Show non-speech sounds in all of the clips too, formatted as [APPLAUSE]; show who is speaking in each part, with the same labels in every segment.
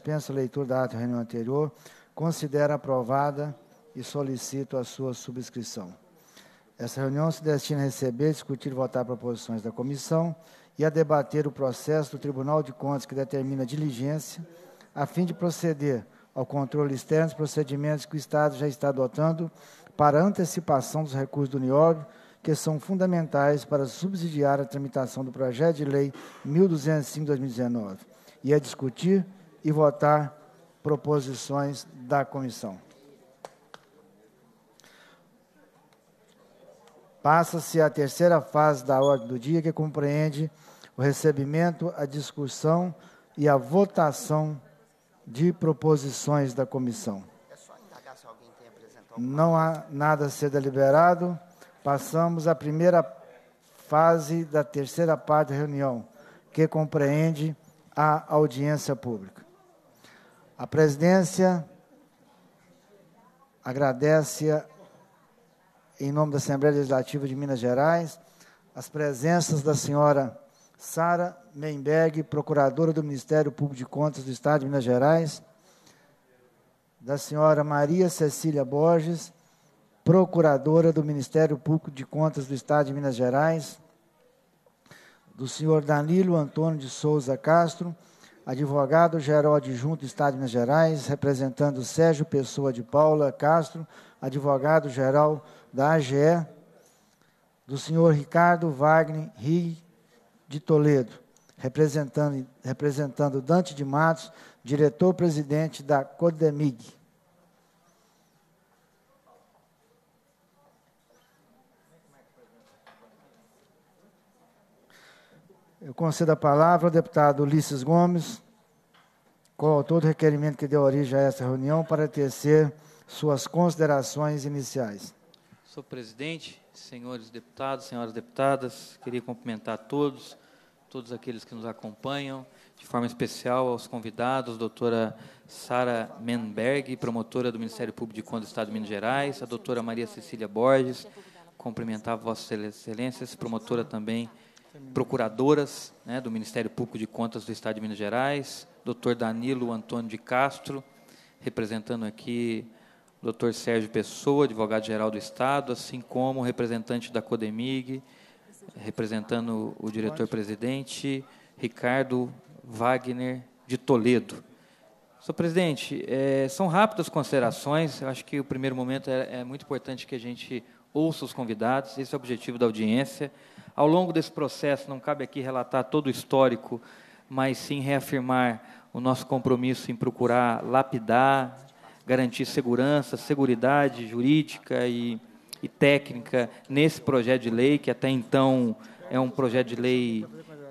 Speaker 1: dispensa a leitura da ata reunião anterior, considero aprovada e solicito a sua subscrição. Essa reunião se destina a receber, discutir e votar proposições da comissão e a debater o processo do Tribunal de Contas que determina a diligência, a fim de proceder ao controle externo dos procedimentos que o Estado já está adotando para antecipação dos recursos do Niob, que são fundamentais para subsidiar a tramitação do projeto de lei 1205/2019 e a é discutir e votar proposições da comissão. Passa-se a terceira fase da ordem do dia, que compreende o recebimento, a discussão e a votação de proposições da comissão. É Não há nada a ser deliberado. Passamos à primeira fase da terceira parte da reunião, que compreende a audiência pública. A presidência agradece, em nome da Assembleia Legislativa de Minas Gerais, as presenças da senhora Sara Memberg, procuradora do Ministério Público de Contas do Estado de Minas Gerais, da senhora Maria Cecília Borges, procuradora do Ministério Público de Contas do Estado de Minas Gerais, do senhor Danilo Antônio de Souza Castro, advogado geral adjunto do Estado de Minas Gerais, representando Sérgio Pessoa de Paula Castro, advogado geral da AGE, do senhor Ricardo Wagner Rig de Toledo, representando, representando Dante de Matos, diretor-presidente da CODEMIG. Eu concedo a palavra ao deputado Ulisses Gomes, coautor do requerimento que deu origem a esta reunião, para tecer suas considerações iniciais.
Speaker 2: Senhor presidente, senhores deputados, senhoras deputadas, queria cumprimentar todos, todos aqueles que nos acompanham, de forma especial aos convidados, doutora Sara Menberg, promotora do Ministério Público de Contas do Estado de Minas Gerais, a doutora Maria Cecília Borges, cumprimentar vossas excelências, promotora também procuradoras né, do Ministério Público de Contas do Estado de Minas Gerais, doutor Danilo Antônio de Castro, representando aqui o doutor Sérgio Pessoa, advogado-geral do Estado, assim como o representante da Codemig, representando o diretor-presidente, Ricardo Wagner de Toledo. Senhor presidente, é, são rápidas considerações, Eu acho que o primeiro momento é, é muito importante que a gente ouça os convidados, esse é o objetivo da audiência, ao longo desse processo, não cabe aqui relatar todo o histórico, mas sim reafirmar o nosso compromisso em procurar lapidar, garantir segurança, seguridade jurídica e, e técnica nesse projeto de lei, que até então é um projeto de lei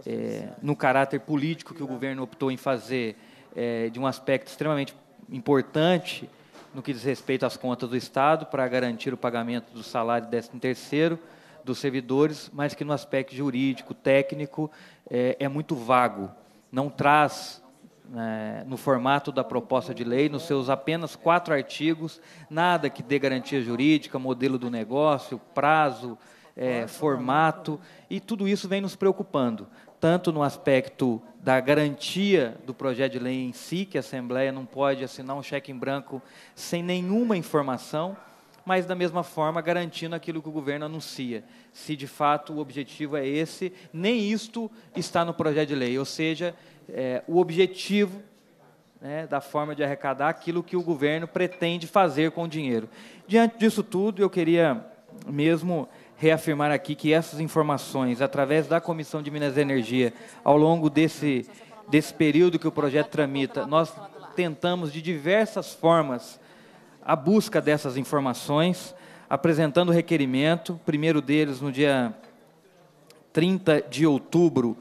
Speaker 2: é, no caráter político que o governo optou em fazer, é, de um aspecto extremamente importante no que diz respeito às contas do Estado, para garantir o pagamento do salário 13 terceiro, dos servidores, mas que no aspecto jurídico, técnico, é, é muito vago. Não traz né, no formato da proposta de lei, nos seus apenas quatro artigos, nada que dê garantia jurídica, modelo do negócio, prazo, é, formato, e tudo isso vem nos preocupando, tanto no aspecto da garantia do projeto de lei em si, que a Assembleia não pode assinar um cheque em branco sem nenhuma informação mas da mesma forma garantindo aquilo que o governo anuncia. Se de fato o objetivo é esse, nem isto está no projeto de lei, ou seja, é, o objetivo né, da forma de arrecadar aquilo que o governo pretende fazer com o dinheiro. Diante disso tudo, eu queria mesmo reafirmar aqui que essas informações, através da Comissão de Minas e Energia, ao longo desse, desse período que o projeto tramita, nós tentamos de diversas formas a busca dessas informações, apresentando requerimento, primeiro deles no dia 30 de outubro,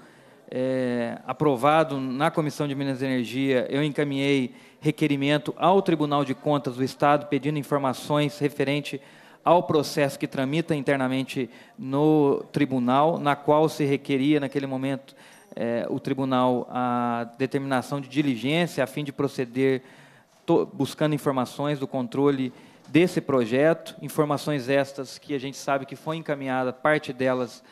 Speaker 2: é, aprovado na Comissão de Minas e Energia, eu encaminhei requerimento ao Tribunal de Contas do Estado pedindo informações referente ao processo que tramita internamente no tribunal, na qual se requeria, naquele momento, é, o tribunal a determinação de diligência a fim de proceder buscando informações do controle desse projeto, informações estas que a gente sabe que foi encaminhada, parte delas,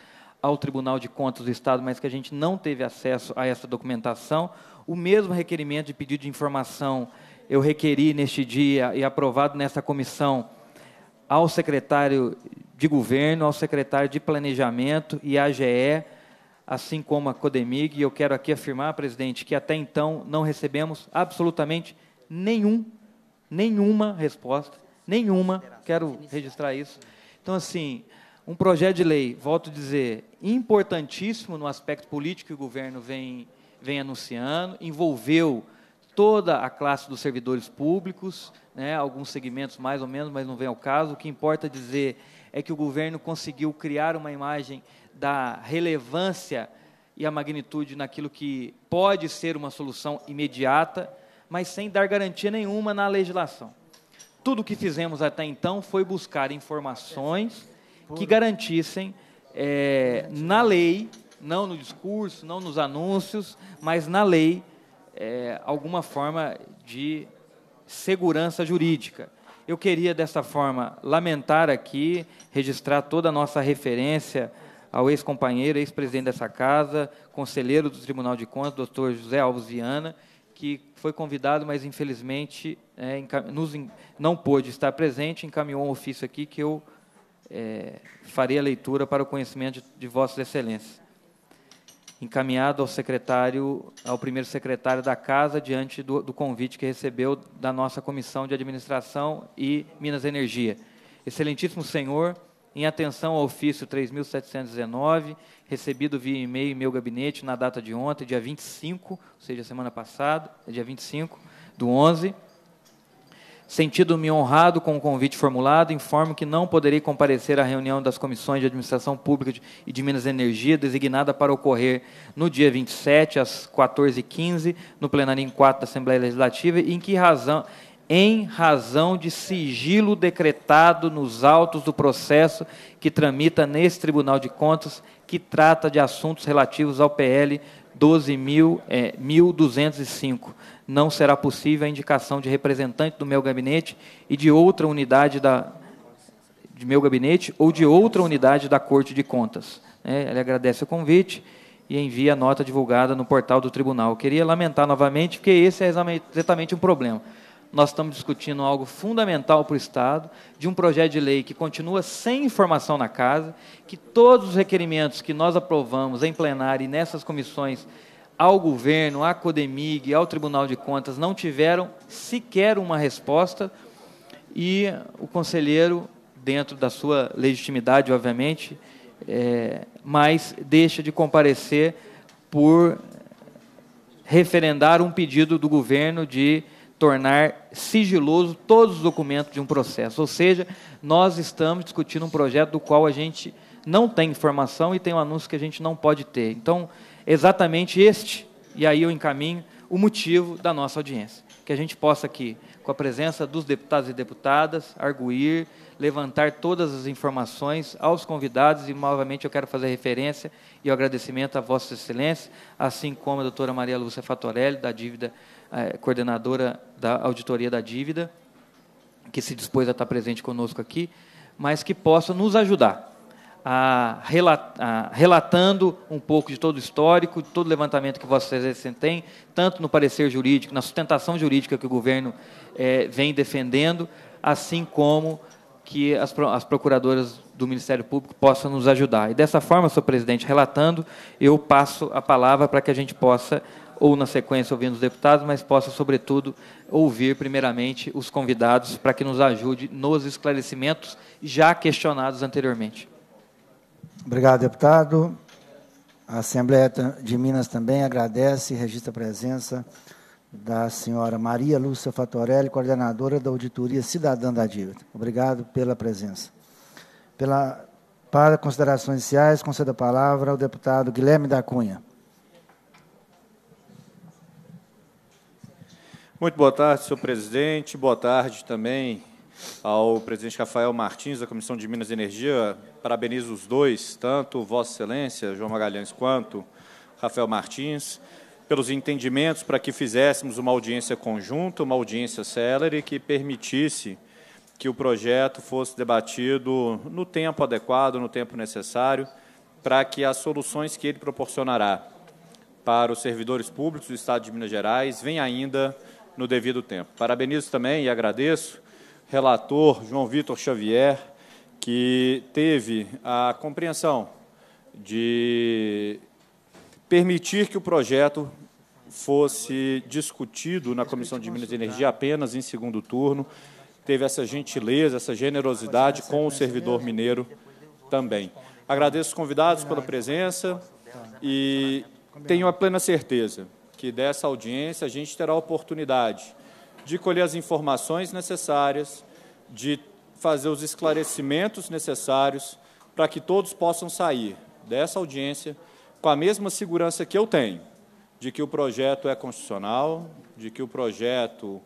Speaker 2: ao Tribunal de Contas do Estado, mas que a gente não teve acesso a essa documentação. O mesmo requerimento de pedido de informação eu requeri neste dia e aprovado nesta comissão ao secretário de governo, ao secretário de planejamento e à AGE, assim como a Codemig, e eu quero aqui afirmar, presidente, que até então não recebemos absolutamente nenhum, nenhuma resposta, nenhuma, quero registrar isso. Então, assim, um projeto de lei, volto a dizer, importantíssimo no aspecto político que o governo vem, vem anunciando, envolveu toda a classe dos servidores públicos, né, alguns segmentos mais ou menos, mas não vem ao caso. O que importa dizer é que o governo conseguiu criar uma imagem da relevância e a magnitude naquilo que pode ser uma solução imediata mas sem dar garantia nenhuma na legislação. Tudo o que fizemos até então foi buscar informações que garantissem é, na lei, não no discurso, não nos anúncios, mas na lei, é, alguma forma de segurança jurídica. Eu queria, dessa forma, lamentar aqui, registrar toda a nossa referência ao ex-companheiro, ex-presidente dessa casa, conselheiro do Tribunal de Contas, doutor José Alves Viana, que foi convidado, mas infelizmente é, nos, não pôde estar presente, encaminhou um ofício aqui que eu é, farei a leitura para o conhecimento de, de Vossas Excelências. Encaminhado ao secretário, ao primeiro secretário da Casa, diante do, do convite que recebeu da nossa Comissão de Administração e Minas Energia. Excelentíssimo senhor, em atenção ao ofício 3719, recebido via e-mail em meu gabinete na data de ontem, dia 25, ou seja, semana passada, dia 25 do 11. Sentido-me honrado com o convite formulado, informo que não poderei comparecer à reunião das comissões de Administração Pública e de Minas e Energia, designada para ocorrer no dia 27, às 14h15, no plenário em 4 da Assembleia Legislativa, em que razão, em razão de sigilo decretado nos autos do processo que tramita nesse Tribunal de Contas que trata de assuntos relativos ao PL 12.000, é, 1.205. Não será possível a indicação de representante do meu gabinete e de outra unidade da de meu gabinete ou de outra unidade da Corte de Contas. É, ele agradece o convite e envia a nota divulgada no portal do tribunal. Eu queria lamentar novamente, porque esse é exatamente um problema nós estamos discutindo algo fundamental para o Estado, de um projeto de lei que continua sem informação na casa, que todos os requerimentos que nós aprovamos em plenário e nessas comissões ao governo, à CODEMIG, ao Tribunal de Contas, não tiveram sequer uma resposta e o conselheiro, dentro da sua legitimidade, obviamente, é, mas deixa de comparecer por referendar um pedido do governo de tornar sigiloso todos os documentos de um processo. Ou seja, nós estamos discutindo um projeto do qual a gente não tem informação e tem um anúncio que a gente não pode ter. Então, exatamente este, e aí eu encaminho o motivo da nossa audiência. Que a gente possa aqui, com a presença dos deputados e deputadas, arguir, levantar todas as informações aos convidados e, novamente, eu quero fazer referência e o agradecimento a Vossa Excelência, assim como a doutora Maria Lúcia Fatorelli, da dívida é, coordenadora da auditoria da dívida, que se dispôs a estar presente conosco aqui, mas que possa nos ajudar a, relatando um pouco de todo o histórico, de todo o levantamento que Vossa Excelência tem, tanto no parecer jurídico, na sustentação jurídica que o governo é, vem defendendo, assim como que as, as procuradoras do Ministério Público possam nos ajudar. E dessa forma, senhor presidente, relatando, eu passo a palavra para que a gente possa ou na sequência ouvindo os deputados, mas possa, sobretudo, ouvir primeiramente os convidados para que nos ajude nos esclarecimentos já questionados anteriormente.
Speaker 1: Obrigado, deputado. A Assembleia de Minas também agradece e registra a presença da senhora Maria Lúcia Fatorelli, coordenadora da Auditoria Cidadã da Dívida. Obrigado pela presença. Pela, para considerações iniciais, concedo a palavra ao deputado Guilherme da Cunha.
Speaker 3: Muito boa tarde, senhor presidente. Boa tarde também ao presidente Rafael Martins, da Comissão de Minas e Energia. Parabenizo os dois, tanto Vossa Excelência, João Magalhães, quanto Rafael Martins, pelos entendimentos para que fizéssemos uma audiência conjunta, uma audiência celere, que permitisse que o projeto fosse debatido no tempo adequado, no tempo necessário, para que as soluções que ele proporcionará para os servidores públicos do Estado de Minas Gerais venham ainda no devido tempo. Parabenizo também e agradeço relator João Vitor Xavier, que teve a compreensão de permitir que o projeto fosse discutido na Comissão de Minas e Energia apenas em segundo turno, teve essa gentileza, essa generosidade com o servidor mineiro também. Agradeço os convidados pela presença e tenho a plena certeza que dessa audiência a gente terá a oportunidade de colher as informações necessárias, de fazer os esclarecimentos necessários para que todos possam sair dessa audiência com a mesma segurança que eu tenho de que o projeto é constitucional, de que o projeto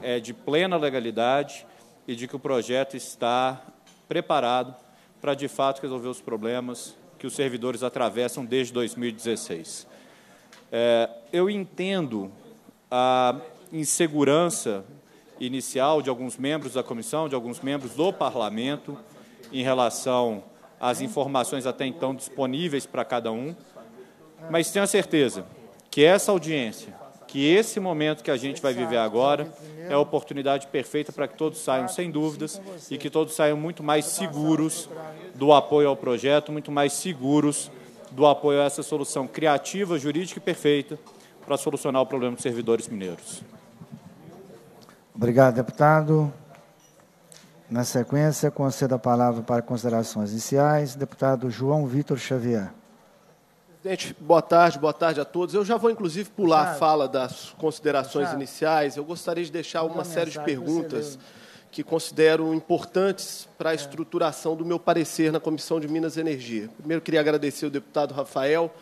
Speaker 3: é de plena legalidade e de que o projeto está preparado para de fato resolver os problemas que os servidores atravessam desde 2016. É, eu entendo a insegurança inicial de alguns membros da comissão, de alguns membros do parlamento, em relação às informações até então disponíveis para cada um, mas tenho a certeza que essa audiência, que esse momento que a gente vai viver agora, é a oportunidade perfeita para que todos saiam sem dúvidas e que todos saiam muito mais seguros do apoio ao projeto, muito mais seguros do apoio a essa solução criativa, jurídica e perfeita para solucionar o problema dos servidores mineiros.
Speaker 1: Obrigado, deputado. Na sequência, concedo a palavra para considerações iniciais, deputado João Vitor Xavier.
Speaker 4: Presidente, boa tarde, boa tarde a todos. Eu já vou, inclusive, pular a fala das considerações iniciais. Eu gostaria de deixar uma série de perguntas que considero importantes para a é. estruturação do meu parecer na Comissão de Minas e Energia. Primeiro, queria agradecer ao deputado Rafael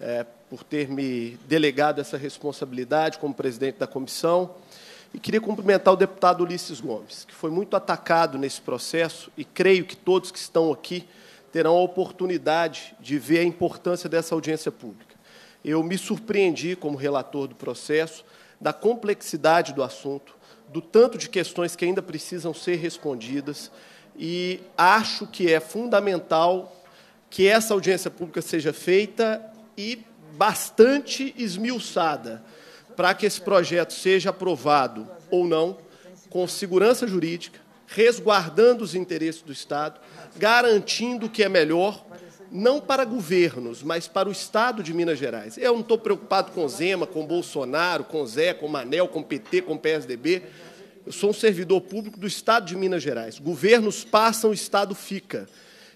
Speaker 4: é, por ter me delegado essa responsabilidade como presidente da comissão. E queria cumprimentar o deputado Ulisses Gomes, que foi muito atacado nesse processo, e creio que todos que estão aqui terão a oportunidade de ver a importância dessa audiência pública. Eu me surpreendi, como relator do processo, da complexidade do assunto, do tanto de questões que ainda precisam ser respondidas e acho que é fundamental que essa audiência pública seja feita e bastante esmiuçada para que esse projeto seja aprovado ou não com segurança jurídica, resguardando os interesses do Estado, garantindo o que é melhor não para governos, mas para o Estado de Minas Gerais. Eu não estou preocupado com Zema, com Bolsonaro, com Zé, com Manel, com PT, com PSDB. Eu sou um servidor público do Estado de Minas Gerais. Governos passam, o Estado fica.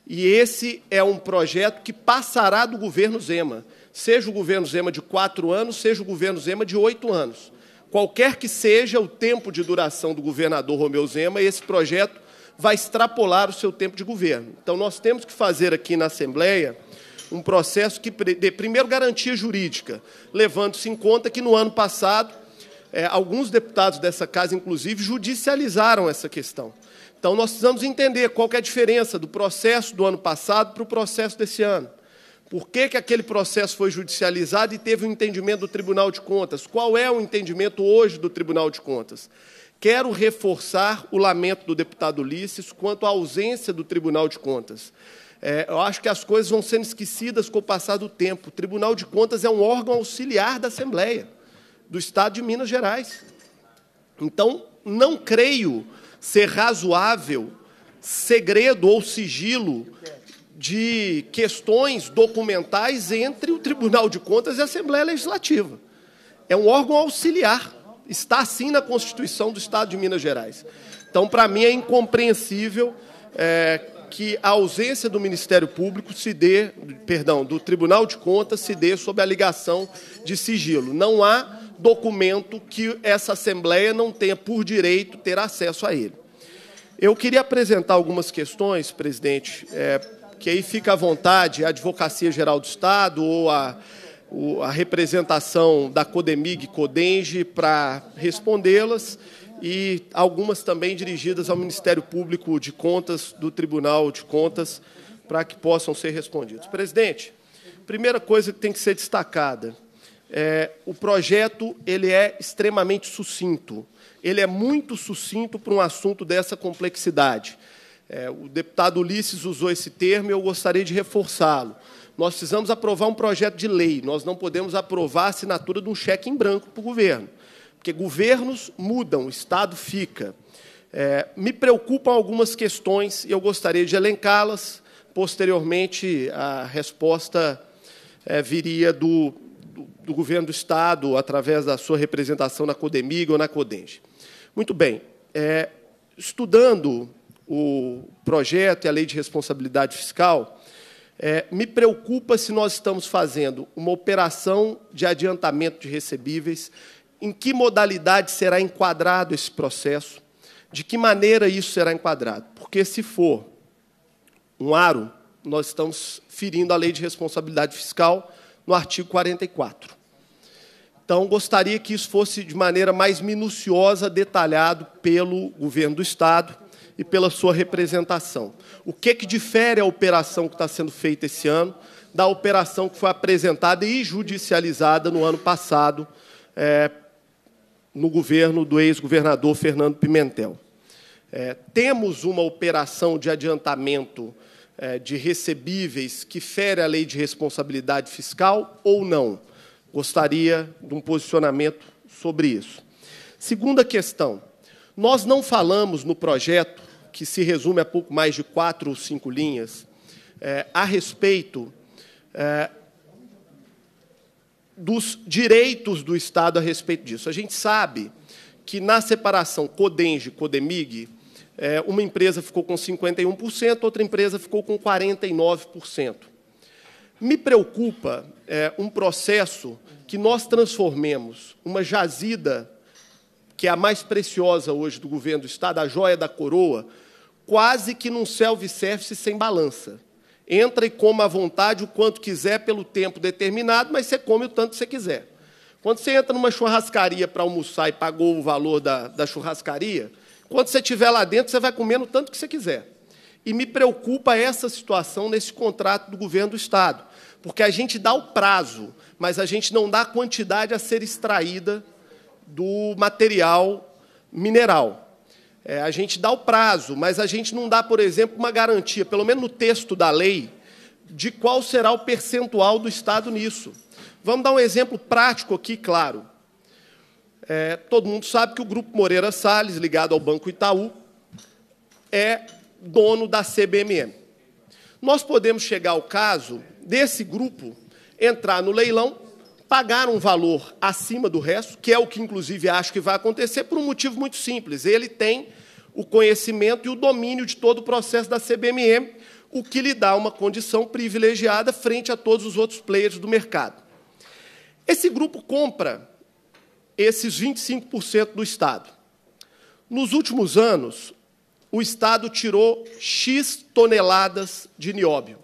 Speaker 4: E esse é um projeto que passará do governo Zema. Seja o governo Zema de quatro anos, seja o governo Zema de oito anos. Qualquer que seja o tempo de duração do governador Romeu Zema, esse projeto vai extrapolar o seu tempo de governo. Então, nós temos que fazer aqui na Assembleia um processo que dê, primeiro, garantia jurídica, levando-se em conta que no ano passado, é, alguns deputados dessa casa, inclusive, judicializaram essa questão. Então, nós precisamos entender qual é a diferença do processo do ano passado para o processo desse ano. Por que, que aquele processo foi judicializado e teve o um entendimento do Tribunal de Contas? Qual é o entendimento hoje do Tribunal de Contas? quero reforçar o lamento do deputado Ulisses quanto à ausência do Tribunal de Contas. É, eu acho que as coisas vão sendo esquecidas com o passar do tempo. O Tribunal de Contas é um órgão auxiliar da Assembleia, do Estado de Minas Gerais. Então, não creio ser razoável segredo ou sigilo de questões documentais entre o Tribunal de Contas e a Assembleia Legislativa. É um órgão auxiliar está sim na Constituição do Estado de Minas Gerais. Então, para mim, é incompreensível é, que a ausência do Ministério Público se dê, perdão, do Tribunal de Contas se dê sob a ligação de sigilo. Não há documento que essa Assembleia não tenha por direito ter acesso a ele. Eu queria apresentar algumas questões, presidente, é, que aí fica à vontade a Advocacia Geral do Estado ou a a representação da Codemig e Codenge para respondê-las e algumas também dirigidas ao Ministério Público de Contas, do Tribunal de Contas, para que possam ser respondidas. Presidente, primeira coisa que tem que ser destacada, é, o projeto ele é extremamente sucinto. Ele é muito sucinto para um assunto dessa complexidade. É, o deputado Ulisses usou esse termo e eu gostaria de reforçá-lo nós precisamos aprovar um projeto de lei, nós não podemos aprovar a assinatura de um cheque em branco para o governo, porque governos mudam, o Estado fica. É, me preocupam algumas questões e eu gostaria de elencá-las. Posteriormente, a resposta é, viria do, do, do, governo do Estado, através da sua representação na Codemig ou na Codenge. Muito bem. É, estudando o projeto e a lei de responsabilidade fiscal, é, me preocupa se nós estamos fazendo uma operação de adiantamento de recebíveis, em que modalidade será enquadrado esse processo, de que maneira isso será enquadrado. Porque, se for um aro, nós estamos ferindo a lei de responsabilidade fiscal no artigo 44. Então, gostaria que isso fosse de maneira mais minuciosa, detalhado pelo governo do Estado, e pela sua representação. O que, que difere a operação que está sendo feita esse ano da operação que foi apresentada e judicializada no ano passado é, no governo do ex-governador Fernando Pimentel? É, temos uma operação de adiantamento é, de recebíveis que fere a lei de responsabilidade fiscal ou não? Gostaria de um posicionamento sobre isso. Segunda questão: nós não falamos no projeto que se resume a pouco mais de quatro ou cinco linhas, é, a respeito é, dos direitos do Estado a respeito disso. A gente sabe que, na separação Codenge-Codemig, é, uma empresa ficou com 51%, outra empresa ficou com 49%. Me preocupa é, um processo que nós transformemos uma jazida que é a mais preciosa hoje do governo do Estado, a joia da coroa, quase que num self-service sem balança. Entra e coma à vontade o quanto quiser pelo tempo determinado, mas você come o tanto que você quiser. Quando você entra numa churrascaria para almoçar e pagou o valor da, da churrascaria, quando você estiver lá dentro, você vai comendo o tanto que você quiser. E me preocupa essa situação nesse contrato do governo do Estado, porque a gente dá o prazo, mas a gente não dá a quantidade a ser extraída do material mineral. É, a gente dá o prazo, mas a gente não dá, por exemplo, uma garantia, pelo menos no texto da lei, de qual será o percentual do Estado nisso. Vamos dar um exemplo prático aqui, claro. É, todo mundo sabe que o Grupo Moreira Salles, ligado ao Banco Itaú, é dono da CBMM. Nós podemos chegar ao caso desse grupo entrar no leilão pagar um valor acima do resto, que é o que inclusive acho que vai acontecer, por um motivo muito simples. Ele tem o conhecimento e o domínio de todo o processo da CBMM, o que lhe dá uma condição privilegiada frente a todos os outros players do mercado. Esse grupo compra esses 25% do Estado. Nos últimos anos, o Estado tirou X toneladas de nióbio.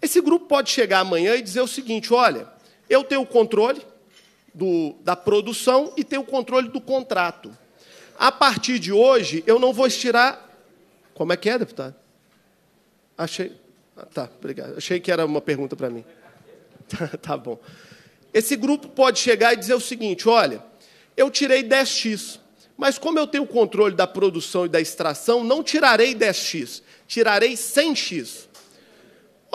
Speaker 4: Esse grupo pode chegar amanhã e dizer o seguinte: olha, eu tenho o controle do, da produção e tenho o controle do contrato. A partir de hoje, eu não vou estirar. Como é que é, deputado? Achei. Ah, tá, obrigado. Achei que era uma pergunta para mim. [LAUGHS] Tá, tá bom. Esse grupo pode chegar e dizer o seguinte: olha, eu tirei 10x, mas como eu tenho o controle da produção e da extração, não tirarei 10x, tirarei 100x.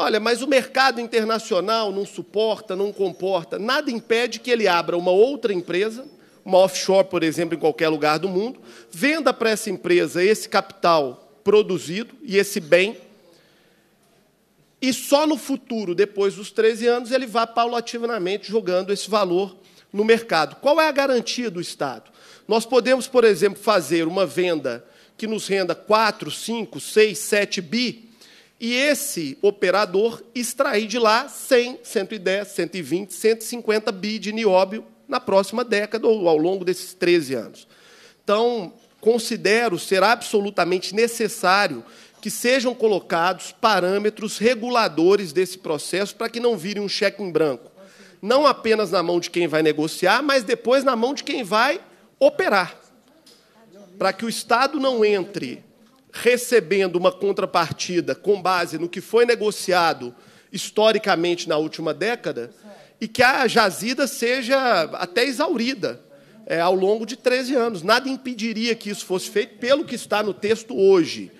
Speaker 4: Olha, mas o mercado internacional não suporta, não comporta, nada impede que ele abra uma outra empresa, uma offshore, por exemplo, em qualquer lugar do mundo, venda para essa empresa esse capital produzido e esse bem, e só no futuro, depois dos 13 anos, ele vá paulatinamente jogando esse valor no mercado. Qual é a garantia do Estado? Nós podemos, por exemplo, fazer uma venda que nos renda 4, 5, 6, 7 bi e esse operador extrair de lá 100, 110, 120, 150 bi de nióbio na próxima década ou ao longo desses 13 anos. Então, considero ser absolutamente necessário que sejam colocados parâmetros reguladores desse processo para que não vire um cheque em branco. Não apenas na mão de quem vai negociar, mas depois na mão de quem vai operar. Para que o Estado não entre recebendo uma contrapartida com base no que foi negociado historicamente na última década e que a jazida seja até exaurida é, ao longo de 13 anos. Nada impediria que isso fosse feito pelo que está no texto hoje,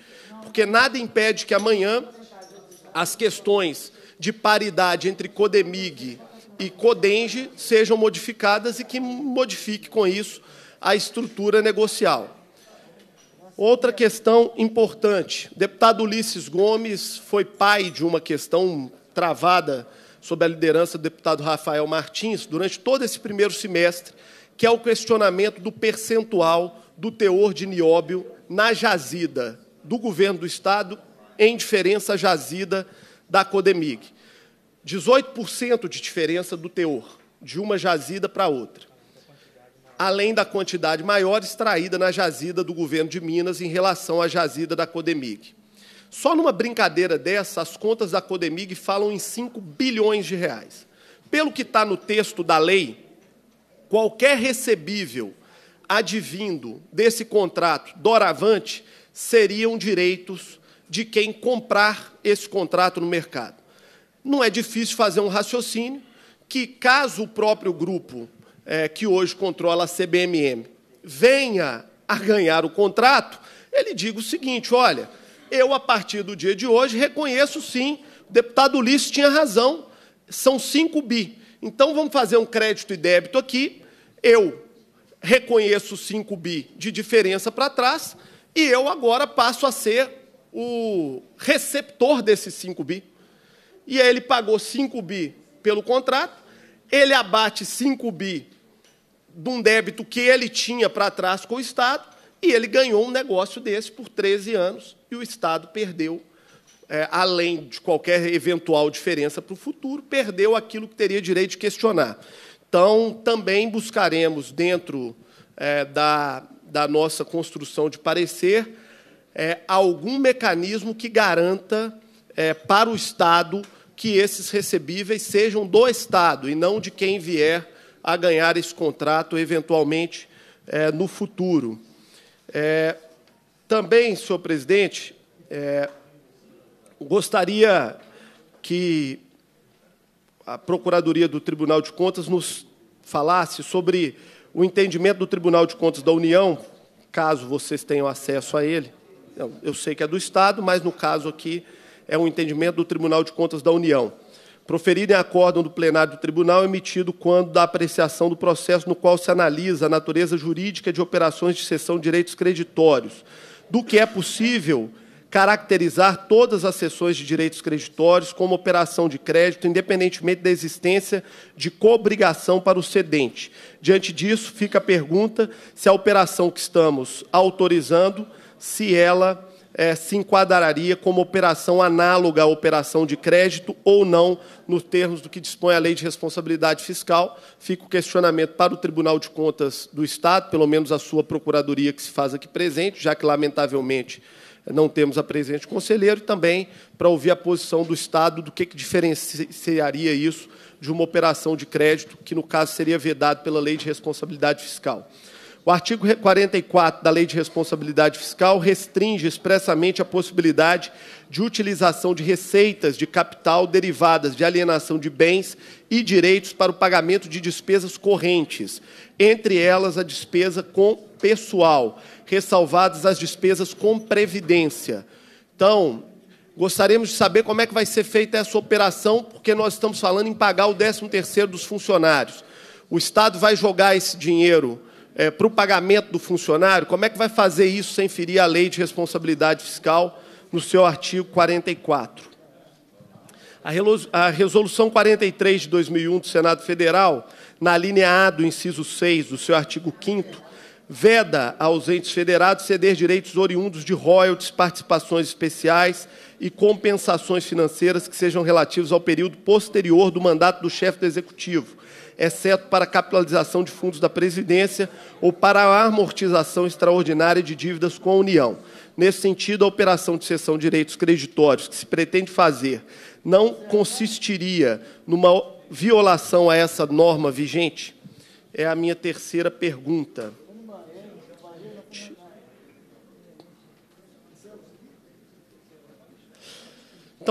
Speaker 4: porque nada impede que amanhã as questões de paridade entre CODEMIG e CODENGE sejam modificadas e que modifique com isso a estrutura negocial. Outra questão importante: o deputado Ulisses Gomes foi pai de uma questão travada sob a liderança do deputado Rafael Martins durante todo esse primeiro semestre, que é o questionamento do percentual do teor de nióbio na jazida do governo do Estado em diferença jazida da Codemig. 18% de diferença do teor, de uma jazida para outra além da quantidade maior extraída na jazida do governo de Minas em relação à jazida da Codemig. Só numa brincadeira dessa, as contas da Codemig falam em 5 bilhões de reais. Pelo que está no texto da lei, qualquer recebível advindo desse contrato doravante seriam direitos de quem comprar esse contrato no mercado. Não é difícil fazer um raciocínio que, caso o próprio grupo é, que hoje controla a CBMM, venha a ganhar o contrato, ele diga o seguinte: olha, eu, a partir do dia de hoje, reconheço sim, o deputado Ulisses tinha razão, são 5 bi. Então vamos fazer um crédito e débito aqui. Eu reconheço 5 bi de diferença para trás e eu agora passo a ser o receptor desses 5 bi. E aí ele pagou 5 bi pelo contrato, ele abate 5 bi de um débito que ele tinha para trás com o Estado, e ele ganhou um negócio desse por 13 anos, e o Estado perdeu, é, além de qualquer eventual diferença para o futuro, perdeu aquilo que teria direito de questionar. Então, também buscaremos, dentro é, da, da nossa construção de parecer, é, algum mecanismo que garanta é, para o Estado que esses recebíveis sejam do Estado e não de quem vier a ganhar esse contrato, eventualmente, é, no futuro. É, também, senhor presidente, é, gostaria que a Procuradoria do Tribunal de Contas nos falasse sobre o entendimento do Tribunal de Contas da União, caso vocês tenham acesso a ele. Eu sei que é do Estado, mas, no caso aqui, é um entendimento do Tribunal de Contas da União proferirem acórdão do plenário do tribunal emitido quando da apreciação do processo no qual se analisa a natureza jurídica de operações de cessão de direitos creditórios, do que é possível caracterizar todas as cessões de direitos creditórios como operação de crédito, independentemente da existência de cobrigação para o cedente. Diante disso, fica a pergunta se a operação que estamos autorizando, se ela é, se enquadraria como operação análoga à operação de crédito ou não, nos termos do que dispõe a Lei de Responsabilidade Fiscal. Fica o questionamento para o Tribunal de Contas do Estado, pelo menos a sua procuradoria que se faz aqui presente, já que, lamentavelmente, não temos a presente conselheiro, e também para ouvir a posição do Estado do que, que diferenciaria isso de uma operação de crédito, que, no caso, seria vedado pela Lei de Responsabilidade Fiscal. O artigo 44 da Lei de Responsabilidade Fiscal restringe expressamente a possibilidade de utilização de receitas de capital derivadas de alienação de bens e direitos para o pagamento de despesas correntes, entre elas a despesa com pessoal, ressalvadas as despesas com previdência. Então, gostaríamos de saber como é que vai ser feita essa operação, porque nós estamos falando em pagar o 13º dos funcionários. O Estado vai jogar esse dinheiro é, para o pagamento do funcionário, como é que vai fazer isso sem ferir a lei de responsabilidade fiscal no seu artigo 44? A resolução 43 de 2001 do Senado Federal, na linha A do inciso 6 do seu artigo 5 veda aos entes federados ceder direitos oriundos de royalties, participações especiais e compensações financeiras que sejam relativos ao período posterior do mandato do chefe do executivo exceto para a capitalização de fundos da Presidência ou para a amortização extraordinária de dívidas com a União. Nesse sentido, a operação de cessão de direitos creditórios que se pretende fazer não consistiria numa violação a essa norma vigente? É a minha terceira pergunta.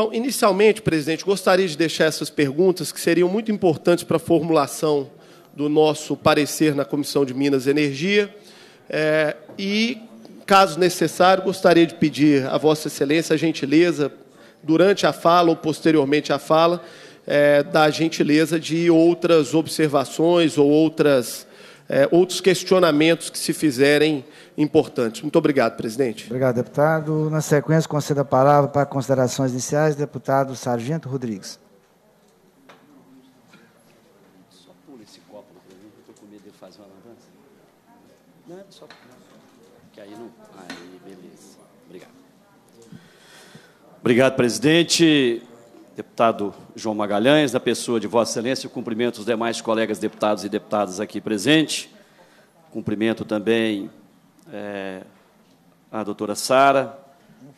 Speaker 4: Então, inicialmente, presidente, gostaria de deixar essas perguntas que seriam muito importantes para a formulação do nosso parecer na Comissão de Minas e Energia. É, e, caso necessário, gostaria de pedir a Vossa Excelência a gentileza, durante a fala ou posteriormente à fala, é, da gentileza de outras observações ou outras é, outros questionamentos que se fizerem importantes. Muito obrigado, presidente.
Speaker 1: Obrigado, deputado. Na sequência, concedo a palavra para considerações iniciais, deputado Sargento Rodrigues.
Speaker 5: É obrigado, presidente deputado João Magalhães, da pessoa de Vossa Excelência, cumprimento os demais colegas deputados e deputadas aqui presentes, cumprimento também é, a doutora Sara,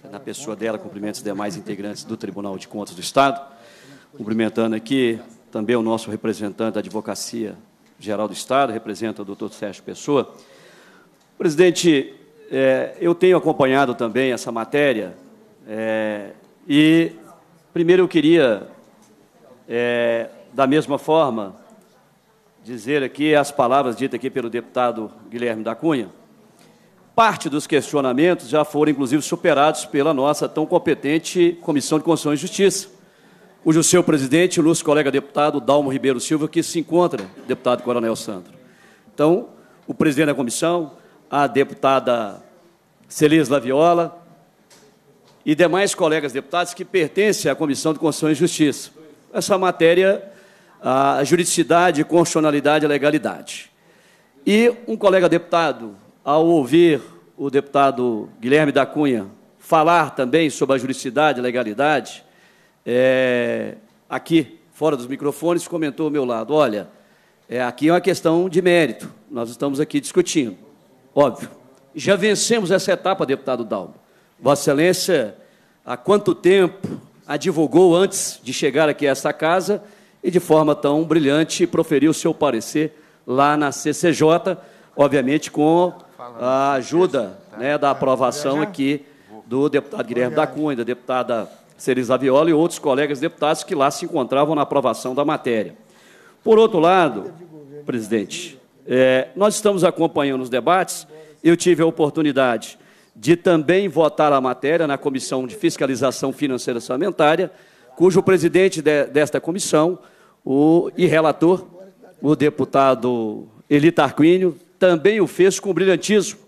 Speaker 5: na pessoa dela, cumprimento os demais integrantes do Tribunal de Contas do Estado, cumprimentando aqui também o nosso representante da Advocacia Geral do Estado, representa o doutor Sérgio Pessoa. Presidente, é, eu tenho acompanhado também essa matéria é, e Primeiro eu queria, é, da mesma forma, dizer aqui as palavras ditas aqui pelo deputado Guilherme da Cunha. Parte dos questionamentos já foram, inclusive, superados pela nossa tão competente Comissão de Constituição e Justiça, cujo seu presidente, o nosso colega deputado Dalmo Ribeiro Silva, que se encontra, deputado Coronel Sandro. Então, o presidente da comissão, a deputada Celis Laviola, e demais colegas deputados que pertencem à Comissão de Constituição e Justiça. Essa matéria, a juridicidade, constitucionalidade e legalidade. E um colega deputado, ao ouvir o deputado Guilherme da Cunha falar também sobre a juridicidade e legalidade, é, aqui, fora dos microfones, comentou ao meu lado, olha, é, aqui é uma questão de mérito, nós estamos aqui discutindo, óbvio. Já vencemos essa etapa, deputado Dalmo. Vossa Excelência, há quanto tempo advogou antes de chegar aqui a esta casa e de forma tão brilhante proferiu o seu parecer lá na CCJ, obviamente com a ajuda tá? né, da aprovação aqui do deputado Guilherme da Cunha, da deputada Cerisa Viola e outros colegas deputados que lá se encontravam na aprovação da matéria. Por outro lado, presidente, é, nós estamos acompanhando os debates. Eu tive a oportunidade de também votar a matéria na Comissão de Fiscalização Financeira e Orçamentária, cujo presidente de, desta comissão o, e relator, o deputado Eli Tarquínio, também o fez com brilhantismo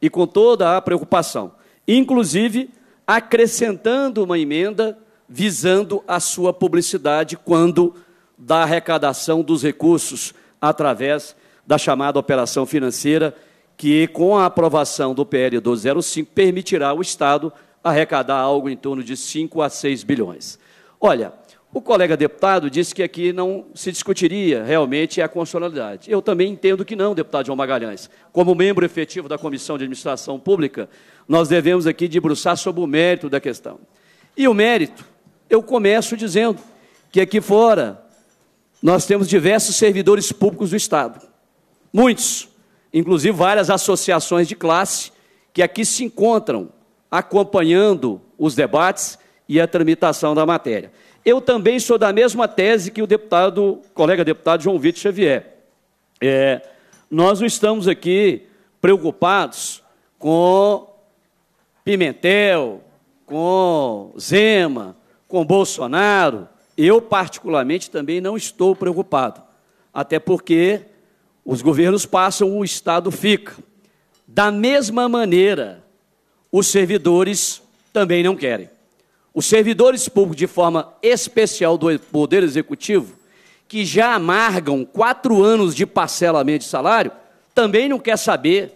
Speaker 5: e com toda a preocupação, inclusive acrescentando uma emenda visando a sua publicidade quando da arrecadação dos recursos através da chamada operação financeira que, com a aprovação do PL 205, permitirá ao Estado arrecadar algo em torno de 5 a 6 bilhões. Olha, o colega deputado disse que aqui não se discutiria realmente a constitucionalidade. Eu também entendo que não, deputado João Magalhães. Como membro efetivo da Comissão de Administração Pública, nós devemos aqui debruçar sobre o mérito da questão. E o mérito, eu começo dizendo que aqui fora nós temos diversos servidores públicos do Estado. Muitos inclusive várias associações de classe que aqui se encontram acompanhando os debates e a tramitação da matéria. Eu também sou da mesma tese que o deputado, colega deputado João Vitor Xavier. É, nós não estamos aqui preocupados com Pimentel, com Zema, com Bolsonaro. Eu, particularmente, também não estou preocupado, até porque os governos passam, o Estado fica. Da mesma maneira, os servidores também não querem. Os servidores públicos, de forma especial do Poder Executivo, que já amargam quatro anos de parcelamento de salário, também não quer saber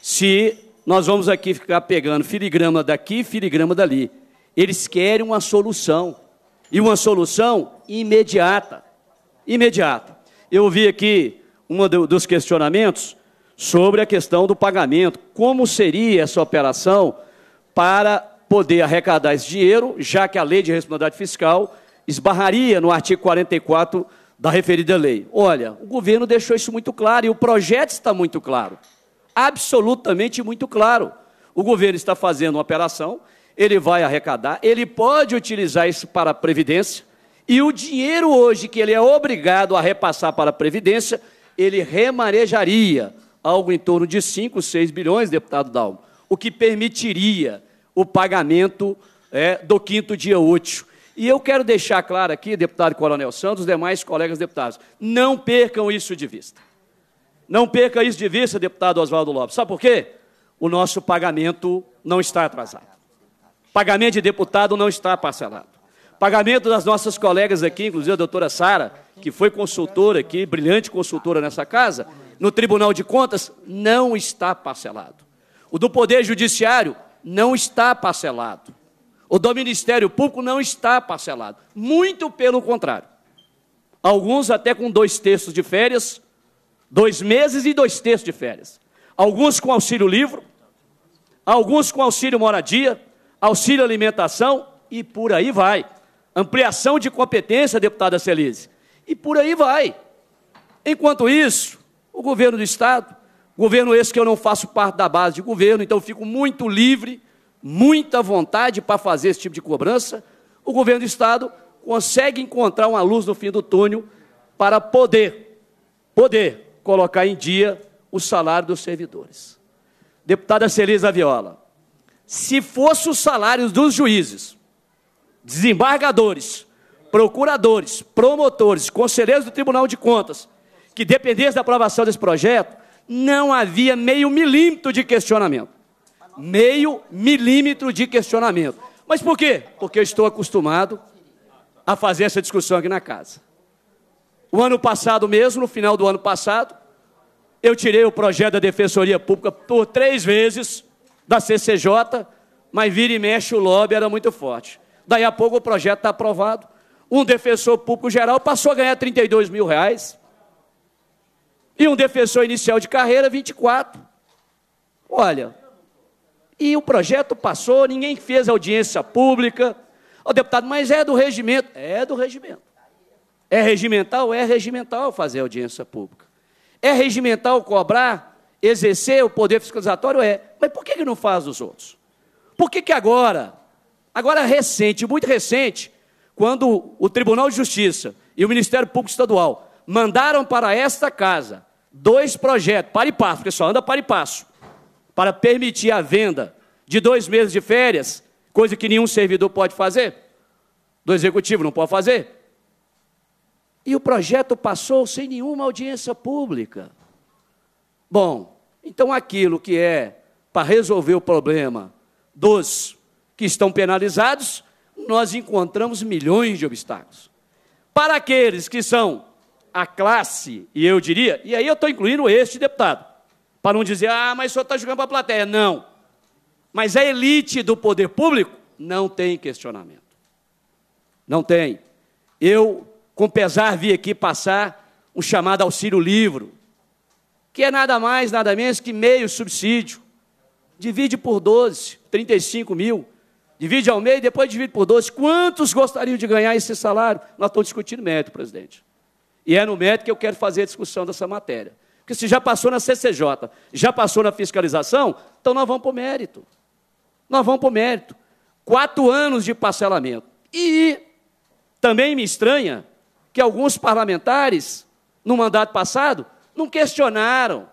Speaker 5: se nós vamos aqui ficar pegando filigrama daqui, filigrama dali. Eles querem uma solução, e uma solução imediata. Imediata. Eu vi aqui um dos questionamentos sobre a questão do pagamento. Como seria essa operação para poder arrecadar esse dinheiro, já que a lei de responsabilidade fiscal esbarraria no artigo 44 da referida lei? Olha, o governo deixou isso muito claro e o projeto está muito claro. Absolutamente muito claro. O governo está fazendo uma operação, ele vai arrecadar, ele pode utilizar isso para a Previdência, e o dinheiro hoje que ele é obrigado a repassar para a Previdência, ele remarejaria algo em torno de 5, 6 bilhões, deputado Dalmo, o que permitiria o pagamento é, do quinto dia útil. E eu quero deixar claro aqui, deputado Coronel Santos, demais colegas deputados, não percam isso de vista. Não perca isso de vista, deputado Oswaldo Lopes. Sabe por quê? O nosso pagamento não está atrasado. Pagamento de deputado não está parcelado. Pagamento das nossas colegas aqui, inclusive a doutora Sara, que foi consultora aqui, brilhante consultora nessa casa, no Tribunal de Contas, não está parcelado. O do Poder Judiciário não está parcelado. O do Ministério Público não está parcelado. Muito pelo contrário. Alguns até com dois terços de férias, dois meses e dois terços de férias. Alguns com auxílio livro, alguns com auxílio moradia, auxílio alimentação e por aí vai. Ampliação de competência, deputada Celise e por aí vai. Enquanto isso, o governo do Estado, governo esse que eu não faço parte da base de governo, então eu fico muito livre, muita vontade para fazer esse tipo de cobrança, o governo do Estado consegue encontrar uma luz no fim do túnel para poder, poder colocar em dia o salário dos servidores. Deputada Celisa Viola, se fosse os salários dos juízes, desembargadores, procuradores, promotores, conselheiros do Tribunal de Contas, que dependessem da aprovação desse projeto, não havia meio milímetro de questionamento. Meio milímetro de questionamento. Mas por quê? Porque eu estou acostumado a fazer essa discussão aqui na casa. O ano passado mesmo, no final do ano passado, eu tirei o projeto da Defensoria Pública por três vezes da CCJ, mas vira e mexe o lobby era muito forte. Daí a pouco o projeto está aprovado, um defensor público geral passou a ganhar 32 mil reais. E um defensor inicial de carreira, 24. Olha, e o projeto passou, ninguém fez audiência pública. o deputado, mas é do regimento. É do regimento. É regimental? É regimental fazer audiência pública. É regimental cobrar, exercer o poder fiscalizatório? É. Mas por que, não faz os outros? Por que, que agora, agora recente, muito recente, quando o Tribunal de Justiça e o Ministério Público Estadual mandaram para esta casa dois projetos, para e passo, porque só anda para e passo, para permitir a venda de dois meses de férias, coisa que nenhum servidor pode fazer, do executivo não pode fazer. E o projeto passou sem nenhuma audiência pública. Bom, então aquilo que é para resolver o problema dos que estão penalizados, nós encontramos milhões de obstáculos. Para aqueles que são a classe, e eu diria, e aí eu estou incluindo este deputado, para não dizer, ah, mas o senhor está jogando para a plateia. Não. Mas a elite do poder público não tem questionamento. Não tem. Eu, com pesar, vi aqui passar o chamado auxílio livro, que é nada mais, nada menos que meio subsídio. Divide por 12, 35 mil divide ao meio, depois divide por 12. Quantos gostariam de ganhar esse salário? Nós estamos discutindo mérito, presidente. E é no mérito que eu quero fazer a discussão dessa matéria. Porque se já passou na CCJ, já passou na fiscalização, então nós vamos para o mérito. Nós vamos para o mérito. Quatro anos de parcelamento. E também me estranha que alguns parlamentares, no mandato passado, não questionaram,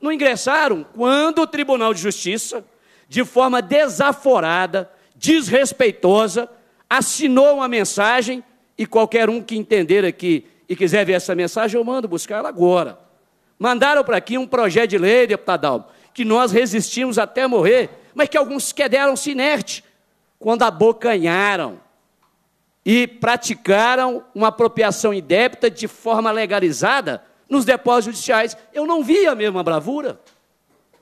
Speaker 5: não ingressaram quando o Tribunal de Justiça, de forma desaforada, desrespeitosa, assinou uma mensagem e qualquer um que entender aqui e quiser ver essa mensagem, eu mando buscar ela agora. Mandaram para aqui um projeto de lei, deputado que nós resistimos até morrer, mas que alguns quedaram-se inerte quando abocanharam e praticaram uma apropriação indébita de forma legalizada nos depósitos judiciais. Eu não vi a mesma bravura.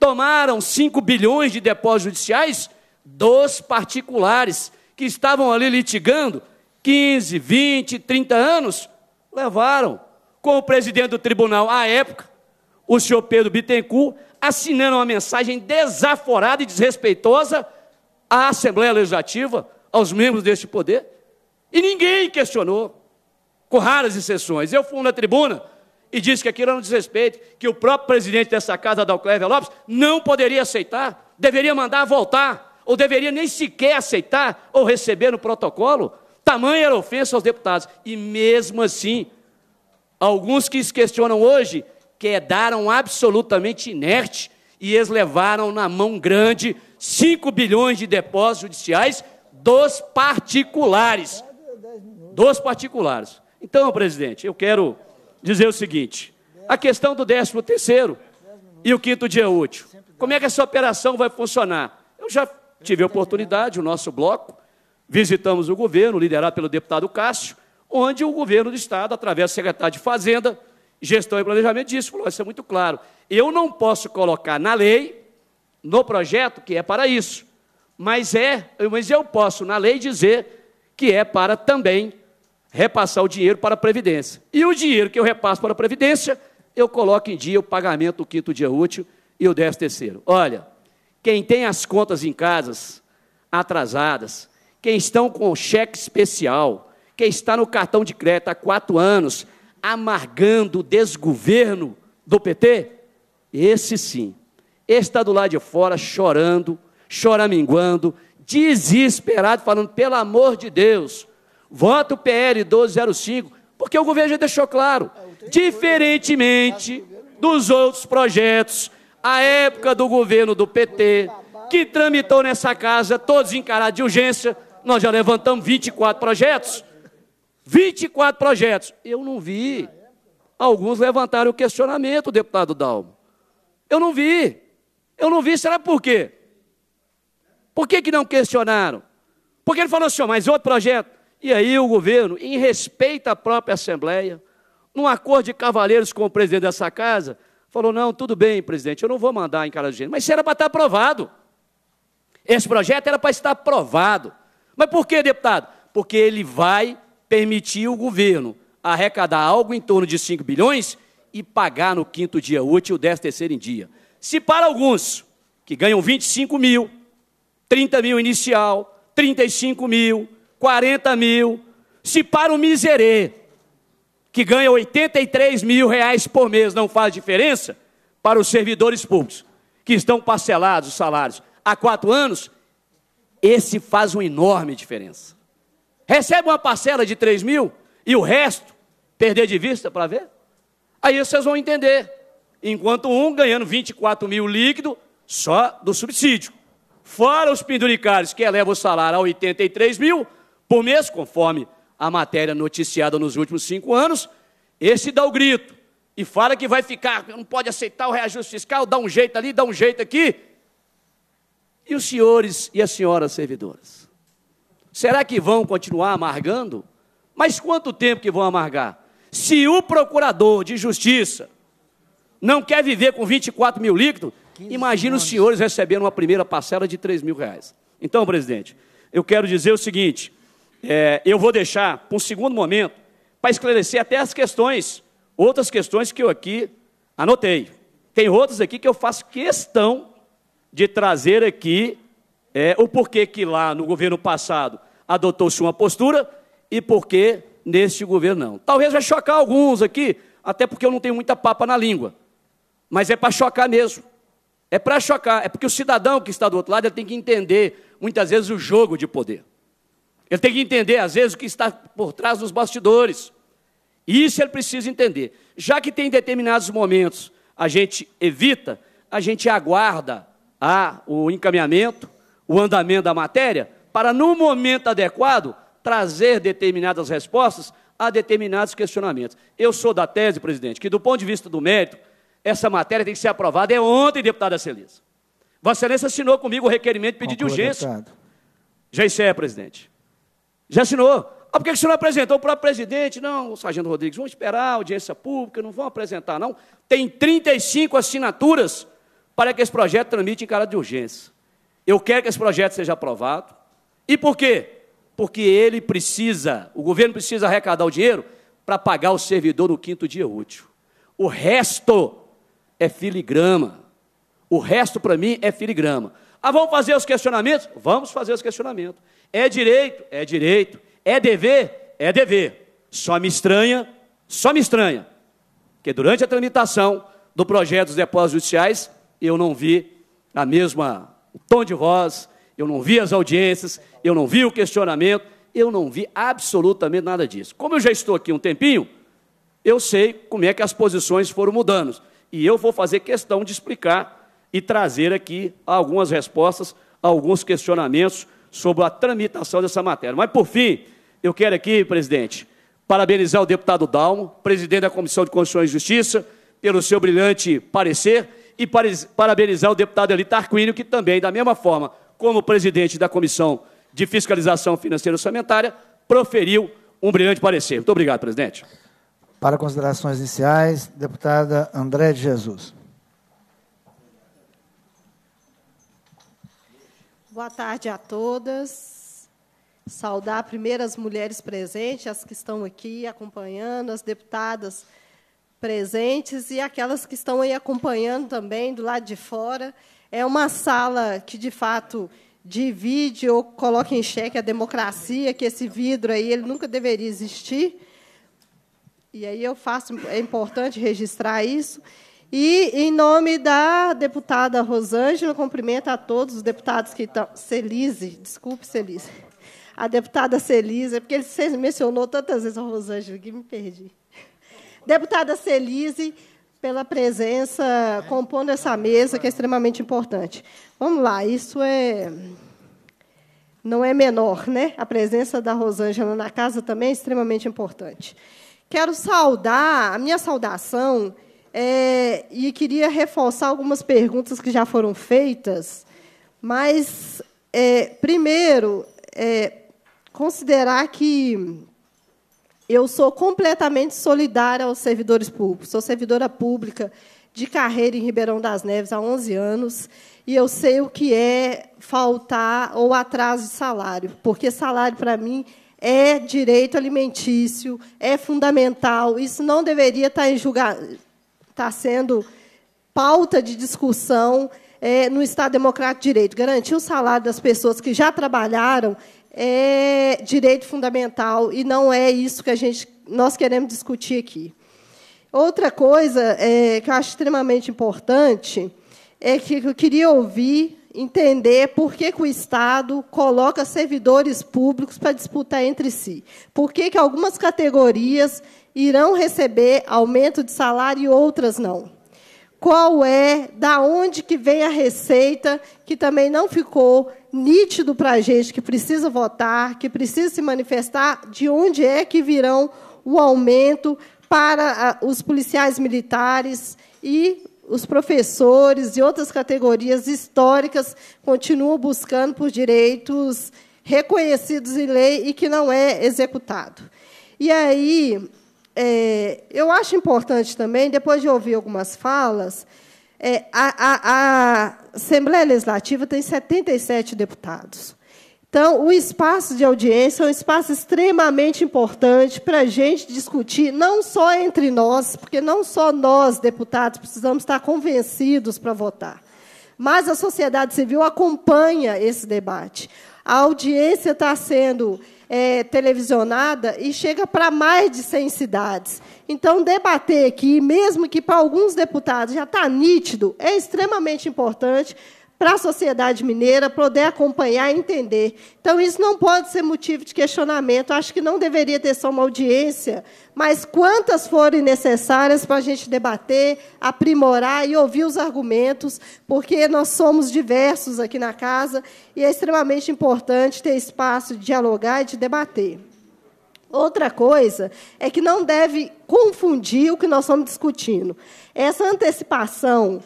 Speaker 5: Tomaram 5 bilhões de depósitos judiciais dos particulares que estavam ali litigando 15, 20, 30 anos, levaram com o presidente do tribunal à época, o senhor Pedro Bittencourt, assinando uma mensagem desaforada e desrespeitosa à Assembleia Legislativa, aos membros deste poder, e ninguém questionou, com raras exceções. Eu fui na tribuna e disse que aquilo era um desrespeito, que o próprio presidente dessa casa, Dalclévia Lopes, não poderia aceitar, deveria mandar voltar ou deveria nem sequer aceitar ou receber no protocolo. Tamanha era ofensa aos deputados. E mesmo assim, alguns que se questionam hoje quedaram absolutamente inerte e eles levaram na mão grande 5 bilhões de depósitos judiciais dos particulares. Dos particulares. Então, presidente, eu quero dizer o seguinte: a questão do 13 terceiro e o quinto dia útil. Como é que essa operação vai funcionar? Eu já tive a oportunidade, né? o nosso bloco, visitamos o governo, liderado pelo deputado Cássio, onde o governo do Estado, através do secretário de Fazenda, Gestão e Planejamento, disse, falou, isso é muito claro, eu não posso colocar na lei, no projeto, que é para isso, mas, é, mas eu posso, na lei, dizer que é para também repassar o dinheiro para a Previdência. E o dinheiro que eu repasso para a Previdência, eu coloco em dia o pagamento do quinto dia útil e o décimo terceiro. Olha, quem tem as contas em casas atrasadas, quem estão com cheque especial, quem está no cartão de crédito há quatro anos, amargando o desgoverno do PT, esse sim, está do lado de fora chorando, choraminguando, desesperado, falando, pelo amor de Deus, vota o PL 1205, porque o governo já deixou claro, é, né? diferentemente dos outros projetos a época do governo do PT, que tramitou nessa casa, todos encarados de urgência, nós já levantamos 24 projetos. 24 projetos. Eu não vi. Alguns levantaram o questionamento, deputado Dalmo. Eu não vi. Eu não vi, será por quê? Por que, que não questionaram? Porque ele falou assim, mas outro projeto. E aí o governo, em respeito à própria Assembleia, num acordo de cavalheiros com o presidente dessa casa, Falou: não, tudo bem, presidente, eu não vou mandar em cara de gente. Mas isso era para estar aprovado. Esse projeto era para estar aprovado. Mas por que, deputado? Porque ele vai permitir o governo arrecadar algo em torno de 5 bilhões e pagar no quinto dia útil, o 10 terceiro em dia. Se para alguns que ganham 25 mil, 30 mil inicial, 35 mil, 40 mil, se para o miserê que ganha 83 mil reais por mês, não faz diferença para os servidores públicos, que estão parcelados os salários há quatro anos, esse faz uma enorme diferença. Recebe uma parcela de 3 mil e o resto perder de vista para ver? Aí vocês vão entender. Enquanto um ganhando 24 mil líquido só do subsídio. Fora os penduricários que elevam o salário a 83 mil por mês, conforme a matéria noticiada nos últimos cinco anos, esse dá o grito e fala que vai ficar, não pode aceitar o reajuste fiscal, dá um jeito ali, dá um jeito aqui. E os senhores e as senhoras servidoras? Será que vão continuar amargando? Mas quanto tempo que vão amargar? Se o procurador de justiça não quer viver com 24 mil líquidos, imagina os senhores recebendo uma primeira parcela de 3 mil reais. Então, presidente, eu quero dizer o seguinte: é, eu vou deixar para um segundo momento, para esclarecer até as questões, outras questões que eu aqui anotei. Tem outras aqui que eu faço questão de trazer aqui é, o porquê que lá no governo passado adotou-se uma postura e porquê neste governo não. Talvez vai chocar alguns aqui, até porque eu não tenho muita papa na língua. Mas é para chocar mesmo. É para chocar. É porque o cidadão que está do outro lado tem que entender, muitas vezes, o jogo de poder. Ele tem que entender, às vezes, o que está por trás dos bastidores. Isso ele precisa entender. Já que tem determinados momentos a gente evita, a gente aguarda a, ah, o encaminhamento, o andamento da matéria, para, no momento adequado, trazer determinadas respostas a determinados questionamentos. Eu sou da tese, presidente, que, do ponto de vista do mérito, essa matéria tem que ser aprovada. É ontem, deputada Celisa. Vossa Excelência assinou comigo o requerimento de pedido de urgência. Já isso é, presidente. Já assinou? Ah, por que o senhor não apresentou o próprio presidente? Não, o sargento Rodrigues, vamos esperar a audiência pública, não vão apresentar, não. Tem 35 assinaturas para que esse projeto tramite em cara de urgência. Eu quero que esse projeto seja aprovado. E por quê? Porque ele precisa, o governo precisa arrecadar o dinheiro para pagar o servidor no quinto dia útil. O resto é filigrama. O resto, para mim, é filigrama. Ah, vamos fazer os questionamentos? Vamos fazer os questionamentos. É direito? É direito. É dever? É dever. Só me estranha, só me estranha, que durante a tramitação do projeto dos depósitos judiciais, eu não vi a mesma o tom de voz, eu não vi as audiências, eu não vi o questionamento, eu não vi absolutamente nada disso. Como eu já estou aqui um tempinho, eu sei como é que as posições foram mudando. E eu vou fazer questão de explicar e trazer aqui algumas respostas, alguns questionamentos sobre a tramitação dessa matéria. Mas, por fim, eu quero aqui, presidente, parabenizar o deputado Dalmo, presidente da Comissão de Constituição e Justiça, pelo seu brilhante parecer, e parabenizar o deputado Eli Tarquínio, que também, da mesma forma, como presidente da Comissão de Fiscalização Financeira e Orçamentária, proferiu um brilhante parecer. Muito obrigado, presidente.
Speaker 1: Para considerações iniciais, deputada André de Jesus.
Speaker 6: Boa tarde a todas. Saudar primeiro as mulheres presentes, as que estão aqui acompanhando, as deputadas presentes e aquelas que estão aí acompanhando também do lado de fora. É uma sala que, de fato, divide ou coloca em xeque a democracia, que esse vidro aí ele nunca deveria existir. E aí eu faço, é importante registrar isso. E, em nome da deputada Rosângela, cumprimento a todos os deputados que estão. Celise, desculpe, Celise. A deputada Celise, porque ele mencionou tantas vezes a Rosângela que me perdi. Deputada Celise, pela presença, compondo essa mesa, que é extremamente importante. Vamos lá, isso é. Não é menor, né? A presença da Rosângela na casa também é extremamente importante. Quero saudar, a minha saudação é, e queria reforçar algumas perguntas que já foram feitas, mas, é, primeiro, é, considerar que eu sou completamente solidária aos servidores públicos. Sou servidora pública de carreira em Ribeirão das Neves há 11 anos e eu sei o que é faltar ou atraso de salário, porque salário para mim é direito alimentício, é fundamental. Isso não deveria estar em julgamento está sendo pauta de discussão é, no Estado Democrático de Direito. Garantir o salário das pessoas que já trabalharam é direito fundamental e não é isso que a gente, nós queremos discutir aqui. Outra coisa é, que eu acho extremamente importante é que eu queria ouvir, entender por que, que o Estado coloca servidores públicos para disputar entre si. Por que, que algumas categorias irão receber aumento de salário e outras não. Qual é, da onde que vem a receita, que também não ficou nítido para a gente, que precisa votar, que precisa se manifestar, de onde é que virão o aumento para ah, os policiais militares e os professores e outras categorias históricas continuam buscando por direitos reconhecidos em lei e que não é executado. E aí é, eu acho importante também, depois de ouvir algumas falas, é, a, a, a, Assembleia Legislativa tem 77 deputados. Então, o espaço de audiência é um espaço extremamente importante para a gente discutir, não só entre nós, porque não só nós, deputados, precisamos estar convencidos para votar, mas a sociedade civil acompanha esse debate. A audiência está sendo é, televisionada e chega para mais de 100 cidades. Então, debater aqui, mesmo que para alguns deputados já está nítido, é extremamente importante para a sociedade mineira poder acompanhar e entender. Então, isso não pode ser motivo de questionamento. Acho que não deveria ter só uma audiência, mas quantas forem necessárias para a gente debater, aprimorar e ouvir os argumentos, porque nós somos diversos aqui na casa e é extremamente importante ter espaço de dialogar e de debater. Outra coisa é que não deve confundir o que nós estamos discutindo. Essa antecipação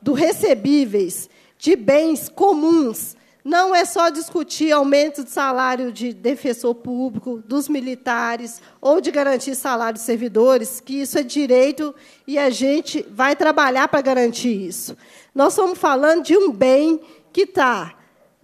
Speaker 6: do recebíveis de bens comuns. Não é só discutir aumento de salário de defensor público, dos militares, ou de garantir salário de servidores, que isso é direito e a gente vai trabalhar para garantir isso. Nós estamos falando de um bem que está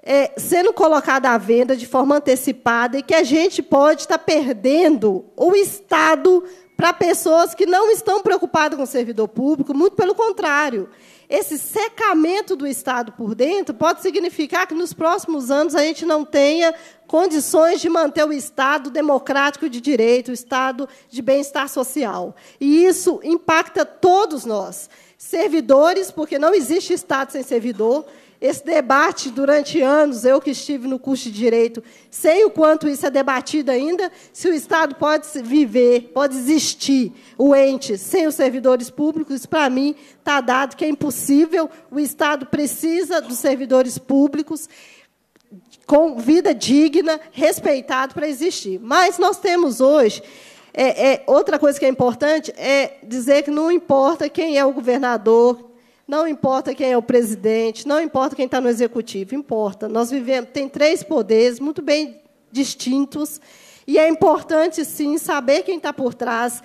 Speaker 6: é, sendo colocado à venda de forma antecipada e que a gente pode estar tá perdendo o Estado para pessoas que não estão preocupadas com o servidor público, muito pelo contrário. Esse secamento do Estado por dentro pode significar que nos próximos anos a gente não tenha condições de manter o Estado democrático de direito, o Estado de bem-estar social. E isso impacta todos nós. Servidores, porque não existe Estado sem servidor esse debate, durante anos, eu que estive no curso de Direito, sei o quanto isso é debatido ainda, se o Estado pode viver, pode existir, o ente, sem os servidores públicos, isso, para mim, está dado que é impossível, o Estado precisa dos servidores públicos, com vida digna, respeitado para existir. Mas nós temos hoje é, é, outra coisa que é importante é dizer que não importa quem é o governador, não importa quem é o presidente, não importa quem está no executivo, importa. Nós vivemos, tem três poderes muito bem distintos, e é importante, sim, saber quem está por trás,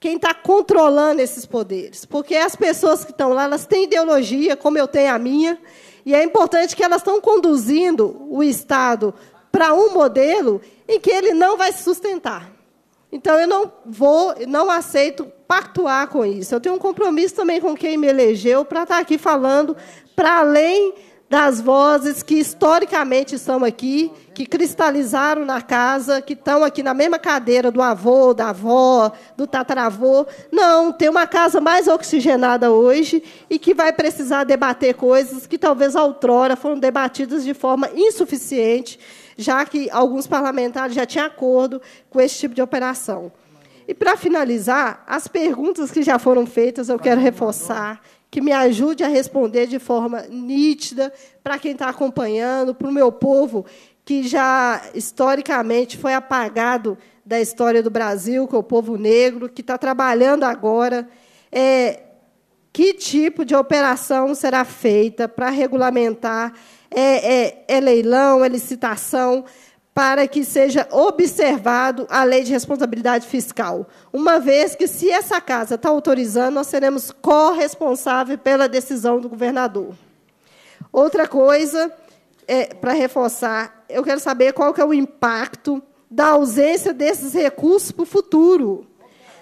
Speaker 6: quem está controlando esses poderes. Porque as pessoas que estão lá, elas têm ideologia, como eu tenho a minha, e é importante que elas estão conduzindo o Estado para um modelo em que ele não vai se sustentar. Então, eu não vou, não aceito pactuar com isso. Eu tenho um compromisso também com quem me elegeu para estar tá aqui falando para além das vozes que historicamente estão aqui, que cristalizaram na casa, que estão aqui na mesma cadeira do avô, da avó, do tataravô. Não, tem uma casa mais oxigenada hoje e que vai precisar debater coisas que talvez outrora foram debatidas de forma insuficiente, já que alguns parlamentares já tinham acordo com esse tipo de operação. E para finalizar, as perguntas que já foram feitas, eu quero reforçar que me ajude a responder de forma nítida para quem está acompanhando, para o meu povo que já historicamente foi apagado da história do Brasil, que é o povo negro, que está trabalhando agora. É, que tipo de operação será feita para regulamentar? É, é, é leilão, é licitação? para que seja observado a lei de responsabilidade fiscal, uma vez que, se essa casa está autorizando, nós seremos corresponsáveis pela decisão do governador. Outra coisa, é, para reforçar, eu quero saber qual que é o impacto da ausência desses recursos para o futuro.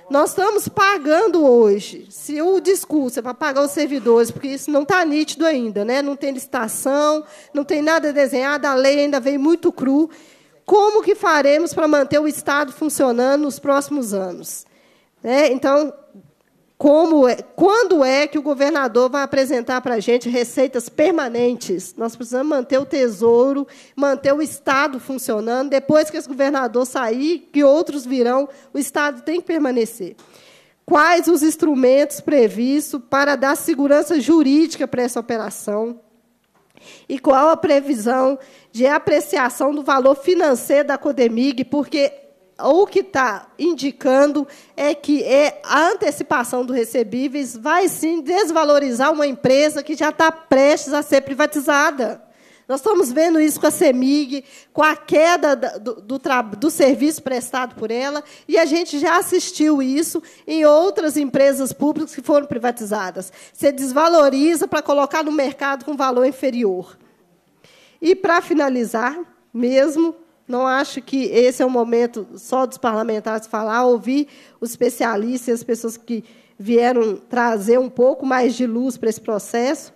Speaker 6: Nós estamos pagando hoje. Se o discurso é para pagar os servidores, porque isso não está nítido ainda, né? não tem licitação, não tem nada desenhado, a lei ainda vem muito cru como que faremos para manter o Estado funcionando nos próximos anos? É, então, como é, quando é que o governador vai apresentar para a gente receitas permanentes? Nós precisamos manter o tesouro, manter o Estado funcionando. Depois que esse governador sair, que outros virão, o Estado tem que permanecer. Quais os instrumentos previstos para dar segurança jurídica para essa operação? E qual a previsão de apreciação do valor financeiro da Codemig? Porque o que está indicando é que é a antecipação dos recebíveis vai sim desvalorizar uma empresa que já está prestes a ser privatizada. Nós estamos vendo isso com a CEMIG, com a queda do, do, do serviço prestado por ela, e a gente já assistiu isso em outras empresas públicas que foram privatizadas. Você desvaloriza para colocar no mercado com valor inferior. E, para finalizar, mesmo, não acho que esse é o momento só dos parlamentares falar, ouvir os especialistas, as pessoas que vieram trazer um pouco mais de luz para esse processo.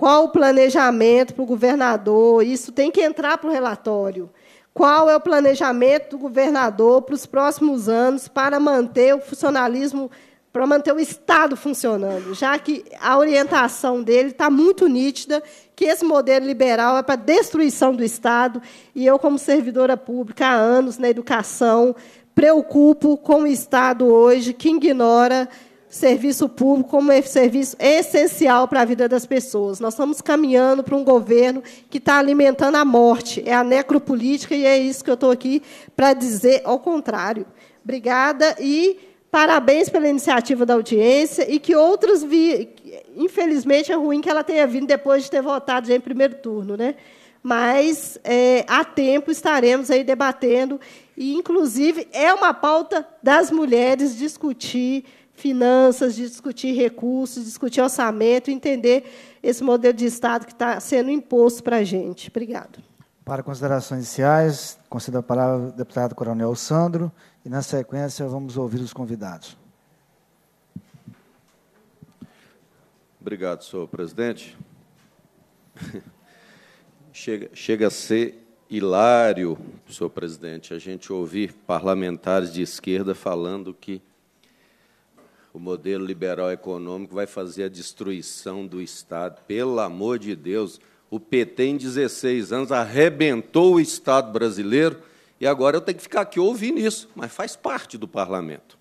Speaker 6: Qual o planejamento para o governador? Isso tem que entrar para o relatório. Qual é o planejamento do governador para os próximos anos para manter o funcionalismo, para manter o Estado funcionando? Já que a orientação dele está muito nítida, que esse modelo liberal é para a destruição do Estado. E eu, como servidora pública há anos na educação, preocupo com o Estado hoje que ignora serviço público como serviço essencial para a vida das pessoas. Nós estamos caminhando para um governo que está alimentando a morte, é a necropolítica, e é isso que eu estou aqui para dizer ao contrário. Obrigada e parabéns pela iniciativa da audiência e que outros vi... Infelizmente, é ruim que ela tenha vindo depois de ter votado já em primeiro turno, né? mas é, há tempo estaremos aí debatendo e, inclusive, é uma pauta das mulheres discutir finanças, de discutir recursos, discutir orçamento, entender esse modelo de Estado que está sendo imposto para a gente. Obrigado.
Speaker 1: Para considerações iniciais, concedo a palavra ao deputado Coronel Sandro e, na sequência, vamos ouvir os convidados.
Speaker 7: Obrigado, senhor presidente. [LAUGHS] Chega, chega a ser hilário, senhor presidente, a gente ouvir parlamentares de esquerda falando que o modelo liberal econômico vai fazer a destruição do Estado. Pelo amor de Deus, o PT em 16 anos arrebentou o Estado brasileiro e agora eu tenho que ficar aqui ouvindo isso, mas faz parte do parlamento.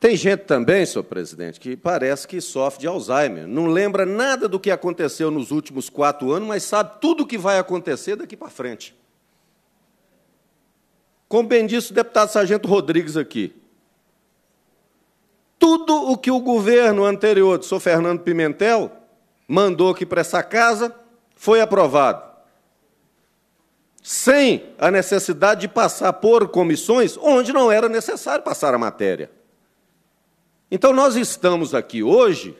Speaker 7: Tem gente também, senhor presidente, que parece que sofre de Alzheimer, não lembra nada do que aconteceu nos últimos quatro anos, mas sabe tudo o que vai acontecer daqui para frente. Como bem disse o deputado Sargento Rodrigues aqui, tudo o que o governo anterior do senhor Fernando Pimentel mandou aqui para essa casa foi aprovado. Sem a necessidade de passar por comissões onde não era necessário passar a matéria. Então, nós estamos aqui hoje.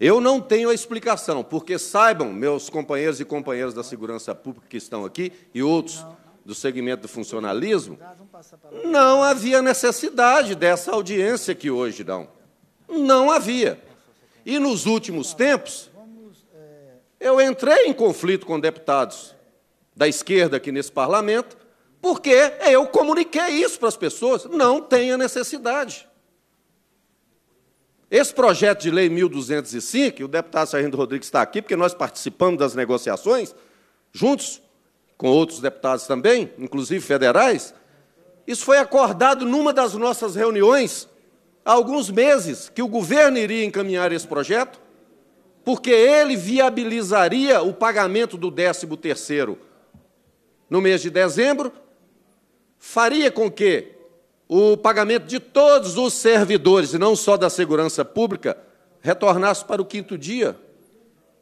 Speaker 7: Eu não tenho a explicação, porque saibam, meus companheiros e companheiras da segurança pública que estão aqui e outros do segmento do funcionalismo, tá, não havia necessidade dessa audiência que hoje dão. Não havia. E nos últimos tempos, é, eu entrei em conflito com deputados da esquerda aqui nesse parlamento, porque eu comuniquei isso para as pessoas. Não tem a necessidade. Esse projeto de lei 1205, o deputado Sargento Rodrigues está aqui, porque nós participamos das negociações juntos, com outros deputados também, inclusive federais, isso foi acordado numa das nossas reuniões há alguns meses que o governo iria encaminhar esse projeto, porque ele viabilizaria o pagamento do 13º no mês de dezembro, faria com que o pagamento de todos os servidores, e não só da segurança pública, retornasse para o quinto dia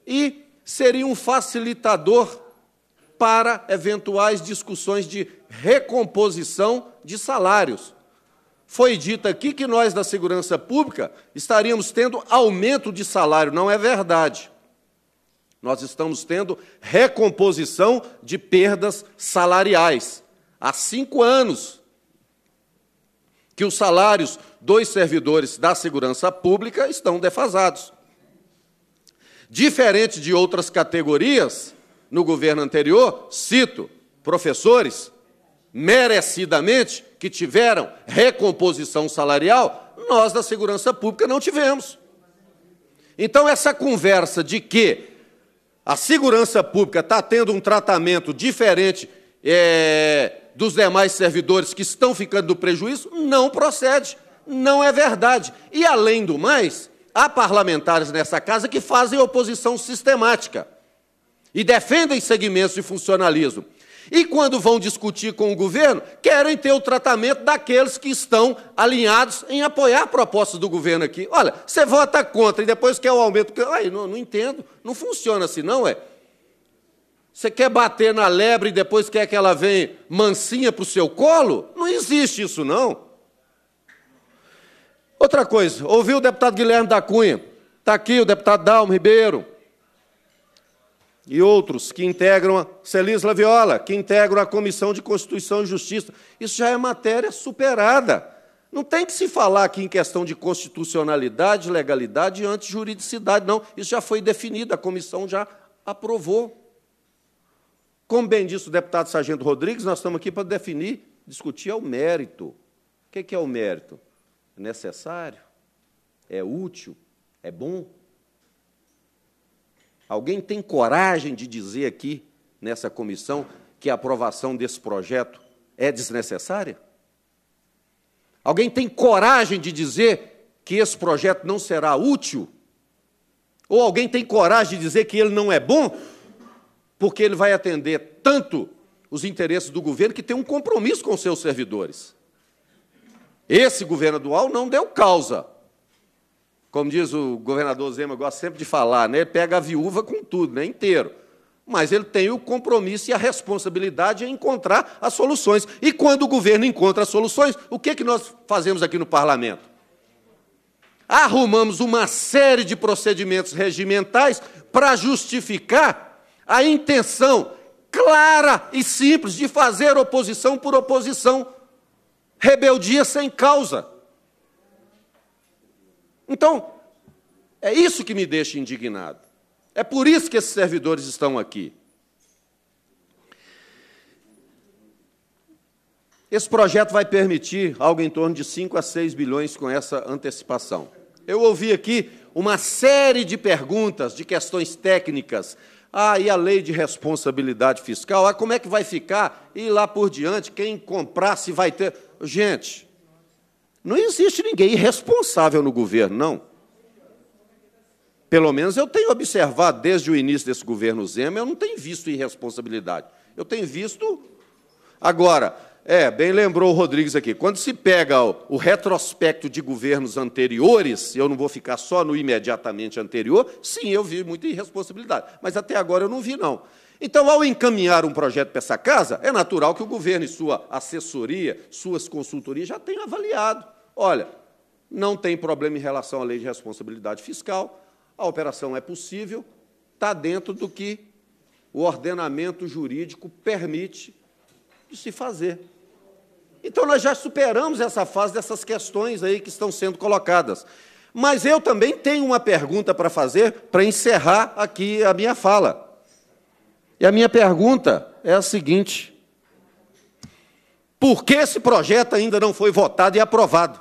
Speaker 7: e seria um facilitador para eventuais discussões de recomposição de salários. Foi dito aqui que nós da segurança pública estaríamos tendo aumento de salário, não é verdade. Nós estamos tendo recomposição de perdas salariais. Há cinco anos que os salários dos servidores da segurança pública estão defasados. Diferente de outras categorias, no governo anterior, cito, professores merecidamente que tiveram recomposição salarial, nós da segurança pública não tivemos. Então, essa conversa de que a segurança pública está tendo um tratamento diferente é, dos demais servidores que estão ficando do prejuízo, não procede, não é verdade. E, além do mais, há parlamentares nessa casa que fazem oposição sistemática e defendem segmentos de funcionalismo. E quando vão discutir com o governo, querem ter o tratamento daqueles que estão alinhados em apoiar propostas do governo aqui. Olha, você vota contra e depois quer o aumento. Ai, não, não entendo, não funciona assim, não é? Você quer bater na lebre e depois quer que ela venha mansinha para o seu colo? Não existe isso, não. Outra coisa, ouvi o deputado Guilherme da Cunha, está aqui o deputado Dalmo Ribeiro, e outros que integram a Celis Laviola, que integram a Comissão de Constituição e Justiça. Isso já é matéria superada. Não tem que se falar aqui em questão de constitucionalidade, legalidade e antijuridicidade, não. Isso já foi definido, a comissão já aprovou. Como bem disse o deputado Sargento Rodrigues, nós estamos aqui para definir, discutir é o mérito. O que é o mérito? É necessário? É útil? É bom? Alguém tem coragem de dizer aqui, nessa comissão, que a aprovação desse projeto é desnecessária? Alguém tem coragem de dizer que esse projeto não será útil? Ou alguém tem coragem de dizer que ele não é bom, porque ele vai atender tanto os interesses do governo que tem um compromisso com seus servidores? Esse governo não deu causa como diz o governador Zema, eu gosto sempre de falar, né? ele pega a viúva com tudo, né? inteiro. Mas ele tem o compromisso e a responsabilidade em encontrar as soluções. E quando o governo encontra as soluções, o que, é que nós fazemos aqui no parlamento? Arrumamos uma série de procedimentos regimentais para justificar a intenção clara e simples de fazer oposição por oposição, rebeldia sem causa. Então, é isso que me deixa indignado. É por isso que esses servidores estão aqui. Esse projeto vai permitir algo em torno de 5 a 6 bilhões com essa antecipação. Eu ouvi aqui uma série de perguntas, de questões técnicas. Ah, e a lei de responsabilidade fiscal? Ah, como é que vai ficar? E lá por diante, quem comprar se vai ter. Gente, não existe ninguém irresponsável no governo, não. Pelo menos eu tenho observado desde o início desse governo Zema, eu não tenho visto irresponsabilidade. Eu tenho visto. Agora, é, bem lembrou o Rodrigues aqui, quando se pega o, o retrospecto de governos anteriores, eu não vou ficar só no imediatamente anterior, sim, eu vi muita irresponsabilidade, mas até agora eu não vi, não. Então, ao encaminhar um projeto para essa casa, é natural que o governo e sua assessoria, suas consultorias já tenham avaliado olha, não tem problema em relação à lei de responsabilidade fiscal, a operação é possível, está dentro do que o ordenamento jurídico permite de se fazer. Então, nós já superamos essa fase dessas questões aí que estão sendo colocadas. Mas eu também tenho uma pergunta para fazer para encerrar aqui a minha fala. E a minha pergunta é a seguinte: por que esse projeto ainda não foi votado e aprovado?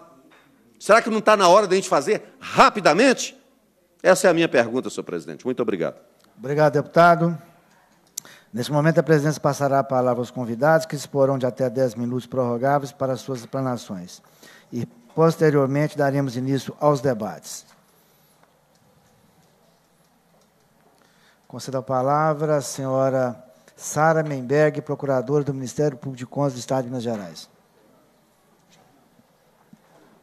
Speaker 7: Será que não está na hora da gente fazer rapidamente? Essa é a minha pergunta, senhor presidente. Muito obrigado.
Speaker 1: Obrigado, deputado. Nesse momento, a presidência passará a palavra aos convidados, que exporão de até 10 minutos prorrogáveis para suas explanações. E, posteriormente, daremos início aos debates. Concedo a palavra à senhora Sara Memberg, procuradora do Ministério Público de Contas do Estado de Minas Gerais.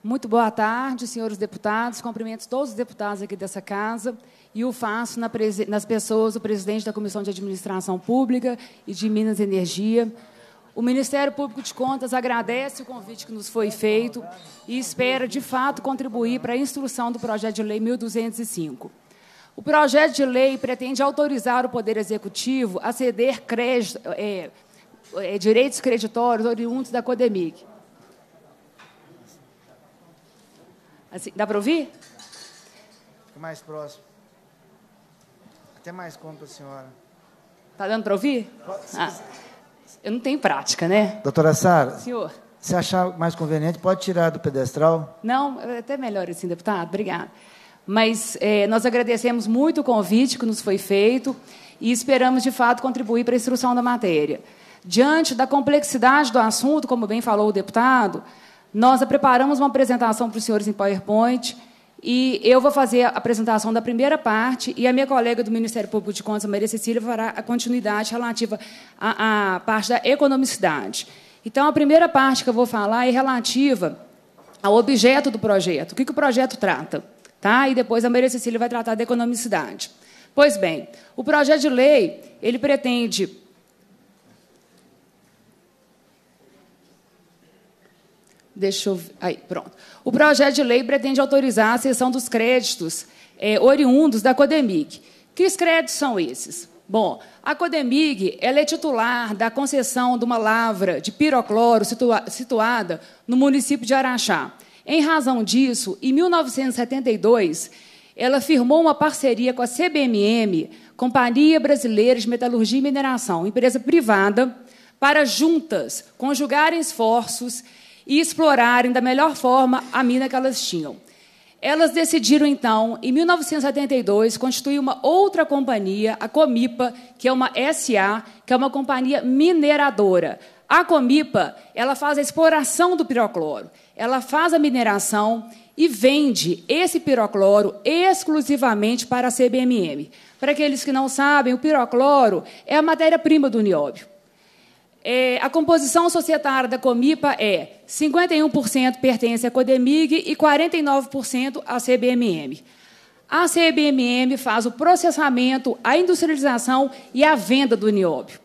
Speaker 8: Muito boa tarde, senhores deputados. Cumprimento todos os deputados aqui dessa casa e o faço na nas pessoas do presidente da Comissão de Administração Pública e de Minas Energia. O Ministério Público de Contas agradece o convite que nos foi feito e espera, de fato, contribuir para a instrução do projeto de lei 1205. O projeto de lei pretende autorizar o Poder Executivo a ceder crédito, é, é, direitos creditórios oriundos da Codemig. Assim, dá para ouvir?
Speaker 1: Fica mais próximo. Até mais cômodo senhora.
Speaker 8: Está dando para ouvir? Ah, eu não tenho prática, né? Doutora Sara. Senhor.
Speaker 1: Se achar mais conveniente, pode tirar do pedestral?
Speaker 8: Não, é até melhor assim, deputado. Obrigada. Mas é, nós agradecemos muito o convite que nos foi feito e esperamos, de fato, contribuir para a instrução da matéria. Diante da complexidade do assunto, como bem falou o deputado, nós preparamos uma apresentação para os senhores em PowerPoint e eu vou fazer a apresentação da primeira parte e a minha colega do Ministério Público de Contas, Maria Cecília, fará a continuidade relativa à, à parte da economicidade. Então, a primeira parte que eu vou falar é relativa ao objeto do projeto. O que, que o projeto trata? tá? E depois a Maria Cecília vai tratar da economicidade. Pois bem, o projeto de lei, ele pretende Deixa eu... Aí, pronto. O projeto de lei pretende autorizar a cessão dos créditos é, oriundos da Codemig. Que créditos são esses? Bom, a Codemig ela é titular da concessão de uma lavra de pirocloro situa- situada no município de Araxá. Em razão disso, em 1972, ela firmou uma parceria com a CBMM, Companhia Brasileira de Metalurgia e Mineração, empresa privada, para juntas conjugarem esforços e explorarem da melhor forma a mina que elas tinham. Elas decidiram, então, em 1972, constituir uma outra companhia, a Comipa, que é uma SA, que é uma companhia mineradora. A Comipa ela faz a exploração do pirocloro ela faz a mineração e vende esse pirocloro exclusivamente para a CBMM. Para aqueles que não sabem, o pirocloro é a matéria-prima do nióbio. É, a composição societária da Comipa é 51% pertence à Codemig e 49% à CBMM. A CBMM faz o processamento, a industrialização e a venda do nióbio.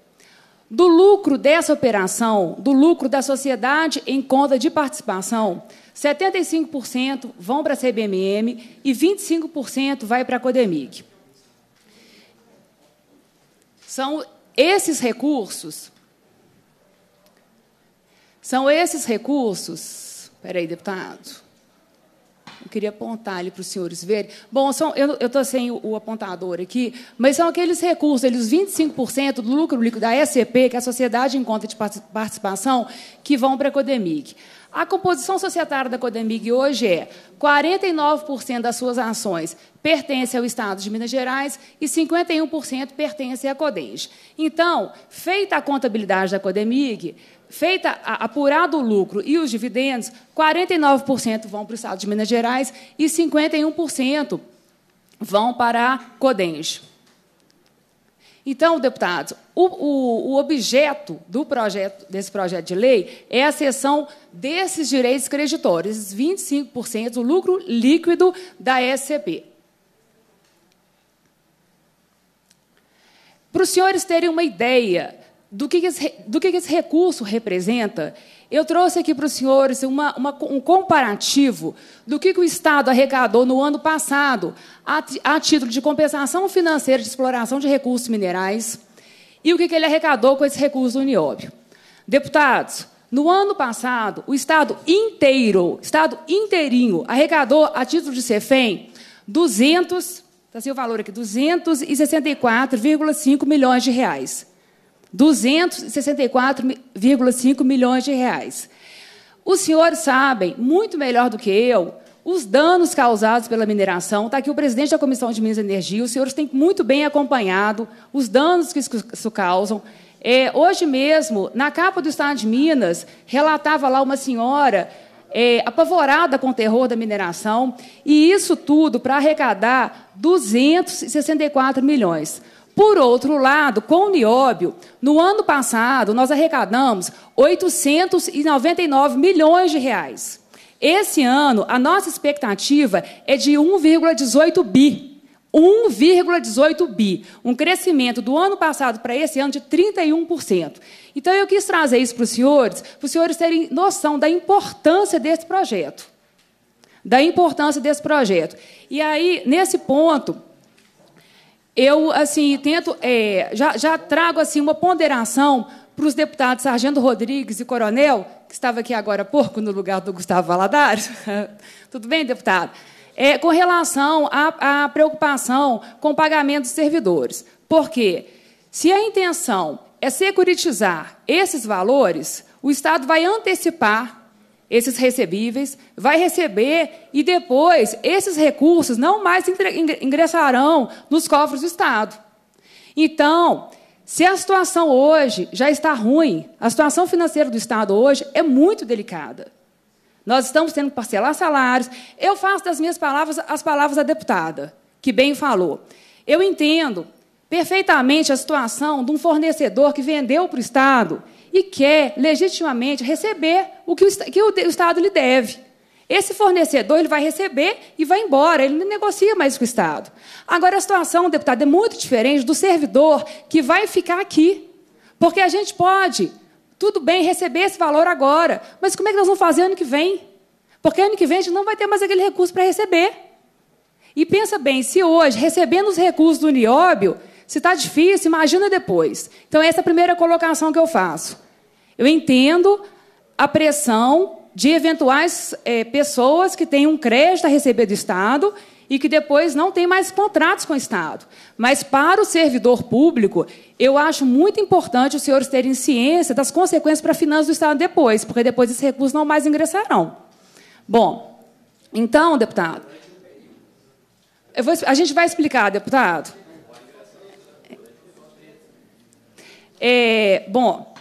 Speaker 8: Do lucro dessa operação, do lucro da sociedade em conta de participação, 75% vão para a CBMM e 25% vai para a Codemig. São esses recursos. São esses recursos. Espera aí, deputado. Eu queria apontar ali para os senhores verem. Bom, são, eu estou sem o, o, apontador aqui, mas são aqueles recursos, eles 25% do lucro líquido da SCP, que é a Sociedade em Conta de Participação, que vão para a Codemig. A composição societária da Codemig hoje é 49% das suas ações pertence ao Estado de Minas Gerais e 51% pertence à Codenj. Então, feita a contabilidade da Codemig, feita apurado o lucro e os dividendos, 49% vão para o Estado de Minas Gerais e 51% vão para a Codenge. Então, deputados, o, o, o, objeto do projeto, desse projeto de lei é a cessão desses direitos creditórios, 25% do lucro líquido da SCP. Para os senhores terem uma ideia, do que esse, do que esse recurso representa, eu trouxe aqui para os senhores uma, uma, um comparativo do que, que, o Estado arrecadou no ano passado a, a, título de compensação financeira de exploração de recursos minerais e o que, que ele arrecadou com esse recurso do Unióbio. Deputados, no ano passado, o Estado inteiro, Estado inteirinho, arrecadou a título de CEFEM 200, está assim o valor aqui, 264,5 milhões de reais. 264,5 milhões de reais. Os senhores sabem, muito melhor do que eu, os danos causados pela mineração. Está aqui o presidente da Comissão de Minas e Energia. Os senhores têm muito bem acompanhado os danos que isso causam. É, hoje mesmo, na capa do Estado de Minas, relatava lá uma senhora é, apavorada com o terror da mineração, e isso tudo para arrecadar 264 milhões. Por outro lado, com o nióbio, no ano passado nós arrecadamos 899 milhões de reais. Esse ano, a nossa expectativa é de 1,18 bi. 1,18 bi, um crescimento do ano passado para esse ano de 31%. Então, eu quis trazer isso para os senhores, para os senhores terem noção da importância desse projeto. Da importância desse projeto. E aí, nesse ponto, eu, assim, tento, é, já, já trago assim uma ponderação para os deputados Sargento Rodrigues e Coronel, que estava aqui agora porco no lugar do Gustavo Valadares. [LAUGHS] Tudo bem, deputado? É, com relação à, à preocupação com o pagamento dos servidores. Por quê? Se a intenção é securitizar esses valores, o Estado vai antecipar esses recebíveis, vai receber e depois esses recursos não mais ingressarão nos cofres do Estado. Então, se a situação hoje já está ruim, a situação financeira do Estado hoje é muito delicada. Nós estamos tendo que parcelar salários. Eu faço das minhas palavras as palavras da deputada, que bem falou. Eu entendo perfeitamente a situação de um fornecedor que vendeu para o Estado e quer legitimamente receber o que o, que o, o Estado lhe deve. Esse fornecedor ele vai receber e vai embora, ele não negocia mais com o Estado. Agora, a situação, deputado, é muito diferente do servidor que vai ficar aqui. Porque a gente pode, tudo bem, receber esse valor agora, mas como é que nós vamos fazer ano que vem? Porque ano que vem a gente não vai ter mais aquele recurso para receber. E pensa bem, se hoje, recebendo os recursos do Nióbio, se está difícil, imagina depois. Então, essa é a primeira colocação que eu faço. Eu entendo a pressão de eventuais é, pessoas que têm um crédito a receber do Estado e que depois não têm mais contratos com o Estado. Mas, para o servidor público, eu acho muito importante os senhores terem ciência das consequências para a finança do Estado depois, porque depois esses recursos não mais ingressarão. Bom, então, deputado, vou, a gente vai explicar, deputado. É, bom,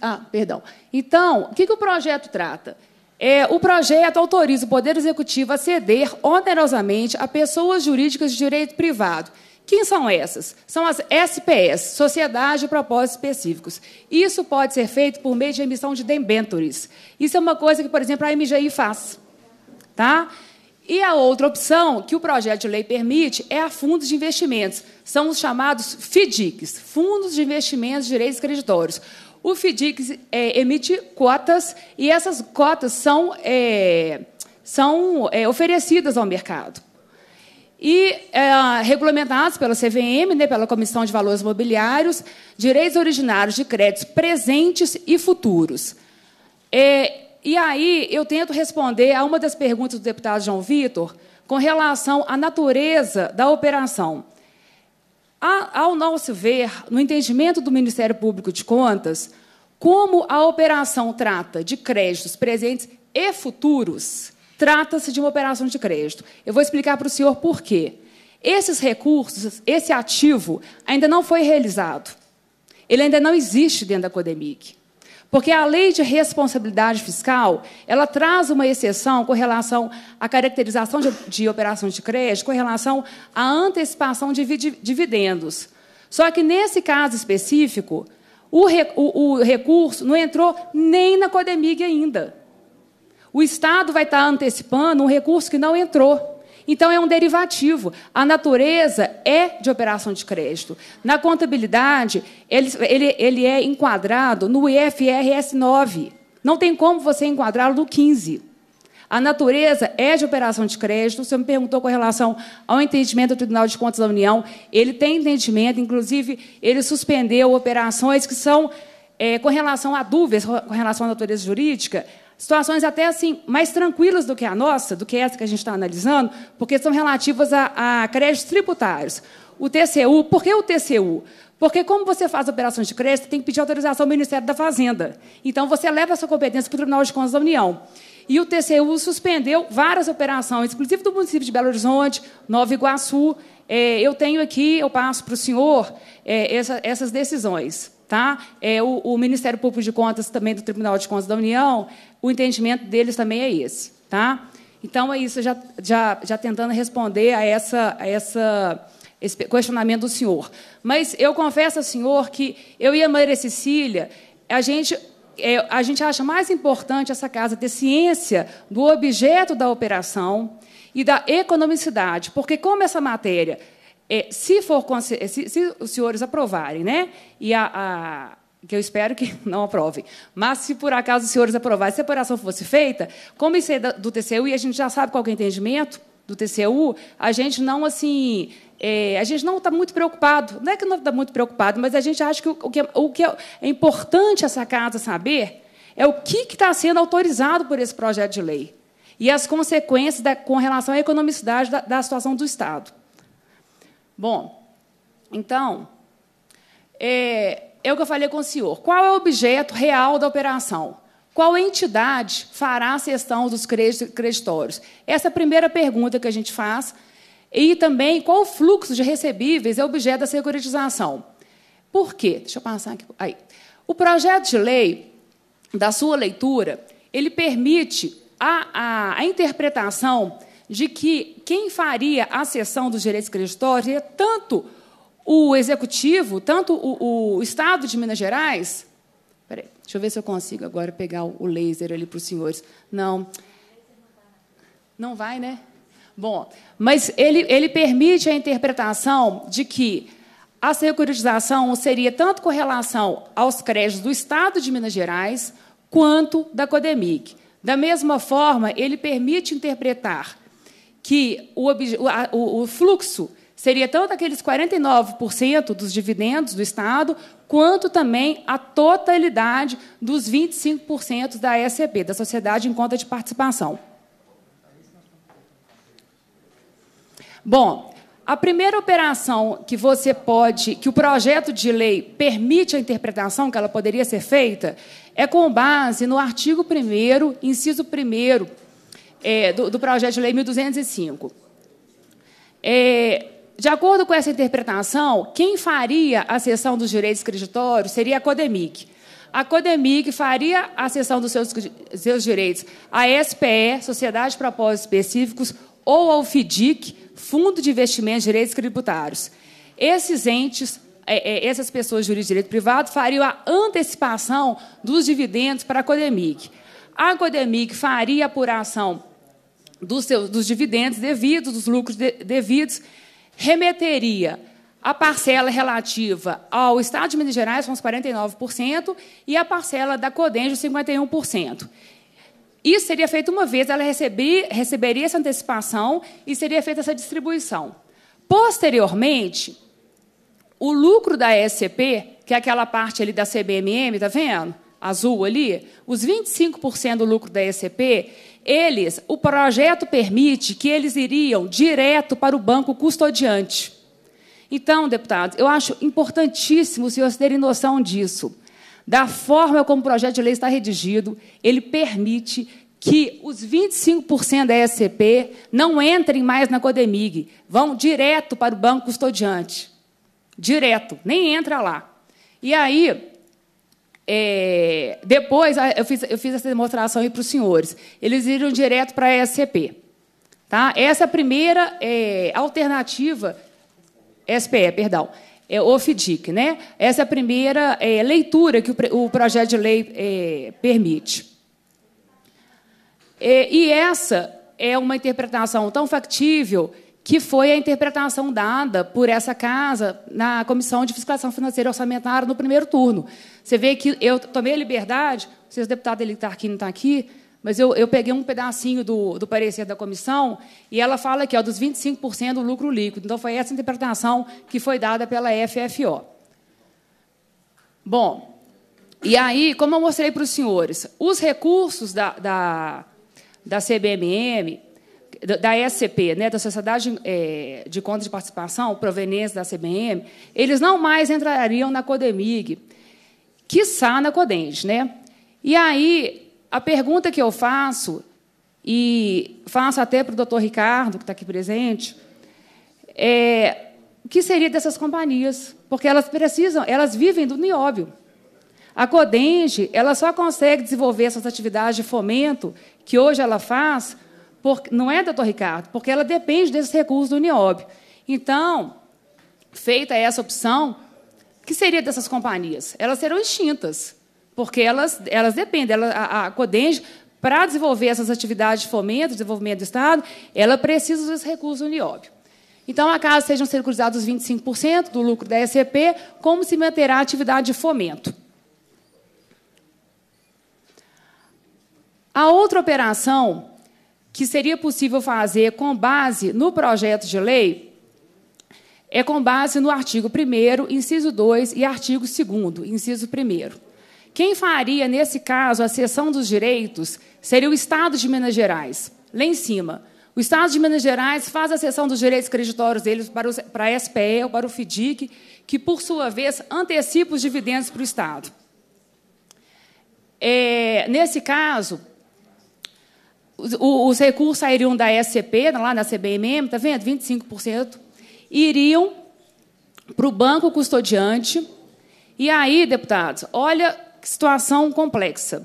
Speaker 8: ah, perdão. Então, o que, que o projeto trata? É, o projeto autoriza o Poder Executivo a ceder onerosamente a pessoas jurídicas de direito privado. Quem são essas? São as SPS, Sociedade de Propósitos Específicos. Isso pode ser feito por meio de emissão de debentures. Isso é uma coisa que, por exemplo, a MGI faz. Tá? E a outra opção que o projeto de lei permite é a fundos de investimentos. São os chamados FDICs, Fundos de Investimentos de Direitos Creditórios. O FIDIC é, emite cotas e essas cotas são, é, são é, oferecidas ao mercado. E é, regulamentados pela CVM, né, pela Comissão de Valores Mobiliários, direitos originários de créditos presentes e futuros. É, e aí eu tento responder a uma das perguntas do deputado João Vitor com relação à natureza da operação ao nosso ver, no entendimento do Ministério Público de Contas, como a operação trata de créditos presentes e futuros, trata-se de uma operação de crédito. Eu vou explicar para o senhor por quê. Esses recursos, esse ativo, ainda não foi realizado. Ele ainda não existe dentro da Codemic. Porque a lei de responsabilidade fiscal, ela traz uma exceção com relação à caracterização de, de operações de crédito, com relação à antecipação de dividendos. Só que, nesse caso específico, o, o, o recurso não entrou nem na Codemig ainda. O Estado vai estar antecipando um recurso que não entrou. Então, é um derivativo. A natureza é de operação de crédito. Na contabilidade, ele, ele, ele é enquadrado no IFRS 9. Não tem como você enquadrá-lo no 15. A natureza é de operação de crédito. senhor me perguntou com relação ao entendimento do Tribunal de Contas da União. Ele tem entendimento, inclusive, ele suspendeu operações que são, é, com relação a dúvidas, com relação à natureza jurídica, situações até assim mais tranquilas do que a nossa, do que essa que a gente está analisando, porque são relativas a, a créditos tributários. O TCU, por que o TCU? Porque, como você faz operações de crédito, tem que pedir autorização ao Ministério da Fazenda. Então, você leva essa competência para o Tribunal de Contas da União. E o TCU suspendeu várias operações, inclusive do município de Belo Horizonte, Nova Iguaçu. É, eu tenho aqui, eu passo para o senhor é, essa, essas decisões. Tá? É, o, o, Ministério Público de Contas, também do Tribunal de Contas da União, o entendimento deles também é esse. Tá? Então, é isso, já, já, já tentando responder a, essa, a essa, esse questionamento do senhor. Mas eu confesso ao senhor que eu e a Maria Cecília, a gente é, a gente acha mais importante essa casa ter ciência do objeto da operação e da economicidade, porque como essa matéria é, se, for, é, se, se, os senhores aprovarem, né? E a, a, que eu espero que [LAUGHS] não aprovem, mas se por acaso os senhores aprovarem, se a separação fosse feita, como isso é do TCU e a gente já sabe qual é o entendimento do TCU, a gente não assim é, a gente não está muito preocupado, não é que não está muito preocupado, mas a gente acha que o, o, que, é, o que, é, é importante essa casa saber é o que está sendo autorizado por esse projeto de lei e as consequências da, com relação à economicidade da, da situação do Estado. Bom, então, é, é o que eu falei com o senhor. Qual é o objeto real da operação? Qual entidade fará a cessão dos creditórios? Essa é a primeira pergunta que a gente faz. E também, qual o fluxo de recebíveis é objeto da securitização? Por quê? Deixa eu passar aqui. Aí. O projeto de lei, da sua leitura, ele permite a, a, a interpretação de que quem faria a cessão dos direitos creditórios é tanto o executivo, tanto o, o Estado de Minas Gerais. Peraí, deixa eu ver se eu consigo agora pegar o laser ali para os senhores. Não. Não vai, né? Bom, mas ele, ele permite a interpretação de que a securitização seria tanto com relação aos créditos do Estado de Minas Gerais quanto da Codemic. Da mesma forma, ele permite interpretar que o, o, o fluxo seria tanto aqueles 49% dos dividendos do Estado, quanto também a totalidade dos 25% da SEP, da Sociedade em Conta de Participação. Bom, a primeira operação que você pode, que o projeto de lei permite a interpretação que ela poderia ser feita, é com base no artigo 1 inciso 1 é, do, do, projeto de lei 1205. É, de acordo com essa interpretação, quem faria a cessão dos direitos creditórios seria a CODEMIC. A CODEMIC faria a cessão dos seus, seus direitos à SPE, Sociedade de Propósitos Específicos, ou ao FIDIC, Fundo de Investimentos de Direitos Tributários. Esses entes, é, é, essas pessoas de direito privado, fariam a antecipação dos dividendos para a CODEMIC. A CODEMIC faria apuração dos, seus, dos dividendos devidos, dos lucros de, devidos, remeteria a parcela relativa ao Estado de Minas Gerais, com os 49%, e a parcela da Codenge, 51%. Isso seria feito uma vez, ela receber, receberia essa antecipação e seria feita essa distribuição. Posteriormente, o lucro da SCP, que é aquela parte ali da CBMM, tá vendo? Azul ali, os 25% do lucro da SCP, eles, o projeto permite que eles iriam direto para o banco custodiante. Então, deputados, eu acho importantíssimo os senhores terem noção disso. Da forma como o projeto de lei está redigido, ele permite que os 25% da SCP não entrem mais na Codemig, vão direto para o banco custodiante. Direto, nem entra lá. E aí, é, depois, eu fiz, eu fiz essa demonstração aí para os senhores. Eles iram direto para a SCP. Tá? Essa é a primeira é, alternativa, SPE, perdão, é OFDIC. Né? Essa é a primeira é, leitura que o, o, projeto de lei é, permite. É, e essa é uma interpretação tão factível que foi a interpretação dada por essa casa na Comissão de Fiscalização Financeira e Orçamentária no primeiro turno. Você vê que eu tomei a liberdade, não sei se o deputado Elitarquino está aqui, mas eu, eu, peguei um pedacinho do, do, parecer da comissão e ela fala aqui ó, dos 25% do lucro líquido. Então, foi essa interpretação que foi dada pela FFO. Bom, e aí, como eu mostrei para os senhores, os recursos da, da, da CBMM da SCP, né, da Sociedade eh, de Contas de Participação, provenientes da CBM, eles não mais entrariam na Codemig, quiçá na Codenge. Né? E aí, a pergunta que eu faço, e faço até para o doutor Ricardo, que está aqui presente, é o que seria dessas companhias? Porque elas precisam, elas vivem do nióbio. A Codenge, ela só consegue desenvolver essas atividades de fomento que hoje ela faz por, não é, doutor Ricardo? Porque ela depende desses recursos do Uniob. Então, feita essa opção, que seria dessas companhias? Elas serão extintas, porque elas, elas dependem. a, a Codenge, para desenvolver essas atividades de fomento, desenvolvimento do Estado, ela precisa dos recursos do Uniob. Então, acaso sejam circuncidados 25% do lucro da SCP, como se manterá a atividade de fomento? A outra operação que seria possível fazer com base no projeto de lei é com base no artigo 1, inciso 2 e artigo 2, inciso 1. Quem faria, nesse caso, a cessão dos direitos seria o Estado de Minas Gerais. Lá em cima. O Estado de Minas Gerais faz a cessão dos direitos creditórios deles para, os, para a SPE ou para o FDIC, que, por sua vez, antecipa os dividendos para o Estado. É, nesse caso, os recursos sairiam da SCP, lá na CBMM, está vendo? 25%, iriam para o banco custodiante. E aí, deputados, olha que situação complexa.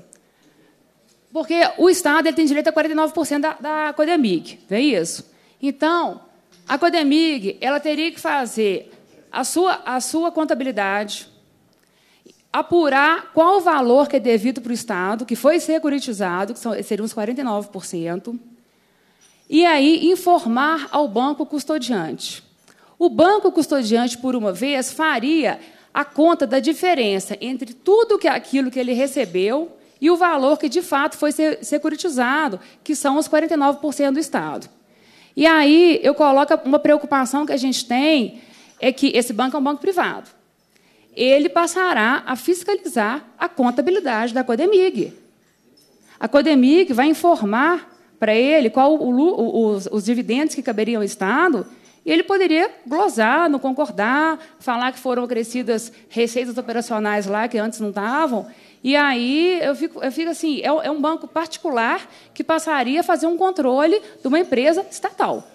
Speaker 8: Porque o Estado ele tem direito a 49% da, da Codemig, não é isso? Então, a Codemig ela teria que fazer a sua, a sua contabilidade, apurar qual o valor que é devido para o Estado, que foi securitizado, que são, seriam os 49%, e aí informar ao banco custodiante. O banco custodiante, por uma vez, faria a conta da diferença entre tudo que, aquilo que ele recebeu e o valor que, de fato, foi securitizado, que são os 49% do Estado. E aí eu coloco uma preocupação que a gente tem, é que esse banco é um banco privado ele passará a fiscalizar a contabilidade da Codemig. A Codemig vai informar para ele qual o, o, os, os, dividendos que caberiam ao Estado, e ele poderia glosar, não concordar, falar que foram acrescidas receitas operacionais lá que antes não estavam. E aí eu fico, eu fico assim, é, é um banco particular que passaria a fazer um controle de uma empresa estatal.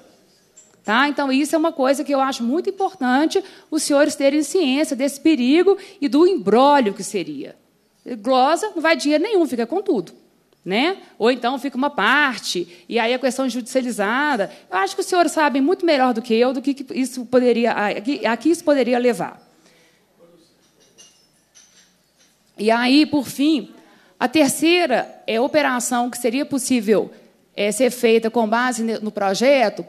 Speaker 8: Tá? Então, isso é uma coisa que eu acho muito importante os senhores terem ciência desse perigo e do embrólio que seria. Glosa não vai dinheiro nenhum, fica com tudo. Né? Ou então fica uma parte, e aí a questão judicializada. Eu acho que os senhores sabem muito melhor do que eu do que isso poderia, a, a que isso poderia levar. E aí, por fim, a terceira é, operação que seria possível é, ser feita com base no projeto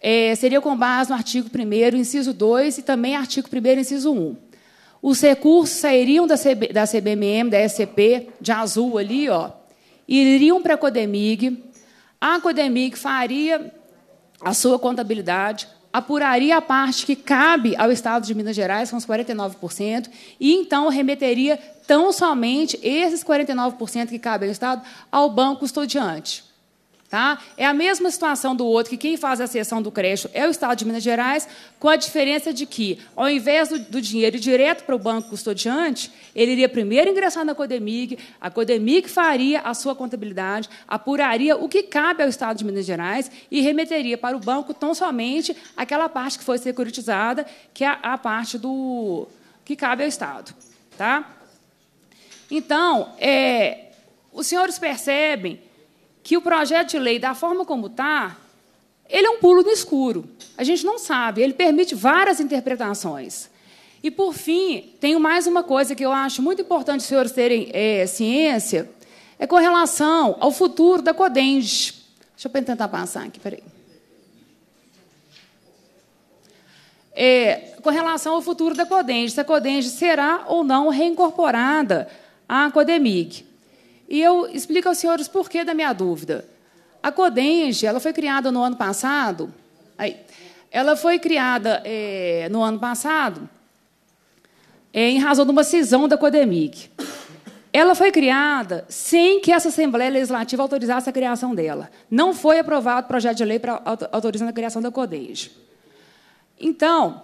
Speaker 8: é, seria com base no artigo 1 inciso 2 e também artigo 1 inciso 1. Os recursos sairiam da, CB, da CBMM, da SCP, de azul ali, ó, iriam para a Codemig, a Codemig faria a sua contabilidade, apuraria a parte que cabe ao Estado de Minas Gerais, são os 49%, e então remeteria tão somente esses 49% que cabem ao Estado ao banco custodiante. Tá? É a mesma situação do outro, que quem faz a cessão do crédito é o Estado de Minas Gerais, com a diferença de que, ao invés do, do dinheiro ir direto para o banco custodiante, ele iria primeiro ingressar na Codemig, a Codemig faria a sua contabilidade, apuraria o que cabe ao Estado de Minas Gerais e remeteria para o banco tão somente aquela parte que foi securitizada, que é a parte do que cabe ao Estado. Tá? Então, é, os senhores percebem que o projeto de lei, da forma como está, ele é um pulo no escuro. A gente não sabe, ele permite várias interpretações. E, por fim, tenho mais uma coisa que eu acho muito importante os senhores terem é, ciência, é com relação ao futuro da CODENGE. Deixa eu tentar passar aqui, peraí. É, com relação ao futuro da CODENGE, se a CODENGE será ou não reincorporada à CODEMIG. E eu explico aos senhores por que da minha dúvida. A Codenge, ela foi criada no ano passado. Aí, ela foi criada é, no ano passado é, em razão de uma cisão da Codemic. Ela foi criada sem que essa Assembleia Legislativa autorizasse a criação dela. Não foi aprovado o projeto de lei para autorizando a criação da Codenge. Então,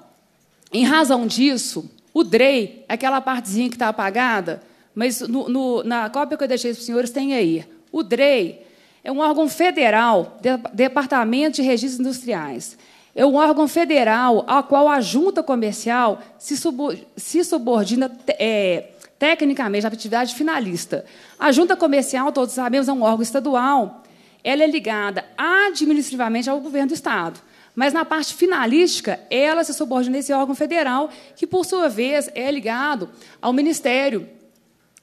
Speaker 8: em razão disso, o DREI, aquela partezinha que está apagada, mas no, no, na cópia que eu deixei para os senhores tem aí. O DREI é um órgão federal, de, Departamento de Registros Industriais. É um órgão federal ao qual a junta comercial se, sub, se subordina é, tecnicamente à atividade finalista. A junta comercial, todos sabemos, é um órgão estadual. Ela é ligada administrativamente ao governo do Estado. Mas na parte finalística, ela se subordina a esse órgão federal, que, por sua vez, é ligado ao Ministério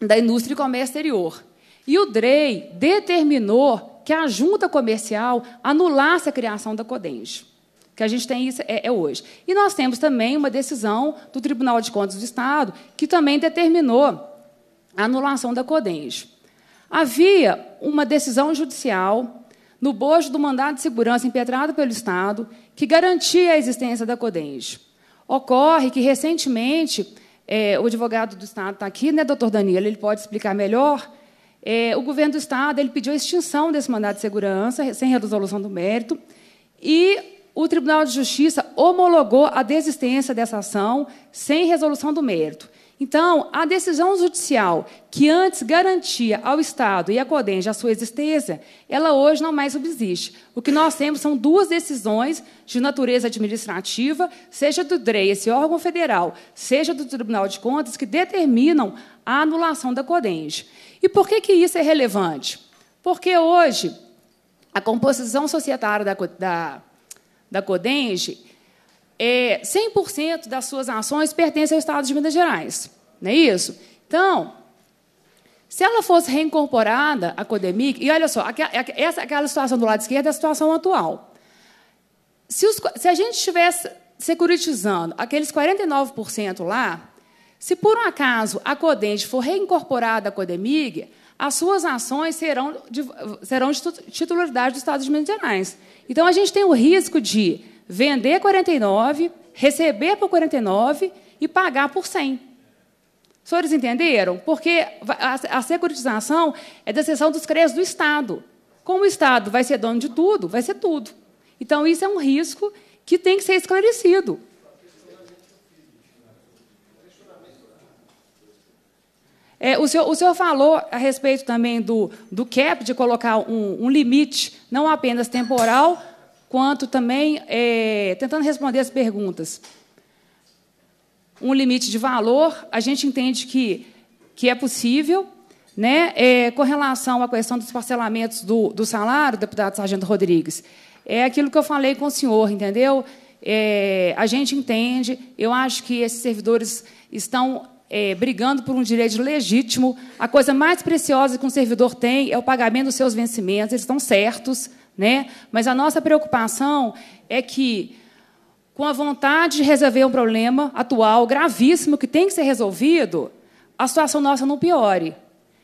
Speaker 8: da indústria e comércio exterior. E o DREI determinou que a junta comercial anulasse a criação da CODENGE. Que a gente tem isso é, é, hoje. E nós temos também uma decisão do Tribunal de Contas do Estado que também determinou a anulação da CODENGE. Havia uma decisão judicial no bojo do mandado de segurança impetrado pelo Estado que garantia a existência da CODENGE. Ocorre que, recentemente, é, o advogado do Estado está aqui, né, doutor Danilo? Ele pode explicar melhor. É, o governo do Estado ele pediu a extinção desse mandado de segurança, sem resolução do mérito, e o Tribunal de Justiça homologou a desistência dessa ação sem resolução do mérito. Então, a decisão judicial que antes garantia ao Estado e à CODENJ a sua existência, ela hoje não mais subsiste. O que nós temos são duas decisões de natureza administrativa, seja do DREI, esse órgão federal, seja do Tribunal de Contas, que determinam a anulação da CODENJ. E por que, que isso é relevante? Porque hoje, a composição societária da, da, da CODENJ é, 100% das suas ações pertencem ao Estado de Minas Gerais. Não é isso? Então, se ela fosse reincorporada à Codemic, e olha só, essa, aquela situação do lado esquerdo é a situação atual. Se, os, se a gente estivesse securitizando aqueles 49% lá, se por um acaso a Codente for reincorporada à Codemig, as suas ações serão de, serão de titularidade do Estado de Minas Gerais. Então a gente tem o risco de vender 49, receber por 49 e pagar por 100. Os senhores entenderam? Porque a, securitização é da exceção dos créditos do Estado. Como o Estado vai ser dono de tudo, vai ser tudo. Então, isso é um risco que tem que ser esclarecido. É, o, senhor, o, senhor, falou a respeito também do, do cap, de colocar um, um limite, não apenas temporal, quanto também é, tentando responder as perguntas. Um limite de valor, a gente entende que, que é possível. Né? É, com relação à questão dos parcelamentos do, do salário, deputado Sargento Rodrigues, é aquilo que eu falei com o senhor, entendeu? É, a gente entende, eu acho que esses servidores estão é, brigando por um direito legítimo. A coisa mais preciosa que um servidor tem é o pagamento dos seus vencimentos, eles estão certos, né? Mas a nossa preocupação é que, com a vontade de resolver um problema atual, gravíssimo, que tem que ser resolvido, a situação nossa não piore.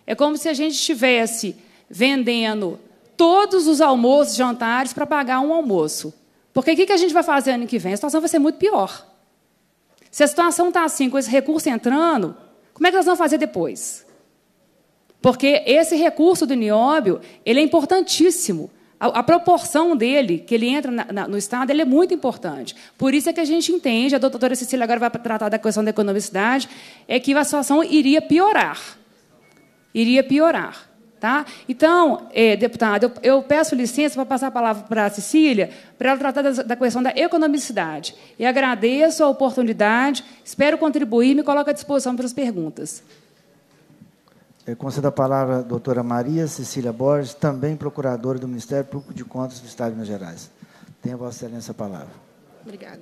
Speaker 8: É como se a gente estivesse vendendo todos os almoços, jantares, para pagar um almoço. Porque o que a gente vai fazer ano que vem? A situação vai ser muito pior. Se a situação está assim, com esse recurso entrando, como é que nós vamos fazer depois? Porque esse recurso do nióbio, ele é importantíssimo. A, proporção dele, que ele entra na, na, no Estado, ele é muito importante. Por isso é que a gente entende, a doutora Cecília agora vai tratar da questão da economicidade, é que a situação iria piorar. Iria piorar. Tá? Então, eh, deputado, eu, eu, peço licença para passar a palavra para a Cecília, para ela tratar da, da, questão da economicidade. E agradeço a oportunidade, espero contribuir e me coloco à disposição para as perguntas.
Speaker 1: É, Concedo a palavra à doutora Maria Cecília Borges, também procuradora do Ministério Público de Contas do Estado de Minas Gerais. Tenha Vossa Excelência a palavra.
Speaker 9: Obrigada.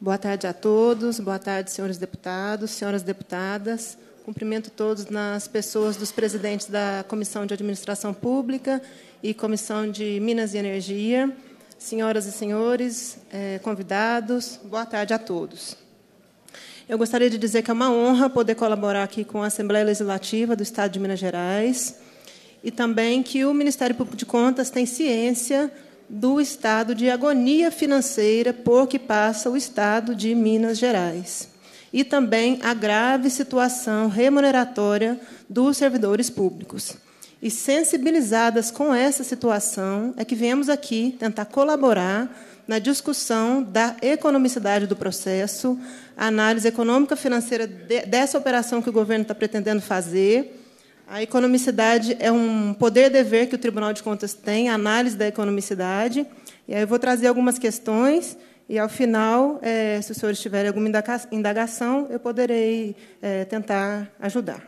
Speaker 9: Boa tarde a todos, boa tarde, senhores deputados, senhoras deputadas. Cumprimento todos nas pessoas dos presidentes da Comissão de Administração Pública e Comissão de Minas e Energia, senhoras e senhores, eh, convidados, boa tarde a todos. Eu gostaria de dizer que é uma honra poder colaborar aqui com a Assembleia Legislativa do Estado de Minas Gerais e também que o Ministério Público de Contas tem ciência do estado de agonia financeira por que passa o Estado de Minas Gerais e também a grave situação remuneratória dos servidores públicos. E sensibilizadas com essa situação, é que viemos aqui tentar colaborar na discussão da economicidade do processo, a análise econômica financeira de, dessa operação que o governo está pretendendo fazer. A economicidade é um poder-dever que o Tribunal de Contas tem, a análise da economicidade. E aí eu vou trazer algumas questões e, ao final, é, se os senhores tiverem alguma indagação, eu poderei é, tentar ajudar.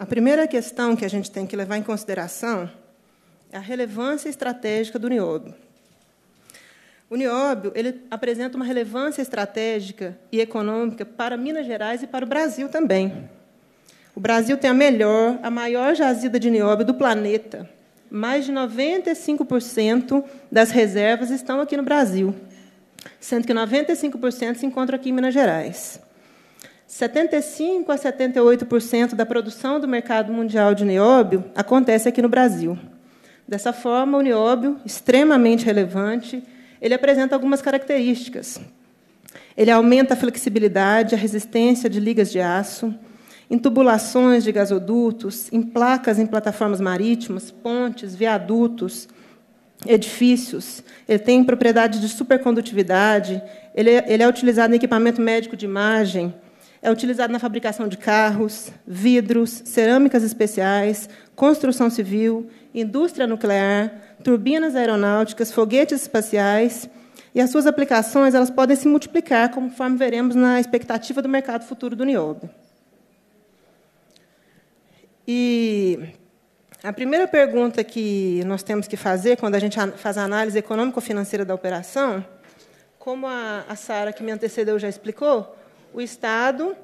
Speaker 9: A primeira questão que a gente tem que levar em consideração é a relevância estratégica do nióbio. O nióbio ele apresenta uma relevância estratégica e econômica para Minas Gerais e para o Brasil também. O Brasil tem a melhor, a maior jazida de nióbio do planeta. Mais de 95% das reservas estão aqui no Brasil, sendo que 95% se encontra aqui em Minas Gerais. 75% a 78% da produção do mercado mundial de nióbio acontece aqui no Brasil. Dessa forma, o nióbio, extremamente relevante, ele apresenta algumas características. Ele aumenta a flexibilidade, a resistência de ligas de aço, em tubulações de gasodutos, em placas em plataformas marítimas, pontes, viadutos, edifícios. Ele tem propriedade de supercondutividade, ele é, ele é utilizado em equipamento médico de imagem, é utilizado na fabricação de carros, vidros, cerâmicas especiais, construção civil, indústria nuclear, turbinas aeronáuticas, foguetes espaciais. E as suas aplicações elas podem se multiplicar, conforme veremos na expectativa do mercado futuro do nióbio. E a primeira pergunta que nós temos que fazer quando a gente faz a análise econômico-financeira da operação, como a Sara que me antecedeu já explicou, o Estado,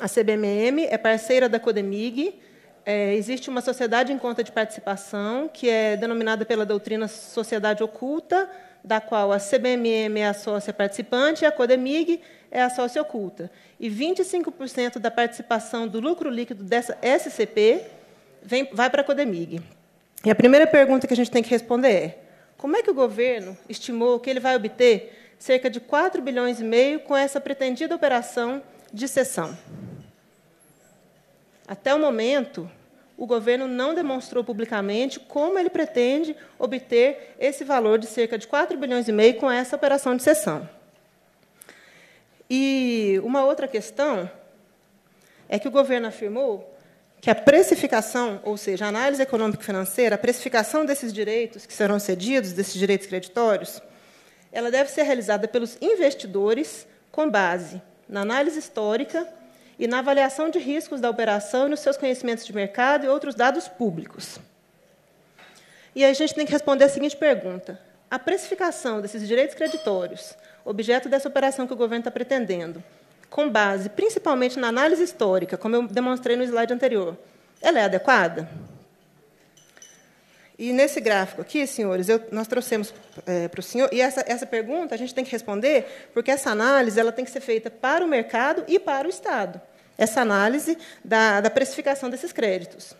Speaker 9: a CBMM, é parceira da Codemig. É, existe uma sociedade em conta de participação, que é denominada pela doutrina sociedade oculta, da qual a CBMM é a sócia participante e a Codemig é a sócia oculta. E 25% da participação do lucro líquido dessa SCP vem, vai para a Codemig. E a primeira pergunta que a gente tem que responder é: como é que o governo estimou que ele vai obter cerca de 4 bilhões e meio com essa pretendida operação de cessão. Até o momento, o governo não demonstrou publicamente como ele pretende obter esse valor de cerca de 4 bilhões e meio com essa operação de cessão. E uma outra questão é que o governo afirmou que a precificação, ou seja, a análise econômico-financeira, a precificação desses direitos que serão cedidos, desses direitos creditórios, ela deve ser realizada pelos investidores com base na análise histórica e na avaliação de riscos da operação e nos seus conhecimentos de mercado e outros dados públicos. E aí a gente tem que responder a seguinte pergunta: a precificação desses direitos creditórios, objeto dessa operação que o governo está pretendendo, com base principalmente na análise histórica, como eu demonstrei no slide anterior, ela é adequada? E nesse gráfico aqui, senhores, eu, nós trouxemos é, para o senhor, e essa, essa pergunta a gente tem que responder, porque essa análise ela tem que ser feita para o mercado e para o Estado. Essa análise da, da precificação desses créditos.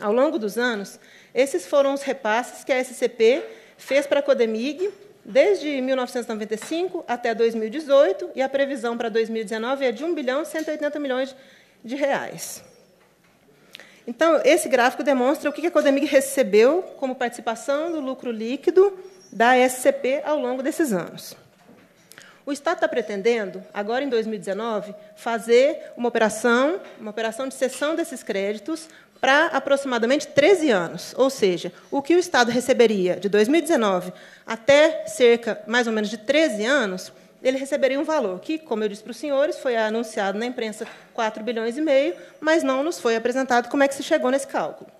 Speaker 9: Ao longo dos anos, esses foram os repasses que a SCP fez para a Codemig desde 1995 até 2018, e a previsão para 2019 é de 1 bilhão e 180 milhões de reais. Então, esse gráfico demonstra o que a Codemig recebeu como participação do lucro líquido da SCP ao longo desses anos. O Estado está pretendendo, agora em 2019, fazer uma operação, uma operação de cessão desses créditos para aproximadamente 13 anos, ou seja, o que o Estado receberia de 2019 até cerca mais ou menos de 13 anos ele receberia um valor que, como eu disse para os senhores, foi anunciado na imprensa 4 bilhões e meio, mas não nos foi apresentado como é que se chegou nesse cálculo.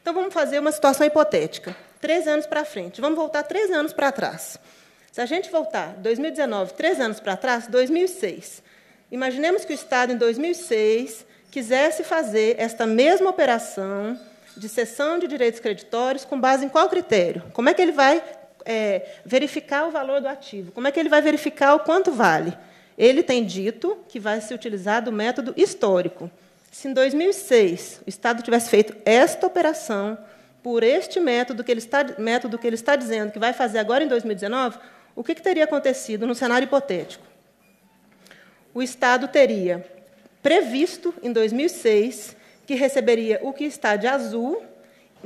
Speaker 9: Então, vamos fazer uma situação hipotética. Três anos para frente. Vamos voltar três anos para trás. Se a gente voltar 2019, três anos para trás, 2006. Imaginemos que o Estado, em 2006, quisesse fazer esta mesma operação de cessão de direitos creditórios com base em qual critério? Como é que ele vai é, verificar o valor do ativo. Como é que ele vai verificar o quanto vale? Ele tem dito que vai se utilizar do método histórico. Se em 2006 o Estado tivesse feito esta operação por este método que ele está, método que ele está dizendo que vai fazer agora em 2019, o que, que teria acontecido no cenário hipotético? O Estado teria previsto, em 2006, que receberia o que está de azul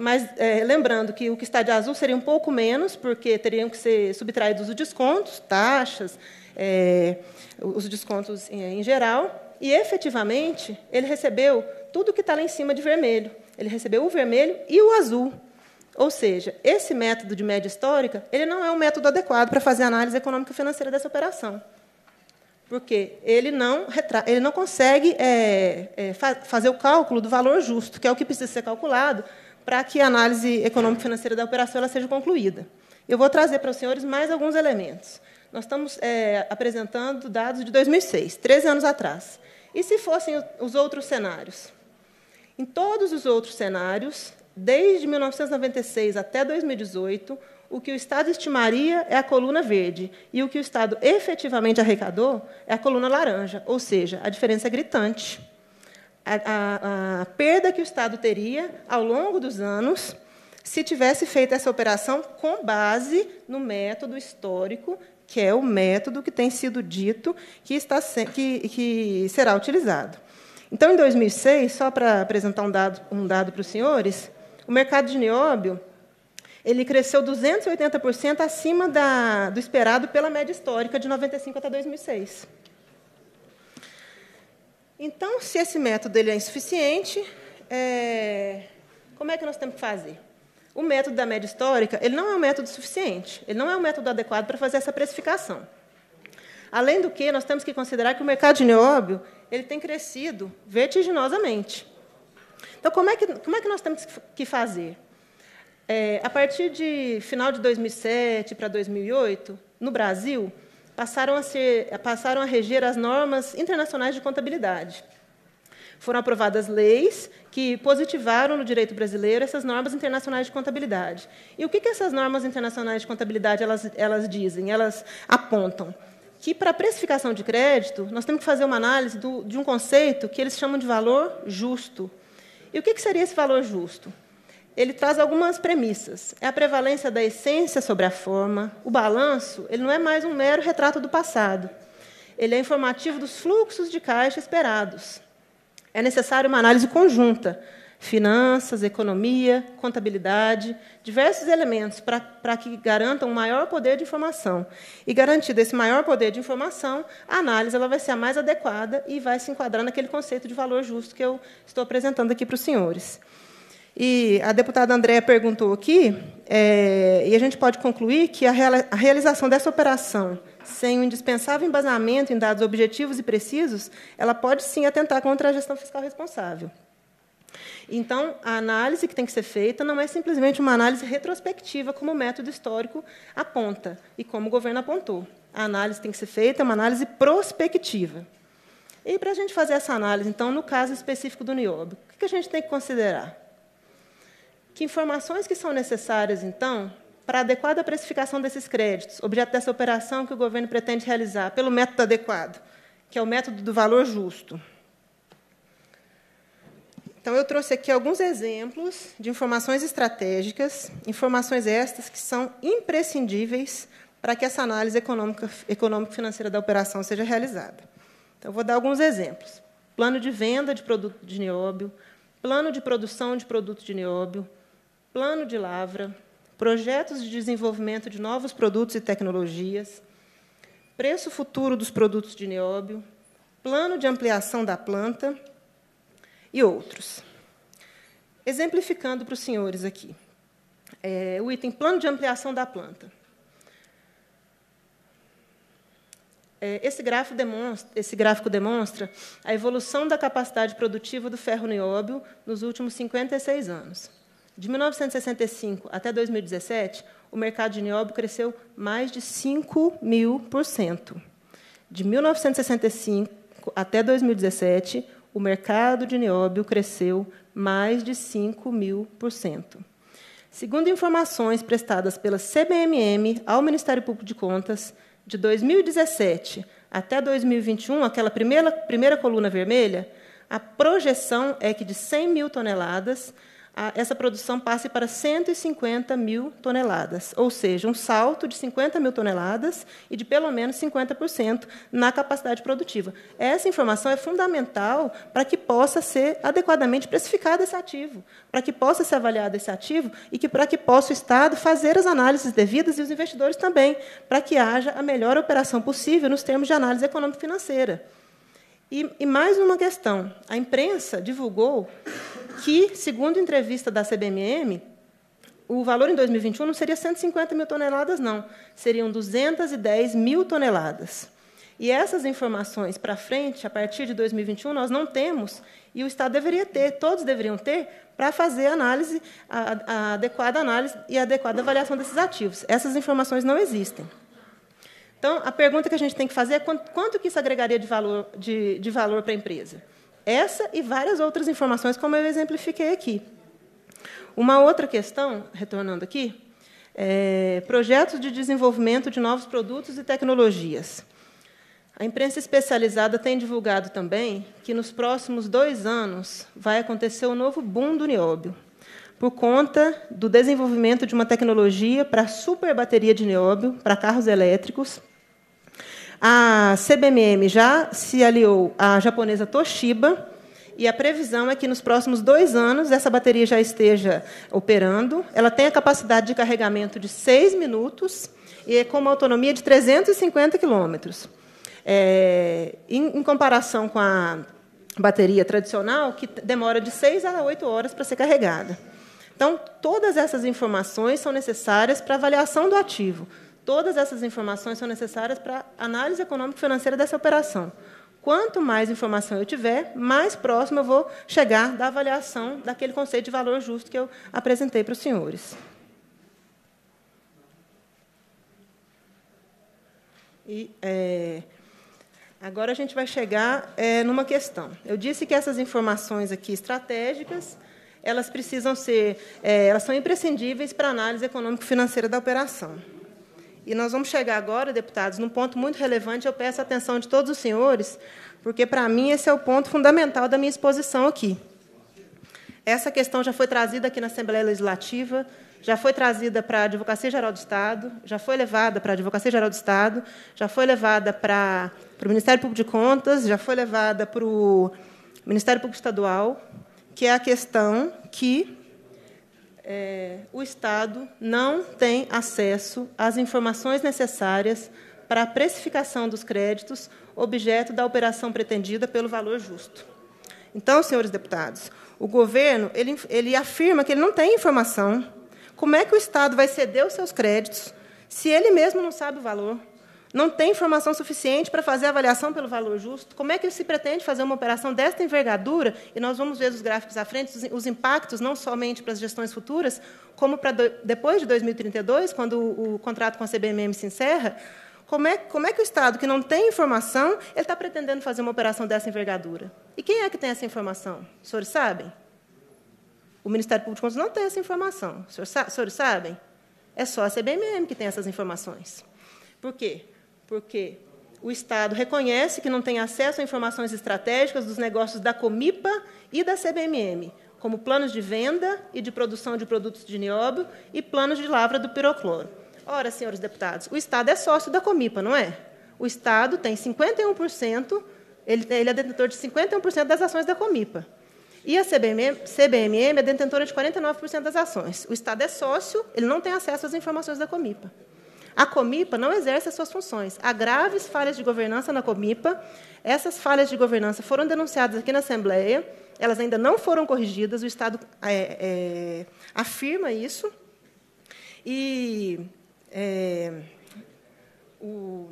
Speaker 9: mas é, lembrando que o que está de azul seria um pouco menos, porque teriam que ser subtraídos os descontos, taxas, é, os descontos em, em geral, e efetivamente ele recebeu tudo que está lá em cima de vermelho. Ele recebeu o vermelho e o azul. Ou seja, esse método de média histórica ele não é um método adequado para fazer a análise econômica financeira dessa operação. Porque ele não, ele não consegue é, é, fa fazer o cálculo do valor justo, que é o que precisa ser calculado para que a análise econômico-financeira da operação ela seja concluída. Eu vou trazer para os senhores mais alguns elementos. Nós estamos é, apresentando dados de 2006, 13 anos atrás. E se fossem os outros cenários? Em todos os outros cenários, desde 1996 até 2018, o que o Estado estimaria é a coluna verde e o que o Estado efetivamente arrecadou é a coluna laranja, ou seja, a diferença é gritante a, a, a perda que o Estado teria ao longo dos anos se tivesse feito essa operação com base no método histórico, que é o método que tem sido dito que, está se, que, que será utilizado. Então, em 2006, só para apresentar um dado, um dado para os senhores, o mercado de nióbio ele cresceu 280% acima da, do esperado pela média histórica de 95 até 2006. Então, se esse método ele é insuficiente, é... como é que nós temos que fazer? O método da média histórica ele não é um método suficiente, ele não é um método adequado para fazer essa precificação. Além do que, nós temos que considerar que o mercado de nióbio ele tem crescido vertiginosamente. Então, como é que, como é que nós temos que fazer? É, a partir de final de 2007 para 2008, no Brasil, passaram a, ser, passaram a reger as normas internacionais de contabilidade. Foram aprovadas leis que positivaram no direito brasileiro essas normas internacionais de contabilidade. E o que, que essas normas internacionais de contabilidade elas, elas dizem, elas apontam? que para a precificação de crédito, nós temos que fazer uma análise do, de um conceito que eles chamam de valor justo. E o que, que seria esse valor justo? ele traz algumas premissas. É a prevalência da essência sobre a forma. O balanço, ele não é mais um mero retrato do passado. Ele é informativo dos fluxos de caixa esperados. É necessário uma análise conjunta, finanças, economia, contabilidade, diversos elementos para, para que garantam um maior poder de informação. E garantido esse maior poder de informação, a análise ela vai ser a mais adequada e vai se enquadrar naquele conceito de valor justo que eu estou apresentando aqui para os senhores. E a deputada Andréa perguntou aqui, é, e a gente pode concluir que a, real, a realização dessa operação sem o um indispensável embasamento em dados objetivos e precisos, ela pode sim atentar contra a gestão fiscal responsável. Então, a análise que tem que ser feita não é simplesmente uma análise retrospectiva, como o método histórico aponta e como o governo apontou. A análise tem que ser feita, é uma análise prospectiva. E para a gente fazer essa análise, então, no caso específico do NIOB, o que a gente tem que considerar? Que informações que são necessárias, então, para a adequada precificação desses créditos, objeto dessa operação que o governo pretende realizar, pelo método adequado, que é o método do valor justo? Então, eu trouxe aqui alguns exemplos de informações estratégicas, informações estas que são imprescindíveis para que essa análise econômico-financeira da operação seja realizada. Então, vou dar alguns exemplos. Plano de venda de produto de nióbio, plano de produção de produto de nióbio, plano de lavra, projetos de desenvolvimento de novos produtos e tecnologias, preço futuro dos produtos de nióbio, plano de ampliação da planta e outros. Exemplificando para os senhores aqui, é, o item plano de ampliação da planta. É, esse, gráfico demonstra, esse gráfico demonstra a evolução da capacidade produtiva do ferro nióbio nos últimos 56 anos. De 1965 até 2017, o mercado de nióbio cresceu mais de 5 mil por cento. De 1965 até 2017, o mercado de nióbio cresceu mais de 5 mil por cento. Segundo informações prestadas pela CBMM ao Ministério Público de Contas, de 2017 até 2021, aquela primeira, primeira coluna vermelha, a projeção é que de 100 mil toneladas, essa produção passe para 150 mil toneladas, ou seja, um salto de 50 mil toneladas e de pelo menos 50% na capacidade produtiva. Essa informação é fundamental para que possa ser adequadamente precificado esse ativo, para que possa ser avaliado esse ativo e que para que possa o Estado fazer as análises devidas e os investidores também, para que haja a melhor operação possível nos termos de análise econômico-financeira. E, e mais uma questão: a imprensa divulgou que, segundo entrevista da CBMM, o valor em 2021 não seria 150 mil toneladas, não. Seriam 210 mil toneladas. E essas informações para frente, a partir de 2021, nós não temos, e o Estado deveria ter, todos deveriam ter, para fazer a análise, a, a adequada análise e a adequada avaliação desses ativos. Essas informações não existem. Então, a pergunta que a gente tem que fazer é quanto, quanto que isso agregaria de valor, de, de valor para a empresa? Essa e várias outras informações, como eu exemplifiquei aqui. Uma outra questão, retornando aqui, é projetos de desenvolvimento de novos produtos e tecnologias. A imprensa especializada tem divulgado também que nos próximos dois anos vai acontecer o um novo boom do nióbio, por conta do desenvolvimento de uma tecnologia para super bateria de nióbio para carros elétricos a CBMM já se aliou à japonesa Toshiba, e a previsão é que nos próximos dois anos essa bateria já esteja operando. Ela tem a capacidade de carregamento de seis minutos e é com uma autonomia de 350 quilômetros. É, em, em comparação com a bateria tradicional, que demora de seis a oito horas para ser carregada. Então, todas essas informações são necessárias para avaliação do ativo, Todas essas informações são necessárias para a análise econômico-financeira dessa operação. Quanto mais informação eu tiver, mais próximo eu vou chegar da avaliação daquele conceito de valor justo que eu apresentei para os senhores. E, é, agora a gente vai chegar é, numa questão. Eu disse que essas informações aqui estratégicas, elas precisam ser, é, elas são imprescindíveis para a análise econômico-financeira da operação. E nós vamos chegar agora, deputados, num ponto muito relevante. Eu peço a atenção de todos os senhores, porque, para mim, esse é o ponto fundamental da minha exposição aqui. Essa questão já foi trazida aqui na Assembleia Legislativa, já foi trazida para a Advocacia Geral do Estado, já foi levada para a Advocacia Geral do Estado, já foi levada para, para o Ministério Público de Contas, já foi levada para o Ministério Público Estadual, que é a questão que é, o Estado não tem acesso às informações necessárias para a precificação dos créditos objeto da operação pretendida pelo valor justo. Então, senhores deputados, o governo ele, ele afirma que ele não tem informação. Como é que o Estado vai ceder os seus créditos se ele mesmo não sabe o valor? não tem informação suficiente para fazer avaliação pelo valor justo. Como é que se pretende fazer uma operação desta envergadura? E nós vamos ver os gráficos à frente, os impactos não somente para as gestões futuras, como para depois de 2032, quando o, contrato com a CBMM se encerra. Como é, como é que o Estado, que não tem informação, ele está pretendendo fazer uma operação dessa envergadura? E quem é que tem essa informação? Os senhores sabem? O Ministério Público não tem essa informação. Os senhores, os senhores sabem? É só a CBMM que tem essas informações. Por quê? porque o Estado reconhece que não tem acesso a informações estratégicas dos negócios da Comipa e da CBMM, como planos de venda e de produção de produtos de nióbio e planos de lavra do pirocloro. Ora, senhores deputados, o Estado é sócio da Comipa, não é? O Estado tem 51%, ele, ele é detentor de 51% das ações da Comipa. E a CBMM é detentora de 49% das ações. O Estado é sócio, ele não tem acesso às informações da Comipa. A Comipa não exerce as suas funções. Há graves falhas de governança na Comipa. Essas falhas de governança foram denunciadas aqui na Assembleia. Elas ainda não foram corrigidas. O Estado é, é, afirma isso. E é, o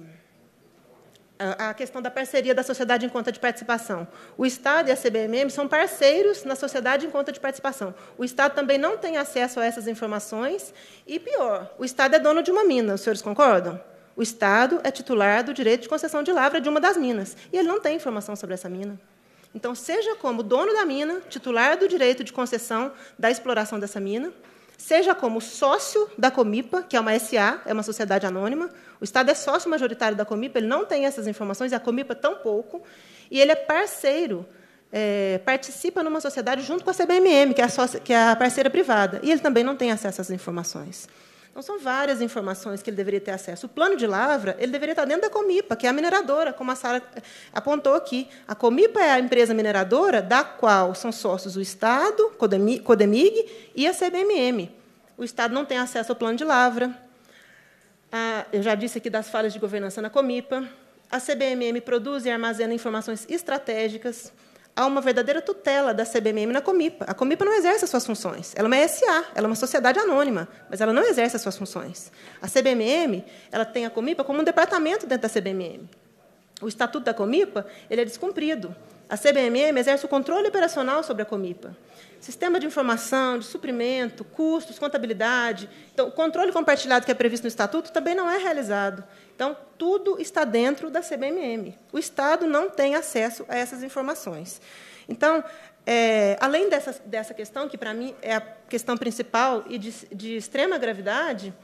Speaker 9: a questão da parceria da sociedade em conta de participação. O Estado e a CBMM são parceiros na sociedade em conta de participação. O Estado também não tem acesso a essas informações e, pior, o Estado é dono de uma mina, os senhores concordam? O Estado é titular do direito de concessão de lavra de uma das minas e ele não tem informação sobre essa mina. Então, seja como dono da mina, titular do direito de concessão da exploração dessa mina, seja como sócio da Comipa, que é uma SA, é uma sociedade anônima, o Estado é sócio majoritário da Comipa, ele não tem essas informações, a Comipa tampouco, e ele é parceiro, é, participa numa sociedade junto com a CBMM, que é a, sócia, que é a parceira privada, e ele também não tem acesso a essas informações. Então, são várias informações que ele deveria ter acesso. O plano de lavra ele deveria estar dentro da Comipa, que é a mineradora, como a Sara é, apontou aqui. A Comipa é a empresa mineradora da qual são sócios o Estado, Codemig e a CBMM. O Estado não tem acesso ao plano de lavra. A, eu já disse aqui das falhas de governança na Comipa. A CBMM produz e armazena informações estratégicas. Há uma verdadeira tutela da CBMM na Comipa. A Comipa não exerce as suas funções. Ela é uma SA, ela é uma sociedade anônima, mas ela não exerce as suas funções. A CBMM, ela tem a Comipa como um departamento dentro da CBMM. O estatuto da Comipa, ele é descumprido. A CBMM exerce o controle operacional sobre a Comipa. Sistema de informação, de suprimento, custos, contabilidade. Então, o controle compartilhado que é previsto no estatuto também não é realizado. Então, tudo está dentro da CBMM. O Estado não tem acesso a essas informações. Então, é, além dessa, dessa questão, que para mim é a questão principal e de, de extrema gravidade,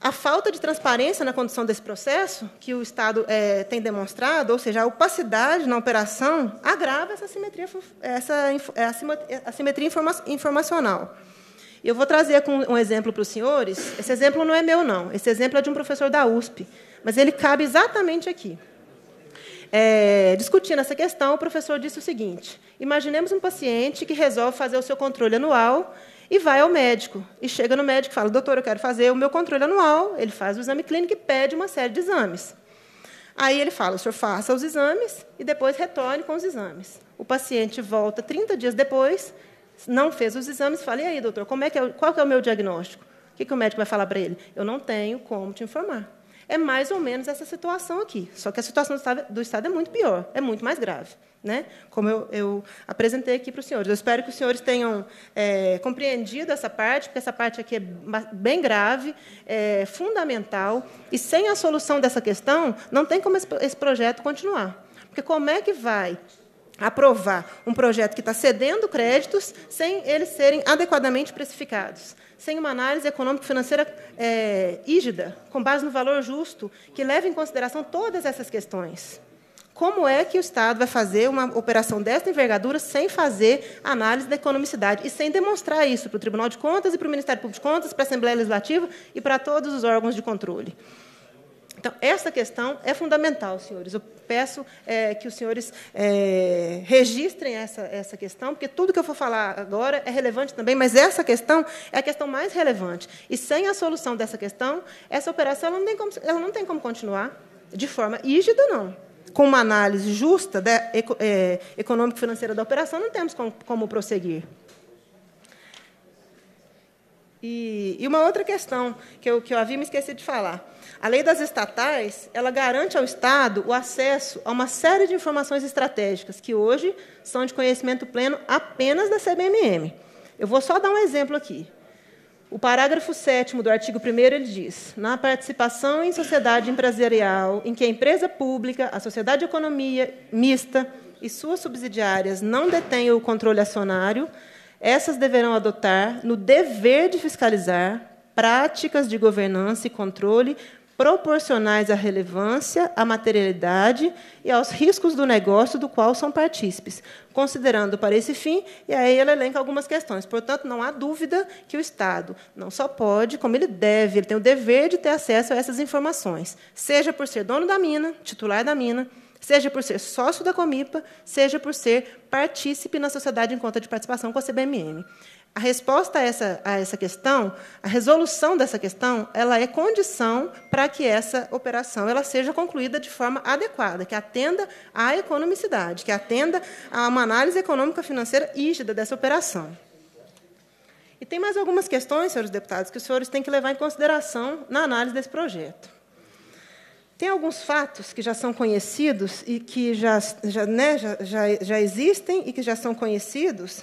Speaker 9: a falta de transparência na condução desse processo, que o Estado é, tem demonstrado, ou seja, a opacidade na operação, agrava essa assimetria, essa, é, é, assimetria informa informacional. Eu vou trazer um exemplo para os senhores. Esse exemplo não é meu, não. Esse exemplo é de um professor da USP, mas ele cabe exatamente aqui. É, discutindo essa questão, o professor disse o seguinte: imaginemos um paciente que resolve fazer o seu controle anual e vai ao médico. E chega no médico e fala: doutor, eu quero fazer o meu controle anual. Ele faz o exame clínico e pede uma série de exames. Aí ele fala: o senhor faça os exames e depois retorne com os exames. O paciente volta 30 dias depois, não fez os exames, fala: e aí, doutor, como é que é, qual que é o meu diagnóstico? O que, que o médico vai falar para ele? Eu não tenho como te informar. É mais ou menos essa situação aqui. Só que a situação do Estado, do estado é muito pior, é muito mais grave. Né? Como eu, eu apresentei aqui para os senhores. Eu espero que os senhores tenham é, compreendido essa parte, porque essa parte aqui é bem grave, é fundamental, e sem a solução dessa questão, não tem como esse, esse projeto continuar. Porque como é que vai aprovar um projeto que está cedendo créditos sem eles serem adequadamente precificados, sem uma análise econômico-financeira é, rígida, com base no valor justo, que leve em consideração todas essas questões. Como é que o Estado vai fazer uma operação desta envergadura sem fazer análise da economicidade e sem demonstrar isso para o Tribunal de Contas e para o Ministério Público de Contas, para a Assembleia Legislativa e para todos os órgãos de controle? Então, essa questão é fundamental, senhores. Eu peço é, que os senhores é, registrem essa, essa questão, porque tudo que eu for falar agora é relevante também, mas essa questão é a questão mais relevante. E sem a solução dessa questão, essa operação ela não tem como, ela não tem como continuar de forma rígida, não. Com uma análise justa é, econômico-financeira da operação, não temos como, como prosseguir. E, e, uma outra questão que eu, que eu havia me esquecido de falar. A lei das estatais, ela garante ao Estado o acesso a uma série de informações estratégicas que hoje são de conhecimento pleno apenas da CBMM. Eu vou só dar um exemplo aqui. O parágrafo 7 do artigo 1 ele diz: "Na participação em sociedade empresarial em que a empresa pública, a sociedade de economia mista e suas subsidiárias não detêm o controle acionário, essas deverão adotar no dever de fiscalizar práticas de governança e controle proporcionais à relevância, à materialidade e aos riscos do negócio do qual são partícipes, considerando para esse fim, e aí ela elenca algumas questões. Portanto, não há dúvida que o Estado não só pode, como ele deve, ele tem o dever de ter acesso a essas informações, seja por ser dono da mina, titular da mina, seja por ser sócio da Comipa, seja por ser partícipe na sociedade em conta de participação com a CBMM. A resposta a essa, a essa questão, a resolução dessa questão, ela é condição para que essa operação ela seja concluída de forma adequada, que atenda à economicidade, que atenda a uma análise econômica financeira rígida dessa operação. E tem mais algumas questões, senhores deputados, que os senhores têm que levar em consideração na análise desse projeto. Tem alguns fatos que já são conhecidos e que já, já, né, já, já existem e que já são conhecidos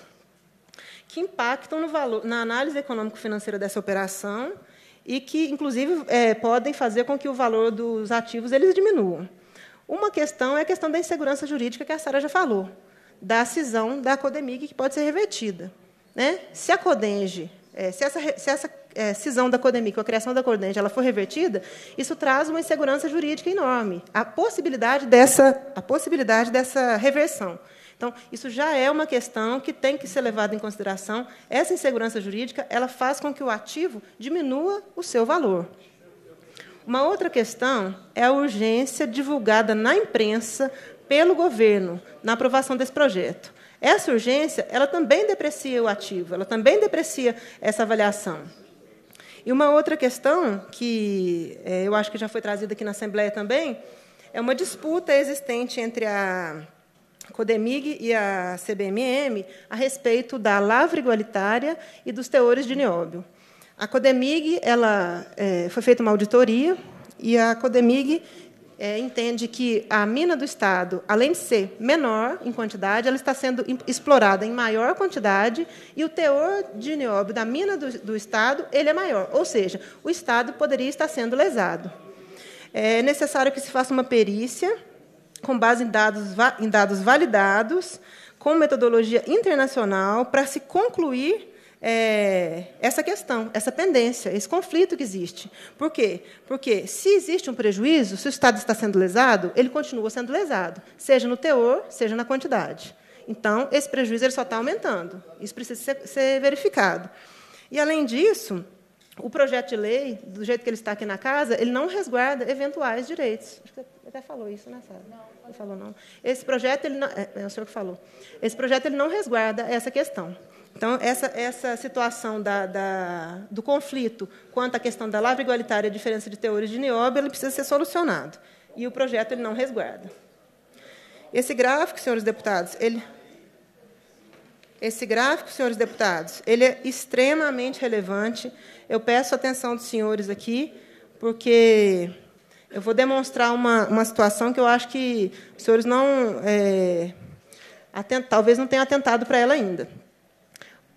Speaker 9: que impactam no valor, na análise econômico-financeira dessa operação e que, inclusive, é, podem fazer com que o valor dos ativos eles diminuam. Uma questão é a questão da insegurança jurídica que a Sara já falou, da cisão da Codemig que pode ser revertida. Né? Se a Codenge, é, se essa, se essa é, cisão da Codemic, a criação da Codenge, ela for revertida, isso traz uma insegurança jurídica enorme. A possibilidade dessa, a possibilidade dessa reversão. Então, isso já é uma questão que tem que ser levada em consideração. Essa insegurança jurídica ela faz com que o ativo diminua o seu valor. Uma outra questão é a urgência divulgada na imprensa pelo governo na aprovação desse projeto. Essa urgência, ela também deprecia o ativo, ela também deprecia essa avaliação. E uma outra questão que é, eu acho que já foi trazida aqui na Assembleia também é uma disputa existente entre a CODEMIG e a CBMM a respeito da lavra igualitária e dos teores de nióbio. A CODEMIG ela, é, foi feita uma auditoria e a CODEMIG é, entende que a mina do Estado, além de ser menor em quantidade, ela está sendo explorada em maior quantidade e o teor de nióbio da mina do, do Estado ele é maior, ou seja, o Estado poderia estar sendo lesado. É necessário que se faça uma perícia com base em dados, em dados validados, com metodologia internacional, para se concluir é, essa questão, essa pendência, esse conflito que existe. Por quê? Porque se existe um prejuízo, se o Estado está sendo lesado, ele continua sendo lesado, seja no teor, seja na quantidade. Então, esse prejuízo ele só está aumentando. Isso precisa ser, ser verificado. E, além disso, o projeto de lei, do jeito que ele está aqui na casa, ele não resguarda eventuais direitos. Acho que você até falou isso né? Não, não falou não. Esse projeto ele não, é, é o senhor que falou. Esse projeto ele não resguarda essa questão. Então essa essa situação da, da do conflito quanto à questão da lavra igualitária e diferença de teores de nióbio, ele precisa ser solucionado. E o projeto ele não resguarda. Esse gráfico, senhores deputados, ele esse gráfico, senhores deputados, ele é extremamente relevante. Eu peço a atenção dos senhores aqui, porque eu vou demonstrar uma, uma situação que eu acho que os senhores não é, atent, talvez não tenham atentado para ela ainda.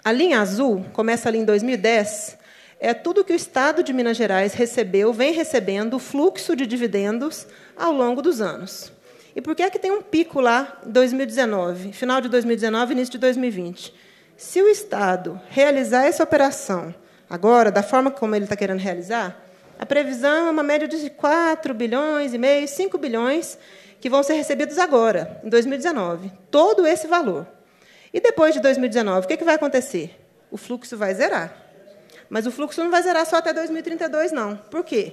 Speaker 9: A linha azul começa ali em 2010. É tudo que o Estado de Minas Gerais recebeu, vem recebendo o fluxo de dividendos ao longo dos anos. E por que é que tem um pico lá 2019, final de 2019 início de 2020? Se o Estado realizar essa operação agora, da forma como ele está querendo realizar, a previsão é uma média de 4 bilhões e meio, 5 bilhões, que vão ser recebidos agora, em 2019. Todo esse valor. E depois de 2019, o que, é que vai acontecer? O fluxo vai zerar. Mas o fluxo não vai zerar só até 2032, não. Por quê?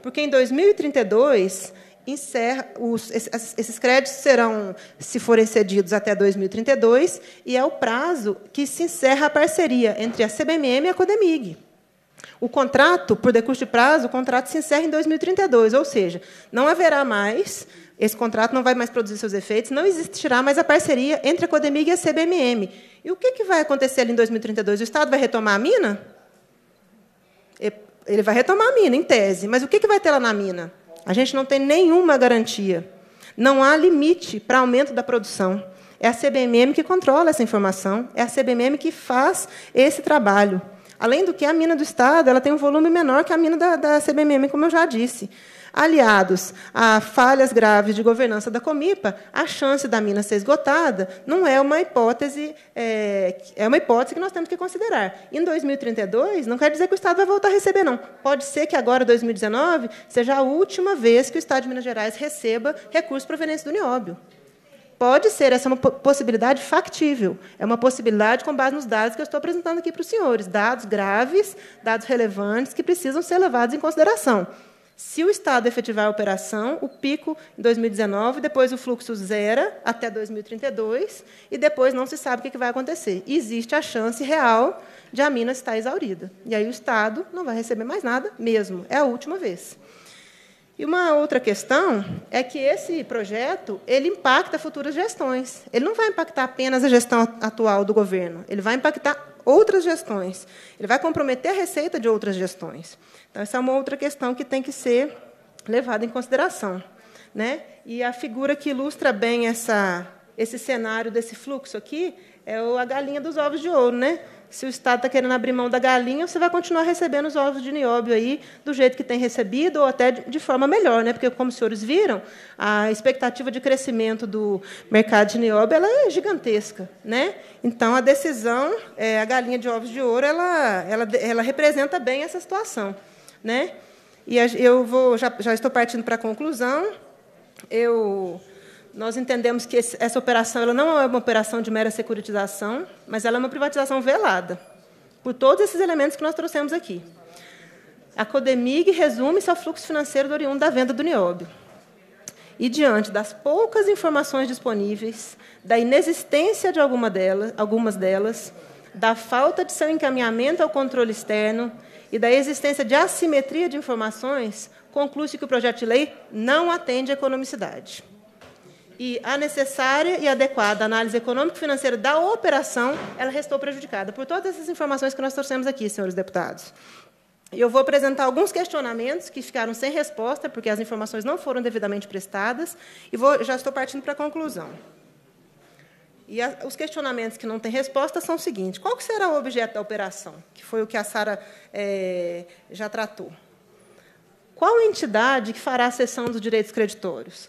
Speaker 9: Porque em 2032 encerra os, esses créditos serão, se forem cedidos até 2032, e é o prazo que se encerra a parceria entre a CBMM e a Codemig. O contrato, por decurso de prazo, o contrato se encerra em 2032, ou seja, não haverá mais, esse contrato não vai mais produzir seus efeitos, não existirá mais a parceria entre a Codemig e a CBMM. E o que, que vai acontecer ali em 2032? O Estado vai retomar a mina? Ele vai retomar a mina, em tese, mas o que, que vai ter lá na mina? A gente não tem nenhuma garantia. Não há limite para aumento da produção. É a CBMM que controla essa informação, é a CBMM que faz esse trabalho. Além do que, a mina do Estado ela tem um volume menor que a mina da, da CBMM, como eu já disse aliados a falhas graves de governança da Comipa, a chance da mina ser esgotada não é uma hipótese, é, é uma hipótese que nós temos que considerar. Em 2032, não quer dizer que o Estado vai voltar a receber, não. Pode ser que agora, 2019, seja a última vez que o Estado de Minas Gerais receba recursos provenientes do Nióbio. Pode ser, essa é uma possibilidade factível. É uma possibilidade com base nos dados que eu estou apresentando aqui para os senhores. Dados graves, dados relevantes, que precisam ser levados em consideração. Se o Estado efetivar a operação, o pico em 2019, depois o fluxo zera até 2032, e depois não se sabe o que vai acontecer. Existe a chance real de a mina estar exaurida. E aí o Estado não vai receber mais nada mesmo. É a última vez. E uma outra questão é que esse projeto ele impacta futuras gestões. Ele não vai impactar apenas a gestão atual do governo, ele vai impactar outras gestões. Ele vai comprometer a receita de outras gestões. Então, essa é uma outra questão que tem que ser levada em consideração. Né? E a figura que ilustra bem essa, esse cenário desse fluxo aqui é a galinha dos ovos de ouro. Né? Se o Estado está querendo abrir mão da galinha, você vai continuar recebendo os ovos de nióbio aí do jeito que tem recebido, ou até de forma melhor, né? porque, como os senhores viram, a expectativa de crescimento do mercado de nióbio ela é gigantesca. Né? Então, a decisão, é, a galinha de ovos de ouro, ela, ela, ela representa bem essa situação né? E eu vou, já, já estou partindo para a conclusão. Eu, nós entendemos que esse, essa operação ela não é uma operação de mera securitização, mas ela é uma privatização velada, por todos esses elementos que nós trouxemos aqui. A Codemig resume-se ao fluxo financeiro do oriundo da venda do nióbio. E diante das poucas informações disponíveis, da inexistência de alguma delas, algumas delas, da falta de seu encaminhamento ao controle externo, e da existência de assimetria de informações, conclui-se que o projeto de lei não atende à economicidade. E a necessária e adequada análise econômico-financeira da operação, ela restou prejudicada por todas essas informações que nós trouxemos aqui, senhores deputados. Eu vou apresentar alguns questionamentos que ficaram sem resposta, porque as informações não foram devidamente prestadas, e vou, já estou partindo para a conclusão. E a, os questionamentos que não têm resposta são os seguintes: qual será o objeto da operação? Que foi o que a Sara é, já tratou. Qual entidade que fará a cessão dos direitos creditórios?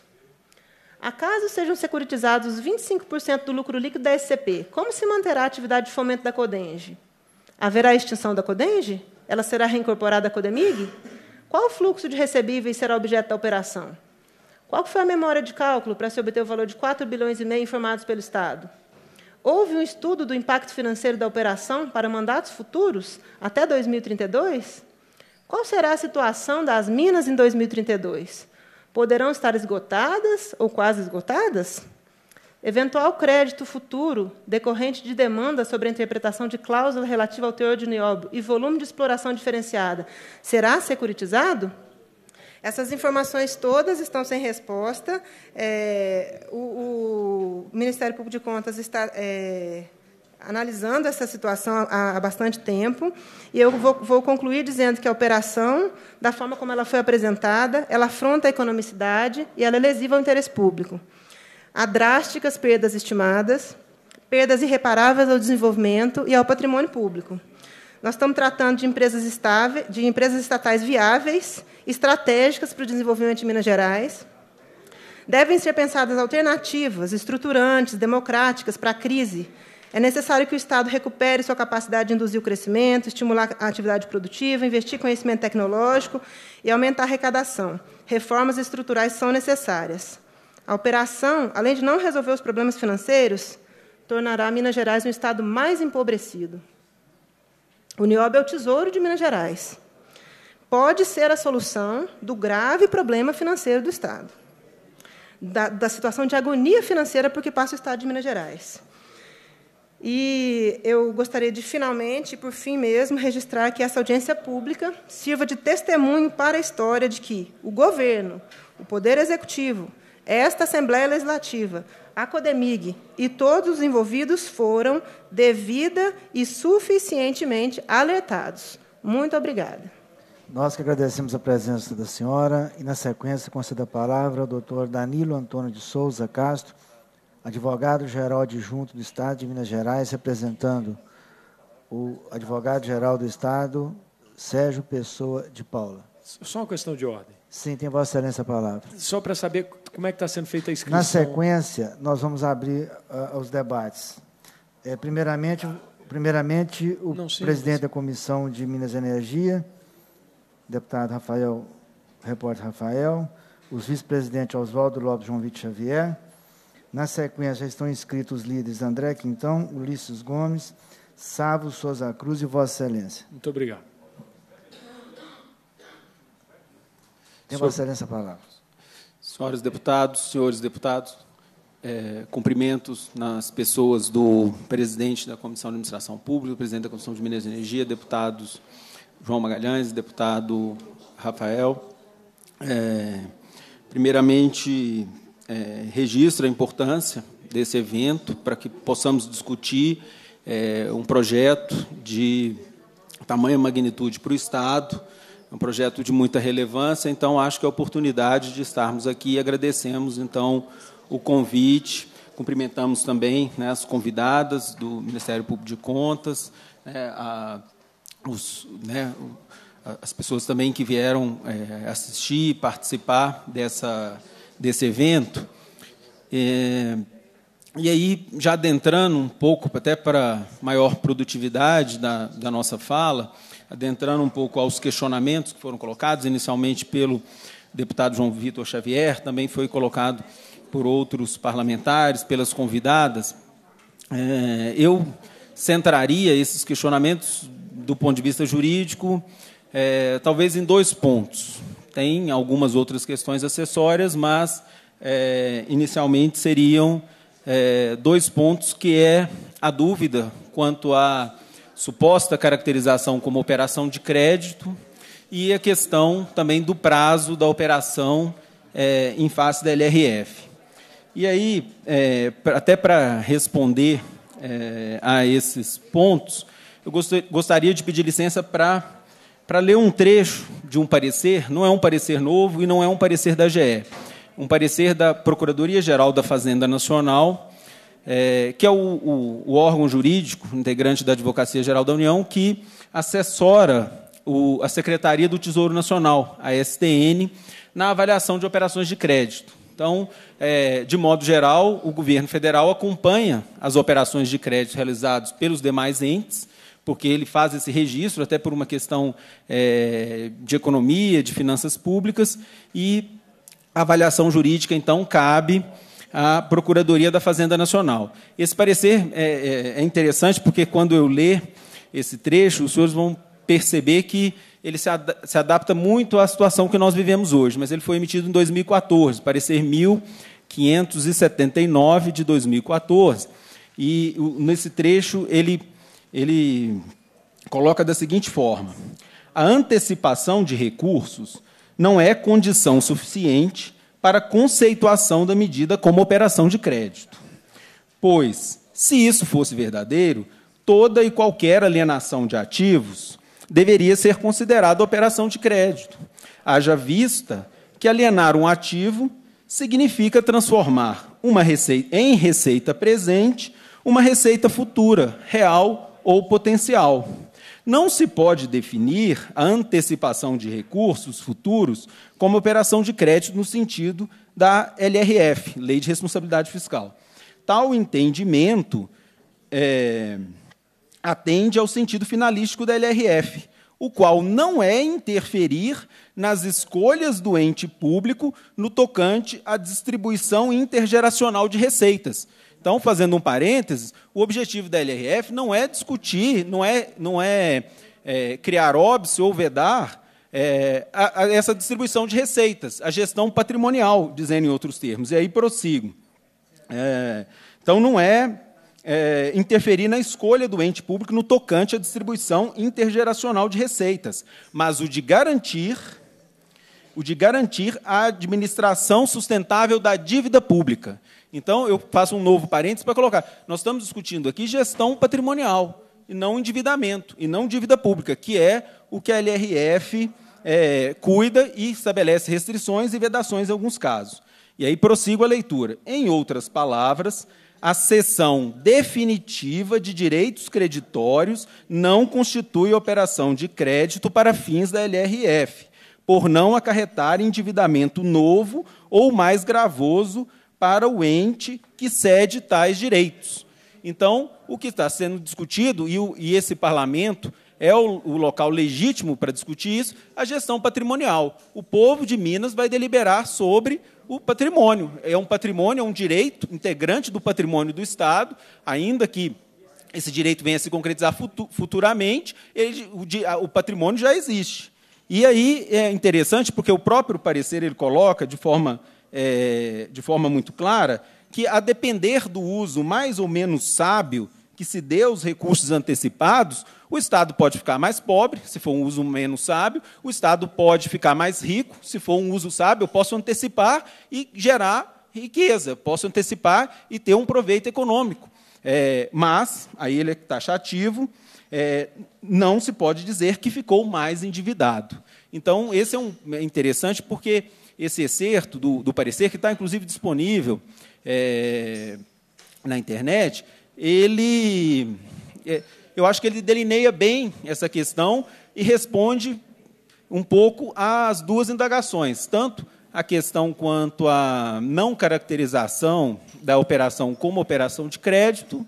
Speaker 9: Acaso sejam securitizados 25% do lucro líquido da SCP, como se manterá a atividade de fomento da Codenge? Haverá extinção da Codenge? Ela será reincorporada à Codemig? Qual fluxo de recebíveis será objeto da operação? Qual foi a memória de cálculo para se obter o valor de 4 bilhões e meio informados pelo Estado? Houve um estudo do impacto financeiro da operação para mandatos futuros até 2032? Qual será a situação das minas em 2032? Poderão estar esgotadas ou quase esgotadas? Eventual crédito futuro decorrente de demanda sobre a interpretação de cláusula relativa ao teor de nióbio e volume de exploração diferenciada será securitizado? Essas informações todas estão sem resposta. É, o, o, Ministério Público de Contas está é, analisando essa situação há, há, bastante tempo. E eu vou, vou, concluir dizendo que a operação, da forma como ela foi apresentada, ela afronta a economicidade e ela é lesiva ao interesse público. Há drásticas perdas estimadas, perdas irreparáveis ao desenvolvimento e ao patrimônio público. Nós estamos tratando de empresas, de empresas estatais viáveis, estratégicas para o desenvolvimento de Minas Gerais. Devem ser pensadas alternativas, estruturantes, democráticas para a crise. É necessário que o Estado recupere sua capacidade de induzir o crescimento, estimular a atividade produtiva, investir em conhecimento tecnológico e aumentar a arrecadação. Reformas estruturais são necessárias. A operação, além de não resolver os problemas financeiros, tornará Minas Gerais um Estado mais empobrecido. O Niobe é o tesouro de Minas Gerais. Pode ser a solução do grave problema financeiro do Estado, da, da situação de agonia financeira por que passa o Estado de Minas Gerais. E eu gostaria de, finalmente, por fim mesmo, registrar que essa audiência pública sirva de testemunho para a história de que o governo, o Poder Executivo, esta Assembleia Legislativa, a Codemig e todos os envolvidos foram devida e suficientemente alertados. Muito obrigada.
Speaker 1: Nós que agradecemos a presença da senhora e, na sequência, concedo a palavra ao doutor Danilo Antônio de Souza Castro, advogado-geral adjunto do Estado de Minas Gerais, representando o advogado-geral do Estado, Sérgio Pessoa de Paula.
Speaker 10: Só uma questão de ordem.
Speaker 1: Sim, tem Vossa Excelência a palavra. Só
Speaker 10: para saber como é que está sendo feita a inscrição. Na sequência,
Speaker 1: nós vamos abrir uh, os debates. É, primeiramente, primeiramente, o não, sim, presidente da Comissão de Minas e Energia, deputado Rafael, repórter Rafael, os vice-presidentes Oswaldo Lopes João Vitor Xavier. Na sequência, já estão inscritos os líderes André Quintão, Ulisses Gomes, Savo Souza Cruz e Vossa Excelência. Muito obrigado. Dê Senhor... Excelência a palavra.
Speaker 11: Senhores deputados, senhores deputados, é, cumprimentos nas pessoas do presidente da Comissão de Administração Pública, do presidente da Comissão de Minas e Energia, deputados João Magalhães, deputado Rafael. É, primeiramente, é, registro a importância desse evento para que possamos discutir é, um projeto de tamanha magnitude para o Estado, é um projeto de muita relevância, então acho que é a oportunidade de estarmos aqui e agradecemos então o convite. Cumprimentamos também né, as convidadas do Ministério Público de Contas, né, a, os, né, as pessoas também que vieram é, assistir, participar dessa, desse evento. É, e aí, já adentrando um pouco, até para maior produtividade da, da nossa fala, adentrando um pouco aos questionamentos que foram colocados inicialmente pelo deputado João Vitor Xavier, também foi colocado por outros parlamentares, pelas convidadas. É, eu centraria esses questionamentos do ponto de vista jurídico, é, talvez em dois pontos. Tem algumas outras questões acessórias, mas é, inicialmente seriam é, dois pontos que é a dúvida quanto à suposta caracterização como operação de crédito e a questão também do prazo da operação é, em face da LRF. E aí, é, até para responder é, a esses pontos, eu gostaria de pedir licença para para ler um trecho de um parecer, não é um parecer novo e não é um parecer da GE, um parecer da Procuradoria-Geral da Fazenda Nacional, é, que é o, o, o, órgão jurídico integrante da Advocacia Geral da União que assessora o, a Secretaria do Tesouro Nacional, a STN, na avaliação de operações de crédito. Então, é, de modo geral, o governo federal acompanha as operações de crédito realizadas pelos demais entes, porque ele faz esse registro, até por uma questão é, de economia, de finanças públicas, e a avaliação jurídica, então, cabe à Procuradoria da Fazenda Nacional. Esse parecer é, é, é interessante porque, quando eu ler esse trecho, os senhores vão perceber que ele se, ad se, adapta muito à situação que nós vivemos hoje, mas ele foi emitido em 2014, parecer 1579 de 2014. E o, nesse trecho ele, ele coloca da seguinte forma: a antecipação de recursos não é condição suficiente para conceituação da medida como operação de crédito. Pois, se isso fosse verdadeiro, toda e qualquer alienação de ativos deveria ser considerada operação de crédito, haja vista que alienar um ativo significa transformar uma receita em receita presente uma receita futura, real ou potencial. Não se pode definir a antecipação de recursos futuros como operação de crédito no sentido da LRF, Lei de Responsabilidade Fiscal. Tal entendimento é, atende ao sentido finalístico da LRF, o qual não é interferir nas escolhas do ente público no tocante à distribuição intergeracional de receitas, então, fazendo um parênteses, o objetivo da LRF não é discutir, não é, não é, é criar óbice ou vedar é, a, a essa distribuição de receitas, a gestão patrimonial, dizendo em outros termos. E aí prossigo. É, então, não é, é, interferir na escolha do ente público no tocante à distribuição intergeracional de receitas, mas o de garantir o de garantir a administração sustentável da dívida pública. Então, eu faço um novo parênteses para colocar. Nós estamos discutindo aqui gestão patrimonial, e não endividamento, e não dívida pública, que é o que a LRF é, cuida e estabelece restrições e vedações em alguns casos. E aí prossigo a leitura. Em outras palavras, a cessão definitiva de direitos creditórios não constitui operação de crédito para fins da LRF, por não acarretar endividamento novo ou mais gravoso para o ente que cede tais direitos. Então, o que está sendo discutido, e, o, e esse parlamento é o, o local legítimo para discutir isso, a gestão patrimonial. O povo de Minas vai deliberar sobre o patrimônio. É um patrimônio, é um direito integrante do patrimônio do Estado, ainda que esse direito venha a se concretizar futuramente, ele, o, o, patrimônio já existe. E aí é interessante porque o próprio parecer ele coloca de forma é, de forma muito clara que, a depender do uso mais ou menos sábio que se dê os recursos antecipados, o Estado pode ficar mais pobre, se for um uso menos sábio, o Estado pode ficar mais rico, se for um uso sábio, eu posso antecipar e gerar riqueza, posso antecipar e ter um proveito econômico. É, mas, aí ele é taxativo, é, não se pode dizer que ficou mais endividado. Então, esse é um é interessante porque esse excerto do, do parecer, que está inclusive disponível é, na internet, ele, é, eu acho que ele delineia bem essa questão e responde um pouco às duas indagações, tanto a questão quanto à não caracterização da operação como operação de crédito,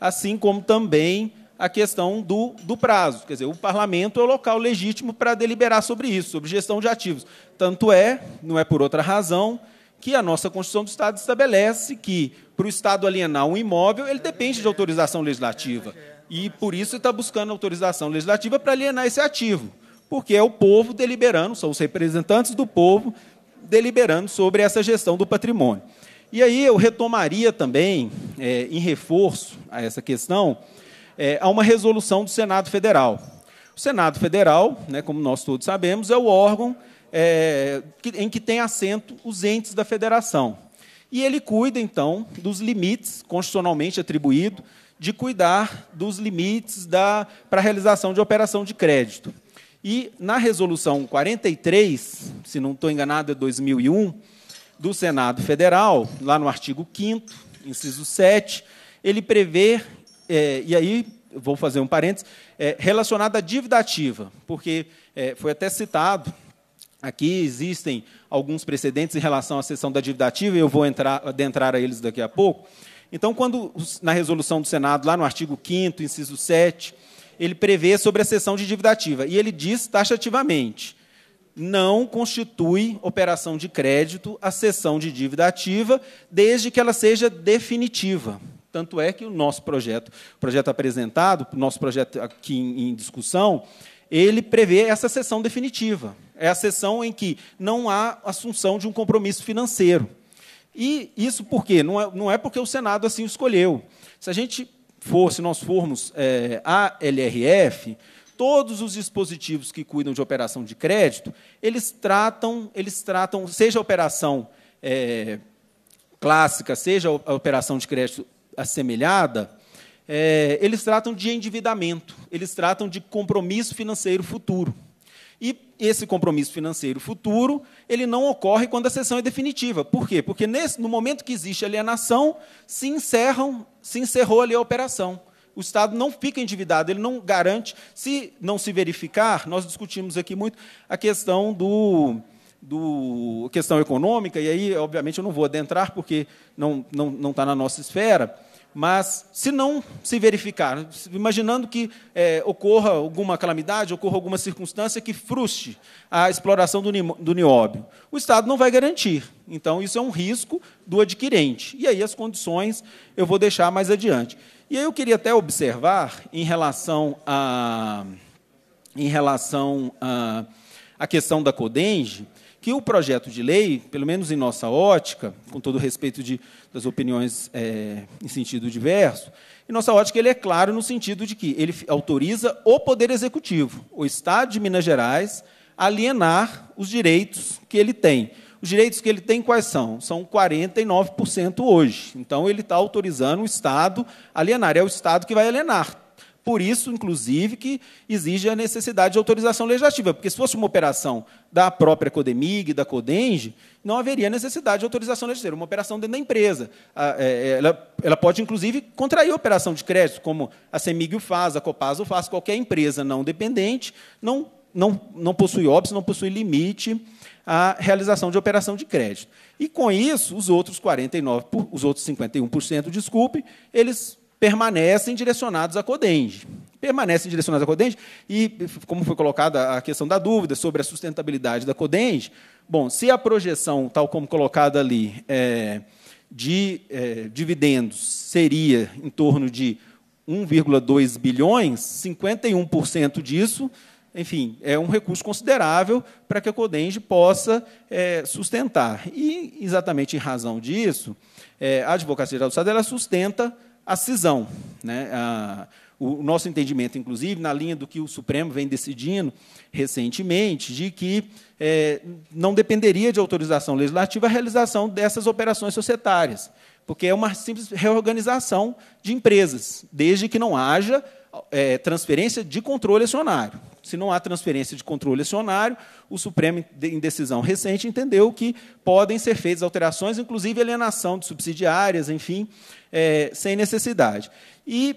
Speaker 11: assim como também a questão do, do prazo. Quer dizer, o parlamento é o local legítimo para deliberar sobre isso, sobre gestão de ativos. Tanto é, não é por outra razão, que a nossa Constituição do Estado estabelece que, para o Estado alienar um imóvel, ele depende de autorização legislativa. E, por isso, está buscando autorização legislativa para alienar esse ativo, porque é o povo deliberando, são os representantes do povo deliberando sobre essa gestão do patrimônio. E aí eu retomaria também, é, em reforço a essa questão, é, a uma resolução do Senado Federal. O Senado Federal, né, como nós todos sabemos, é o órgão é, em que tem assento os entes da federação. E ele cuida, então, dos limites constitucionalmente atribuídos de cuidar dos limites da, para a realização de operação de crédito. E na resolução 43, se não estou enganado, é 2001, do Senado Federal, lá no artigo 5, inciso 7, ele prevê é, e aí, vou fazer um parênteses, é, relacionado à dívida ativa, porque é, foi até citado aqui, existem alguns precedentes em relação à sessão da dívida ativa, e eu vou entrar, adentrar a eles daqui a pouco. Então, quando na resolução do Senado, lá no artigo 5 inciso 7, ele prevê sobre a sessão de dívida ativa, e ele diz taxativamente, não constitui operação de crédito a sessão de dívida ativa, desde que ela seja definitiva. Tanto é que o nosso projeto, o projeto apresentado, o nosso projeto aqui em, em discussão, ele prevê essa sessão definitiva. É a sessão em que não há assunção de um compromisso financeiro. E isso por quê? Não é, não é porque o Senado assim escolheu. Se a gente for, se nós formos é, a LRF, todos os dispositivos que cuidam de operação de crédito, eles tratam, eles tratam, seja a operação é, clássica, seja a operação de crédito assemelhada, é, eles tratam de endividamento, eles tratam de compromisso financeiro futuro. E esse compromisso financeiro futuro, ele não ocorre quando a sessão é definitiva. Por quê? Porque nesse, no momento que existe alienação, se encerram, se encerrou ali a operação. O Estado não fica endividado, ele não garante. Se não se verificar, nós discutimos aqui muito a questão do, do questão econômica, e aí, obviamente, eu não vou adentrar porque não está não, não está na nossa esfera, mas se não se verificar, imaginando que é, ocorra alguma calamidade, ocorra alguma circunstância que frustre a exploração do, do nióbio, o Estado não vai garantir. Então, isso é um risco do adquirente. E aí, as condições eu vou deixar mais adiante. E aí, eu queria até observar, em relação a. Em relação a a questão da Codenge, que o projeto de lei, pelo menos em nossa ótica, com todo respeito de, das opiniões é, em sentido diverso, em nossa ótica ele é claro no sentido de que ele autoriza o Poder Executivo, o Estado de Minas Gerais, a alienar os direitos que ele tem. Os direitos que ele tem quais são? São 49% hoje. Então, ele está autorizando o Estado a alienar. É o Estado que vai alienar por isso, inclusive, que exige a necessidade de autorização legislativa, porque se fosse uma operação da própria Codemig, da Codenge, não haveria necessidade de autorização legislativa, uma operação dentro da empresa. É, é, ela, pode, inclusive, contrair operação de crédito, como a Semig faz, a Copaso faz, qualquer empresa não dependente não, não, não possui óbvio, não possui limite à realização de operação de crédito. E, com isso, os outros 49%, os outros 51%, desculpe, eles permanecem direcionados à CODENGE. Permanecem direcionados à CODENGE, e como foi colocada a questão da dúvida sobre a sustentabilidade da CODENGE, bom, se a projeção, tal como colocada ali, é, de é, dividendos seria em torno de 1,2 bilhões, 51% disso, enfim, é um recurso considerável para que a Codenge possa é, sustentar. E, exatamente em razão disso, é, a Advocacia Geral do Estado ela sustenta a cisão. Né? A, o nosso entendimento, inclusive, na linha do que o Supremo vem decidindo recentemente, de que é, não dependeria de autorização legislativa a realização dessas operações societárias, porque é uma simples reorganização de empresas, desde que não haja é, transferência de controle acionário. Se não há transferência de controle acionário, o Supremo, em decisão recente, entendeu que podem ser feitas alterações, inclusive alienação de subsidiárias, enfim, é, sem necessidade. E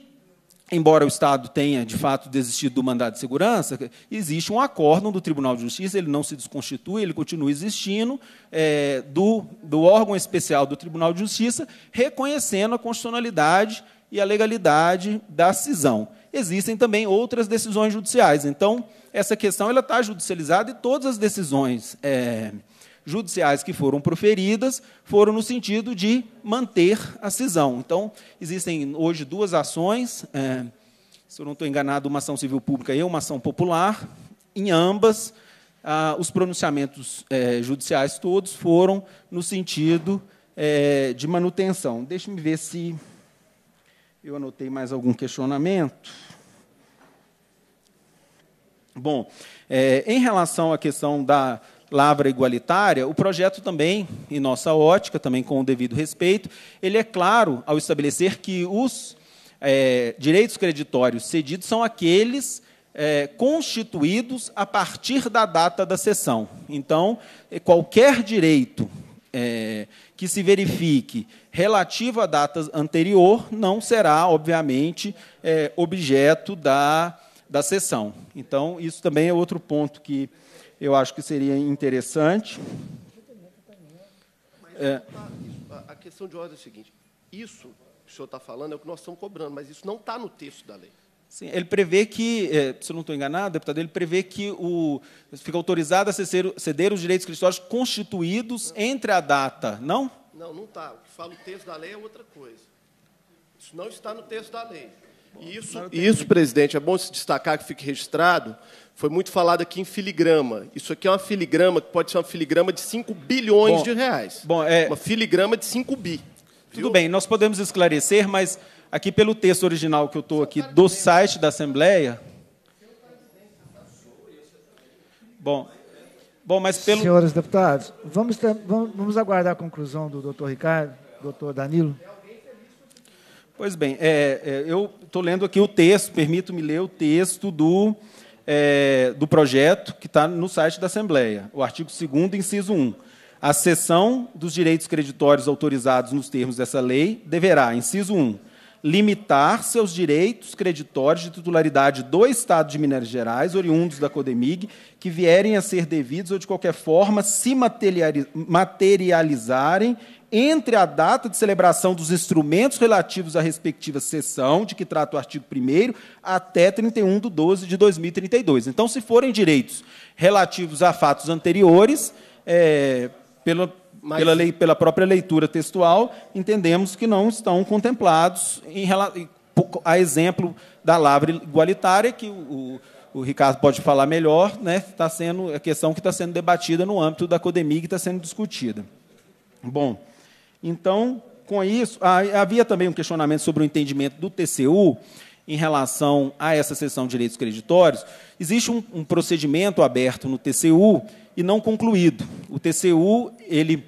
Speaker 11: embora o Estado tenha, de fato, desistido do mandado de segurança, existe um acórdão do Tribunal de Justiça, ele não se desconstitui, ele continua existindo, é, do, do órgão especial do Tribunal de Justiça, reconhecendo a constitucionalidade e a legalidade da cisão. Existem também outras decisões judiciais. Então, essa questão ela está judicializada e todas as decisões. É, judiciais que foram proferidas foram no sentido de manter a cisão. Então, existem hoje duas ações, é, se eu não estou enganado, uma ação civil pública e uma ação popular. Em ambas, ah, os pronunciamentos é, judiciais todos foram no sentido é, de manutenção. Deixe-me ver se eu anotei mais algum questionamento. Bom, é, em relação à questão da Lavra Igualitária, o projeto também, em nossa ótica, também com o devido respeito, ele é claro ao estabelecer que os é, direitos creditórios cedidos são aqueles é, constituídos a partir da data da sessão. Então, eh, qualquer direito é, que se verifique relativo a datas anterior não será, obviamente, objeto da, da sessão. Então, isso também é outro ponto que eu acho que seria interessante.
Speaker 4: é. Tá, a questão de ordem é a seguinte: isso que o senhor está falando é o que nós estamos cobrando, mas isso não está no texto da lei.
Speaker 11: Sim, ele prevê que, é, se eu não estou enganado, deputado, ele prevê que o, fica autorizado a ceder, ceder os direitos creditórios constituídos não. entre a data, não?
Speaker 4: Não, não está. O que fala o texto da lei é outra coisa. Isso não está no texto da lei. Isso, isso, presidente, é bom se destacar que fique registrado. Foi muito falado aqui em filigrama. Isso aqui é uma filigrama que pode ser uma filigrama de 5 bilhões bom, de reais. Bom, é... Uma
Speaker 11: filigrama de 5 bi. Tudo viu? bem, nós podemos esclarecer, mas aqui pelo texto original que eu estou aqui do site da Assembleia. Bom,
Speaker 1: bom, mas pelo. Senhores deputados, vamos, ter, vamos, vamos aguardar a conclusão do doutor Ricardo, doutor Danilo.
Speaker 11: Pois bem, é, é, eu estou lendo aqui o texto, permito-me ler o texto do, é, do projeto que está no site da Assembleia, o artigo 2, inciso 1. A cessão dos direitos creditórios autorizados nos termos dessa lei deverá, inciso 1, limitar seus direitos creditórios de titularidade do Estado de Minas Gerais, oriundos da Codemig, que vierem a ser devidos ou de qualquer forma se materializarem entre a data de celebração dos instrumentos relativos à respectiva sessão, de que trata o artigo 1, até 31 de 12 de 2032. Então, se forem direitos relativos a fatos anteriores, é, pela, Mas... pela, lei, pela própria leitura textual, entendemos que não estão contemplados, em, a exemplo da lavra igualitária, que o, o Ricardo pode falar melhor, né? Está sendo a questão que está sendo debatida no âmbito da Codemig, está sendo discutida. Bom, então, com isso, ah, havia também um questionamento sobre o entendimento do TCU em relação a essa seção de direitos creditórios. Existe um, um procedimento aberto no TCU e não concluído. O TCU, ele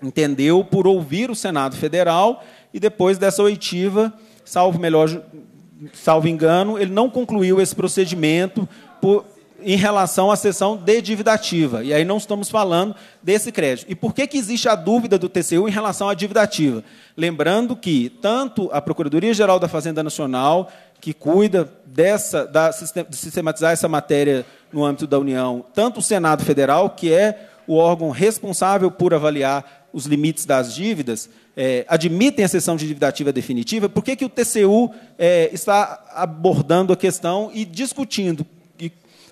Speaker 11: entendeu por ouvir o Senado Federal e depois dessa oitiva, salvo melhor salvo engano, ele não concluiu esse procedimento por, em relação à sessão de dívida ativa. E aí não estamos falando desse crédito. E por que, que existe a dúvida do TCU em relação à dívida ativa? Lembrando que tanto a Procuradoria-Geral da Fazenda Nacional, que cuida dessa, da, de sistematizar essa matéria no âmbito da União, tanto o Senado Federal, que é o órgão responsável por avaliar os limites das dívidas, é, admitem a sessão de dívida ativa definitiva, por que, que o TCU é, está abordando a questão e discutindo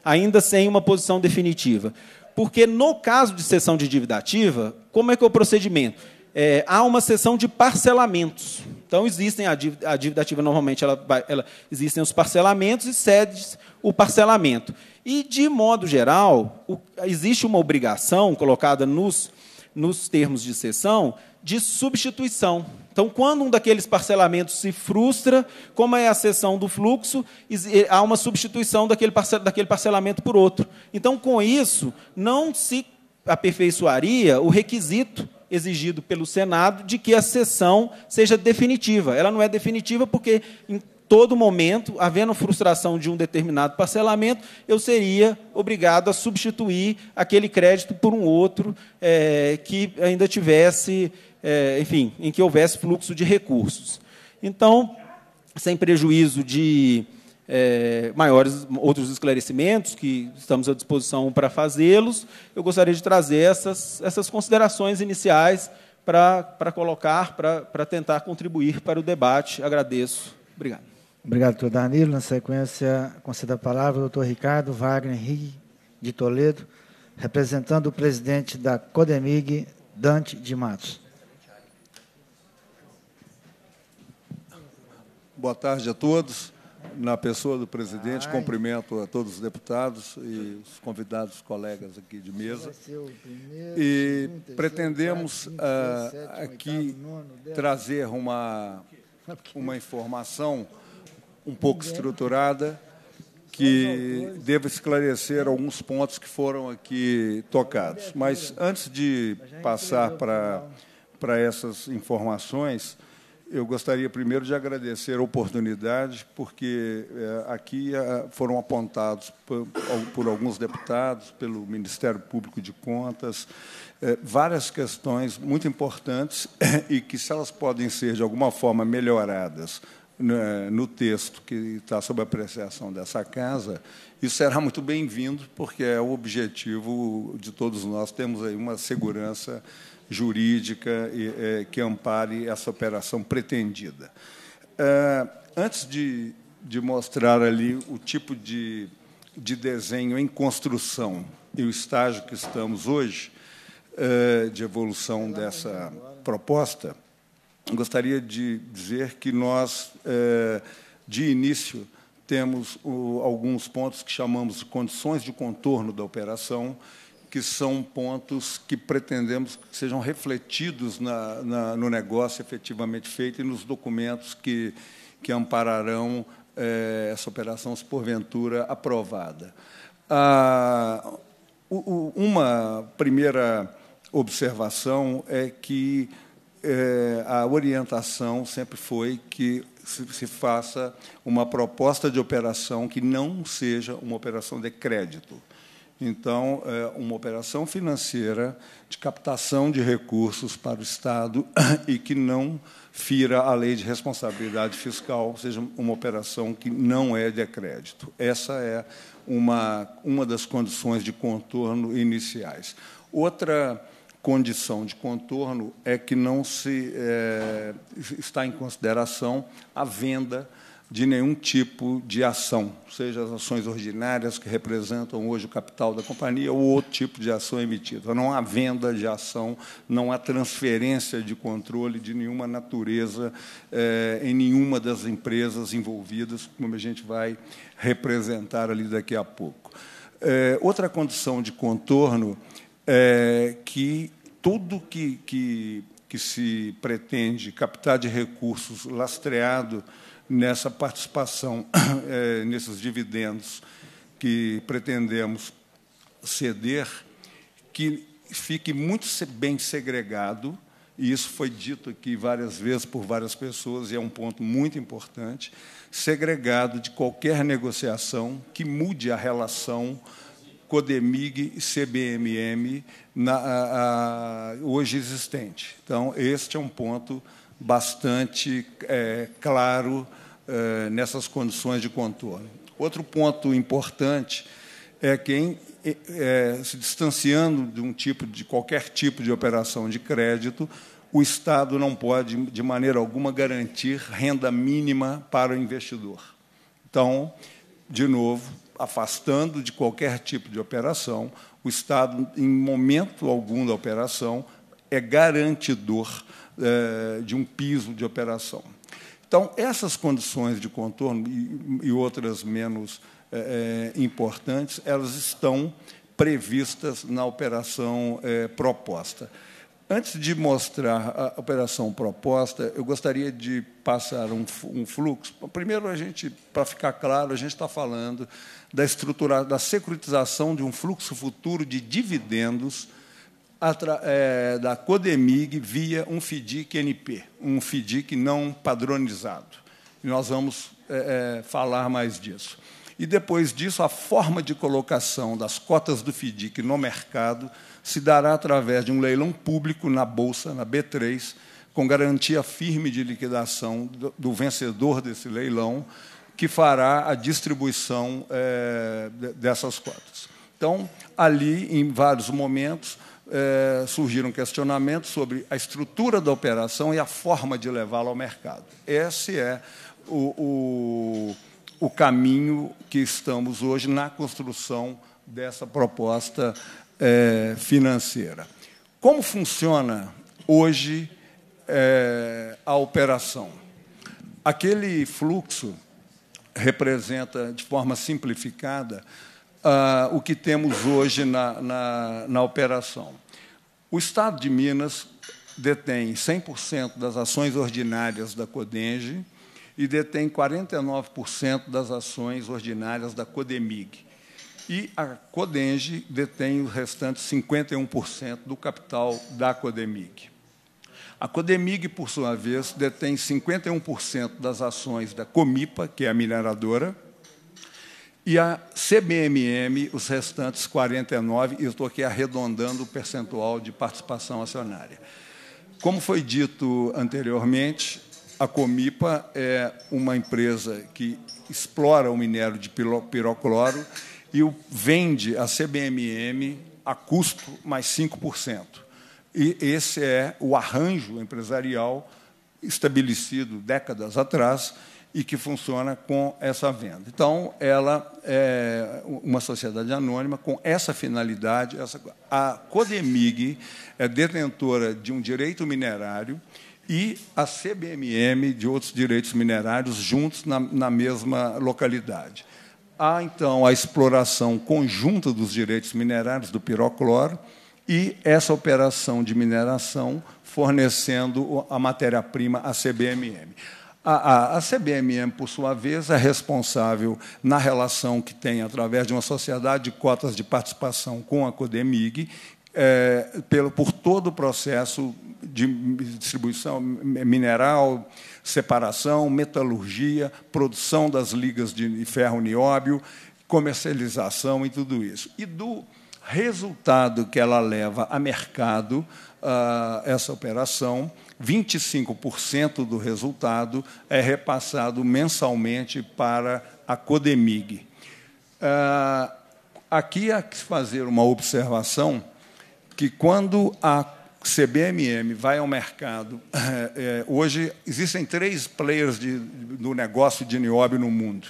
Speaker 11: ainda sem uma posição definitiva. Porque no caso de sessão de dívida ativa, como é que é o procedimento? É, há uma sessão de parcelamentos. Então, existem a dívida, a dívida ativa normalmente ela, ela, existem os parcelamentos e cede o parcelamento. E, de modo geral, o, existe uma obrigação colocada nos, nos termos de sessão de substituição. Então, quando um daqueles parcelamentos se frustra, como é a cessão do fluxo, eh, há uma substituição daquele, parcelamento por outro. Então, com isso, não se aperfeiçoaria o requisito exigido pelo Senado de que a cessão seja definitiva. Ela não é definitiva porque, em todo momento, havendo frustração de um determinado parcelamento, eu seria obrigado a substituir aquele crédito por um outro é, que ainda tivesse é, enfim, em que houvesse fluxo de recursos. Então, sem prejuízo de é, maiores outros esclarecimentos que estamos à disposição para fazê-los, eu gostaria de trazer essas, essas considerações iniciais para, para colocar, para, para tentar contribuir para o debate. Agradeço. Obrigado.
Speaker 1: Obrigado, doutor Danilo. Na sequência, concedo a palavra ao doutor Ricardo Wagner Rigue de Toledo, representando o presidente da Codemig, Dante de Matos.
Speaker 12: boa tarde a todos. Na pessoa do presidente, Ai. cumprimento a todos os deputados e os convidados colegas aqui de mesa. E pretendemos aqui trazer uma, uma informação um pouco estruturada que deva esclarecer alguns pontos que foram aqui tocados. Mas antes de passar para, para essas informações, eu gostaria primeiro de agradecer a oportunidade, porque eh, aqui eh, foram apontados por, alguns deputados, pelo Ministério Público de Contas, eh, várias questões muito importantes [COUGHS] e que, se elas podem ser de alguma forma melhoradas né, no texto que está sob apreciação dessa casa, isso será muito bem-vindo, porque é o objetivo de todos nós, temos aí uma segurança jurídica é, que ampare essa operação pretendida. É, antes de, de mostrar ali o tipo de, de desenho em construção e o estágio que estamos hoje é, de evolução dessa proposta, gostaria de dizer que nós, de início, temos alguns pontos que chamamos de condições de contorno da operação, que são pontos que pretendemos que sejam refletidos na, na, no negócio efetivamente feito e nos documentos que, que ampararão é, essa operação, se porventura aprovada. Ah, uma primeira observação é que é, a orientação sempre foi que se, se, faça uma proposta de operação que não seja uma operação de crédito. Então, é uma operação financeira de captação de recursos para o Estado [COUGHS] e que não fira a lei de responsabilidade fiscal, ou seja, uma operação que não é de crédito. Essa é uma, uma das condições de contorno iniciais. Outra condição de contorno é que não se é, está em consideração a venda de nenhum tipo de ação, seja as ações ordinárias que representam hoje o capital da companhia ou outro tipo de ação emitida. Não há venda de ação, não há transferência de controle de nenhuma natureza eh, em nenhuma das empresas envolvidas, como a gente vai representar ali daqui a pouco. Eh, outra condição de contorno é que tudo que, que, que se pretende captar de recursos lastreado nessa participação, é, [CLEARS THROAT] nesses dividendos que pretendemos ceder, que fique muito bem segregado, e isso foi dito aqui várias vezes por várias pessoas, e é um ponto muito importante, segregado de qualquer negociação que mude a relação CODEMIG e CBMM na, a, a, hoje existente. Então, este é um ponto importante bastante é, claro é, nessas condições de contorno. Outro ponto importante é que é, é, se distanciando de um tipo de qualquer tipo de operação de crédito, o Estado não pode, de maneira alguma, garantir renda mínima para o investidor. Então, de novo, afastando de qualquer tipo de operação, o Estado, em momento algum da operação, é garantidor é, de um piso de operação. Então, essas condições de contorno e, outras menos é, é, importantes, elas estão previstas na operação proposta. Antes de mostrar a operação proposta, eu gostaria de passar um, um fluxo. Primeiro, a gente, para ficar claro, a gente está falando da estrutura, da securitização de um fluxo futuro de dividendos é, da Codemig via um FDIC NP, um FDIC não padronizado. E nós vamos é, é, falar mais disso. E depois disso, a forma de colocação das cotas do FDIC no mercado se dará através de um leilão público na Bolsa, na B3, com garantia firme de liquidação do, do vencedor desse leilão, que fará a distribuição é, dessas cotas. Então, ali, em vários momentos, é, surgiram questionamentos sobre a estrutura da operação e a forma de levá-la ao mercado. Esse é o, o, o caminho que estamos hoje na construção dessa proposta é, financeira. Como funciona hoje é, a operação? Aquele fluxo representa, de forma simplificada, ah, o que temos hoje na, na, na operação. O Estado de Minas detém 100% das ações ordinárias da CODENGE e detém 49% das ações ordinárias da CODEMIG. E a CODENGE detém os restantes 51% do capital da CODEMIG. A CODEMIG, por sua vez, detém 51% das ações da COMIPA, que é a mineradora, e a CBMM, os restantes 49, eu estou aqui arredondando o percentual de participação acionária. Como foi dito anteriormente, a Comipa é uma empresa que explora o minério de pirocloro e vende a CBMM a custo mais 5%. E esse é o arranjo empresarial estabelecido décadas atrás e que funciona com essa venda. Então, ela é uma sociedade anônima com essa finalidade. Essa... A Codemig é detentora de um direito minerário e a CBMM de outros direitos minerários juntos na, na mesma localidade. Há, então, a exploração conjunta dos direitos minerários do pirocloro e essa operação de mineração fornecendo a matéria-prima à CBMM. A, a, a, CBMM, por sua vez, é responsável na relação que tem através de uma sociedade de cotas de participação com a Codemig, é, pelo, por todo o processo de distribuição mineral, separação, metalurgia, produção das ligas de ferro nióbio, comercialização e tudo isso. E do resultado que ela leva a mercado, ah, essa operação, 25% do resultado é repassado mensalmente para a Codemig. Ah, aqui há que fazer uma observação que quando a CBMM vai ao mercado, eh, eh, hoje existem três players de, do negócio de nióbio no mundo.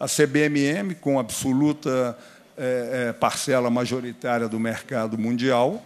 Speaker 12: A CBMM, com absoluta eh, parcela majoritária do mercado mundial,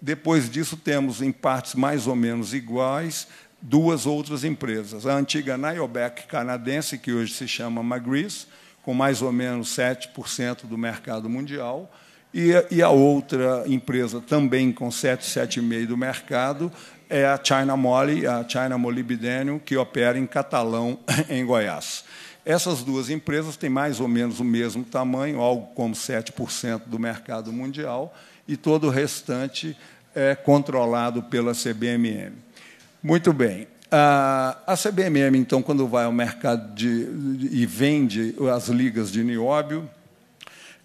Speaker 12: depois disso, temos em partes mais ou menos iguais duas outras empresas. A antiga Niobec canadense, que hoje se chama Magris, com mais ou menos 7% do mercado mundial, e, e a outra empresa também com 7, 7,5% do mercado é a China Moly, a China Molybdenum, que opera em Catalão, [LAUGHS] em Goiás. Essas duas empresas têm mais ou menos o mesmo tamanho, algo como 7% do mercado mundial, e todo o restante é controlado pela CBMM. Muito bem. Ah, a CBMM, então, quando vai ao mercado de, e vende as ligas de nióbio,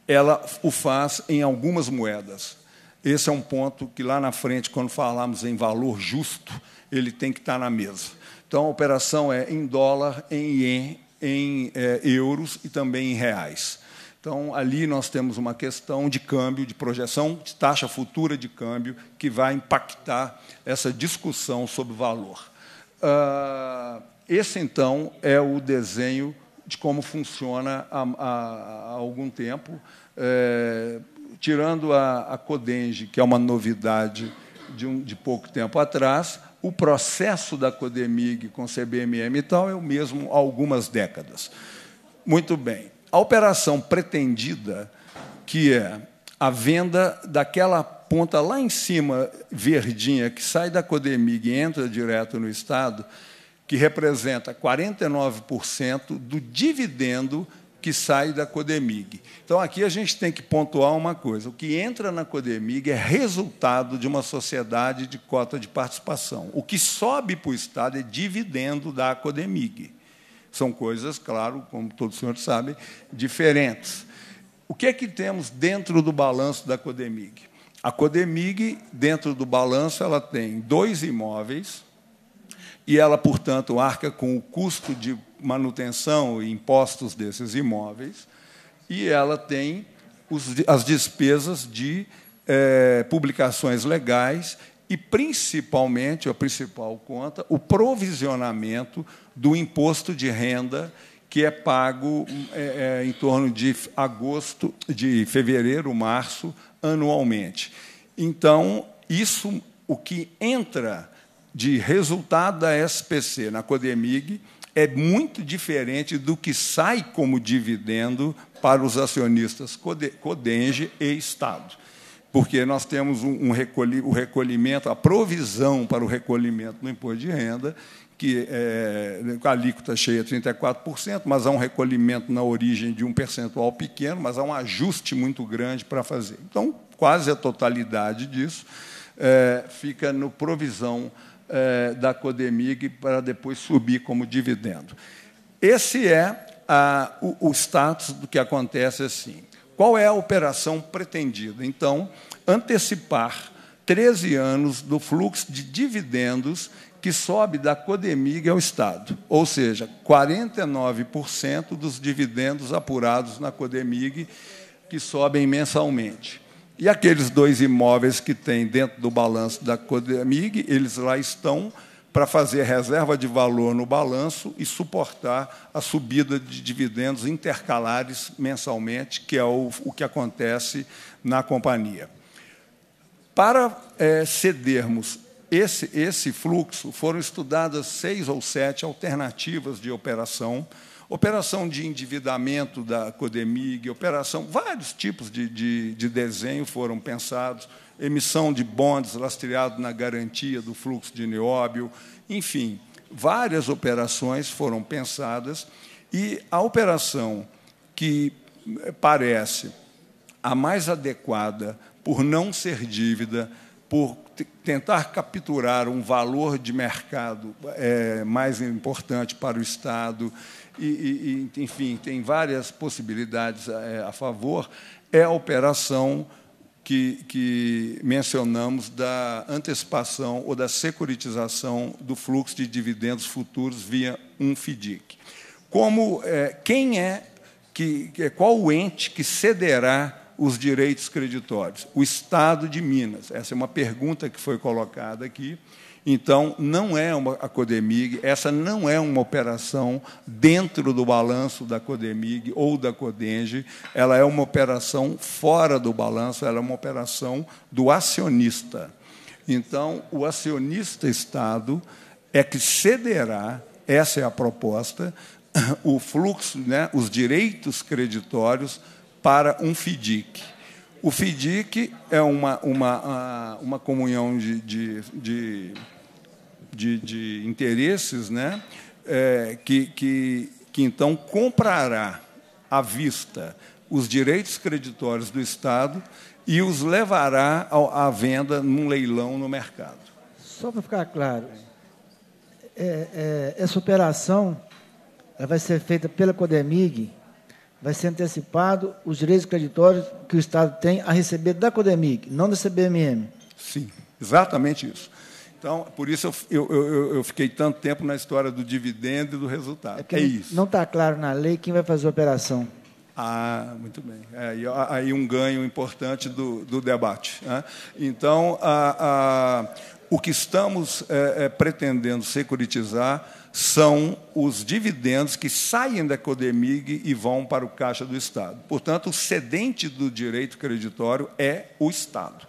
Speaker 12: ela o faz em algumas moedas. Esse é um ponto que lá na frente, quando falarmos em valor justo, ele tem que estar na mesa. Então, a operação é em dólar, em ien, em é, euros e também em reais. Então, ali nós temos uma questão de câmbio, de projeção de taxa futura de câmbio, que vai impactar essa discussão sobre valor. Uh, esse, então, é o desenho de como funciona há, há, há algum tempo. É, tirando a, a Codenge, que é uma novidade de, um, de pouco tempo atrás, o processo da Codemig com CBMM e tal é o mesmo há algumas décadas. Muito bem a operação pretendida, que é a venda daquela ponta lá em cima, verdinha, que sai da Codemig e entra direto no Estado, que representa 49% do dividendo que sai da Codemig. Então, aqui a gente tem que pontuar uma coisa: o que entra na Codemig é resultado de uma sociedade de cota de participação. O que sobe para o Estado é dividendo da Codemig. São coisas, claro, como todos os senhores sabem, diferentes. O que é que temos dentro do balanço da Codemig? A Codemig, dentro do balanço, ela tem dois imóveis e ela, portanto, arca com o custo de manutenção e impostos desses imóveis e ela tem os, as despesas de é, publicações legais e, principalmente, a principal conta, o provisionamento do imposto de renda que é pago é, é, em torno de agosto, de fevereiro, março, anualmente. Então, isso, o que entra de resultado da SPC na Codemig é muito diferente do que sai como dividendo para os acionistas Codenge e Estado. Porque nós temos um, um recolhi, o recolhimento, a provisão para o recolhimento no imposto de renda, que é, a alíquota cheia 34%, mas há um recolhimento na origem de um percentual pequeno, mas há um ajuste muito grande para fazer. Então, quase a totalidade disso é, fica no provisão é, da Codemig para depois subir como dividendo. Esse é a, o, o status do que acontece assim. Qual é a operação pretendida? Então, antecipar 13 anos do fluxo de dividendos que sobe da Codemig ao Estado, ou seja, 49% dos dividendos apurados na Codemig que sobem mensalmente. E aqueles dois imóveis que tem dentro do balanço da Codemig, eles lá estão para fazer reserva de valor no balanço e suportar a subida de dividendos intercalares mensalmente, que é o, o que acontece na companhia. Para é, cedermos esse, esse fluxo foram estudadas seis ou sete alternativas de operação, operação de endividamento da Codemig, operação, vários tipos de, de, de desenho foram pensados, emissão de bonds lastreado na garantia do fluxo de nióbio, enfim, várias operações foram pensadas e a operação que parece a mais adequada por não ser dívida, por tentar capturar um valor de mercado é, mais importante para o Estado, e, e enfim, tem várias possibilidades a, é, a, favor, é a operação que, que mencionamos da antecipação ou da securitização do fluxo de dividendos futuros via um FDIC. Como, é, quem é, que, qual o ente que cederá os direitos creditórios? O Estado de Minas? Essa é uma pergunta que foi colocada aqui. Então, não é uma, a Codemig, essa não é uma operação dentro do balanço da Codemig ou da Codenge, ela é uma operação fora do balanço, ela é uma operação do acionista. Então, o acionista Estado é que cederá, essa é a proposta, o fluxo, né, os direitos creditórios para um FIDIC. O FIDIC é uma, uma, uma comunhão de, de, de, de, de interesses né? É, que, que, que, então, comprará à vista os direitos creditórios do Estado e os levará à venda num leilão no mercado.
Speaker 1: Só para ficar claro, é, é, essa operação vai ser feita pela Codemig vai ser antecipado os direitos creditórios que o Estado tem a receber da Codemig, não da CBMM. Sim,
Speaker 12: exatamente isso. Então, por isso eu, eu, eu, eu fiquei tanto tempo na história do dividendo e do resultado. É, é isso.
Speaker 1: Não está claro na lei quem vai fazer a operação.
Speaker 12: Ah, muito bem. É, aí um ganho importante do, do debate. Né? Então, a, a, o que estamos é, é pretendendo securitizar são os dividendos que saem da Codemig e vão para o caixa do Estado. Portanto, o cedente do direito creditório é o Estado.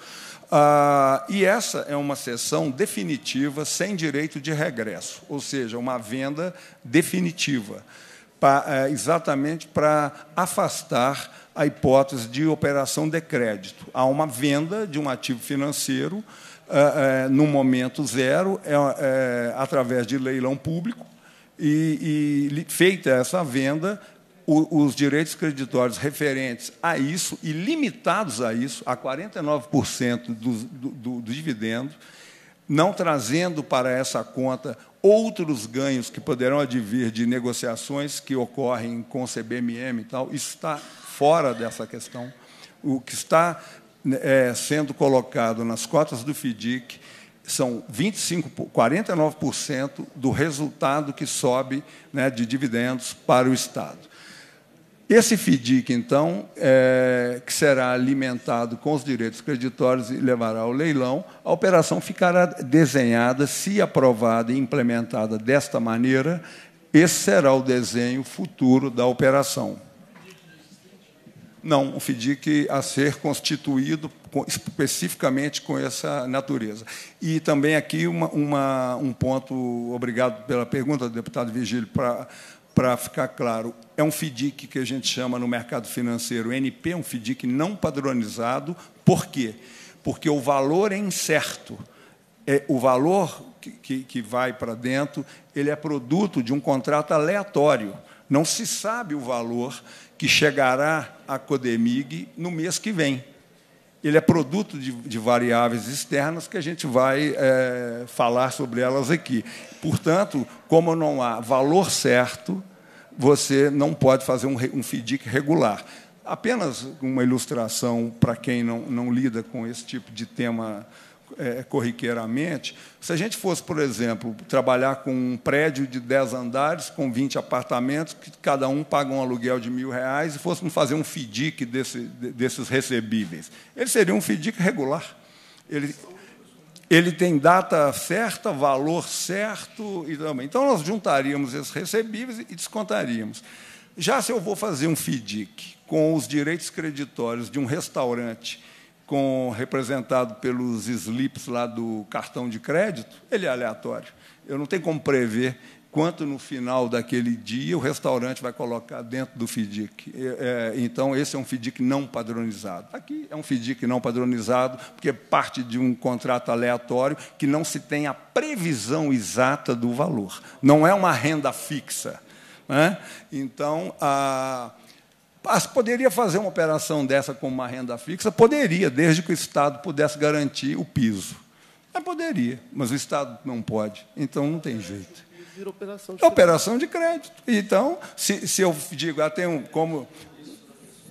Speaker 12: Ah, e essa é uma cessão definitiva, sem direito de regresso, ou seja, uma venda definitiva, pra, é, exatamente para afastar a hipótese de operação de crédito. Há uma venda de um ativo financeiro é, é, no momento zero, é, é, através de leilão público, e, e feita essa venda, o, os direitos creditórios referentes a isso e limitados a isso, a 49% do, do, do, do dividendo, não trazendo para essa conta outros ganhos que poderão advir de negociações que ocorrem com o CBMM e tal, isso está fora dessa questão. O que está é, sendo colocado nas cotas do FIDIC, são 25, 49% do resultado que sobe né, de dividendos para o Estado. Esse FDIC, então, é, que será alimentado com os direitos creditórios e levará ao leilão, a operação ficará desenhada, se aprovada e implementada desta maneira, esse será o desenho futuro da operação. Não, um FDIC a ser constituído especificamente com essa natureza. E também aqui uma, uma, um ponto, obrigado pela pergunta, deputado Virgílio, para para ficar claro, é um FDIC que a gente chama no mercado financeiro NP, é um FDIC não padronizado. Por quê? Porque o valor é incerto. É, o valor que, que, que vai para dentro ele é produto de um contrato aleatório. Não se sabe o valor que chegará à Codemig no mês que vem. Ele é produto de, de variáveis externas que a gente vai é, falar sobre elas aqui. Portanto, como não há valor certo, você não pode fazer um, um regular. Apenas uma ilustração para quem não, não lida com esse tipo de tema é, corriqueiramente, se a gente fosse, por exemplo, trabalhar com um prédio de 10 andares, com 20 apartamentos, que cada um paga um aluguel de mil reais, e fôssemos fazer um FDIC desse, desses recebíveis, ele seria um FDIC regular. Ele, ele tem data certa, valor certo. E também. Então, nós juntaríamos esses recebíveis e descontaríamos. Já se eu vou fazer um FDIC com os direitos creditórios de um restaurante com representado pelos slips lá do cartão de crédito, ele é aleatório. Eu não tenho como prever quanto no final daquele dia o restaurante vai colocar dentro do FDIC. É, é, então, esse é um FDIC não padronizado. Aqui é um FDIC não padronizado, porque é parte de um contrato aleatório que não se tem a previsão exata do valor. Não é uma renda fixa. Né? Então, a Poderia fazer uma operação dessa com uma renda fixa? Poderia, desde que o Estado pudesse garantir o piso. Mas poderia, mas o Estado não pode, então não tem jeito. É operação de crédito. Então, se, se eu digo, ah, tem um, como,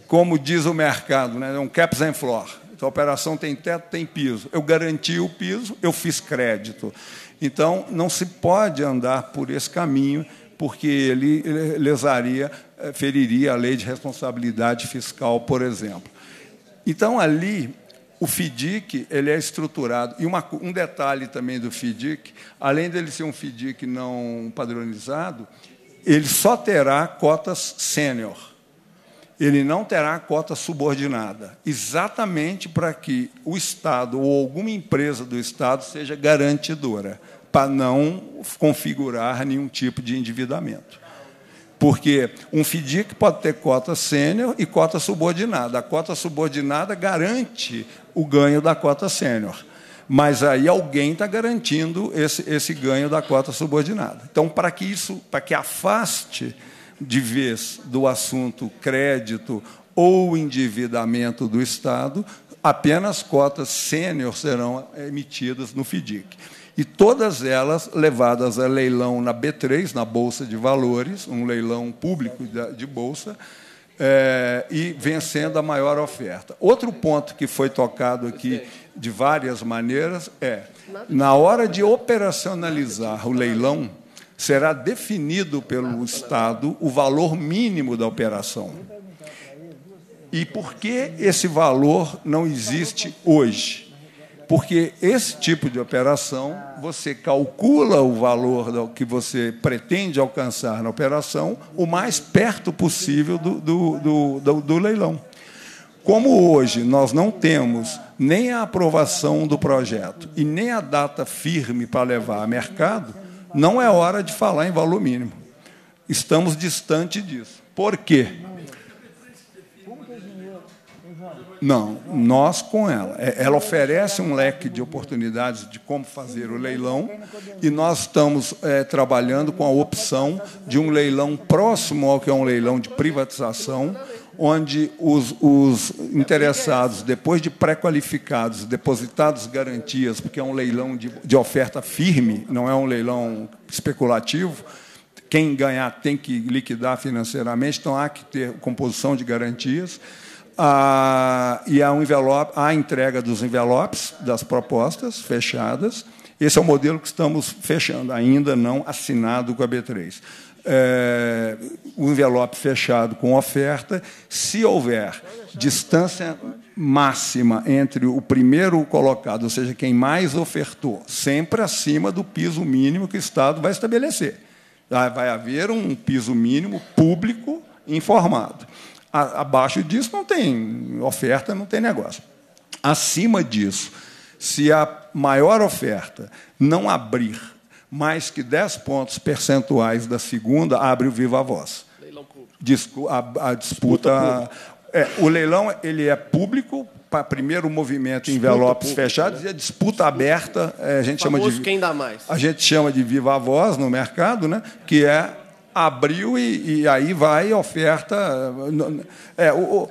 Speaker 12: como diz o mercado, né, um caps and floor, então, a operação tem teto, tem piso. Eu garanti o piso, eu fiz crédito. Então, não se pode andar por esse caminho porque ele lesaria, eh, feriria a lei de responsabilidade fiscal, por exemplo. Então, ali, o FIDIC ele é estruturado. E uma, um detalhe também do FIDIC, além dele ser um FIDIC não padronizado, ele só terá cotas sênior. Ele não terá cota subordinada, exatamente para que o Estado ou alguma empresa do Estado seja garantidora para não configurar nenhum tipo de endividamento. Porque um FDIC pode ter cota sênior e cota subordinada. A cota subordinada garante o ganho da cota sênior. Mas aí alguém está garantindo esse, esse ganho da cota subordinada. Então, para que isso, para que afaste de vez do assunto crédito ou endividamento do Estado, apenas cotas sênior serão emitidas no FDIC e todas elas levadas a leilão na B3, na Bolsa de Valores, um leilão público de bolsa, é, e vencendo a maior oferta. Outro ponto que foi tocado aqui de várias maneiras é, na hora de operacionalizar o leilão, será definido pelo Estado o valor mínimo da operação. E por que esse valor não existe hoje? Porque esse tipo de operação, você calcula o valor que você pretende alcançar na operação o mais perto possível do, do, do, do, do leilão. Como hoje nós não temos nem a aprovação do projeto e nem a data firme para levar a mercado, não é hora de falar em valor mínimo. Estamos distante disso. Por quê? Não, nós com ela. É, ela oferece um leque de oportunidades de como fazer o leilão e nós estamos é, trabalhando com a opção de um leilão próximo ao que é um leilão de privatização, onde os, os, interessados, depois de pré-qualificados, depositados garantias, porque é um leilão de, de, oferta firme, não é um leilão especulativo, quem ganhar tem que liquidar financeiramente, então há que ter composição de garantias. Ah, e há, um envelope, há a entrega dos envelopes das propostas fechadas. Esse é o modelo que estamos fechando, ainda não assinado com a B3. É, o envelope fechado com oferta, se houver distância máxima entre o primeiro colocado, ou seja, quem mais ofertou, sempre acima do piso mínimo que o Estado vai estabelecer. Ah, vai haver um piso mínimo público informado. Abaixo disso não tem oferta, não tem negócio. Acima disso, se a maior oferta não abrir mais que 10 pontos percentuais da segunda, abre o viva voz. Leilão público. Disco, a, a, disputa. disputa é, o leilão ele é público para primeiro movimento em envelopes público, fechados né? e a disputa aberta é, a gente chama de quem dá mais a gente chama de viva voz no mercado né que é abriu e, e aí vai oferta. É, o, o,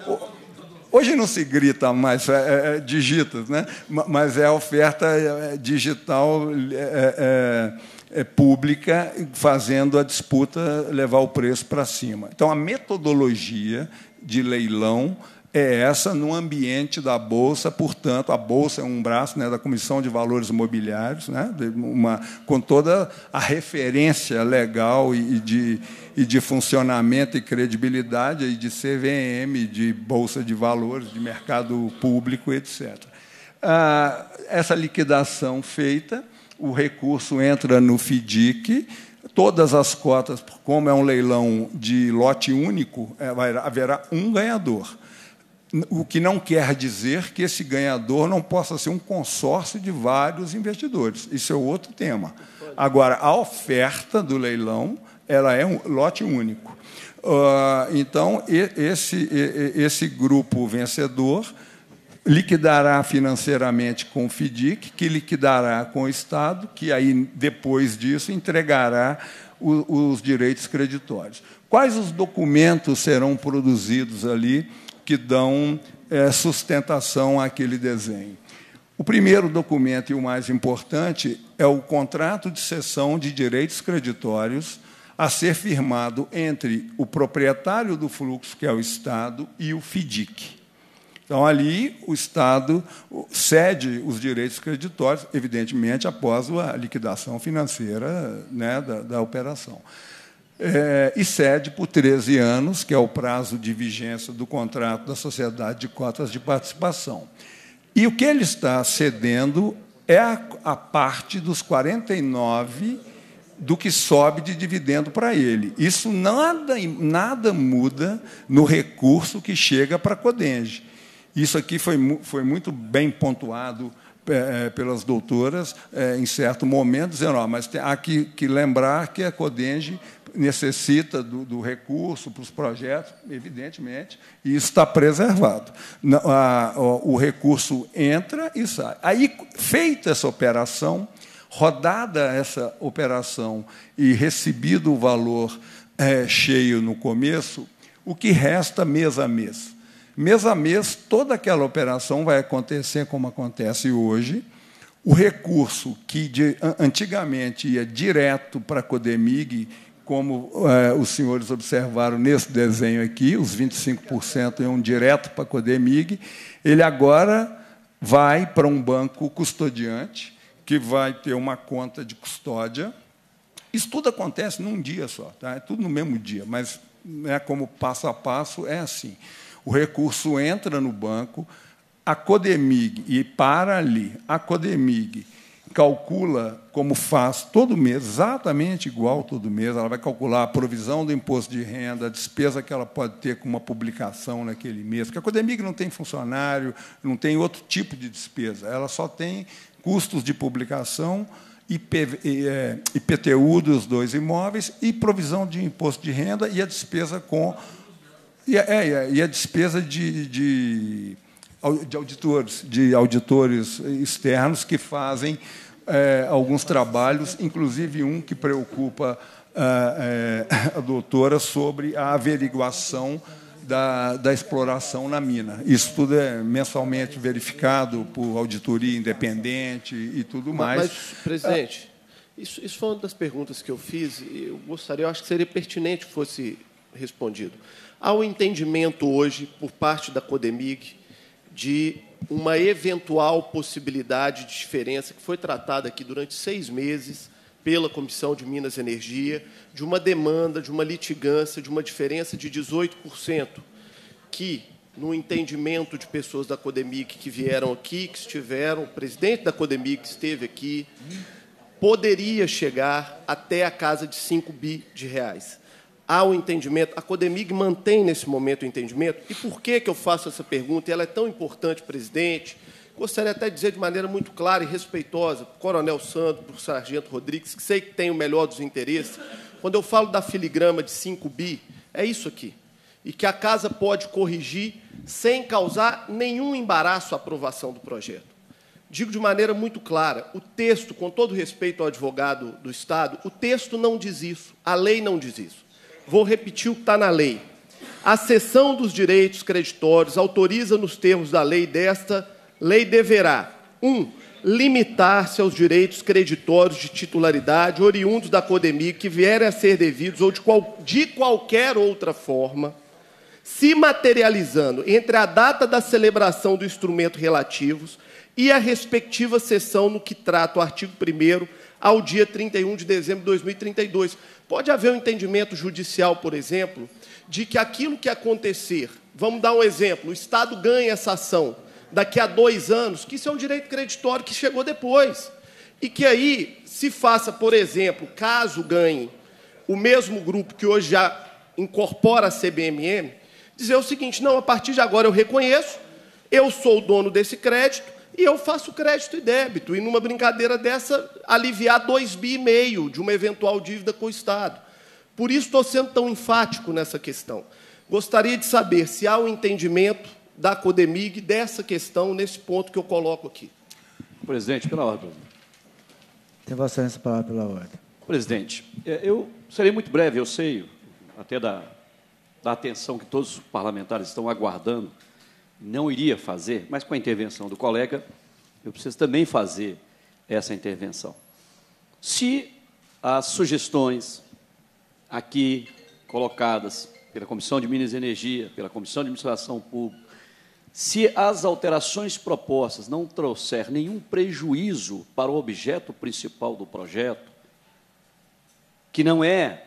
Speaker 12: hoje não se grita mais, é, é, é digita, né? mas é oferta é, é digital pública fazendo a disputa levar o preço para cima. Então, a metodologia de leilão é essa no ambiente da Bolsa, portanto, a Bolsa é um braço né, da Comissão de Valores Imobiliários, né, uma, com toda a referência legal e de, e de funcionamento e credibilidade e de CVM, de Bolsa de Valores, de mercado público, etc. Ah, essa liquidação feita, o recurso entra no FIDIC, todas as cotas, como é um leilão de lote único, é, haverá um ganhador o que não quer dizer que esse ganhador não possa ser um consórcio de vários investidores. Isso é outro tema. Agora, a oferta do leilão ela é um lote único. Ah, então, esse, esse grupo vencedor liquidará financeiramente com o FIDIC, que liquidará com o Estado, que aí, depois disso, entregará os direitos creditórios. Quais os documentos serão produzidos ali? que dão é, sustentação àquele desenho. O primeiro documento e o mais importante é o contrato de cessão de direitos creditórios a ser firmado entre o proprietário do fluxo, que é o Estado, e o FIDIC. Então, ali, o Estado cede os direitos creditórios, evidentemente, após a liquidação financeira né, da, da operação é, e cede por 13 anos, que é o prazo de vigência do contrato da sociedade de cotas de participação. E o que ele está cedendo é a, a parte dos 49 do que sobe de dividendo para ele. Isso nada, nada muda no recurso que chega para a Codenge. Isso aqui foi, foi muito bem pontuado é, é, pelas doutoras é, em certo momento, dizendo, ó, mas tem, há que, que lembrar que a Codenge necessita do, do recurso para os projetos, evidentemente, e isso está preservado. o recurso entra e sai. Aí, feita essa operação, rodada essa operação e recebido o valor é, cheio no começo, o que resta mês a mês? Mês a mês, toda aquela operação vai acontecer como acontece hoje. O recurso que antigamente ia direto para a Codemig como eh, os senhores observaram nesse desenho aqui, os 25% iam direto para a Codemig, ele agora vai para um banco custodiante, que vai ter uma conta de custódia. Isso tudo acontece num dia só, tá? é tudo no mesmo dia, mas né, como passo a passo é assim. O recurso entra no banco, a Codemig, e para ali, a Codemig calcula, como faz todo mês, exatamente igual todo mês, ela vai calcular a provisão do imposto de renda, a despesa que ela pode ter com uma publicação naquele mês, porque a Codemig não tem funcionário, não tem outro tipo de despesa, ela só tem custos de publicação, IP, eh, eh, IPTU dos dois imóveis e provisão de imposto de renda e a despesa com... E a, é, e a despesa de, de de auditores, de auditores externos que fazem é, alguns trabalhos, inclusive um que preocupa é, é, [LAUGHS] a doutora sobre a averiguação da, da, exploração na mina. Isso tudo é mensalmente verificado por auditoria independente e tudo mais. Mas,
Speaker 4: presidente, isso, isso foi uma das perguntas que eu fiz e eu gostaria, eu acho que seria pertinente que fosse respondido. Há o um entendimento hoje, por parte da Codemig, de uma eventual possibilidade de diferença que foi tratada aqui durante seis meses pela Comissão de Minas e Energia, de uma demanda, de uma litigância, de uma diferença de 18%, que, no entendimento de pessoas da Codemic que vieram aqui, que estiveram, o presidente da Codemic esteve aqui, poderia chegar até a casa de 5 bi de reais há o entendimento, a Codemig mantém nesse momento o entendimento. E por que, que eu faço essa pergunta? E ela é tão importante, presidente. Gostaria até de dizer de maneira muito clara e respeitosa, para o Coronel Santos, para o Sargento Rodrigues, que sei que tem o melhor dos interesses. Quando eu falo da filigrama de 5 bi, é isso aqui. E que a casa pode corrigir sem causar nenhum embaraço à aprovação do projeto. Digo de maneira muito clara, o texto, com todo respeito ao advogado do Estado, o texto não diz isso, a lei não diz isso vou repetir o que está na lei. A cessão dos direitos creditórios autoriza nos termos da lei desta lei deverá 1. Um, limitar-se aos direitos creditórios de titularidade oriundos da academia que vierem a ser devidos ou de, qual, de qualquer outra forma, se materializando entre a data da celebração do instrumento relativos e a respectiva sessão no que trata o artigo 1 ao dia 31 de dezembro de 2032. Pode haver um entendimento judicial, por exemplo, de que aquilo que acontecer, vamos dar um exemplo, o Estado ganha essa ação daqui a dois anos, que isso é um direito creditório que chegou depois. E que aí se faça, por exemplo, caso ganhe o mesmo grupo que hoje já incorpora a CBMM, dizer o seguinte: não, a partir de agora eu reconheço, eu sou o dono desse crédito, e eu faço crédito e débito. E numa brincadeira dessa, aliviar dois bi e meio de uma eventual dívida com o Estado. Por isso estou sendo tão enfático nessa questão. Gostaria de saber se há o um entendimento da Codemig dessa questão, nesse ponto que eu coloco aqui.
Speaker 1: Presidente, pela ordem. Tem Vossa Excelência a palavra pela ordem. Presidente, é, eu
Speaker 5: serei muito breve, eu sei, até da, da atenção que todos os parlamentares estão aguardando não iria fazer, mas com a intervenção do colega, eu preciso também fazer essa intervenção. Se as sugestões aqui colocadas pela Comissão de Minas e Energia, pela Comissão de Administração Pública, se as alterações propostas não trouxer nenhum prejuízo para o objeto principal do projeto, que não é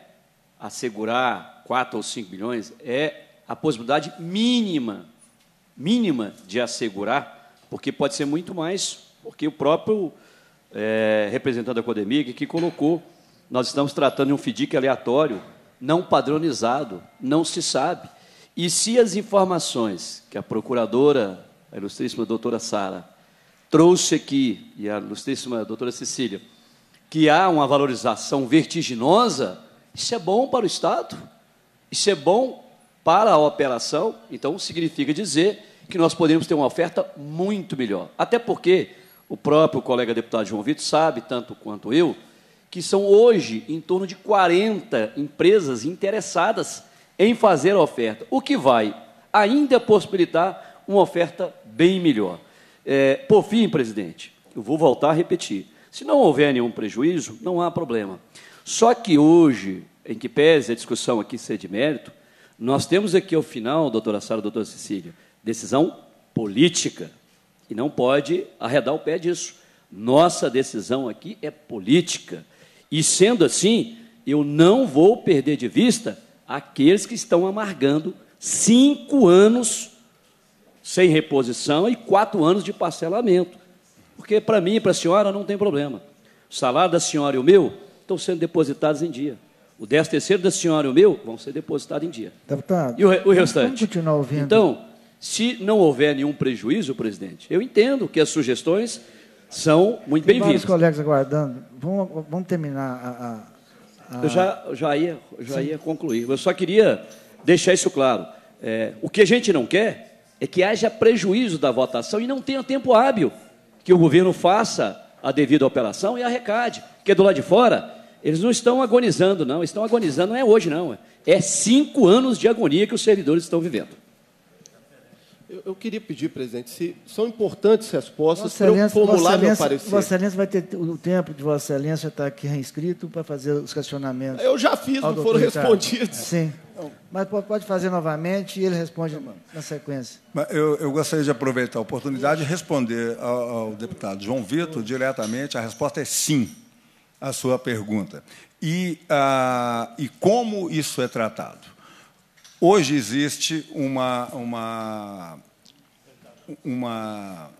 Speaker 5: assegurar 4 ou 5 bilhões, é a possibilidade mínima mínima de assegurar, porque pode ser muito mais, porque o próprio é, representante da Codemig que colocou, nós estamos tratando de um FDIC aleatório, não padronizado, não se sabe. E se as informações que a procuradora, a ilustríssima doutora Sara, trouxe aqui, e a ilustríssima doutora Cecília, que há uma valorização vertiginosa, isso é bom para o Estado, isso é bom para a operação, então significa dizer que nós poderíamos ter uma oferta muito melhor. Até porque o próprio colega deputado João Vitor sabe, tanto quanto eu, que são hoje em torno de 40 empresas interessadas em fazer a oferta, o que vai ainda possibilitar uma oferta bem melhor. É, por fim, presidente, eu vou voltar a repetir: se não houver nenhum prejuízo, não há problema. Só que hoje, em que pese a discussão aqui ser de mérito, nós temos aqui ao final, doutora Sara, doutora Cecília, decisão política. E não pode arredar o pé disso. Nossa decisão aqui é política. E sendo assim, eu não vou perder de vista aqueles que estão amargando cinco anos sem reposição e quatro anos de parcelamento. Porque para mim e para a senhora não tem problema. O salário da senhora e o meu estão sendo depositados em dia. O 10 terceiro da senhora e o meu vão ser depositados em dia.
Speaker 1: Deputado. Tá, tá. E o, o restante. continuar ouvindo.
Speaker 5: Então, se não houver nenhum prejuízo, presidente, eu entendo que as sugestões são muito bem-vindas. vários
Speaker 1: colegas aguardando. Vamos, vamos terminar
Speaker 5: a, a, Eu já, já, ia, já ia concluir. Eu só queria deixar isso claro. É, o que a gente não quer é que haja prejuízo da votação e não tenha tempo hábil que o governo faça a devida operação e arrecade. Porque é do lado de fora, eles não estão agonizando, não. Estão agonizando não é hoje, não. É cinco anos de agonia que os servidores
Speaker 4: estão vivendo. Eu, eu queria pedir, presidente, se são importantes respostas para eu formular meu parecer. Vossa
Speaker 1: Excelência vai ter o tempo de Vossa Excelência estar aqui reinscrito para fazer os questionamentos. Eu já fiz, não foram respondidos. Sim. Mas pode fazer novamente e ele responde na sequência.
Speaker 12: Eu, eu gostaria de aproveitar a oportunidade e responder ao, ao deputado João Vitor diretamente. A resposta é sim a sua pergunta. E, ah, e como isso é tratado? Hoje existe uma, uma, uma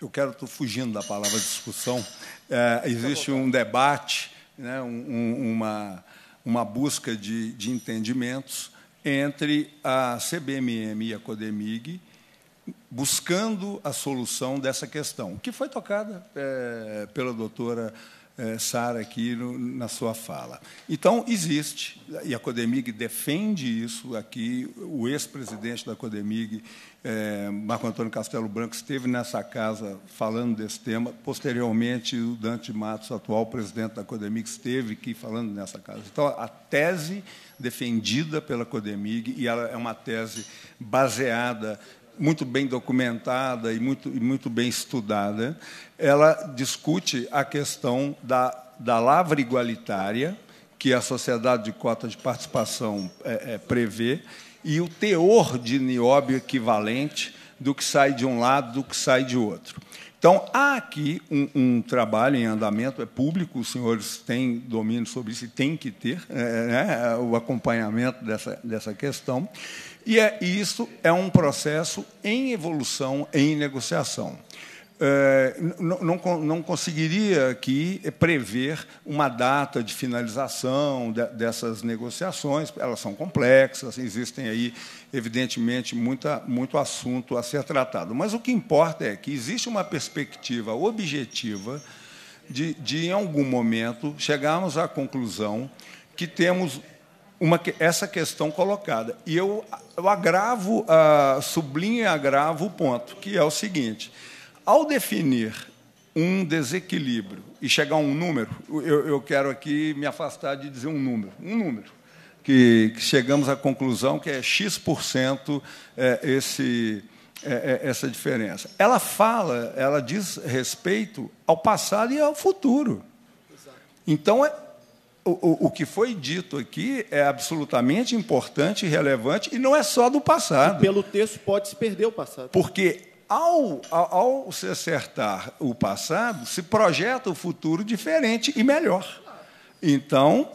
Speaker 12: eu quero, estou fugindo da palavra discussão, é, existe um debate, né, um, uma, uma busca de, de entendimentos entre a CBMM e a Codemig, buscando a solução dessa questão, que foi tocada é, pela doutora é, Sara aqui no, na sua fala. Então, existe, e a Codemig defende isso aqui, o ex-presidente da Codemig, é, Marco Antônio Castelo Branco, esteve nessa casa falando desse tema, posteriormente o Dante Matos, atual presidente da Codemig, esteve aqui falando nessa casa. Então, a tese defendida pela Codemig, e ela é uma tese baseada muito bem documentada e muito, e muito bem estudada, ela discute a questão da, da lavra igualitária, que a sociedade de cota de participação é, é, prevê, e o teor de nióbio equivalente do que sai de um lado, do que sai de outro. Então, há aqui um, um, trabalho em andamento, é público, os senhores têm domínio sobre isso e têm que ter é, né, o acompanhamento dessa, dessa questão. E é, isso é um processo em evolução, em negociação. É, não, não, não, conseguiria aqui prever uma data de finalização de, dessas negociações, elas são complexas, existem aí, evidentemente, muita, muito assunto a ser tratado. Mas o que importa é que existe uma perspectiva objetiva de, de em algum momento, chegarmos à conclusão que temos uma, essa questão colocada. E eu, eu agravo, uh, sublinho e agravo o ponto, que é o seguinte: ao definir um desequilíbrio e chegar a um número, eu, eu quero aqui me afastar de dizer um número, um número, que, que chegamos à conclusão que é X% é, esse, é, é, essa diferença. Ela fala, ela diz respeito ao passado e ao futuro. Então, é, o, o, que foi dito aqui é absolutamente importante e relevante, e não é só do passado.
Speaker 4: E pelo texto
Speaker 12: pode-se perder o passado. Porque ao, ao, ao, se acertar o passado, se projeta o futuro diferente e melhor. Então,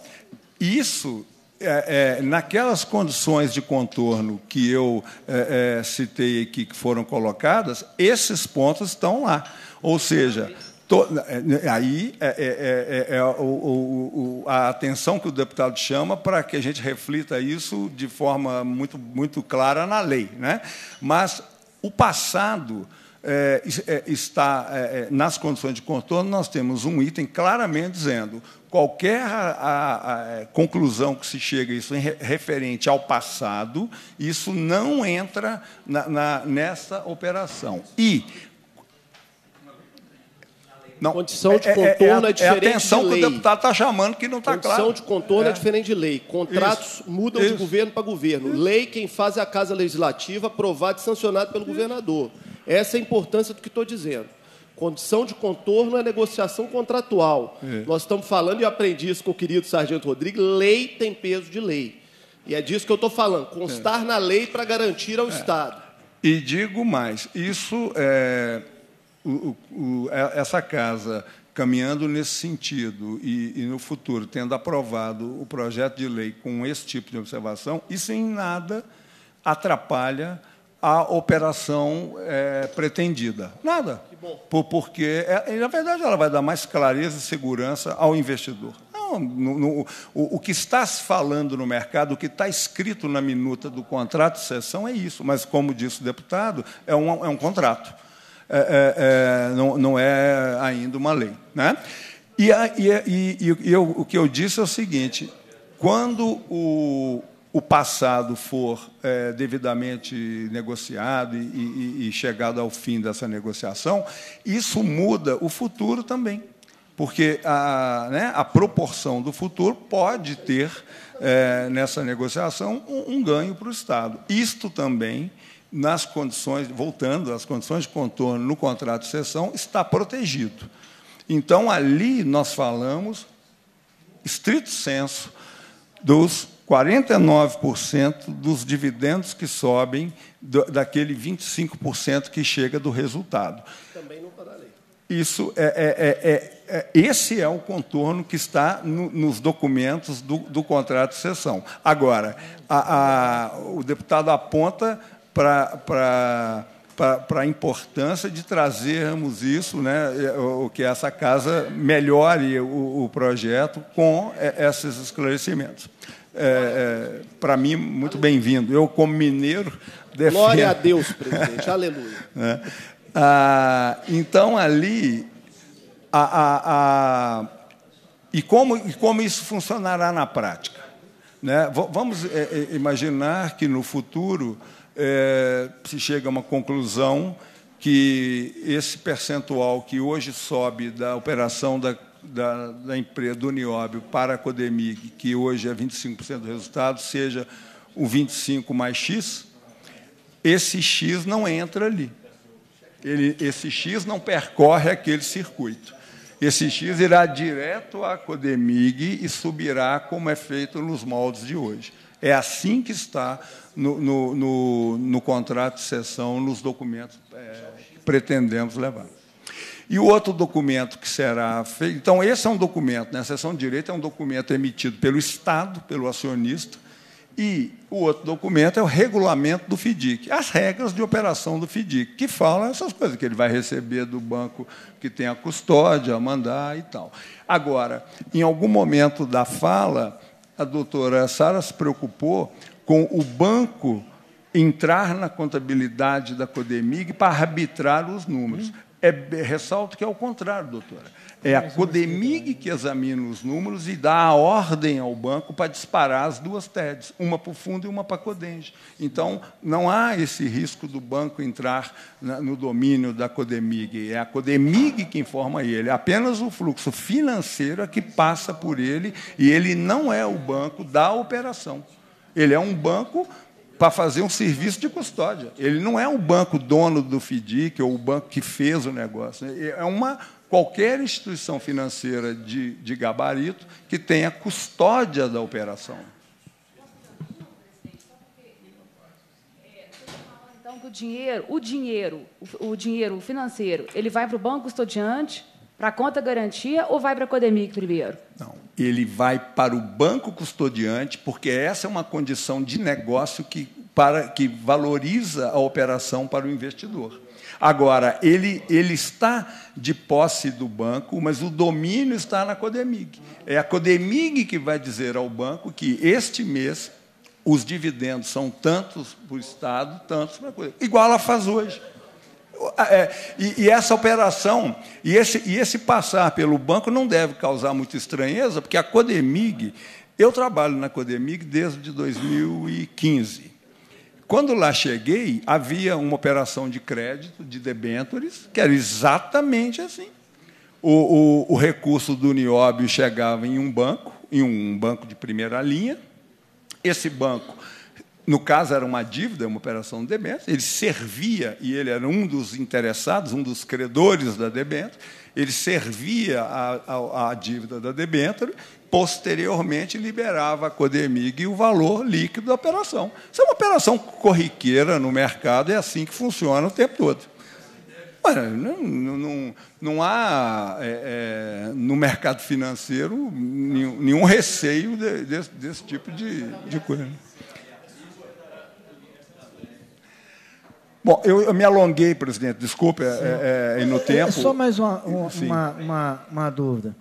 Speaker 12: isso, é, é, naquelas condições de contorno que eu é, é citei aqui, que foram colocadas, esses pontos estão lá. Ou seja, To, é, né, aí é, é, é, é, é o, o, a atenção que o deputado chama para que a gente reflita isso de forma muito, muito clara na lei. Né? Mas o passado é, está nas condições de contorno, nós temos um item claramente dizendo qualquer a, a conclusão que se chega isso referente ao passado, isso não entra na, na, nessa operação. E
Speaker 4: não, condição de contorno é, é, é, é diferente atenção de lei. que o deputado está chamando que não está claro. Condição de contorno é. diferente de lei. Contratos Isso. mudam Isso. de governo para governo. Isso. Lei quem faz é a Casa Legislativa, aprovada e sancionada pelo governador. Essa é a importância do que estou dizendo. Condição de contorno é negociação contratual. É. Nós estamos falando, e aprendi isso com o querido Sargento Rodrigues, lei tem peso de lei. E é disso que eu estou falando, constar é. na lei para garantir ao é. Estado.
Speaker 12: E digo mais, isso é, o, o, é, essa casa caminhando nesse sentido e, e, no futuro tendo aprovado o projeto de lei com esse tipo de observação, isso em nada atrapalha a operação é, pretendida. Nada. Por, porque, é, na verdade, ela vai dar mais clareza e segurança ao investidor. Não, no, no, o, o, que está se falando no mercado, o que está escrito na minuta do contrato de sessão é isso, mas, como disse o deputado, é um, é um contrato é, é, é, não, não é ainda uma lei. Né? E, e, e, e eu, o que eu disse é o seguinte: quando o, o passado for é, devidamente negociado e, e chegado ao fim dessa negociação, isso muda o futuro também porque a, né, a, proporção do futuro pode ter é, nessa negociação um, um ganho para o Estado. Isto também nas condições, voltando às condições de contorno no contrato de cessão, está protegido. Então, ali nós falamos, estrito senso, dos 49% dos dividendos que sobem do, daquele 25% que chega do resultado. Também no para lei. Isso é, é, é, é, esse é o contorno que está no, nos documentos do, do, contrato de sessão. Agora, a, a, o deputado aponta para para a importância de trazermos isso, né, é, o que essa casa melhore o, o projeto com é, esses esclarecimentos. É, é, para mim, muito bem-vindo. Eu, como mineiro, defendo. Glória a Deus, presidente. Aleluia. [LAUGHS] É. Ah, então, ali, a, a, a, e, como, e como isso funcionará na prática? Né? Vamos é, imaginar que no futuro é, se chega a uma conclusão que esse percentual que hoje sobe da operação da, da, da empresa do Nióbio para a Codemig, que hoje é 25% do resultado, seja o 25 mais X, esse X não entra ali. Ele, esse X não percorre aquele circuito. Esse X irá direto à Codemig e subirá como é feito nos moldes de hoje. É assim que está no, no, no, contrato de sessão, nos documentos é, pretendemos levar. E o outro documento que será feito. Então, esse é um documento, né? a sessão de direito é um documento emitido pelo Estado, pelo acionista, e o outro documento é o regulamento do FDIC, as regras de operação do FDIC, que falam essas coisas, que ele vai receber do banco que tem a custódia, a mandar e tal. Agora, em algum momento da fala, a doutora Sara se preocupou com o banco entrar na contabilidade da Codemig para arbitrar os números. É, ressalto que é o contrário, doutora. É a Codemig que examina os números e dá a ordem ao banco para disparar as duas TEDs, uma para o fundo e uma para a Codenge. Então, não há esse risco do banco entrar no domínio da Codemig. É a Codemig que informa ele. É apenas o fluxo financeiro é que passa por ele e ele não é o banco da operação. Ele é um banco para fazer um serviço de custódia. Ele não é o banco dono do FDIC ou o banco que fez o negócio. Né? É, é uma qualquer instituição financeira de, de gabarito que tenha custódia da operação.
Speaker 8: Então, o dinheiro, o dinheiro, o dinheiro financeiro, ele vai para o banco custodiante para a conta garantia ou vai para a Codemig primeiro? Não,
Speaker 12: ele vai para o banco custodiante, porque essa é uma condição de negócio que, para, que valoriza a operação para o investidor. Agora, ele, ele está de posse do banco, mas o domínio está na Codemig. É a Codemig que vai dizer ao banco que este mês os dividendos são tantos para o Estado, tantos para a Codemig. Igual ela faz hoje. Ah, é, e, e essa operação, e esse, e esse passar pelo banco não deve causar muita estranheza, porque a Codemig, eu trabalho na Codemig desde 2015. Quando lá cheguei, havia uma operação de crédito de debêntures, que era exatamente assim. O, o, o, recurso do Nióbio chegava em um banco, em um banco de primeira linha. Esse banco no caso era uma dívida, uma operação de debênture, ele servia, e ele era um dos interessados, um dos credores da debênture, ele servia a, a, a dívida da debênture, posteriormente liberava a Codemig e o valor líquido da operação. Isso é uma operação corriqueira no mercado, é assim que funciona o tempo todo. não, não, não há é, é, no mercado financeiro nenhum, nenhum receio de, desse, desse tipo de, de coisa. Bom, eu, eu me alonguei, presidente, desculpe, é, é, é no é, é tempo. É só
Speaker 1: mais uma, uma, uma, uma, uma dúvida.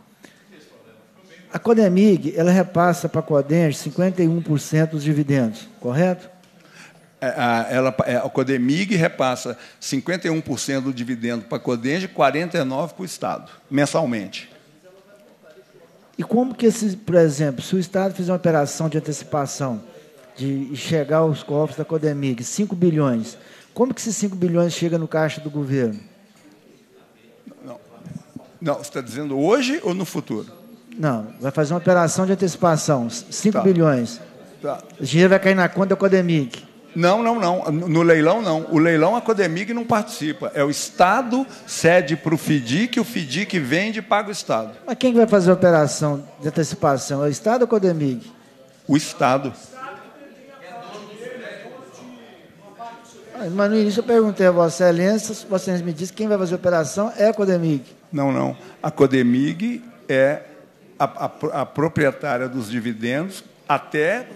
Speaker 1: A Codemig, ela repassa para a Codenge 51% dos dividendos, correto?
Speaker 12: ela, a Codemig repassa 51% do dividendo para a Codenge e 49% para o Estado, mensalmente.
Speaker 1: E como que, esse, por exemplo, se o Estado fizer uma operação de antecipação de chegar aos cofres da Codemig, 5 bilhões, como que esses 5 bilhões chega no caixa do governo? Não. Não, você está dizendo hoje ou no futuro? Não, vai fazer uma operação de antecipação, 5 tá. bilhões. Tá. O dinheiro vai cair na conta da Codemig. Não,
Speaker 12: não, não. No leilão, não. O leilão, a Codemig não participa. É o Estado cede para o FIDIC, o FIDIC vende e paga o Estado.
Speaker 1: Mas quem vai fazer a operação de antecipação? É o Estado ou a Codemig? O Estado. Mas no início eu perguntei a Vossa Excelência, Vossa Excelência me disse quem vai fazer a operação é a Codemig. Não, não.
Speaker 12: A Codemig é a, a, a proprietária dos dividendos até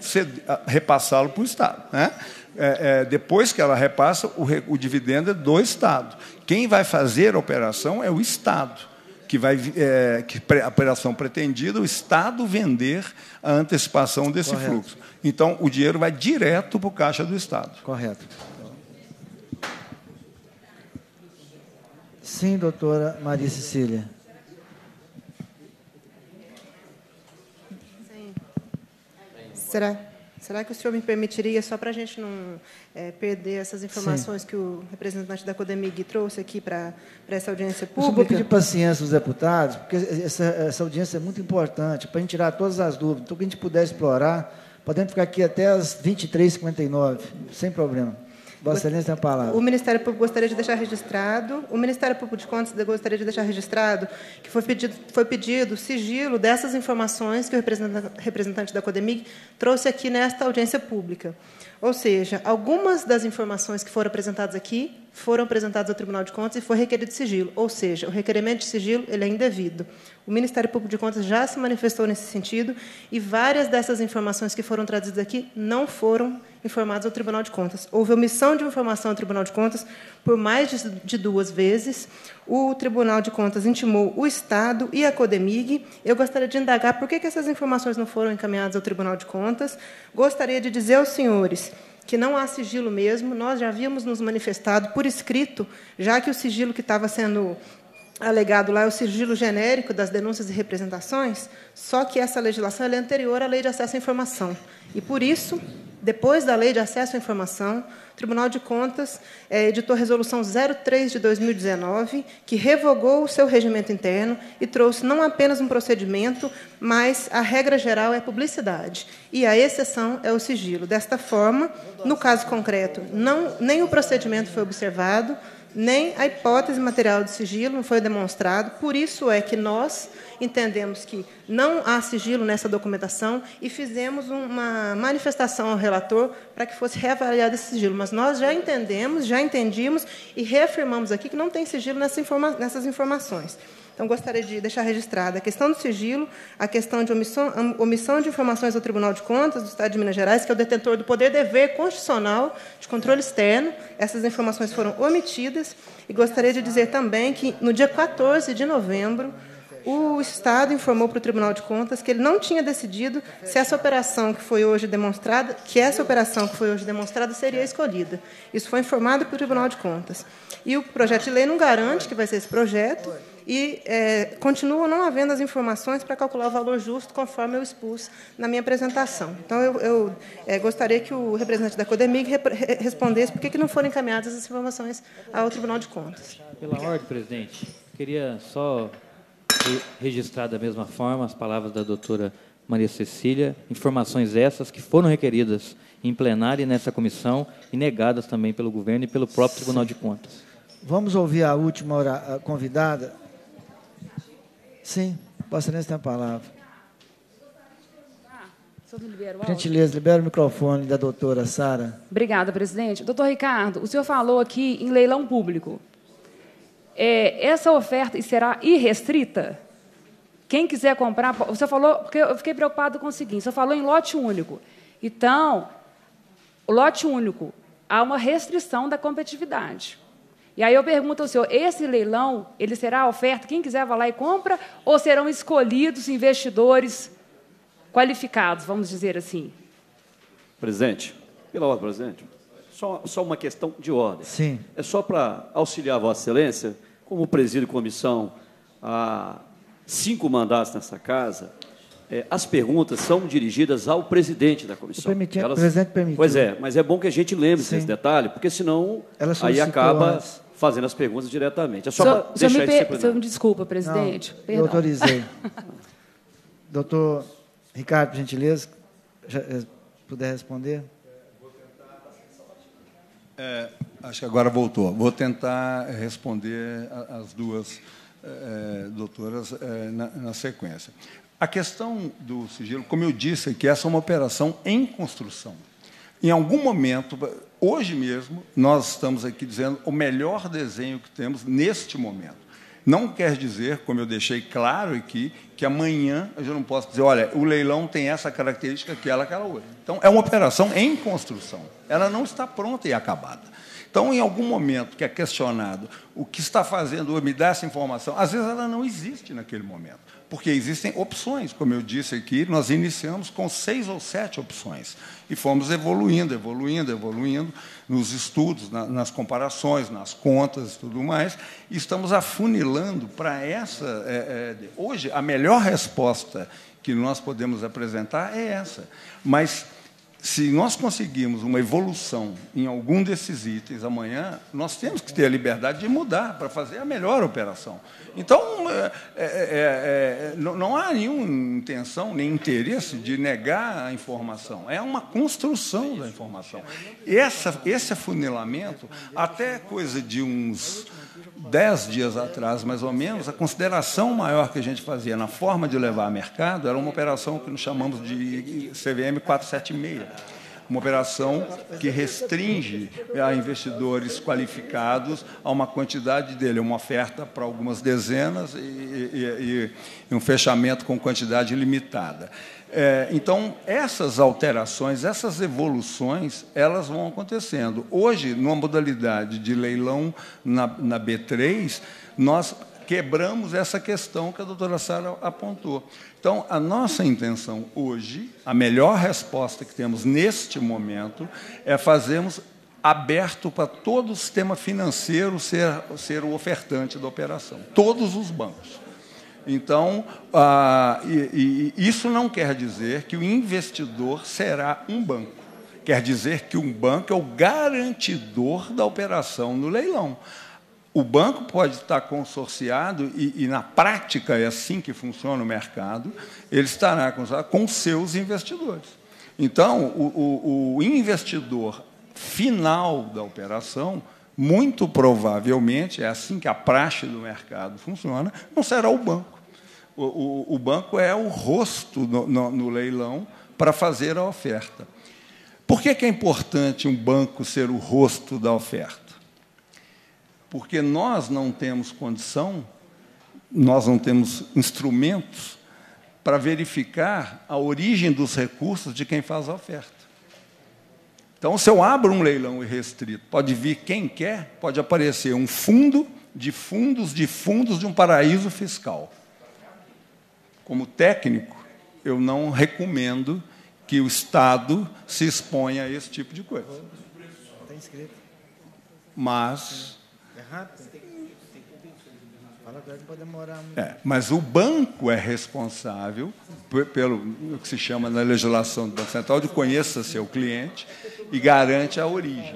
Speaker 12: repassá-lo para o Estado. Né? É, é, depois que ela repassa, o, o dividendo é do Estado. Quem vai fazer a operação é o Estado que vai é, que a operação pretendida, o Estado vender a antecipação desse Correto. fluxo. Então, o dinheiro vai direto para o caixa do Estado.
Speaker 1: Correto. Sim, doutora Maria Cecília.
Speaker 9: Será? Será que o senhor me permitiria, só para a gente não é, perder essas informações Sim. que o representante da Codemig trouxe aqui para essa audiência pública? Eu vou pedir
Speaker 1: paciência aos deputados, porque essa, essa audiência é muito importante, para a gente tirar todas as dúvidas. Então, que a gente puder explorar, podemos ficar aqui até as 23h59, sem problema. Vossa Excelência a palavra.
Speaker 9: O Ministério Público gostaria de deixar registrado, o Ministério Público de Contas gostaria de deixar registrado que foi pedido, foi pedido sigilo dessas informações que o representante da Codemig trouxe aqui nesta audiência pública. Ou seja, algumas das informações que foram apresentadas aqui foram apresentadas ao Tribunal de Contas e foi requerido sigilo. Ou seja, o requerimento de sigilo ele é indevido. O Ministério Público de Contas já se manifestou nesse sentido e várias dessas informações que foram trazidas aqui não foram informados ao Tribunal de Contas. Houve omissão de informação ao Tribunal de Contas por mais de duas vezes. O Tribunal de Contas intimou o Estado e a Codemig. Eu gostaria de indagar por que essas informações não foram encaminhadas ao Tribunal de Contas. Gostaria de dizer aos senhores que não há sigilo mesmo. Nós já havíamos nos manifestado por escrito, já que o sigilo que estava sendo alegado lá é o sigilo genérico das denúncias e representações, só que essa legislação é anterior à Lei de Acesso à Informação. E, por isso, depois da Lei de Acesso à Informação, o Tribunal de Contas é, editou a Resolução 03 de 2019, que revogou o seu regimento interno e trouxe não apenas um procedimento, mas a regra geral é a publicidade. E a exceção é o sigilo. Desta forma, no caso concreto, não, nem o procedimento foi observado, nem a hipótese material de sigilo não foi demonstrado. Por isso é que nós entendemos que não há sigilo nessa documentação e fizemos uma manifestação ao relator para que fosse reavaliado esse sigilo. Mas nós já entendemos, já entendimos e reafirmamos aqui que não tem sigilo nessa informa nessas informações. Então, gostaria de deixar registrada a questão do sigilo, a questão de omissão, omissão de informações ao Tribunal de Contas do Estado de Minas Gerais, que é o detentor do poder dever constitucional de controle externo. Essas informações foram omitidas. E gostaria de dizer também que, no dia 14 de novembro, o Estado informou para o Tribunal de Contas que ele não tinha decidido se essa operação que foi hoje demonstrada, que essa operação que foi hoje demonstrada seria escolhida. Isso foi informado para o Tribunal de Contas. E o projeto de lei não garante que vai ser esse projeto, e é, continua não havendo as informações para calcular o valor justo, conforme eu expus na minha apresentação. Então, eu, eu é, gostaria que o representante da Codemig re respondesse por que, que não foram encaminhadas as informações ao Tribunal de Contas.
Speaker 2: Pela ordem, presidente, queria só registrar da mesma forma as palavras da doutora Maria Cecília, informações essas que foram requeridas em plenário e nessa comissão e negadas também pelo governo e pelo próprio Tribunal de Contas.
Speaker 1: Vamos ouvir a última convidada, Sim, Vossa Excelência tem a palavra.
Speaker 8: Libera Gentileza,
Speaker 1: libera o microfone da doutora Sara.
Speaker 8: Obrigada, presidente. Doutor Ricardo, o senhor falou aqui em leilão público. É, essa oferta será irrestrita? Quem quiser comprar, o senhor falou, porque eu fiquei preocupado com o seguinte, o senhor falou em lote único. Então, lote único, há uma restrição da competitividade. E aí eu pergunto ao senhor, esse leilão, ele será oferta, quem quiser vai lá e compra, ou serão escolhidos investidores qualificados, vamos dizer assim?
Speaker 5: Presidente, pela ordem, presidente, só, só uma questão de ordem. Sim. É só para auxiliar Vossa Excelência, como presido comissão há cinco mandatos nessa casa, é, as perguntas são dirigidas ao presidente da comissão. Permitir, Elas, presidente permitiu. Pois é, mas é bom que a gente lembre Sim. esse detalhe, porque senão aí acaba fazendo as perguntas diretamente. É só para deixar me,
Speaker 8: disciplinar. Senhor, me desculpa, presidente. Não, eu autorizei.
Speaker 1: [LAUGHS] Doutor Ricardo, por gentileza, já, eh, puder responder.
Speaker 12: É, acho que agora voltou. Vou tentar responder as duas é, doutoras é, na, na sequência. A questão do sigilo, como eu disse, é que essa é uma operação em construção. Em algum momento, Hoje mesmo, nós estamos aqui dizendo o melhor desenho que temos neste momento. Não quer dizer, como eu deixei claro aqui, que amanhã eu já não posso dizer, olha, o leilão tem essa característica, aquela, aquela outra. Então, é uma operação em construção. Ela não está pronta e acabada. Então, em algum momento que é questionado o que está fazendo, me dar essa informação, às vezes ela não existe naquele momento, porque existem opções. Como eu disse aqui, nós iniciamos com seis ou sete opções e fomos evoluindo, evoluindo, evoluindo nos estudos, na, nas comparações, nas contas e tudo mais, e estamos afunilando para essa. É, é, hoje, a melhor resposta que nós podemos apresentar é essa. Mas se nós conseguirmos uma evolução em algum desses itens amanhã, nós temos que ter a liberdade de mudar para fazer a melhor operação. Então, é, é, é, é não há nenhuma intenção, nem interesse de negar a informação. É uma construção da informação. Essa, esse afunilamento, até coisa de uns dez dias atrás, mais ou menos, a consideração maior que a gente fazia na forma de levar a mercado era uma operação que nós chamamos de CVM 476. Uma operação que restringe a investidores qualificados a uma quantidade dele, uma oferta para algumas dezenas e, e, e um fechamento com quantidade limitada. É, então, essas alterações, essas evoluções, elas vão acontecendo. Hoje, numa modalidade de leilão na, na B3, nós quebramos essa questão que a doutora Sara apontou. Então, a nossa intenção hoje, a melhor resposta que temos neste momento, é fazermos aberto para todo o sistema financeiro ser, ser o ofertante da operação, todos os bancos. Então, ah, e, e isso não quer dizer que o investidor será um banco. Quer dizer que um banco é o garantidor da operação no leilão. O banco pode estar consorciado, e, e, na prática é assim que funciona o mercado, ele estará consorciado com seus investidores. Então, o, o, o investidor final da operação muito provavelmente, é assim que a praxe do mercado funciona, não será o banco. O, o, o banco é o rosto no, no, no leilão para fazer a oferta. Por que, que é importante um banco ser o rosto da oferta? Porque nós não temos condição, nós não temos instrumentos para verificar a origem dos recursos de quem faz a oferta. Então, se eu abro um leilão irrestrito, pode vir quem quer, pode aparecer um fundo de fundos de fundos de um paraíso fiscal. Como técnico, eu não recomendo que o Estado se exponha a esse tipo de
Speaker 1: coisa. Tá
Speaker 12: mas. É rápido. É, mas o banco é responsável pelo que se chama na legislação do Banco Central de conheça seu cliente e garante a origem.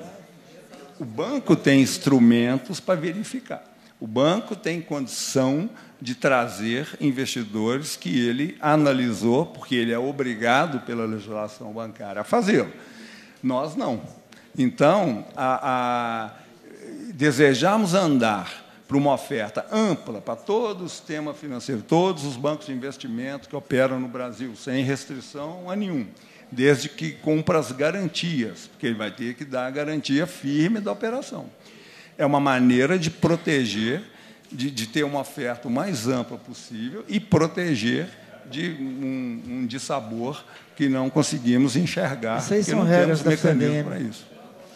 Speaker 12: O banco tem instrumentos para verificar. O banco tem condição de trazer investidores que ele analisou, porque ele é obrigado pela legislação bancária a fazê-lo. Nós não. Então, a, a, desejamos andar para uma oferta ampla para todo o sistema financeiro, todos os bancos de investimento que operam no Brasil, sem restrição a nenhuma desde que cumpra as garantias, porque ele vai ter que dar a garantia firme da operação. É uma maneira de proteger, de, de ter uma oferta o mais ampla possível e proteger de um, um dissabor que não conseguimos enxergar, isso aí são regras da CVM.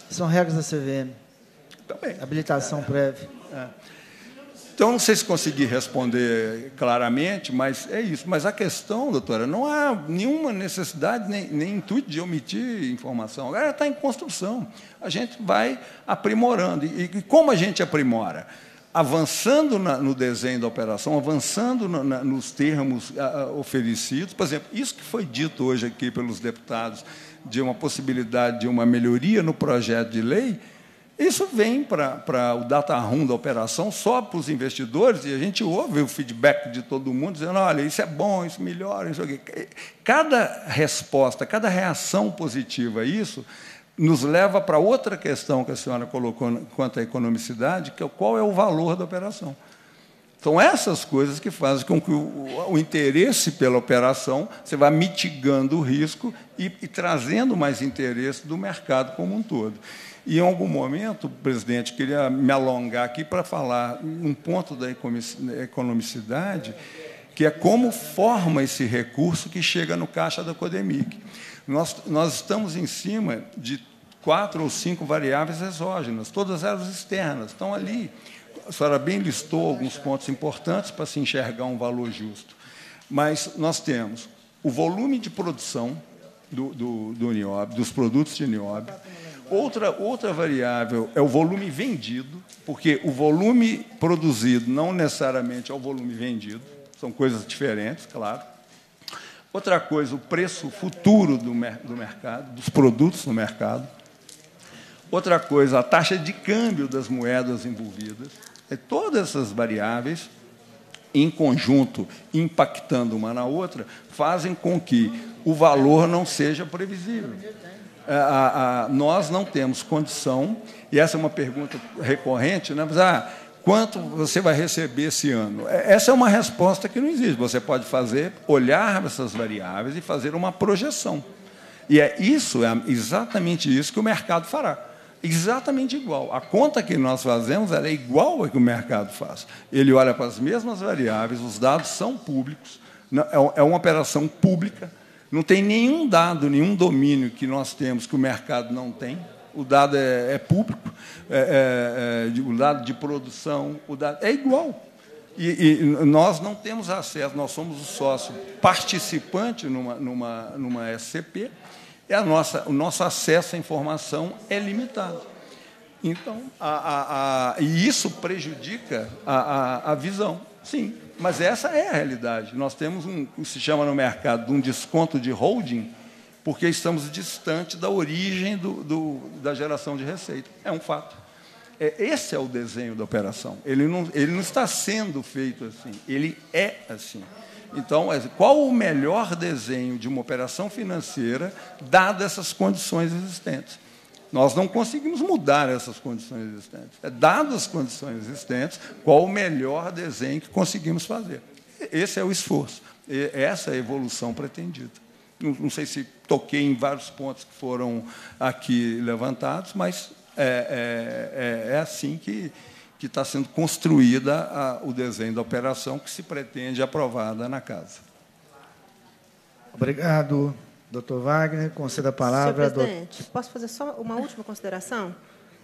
Speaker 1: São regras da CVM. Também. Habilitação é. prévia. É. Então, não sei se
Speaker 12: consegui responder claramente, mas é isso. Mas a questão, doutora, não há nenhuma necessidade nem, nem intuito de omitir informação. Agora está em construção. A gente vai aprimorando. E, e como a gente aprimora? Avançando na, no desenho da operação, avançando na, na, nos termos a, oferecidos. Por exemplo, isso que foi dito hoje aqui pelos deputados de uma possibilidade de uma melhoria no projeto de lei isso vem para o data room da operação só para os investidores e a gente ouve o feedback de todo mundo dizendo: olha, isso é bom, isso melhora, isso aqui. Cada resposta, cada reação positiva a isso nos leva para outra questão que a senhora colocou quanto à economicidade, que é qual é o valor da operação. São essas coisas que fazem com que o, o interesse pela operação você vá mitigando o risco e, e trazendo mais interesse do mercado como um todo. E em algum momento, presidente, queria me alongar aqui para falar um ponto da economicidade, que é como forma esse recurso que chega no caixa da Codemic. Nós, nós estamos em cima de quatro ou cinco variáveis exógenas, todas elas externas, estão ali. A senhora bem listou alguns pontos importantes para se enxergar um valor justo. Mas nós temos o volume de produção do, do, do Niobe, dos produtos de Niobe, Outra, outra variável é o volume vendido, porque o volume produzido não necessariamente é o volume vendido, são coisas diferentes, claro. Outra coisa, o preço futuro do, do mercado, dos produtos no mercado. Outra coisa, a taxa de câmbio das moedas envolvidas. É todas essas variáveis, em conjunto, impactando uma na outra, fazem com que o valor não seja previsível. É, nós não temos condição, e essa é uma pergunta recorrente, né? Mas, ah, quanto você vai receber esse ano? É, essa é uma resposta que não existe. Você pode fazer, olhar essas variáveis e fazer uma projeção. E é isso, é exatamente isso que o mercado fará. Exatamente igual. A conta que nós fazemos é igual a que o mercado faz. Ele olha para as mesmas variáveis, os dados são públicos, né? é, é uma operação pública, não tem nenhum dado, nenhum domínio que nós temos que o mercado não tem. O dado é, é público, é, é, é o dado de produção, o dado é igual. E, e, nós não temos acesso, nós somos o sócio participante numa, numa, numa SCP, e a nossa, o nosso acesso à informação é limitado. Então, a, a, a, e isso prejudica a, a visão, sim. Mas essa é a realidade. Nós temos um, o que se chama no mercado de um desconto de holding, porque estamos distante da origem do, do, da geração de receita. É um fato. É, esse é o desenho da operação. Ele não, ele não está sendo feito assim, ele é assim. Então, é, qual o melhor desenho de uma operação financeira, dadas essas condições existentes? Nós não conseguimos mudar essas condições existentes. É dadas as condições existentes, qual o melhor desenho que conseguimos fazer. Esse é o esforço, essa é a evolução pretendida. Não, não sei se toquei em vários pontos que foram aqui levantados, mas é, é, é, é assim que, que está sendo construída a, o desenho da
Speaker 1: operação que se
Speaker 12: pretende aprovada na casa.
Speaker 1: Obrigado. Doutor Wagner, conceda a palavra. Senhor
Speaker 9: presidente, do... posso fazer só uma última consideração?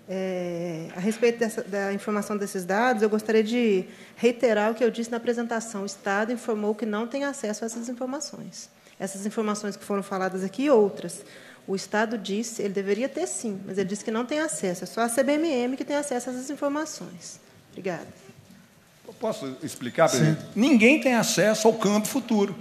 Speaker 9: É, a respeito dessa, da informação desses dados, eu gostaria de reiterar o que eu disse na apresentação. O Estado informou que não tem acesso a essas informações. Essas informações que foram faladas aqui e outras. O Estado disse, ele deveria ter sim, mas ele disse que não tem acesso. É só a CBMM que tem acesso a essas informações. Obrigada.
Speaker 12: Posso explicar, presidente? Sim. Ninguém tem acesso ao Campo futuro.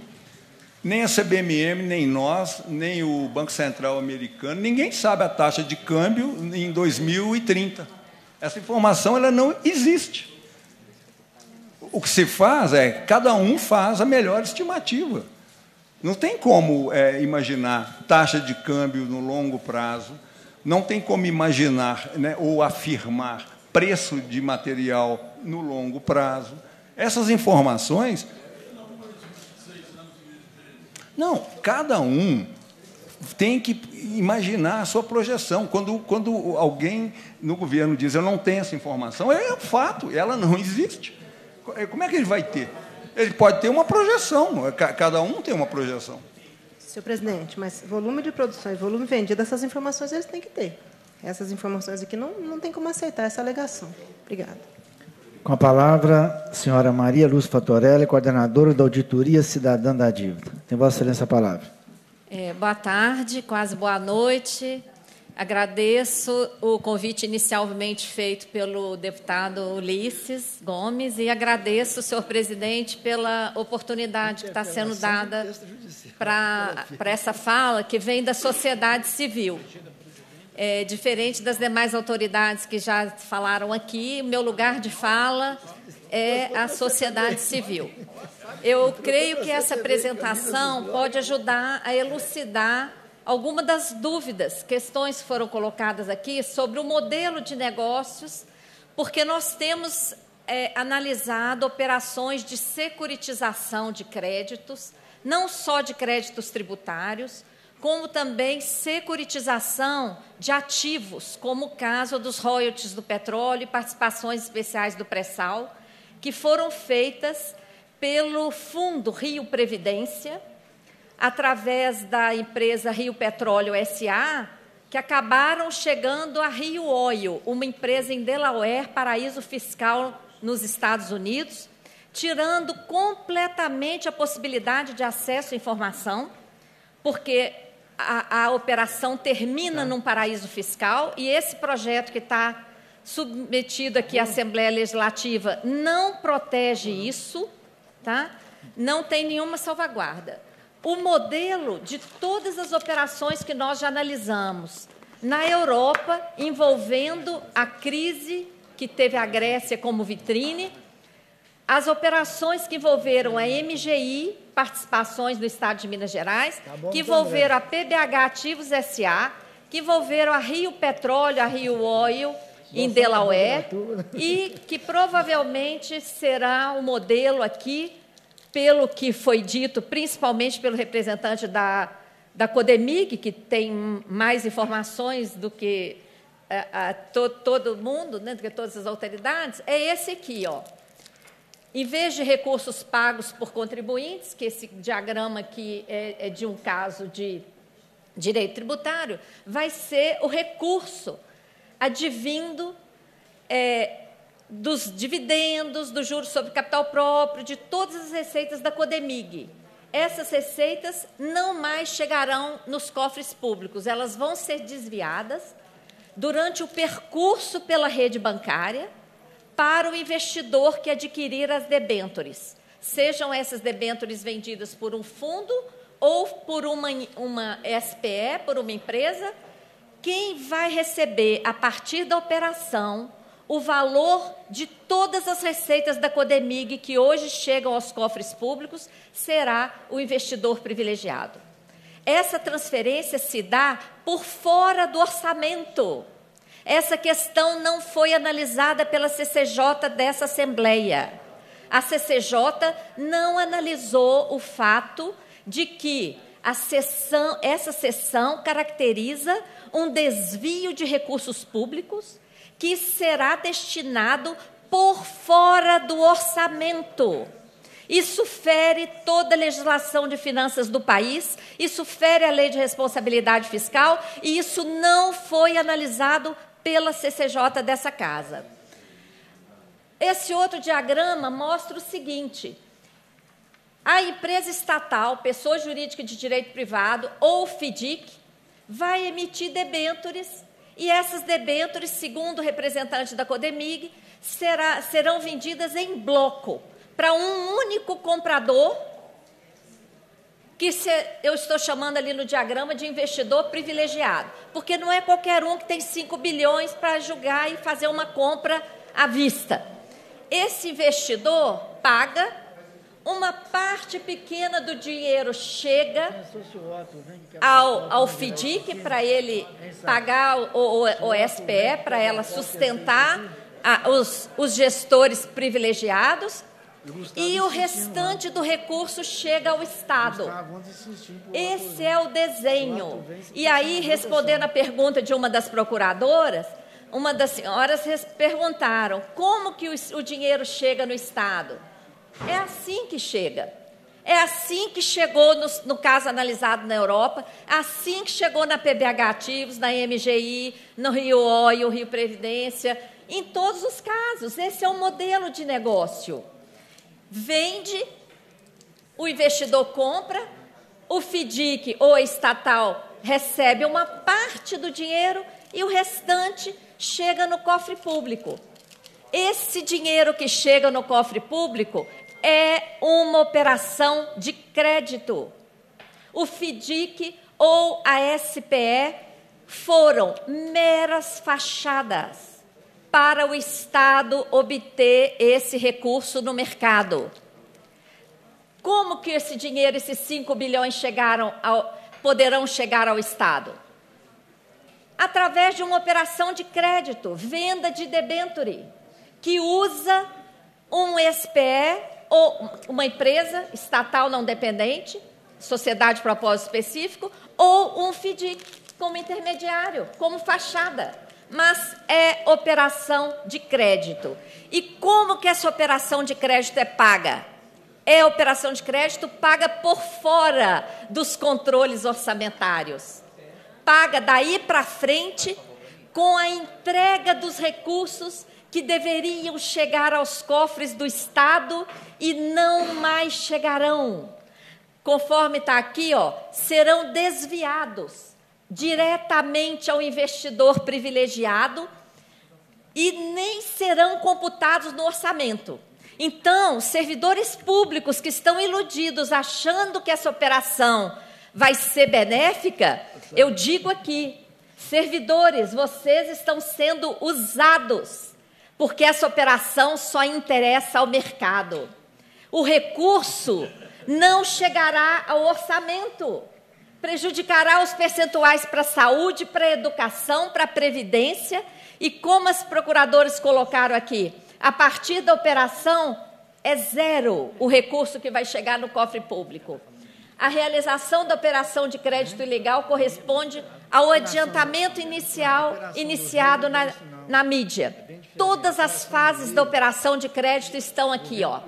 Speaker 12: Nem a CBMM, nem nós, nem o Banco Central americano, ninguém sabe a taxa de câmbio em 2030. Essa informação ela não existe. O que se faz é, cada um faz a melhor estimativa. Não tem como é, imaginar taxa de câmbio no longo prazo, não tem como imaginar né, ou afirmar preço de material no longo prazo. Essas informações não, cada um tem que imaginar a sua projeção. Quando, quando alguém no governo diz eu não tenho essa informação, é um fato, ela não existe. É, como é que ele vai ter? Ele pode ter uma projeção, é, cada um tem uma projeção.
Speaker 9: Senhor presidente, mas volume de e volume vendido, essas informações eles têm que ter. Essas informações aqui não, não tem como aceitar essa alegação. Obrigada.
Speaker 1: Com a palavra, a senhora Maria Luz Fatorelli, coordenadora da Auditoria Cidadã da Dívida. Tem Vossa Excelência a palavra.
Speaker 13: É, boa tarde, quase boa noite. Agradeço o convite inicialmente feito pelo deputado Ulisses Gomes e agradeço, senhor presidente, pela oportunidade que está sendo dada para essa fala que vem da sociedade civil. É, diferente das demais autoridades que já falaram aqui, meu lugar de fala é a sociedade civil. Eu creio que essa apresentação pode ajudar a elucidar algumas das dúvidas, questões que foram colocadas aqui sobre o modelo de negócios, porque nós temos é, analisado operações de securitização de créditos, não só de créditos tributários, como também securitização de ativos, como o caso dos royalties do petróleo e participações especiais do pré-sal, que foram feitas pelo Fundo Rio Previdência, através da empresa Rio Petróleo SA, que acabaram chegando a Rio Oil, uma empresa em Delaware, paraíso fiscal nos Estados Unidos, tirando completamente a possibilidade de acesso à informação, porque a, a operação termina tá. num paraíso fiscal e esse projeto que está submetido aqui à hum. Assembleia Legislativa não protege hum. isso, tá? não tem nenhuma salvaguarda. O modelo de todas as operações que nós já analisamos na Europa, envolvendo a crise que teve a Grécia como vitrine, as operações que envolveram a MGI, participações do Estado de Minas Gerais, tá que envolveram também. a PBH Ativos SA, que envolveram a Rio Petróleo, a Rio Oil, em Delaware tá e que provavelmente será o um modelo aqui, pelo que foi dito, principalmente pelo representante da, da Codemig, que tem mais informações do que a, eh, a, to, todo mundo, né, do que todas as autoridades, é esse aqui, ó em vez de recursos pagos por contribuintes, que esse diagrama aqui é, é de um caso de direito tributário, vai ser o recurso advindo é, dos dividendos, do juros sobre capital próprio, de todas as receitas da Codemig. Essas receitas não mais chegarão nos cofres públicos, elas vão ser desviadas durante o percurso pela rede bancária para o investidor que adquirir as debêntures, sejam essas debêntures vendidas por um fundo ou por uma, uma SPE, por uma empresa, quem vai receber, a partir da operação, o valor de todas as receitas da Codemig que hoje chegam aos cofres públicos será o investidor privilegiado. Essa transferência se dá por fora do orçamento. Essa questão não foi analisada pela CCJ dessa Assembleia. A CCJ não analisou o fato de que sessão, essa sessão caracteriza um desvio de recursos públicos que será destinado por fora do orçamento. Isso fere toda a legislação de finanças do país, isso fere a lei de responsabilidade fiscal e isso não foi analisado pela CCJ dessa casa. Esse outro diagrama mostra o seguinte: a empresa estatal, pessoa jurídica de direito privado ou FIDIC, vai emitir debêntures e essas debêntures, segundo o representante da Codemig, será, serão vendidas em bloco para um único comprador que se, eu estou chamando ali no diagrama de investidor privilegiado, porque não é qualquer um que tem 5 bilhões para julgar e fazer uma compra à vista. Esse investidor paga, uma parte pequena do dinheiro chega ao, ao FIDIC para ele pagar o, o, o SPE, para ela sustentar a, os, os gestores privilegiados e o restante do recurso chega ao Estado. Esse é o desenho. E aí, respondendo a pergunta de uma das procuradoras, uma das senhoras perguntaram como que o, dinheiro chega no Estado. É assim que chega. É assim que chegou no, no, caso analisado na Europa, é assim que chegou na PBH Ativos, na MGI, no Rio Oil, Rio Previdência, em todos os casos. Esse é o modelo de negócio vende, o investidor compra, o FDIC ou estatal recebe uma parte do dinheiro e o restante chega no cofre público. Esse dinheiro que chega no cofre público é uma operação de crédito. O FDIC ou a SPE foram meras fachadas para o Estado obter esse recurso no mercado. Como que esse dinheiro, esses 5 bilhões, chegaram ao, poderão chegar ao Estado? Através de uma operação de crédito, venda de debenture, que usa um SPE ou uma empresa estatal não dependente, sociedade de propósito específico, ou um FDIC como intermediário, como fachada mas é operação de crédito. E como que essa operação de crédito é paga? É operação de crédito paga por fora dos controles orçamentários. Paga daí para frente com a entrega dos recursos que deveriam chegar aos cofres do Estado e não mais chegarão. Conforme está aqui, ó, serão desviados diretamente ao investidor privilegiado e nem serão computados no orçamento. Então, servidores públicos que estão iludidos achando que essa operação vai ser benéfica, eu digo aqui, servidores, vocês estão sendo usados, porque essa operação só interessa ao mercado. O recurso não chegará ao orçamento prejudicará os percentuais para a saúde, para a educação, para a previdência e como as procuradoras colocaram aqui, a partir da operação é zero o recurso que vai chegar no cofre público. A realização da operação de crédito ilegal corresponde ao adiantamento inicial iniciado na, na mídia. Todas as fases da operação de crédito estão aqui, ó.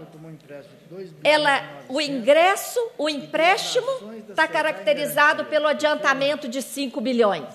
Speaker 13: Ela, o ingresso, o empréstimo está caracterizado pelo adiantamento de 5 bilhões.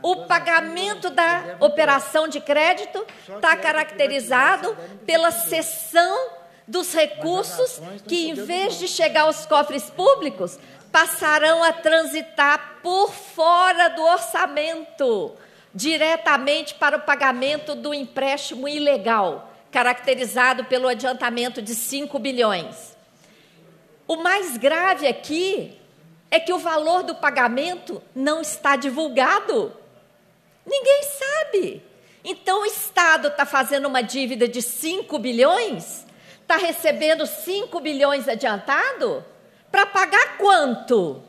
Speaker 13: O pagamento da operação de crédito está caracterizado pela cessão dos recursos que, em vez de chegar aos cofres públicos, passarão a transitar por fora do orçamento, diretamente para o pagamento do empréstimo ilegal, caracterizado pelo adiantamento de 5 bilhões. O mais grave aqui é que o valor do pagamento não está divulgado. Ninguém sabe. Então o Estado está fazendo uma dívida de 5 bilhões? Está recebendo 5 bilhões adiantado? Para pagar quanto?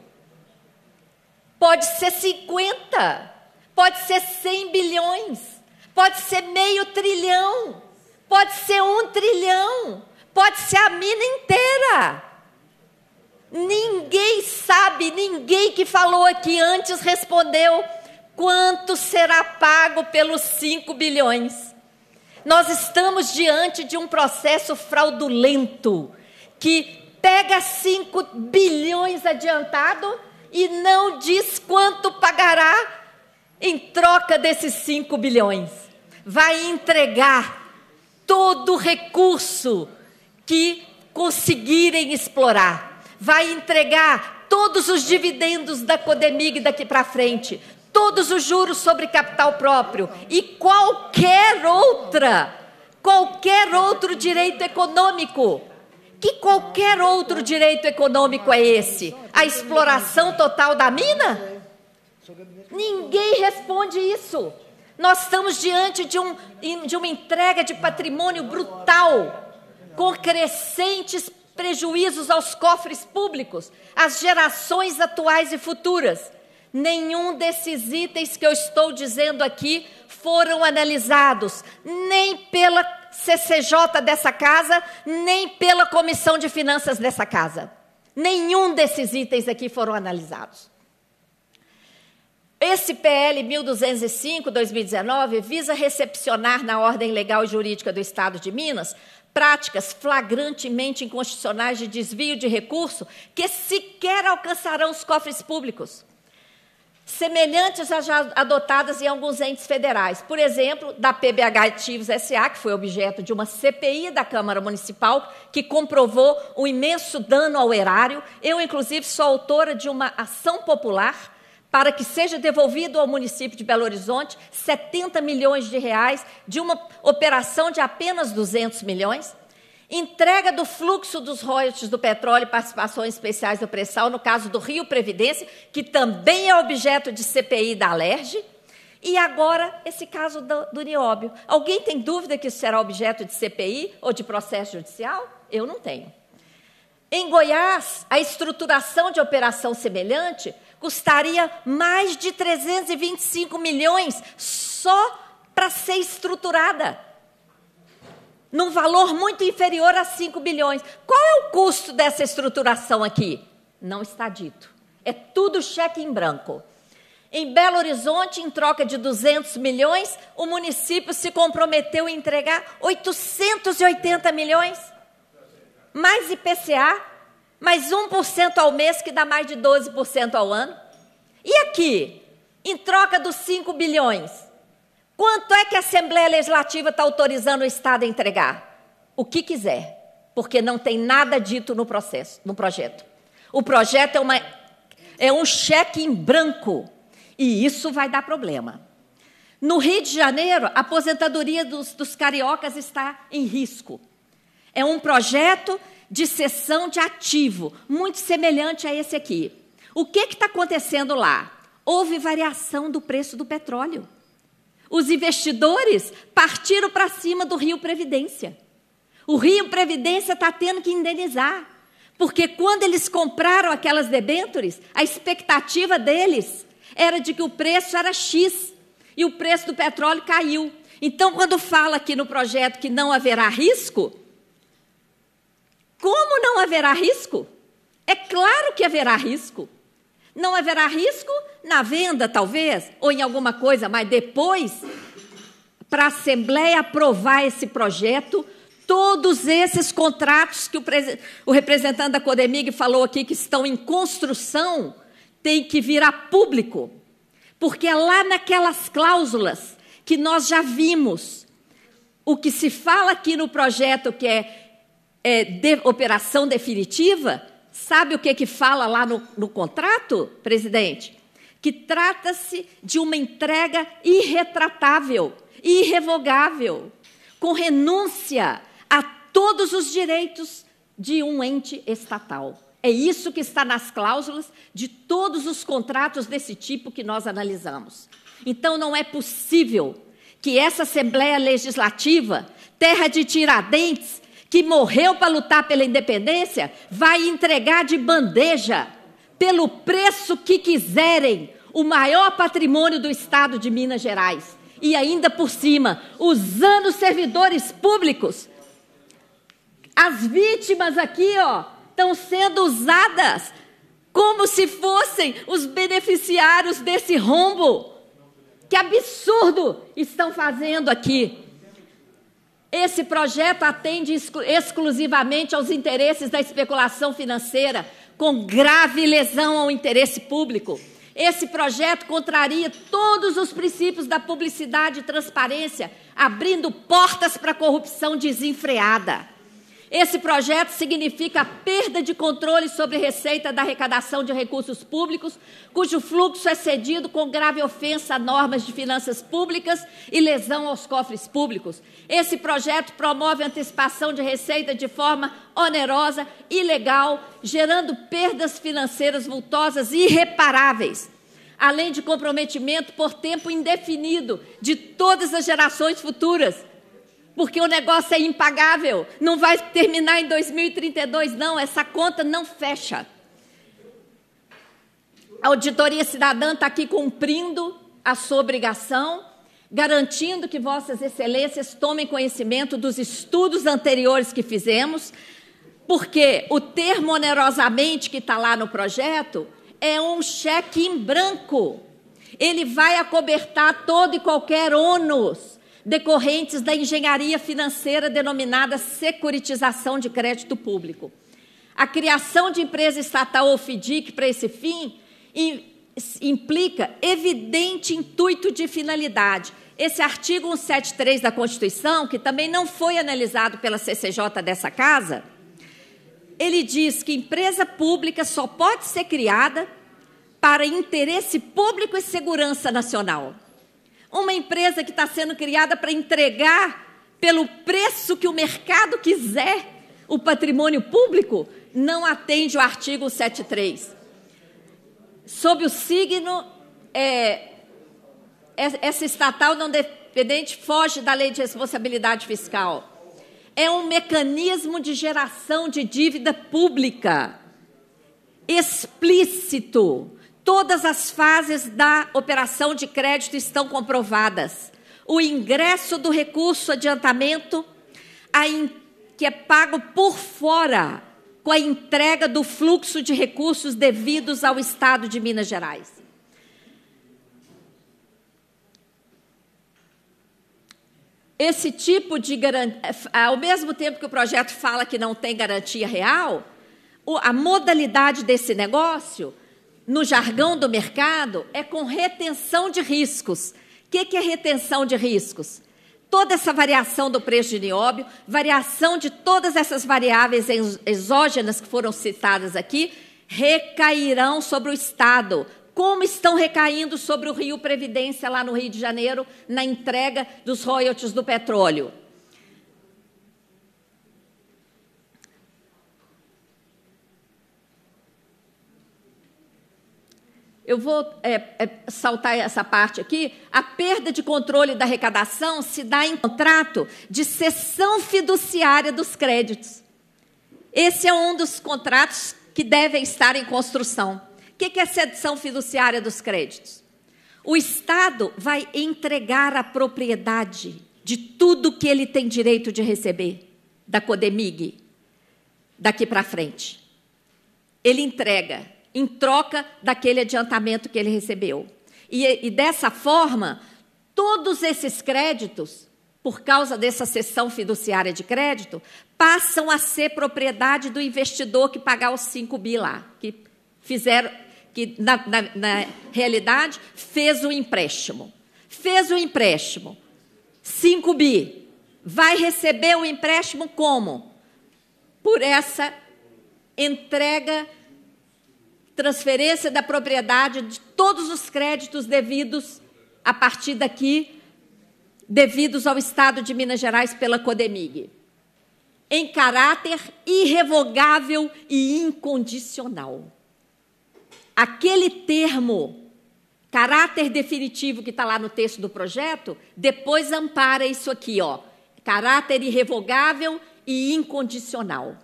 Speaker 13: Pode ser 50, pode ser 100 bilhões, pode ser meio trilhão, pode ser um trilhão, pode ser a mina inteira. Ninguém sabe, ninguém que falou aqui antes respondeu quanto será pago pelos 5 bilhões. Nós estamos diante de um processo fraudulento que pega 5 bilhões adiantado e não diz quanto pagará em troca desses 5 bilhões. Vai entregar todo o recurso que conseguirem explorar. Vai entregar todos os dividendos da Codemig daqui para frente, todos os juros sobre capital próprio e qualquer outra, qualquer outro direito econômico que qualquer outro direito econômico é esse? A exploração total da mina? Ninguém responde isso. Nós estamos diante de, um, de uma entrega de patrimônio brutal, com crescentes prejuízos aos cofres públicos, às gerações atuais e futuras. Nenhum desses itens que eu estou dizendo aqui foram analisados, nem pela CCJ dessa casa, nem pela comissão de finanças dessa casa. Nenhum desses itens aqui foram analisados. Esse PL 1205/2019 visa recepcionar na ordem legal e jurídica do Estado de Minas práticas flagrantemente inconstitucionais de desvio de recurso que sequer alcançarão os cofres públicos semelhantes às adotadas em alguns entes federais, por exemplo, da PBH Ativos SA, que foi objeto de uma CPI da Câmara Municipal, que comprovou o imenso dano ao erário. Eu, inclusive, sou autora de uma ação popular para que seja devolvido ao município de Belo Horizonte 70 milhões de reais de uma operação de apenas 200 milhões entrega do fluxo dos royalties do petróleo e participações especiais do pré-sal, no caso do Rio Previdência, que também é objeto de CPI da Alerj, e agora esse caso do, do nióbio. Alguém tem dúvida que isso será objeto de CPI ou de processo judicial? Eu não tenho. Em Goiás, a estruturação de operação semelhante custaria mais de 325 milhões só para ser estruturada num valor muito inferior a 5 bilhões. Qual é o custo dessa estruturação aqui? Não está dito. É tudo cheque em branco. Em Belo Horizonte, em troca de 200 milhões, o município se comprometeu a entregar 880 milhões. Mais IPCA, mais 1% ao mês, que dá mais de 12% ao ano. E aqui, em troca dos 5 bilhões, Quanto é que a Assembleia Legislativa está autorizando o Estado a entregar? O que quiser, porque não tem nada dito no processo, no projeto. O projeto é, uma, é um cheque em branco e isso vai dar problema. No Rio de Janeiro, a aposentadoria dos, dos cariocas está em risco. É um projeto de cessão de ativo, muito semelhante a esse aqui. O que está acontecendo lá? Houve variação do preço do petróleo. Os investidores partiram para cima do Rio Previdência. O Rio Previdência está tendo que indenizar. Porque quando eles compraram aquelas debêntures, a expectativa deles era de que o preço era X e o preço do petróleo caiu. Então, quando fala aqui no projeto que não haverá risco, como não haverá risco? É claro que haverá risco. Não haverá risco na venda, talvez, ou em alguma coisa, mas depois, para a Assembleia aprovar esse projeto, todos esses contratos que o, o representante da Codemig falou aqui que estão em construção têm que vir a público. Porque é lá naquelas cláusulas que nós já vimos. O que se fala aqui no projeto que é, é de, operação definitiva, Sabe o que, que fala lá no, no contrato, presidente? Que trata-se de uma entrega irretratável, irrevogável, com renúncia a todos os direitos de um ente estatal. É isso que está nas cláusulas de todos os contratos desse tipo que nós analisamos. Então, não é possível que essa Assembleia Legislativa, terra de Tiradentes, que morreu para lutar pela independência, vai entregar de bandeja, pelo preço que quiserem, o maior patrimônio do Estado de Minas Gerais. E ainda por cima, usando servidores públicos. As vítimas aqui, ó, estão sendo usadas como se fossem os beneficiários desse rombo. Que absurdo estão fazendo aqui. Esse projeto atende exclusivamente aos interesses da especulação financeira, com grave lesão ao interesse público. Esse projeto contraria todos os princípios da publicidade e transparência, abrindo portas para a corrupção desenfreada. Esse projeto significa a perda de controle sobre receita da arrecadação de recursos públicos, cujo fluxo é cedido com grave ofensa a normas de finanças públicas e lesão aos cofres públicos. Esse projeto promove antecipação de receita de forma onerosa, ilegal, gerando perdas financeiras vultosas e irreparáveis além de comprometimento por tempo indefinido de todas as gerações futuras porque o negócio é impagável, não vai terminar em 2032, não, essa conta não fecha. A auditoria cidadã está aqui cumprindo a sua obrigação, garantindo que Vossas Excelências tomem conhecimento dos estudos anteriores que fizemos, porque o termo onerosamente que está lá no projeto é um cheque em branco. Ele vai acobertar todo e qualquer ônus decorrentes da engenharia financeira denominada securitização de crédito público. A criação de empresa estatal ou FDIC para esse fim implica evidente intuito de finalidade. Esse artigo 173 da Constituição, que também não foi analisado pela CCJ dessa casa, ele diz que empresa pública só pode ser criada para interesse público e segurança nacional. Uma empresa que está sendo criada para entregar pelo preço que o mercado quiser o patrimônio público, não atende o artigo 73. Sob o signo, é, essa estatal não dependente foge da lei de responsabilidade fiscal é um mecanismo de geração de dívida pública explícito Todas as fases da operação de crédito estão comprovadas. O ingresso do recurso, adiantamento, in... que é pago por fora com a entrega do fluxo de recursos devidos ao Estado de Minas Gerais. Esse tipo de garantia, é, ao mesmo tempo que o projeto fala que não tem garantia real, a modalidade desse negócio no jargão do mercado, é com retenção de riscos. O que, que é retenção de riscos? Toda essa variação do preço de nióbio, variação de todas essas variáveis exógenas que foram citadas aqui, recairão sobre o Estado. Como estão recaindo sobre o Rio Previdência, lá no Rio de Janeiro, na entrega dos royalties do petróleo? Eu vou é, é, saltar essa parte aqui. A perda de controle da arrecadação se dá em contrato de cessão fiduciária dos créditos. Esse é um dos contratos que devem estar em construção. O que é cessão fiduciária dos créditos? O Estado vai entregar a propriedade de tudo que ele tem direito de receber da Codemig daqui para frente. Ele entrega em troca daquele adiantamento que ele recebeu. E, e dessa forma, todos esses créditos, por causa dessa cessão fiduciária de crédito, passam a ser propriedade do investidor que pagar os 5 bi lá, que fizeram, que na, na, na realidade fez o empréstimo. Fez o empréstimo, 5 bi. Vai receber o empréstimo como? Por essa entrega transferência da propriedade de todos os créditos devidos a partir daqui, devidos ao Estado de Minas Gerais pela Codemig, em caráter irrevogável e incondicional. Aquele termo, caráter definitivo que está lá no texto do projeto, depois ampara isso aqui, ó, caráter irrevogável e incondicional,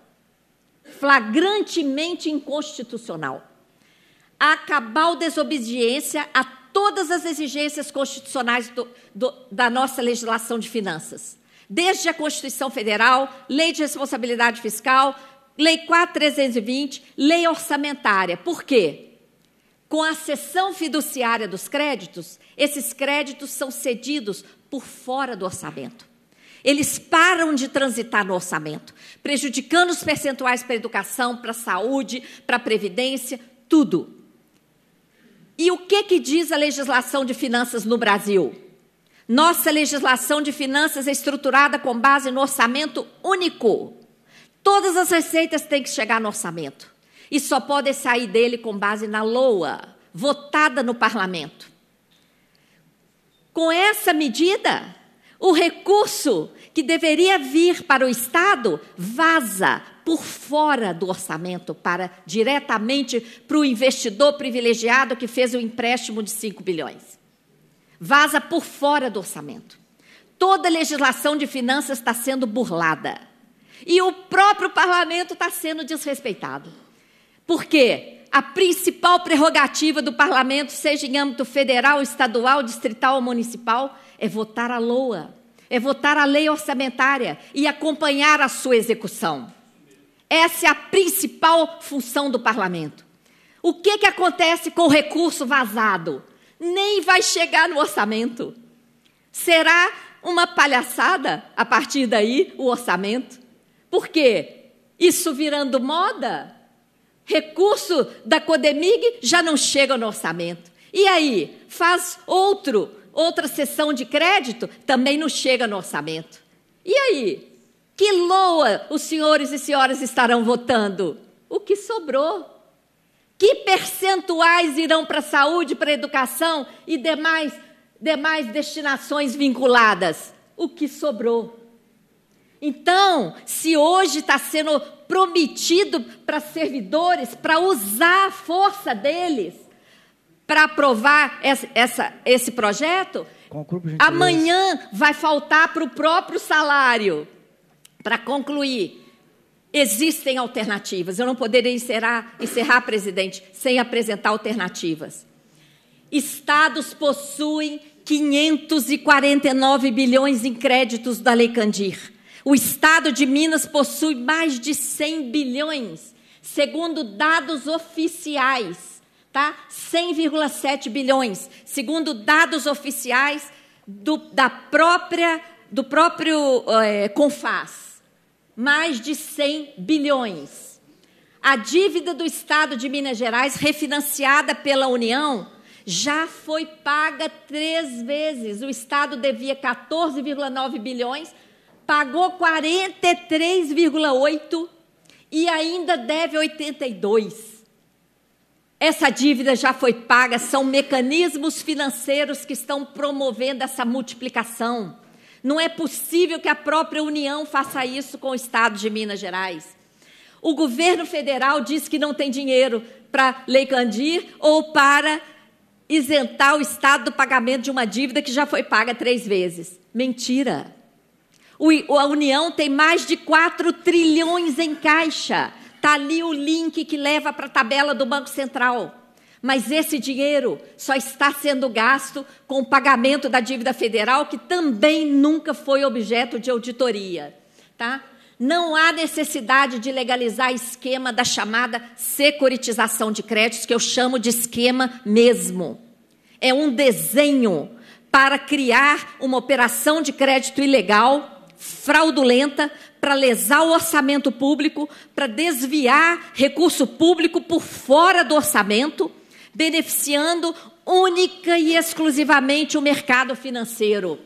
Speaker 13: flagrantemente inconstitucional a cabal desobediência a todas as exigências constitucionais do, do, da nossa legislação de finanças, desde a Constituição Federal, Lei de Responsabilidade Fiscal, Lei 4320, Lei Orçamentária. Por quê? Com a cessão fiduciária dos créditos, esses créditos são cedidos por fora do orçamento. Eles param de transitar no orçamento, prejudicando os percentuais para a educação, para a saúde, para a previdência, tudo. E o que, que diz a legislação de finanças no Brasil? Nossa legislação de finanças é estruturada com base no orçamento único. Todas as receitas têm que chegar no orçamento. E só podem sair dele com base na LOA, votada no parlamento. Com essa medida, o recurso que deveria vir para o Estado vaza por fora do orçamento para diretamente para o investidor privilegiado que fez o empréstimo de 5 bilhões. Vaza por fora do orçamento. Toda a legislação de finanças está sendo burlada. E o próprio parlamento está sendo desrespeitado. Por quê? A principal prerrogativa do parlamento, seja em âmbito federal, estadual, distrital ou municipal, é votar a LOA, é votar a lei orçamentária e acompanhar a sua execução. Essa é a principal função do parlamento. O que, que acontece com o recurso vazado? Nem vai chegar no orçamento. Será uma palhaçada a partir daí o orçamento? Por quê? Isso virando moda? Recurso da Codemig já não chega no orçamento. E aí, faz outro, outra sessão de crédito, também não chega no orçamento. E aí, que loa os senhores e senhoras estarão votando? O que sobrou? Que percentuais irão para a saúde, para a educação e demais, demais destinações vinculadas? O que sobrou? Então, se hoje está sendo prometido para servidores para usar a força deles para aprovar essa, essa, esse projeto, amanhã vai faltar para o próprio salário. Para concluir, existem alternativas. Eu não poderia encerrar, encerrar, presidente, sem apresentar alternativas. Estados possuem 549 bilhões em créditos da Lei Candir. O estado de Minas possui mais de 100 bilhões, segundo dados oficiais, tá? 100,7 bilhões, segundo dados oficiais do, da própria, do próprio é, mais de 100 bilhões. A dívida do Estado de Minas Gerais, refinanciada pela União, já foi paga três vezes. O Estado devia 14,9 bilhões, pagou 43,8 e ainda deve 82. Essa dívida já foi paga, são mecanismos financeiros que estão promovendo essa multiplicação. Não é possível que a própria União faça isso com o Estado de Minas Gerais. O governo federal diz que não tem dinheiro para Lei Candir ou para isentar o Estado do pagamento de uma dívida que já foi paga três vezes. Mentira. O, a União tem mais de 4 trilhões em caixa. Está ali o link que leva para a tabela do Banco Central mas esse dinheiro só está sendo gasto com o pagamento da dívida federal, que também nunca foi objeto de auditoria. Tá? Não há necessidade de legalizar esquema da chamada securitização de créditos, que eu chamo de esquema mesmo. É um desenho para criar uma operação de crédito ilegal, fraudulenta, para lesar o orçamento público, para desviar recurso público por fora do orçamento beneficiando única e exclusivamente o mercado financeiro.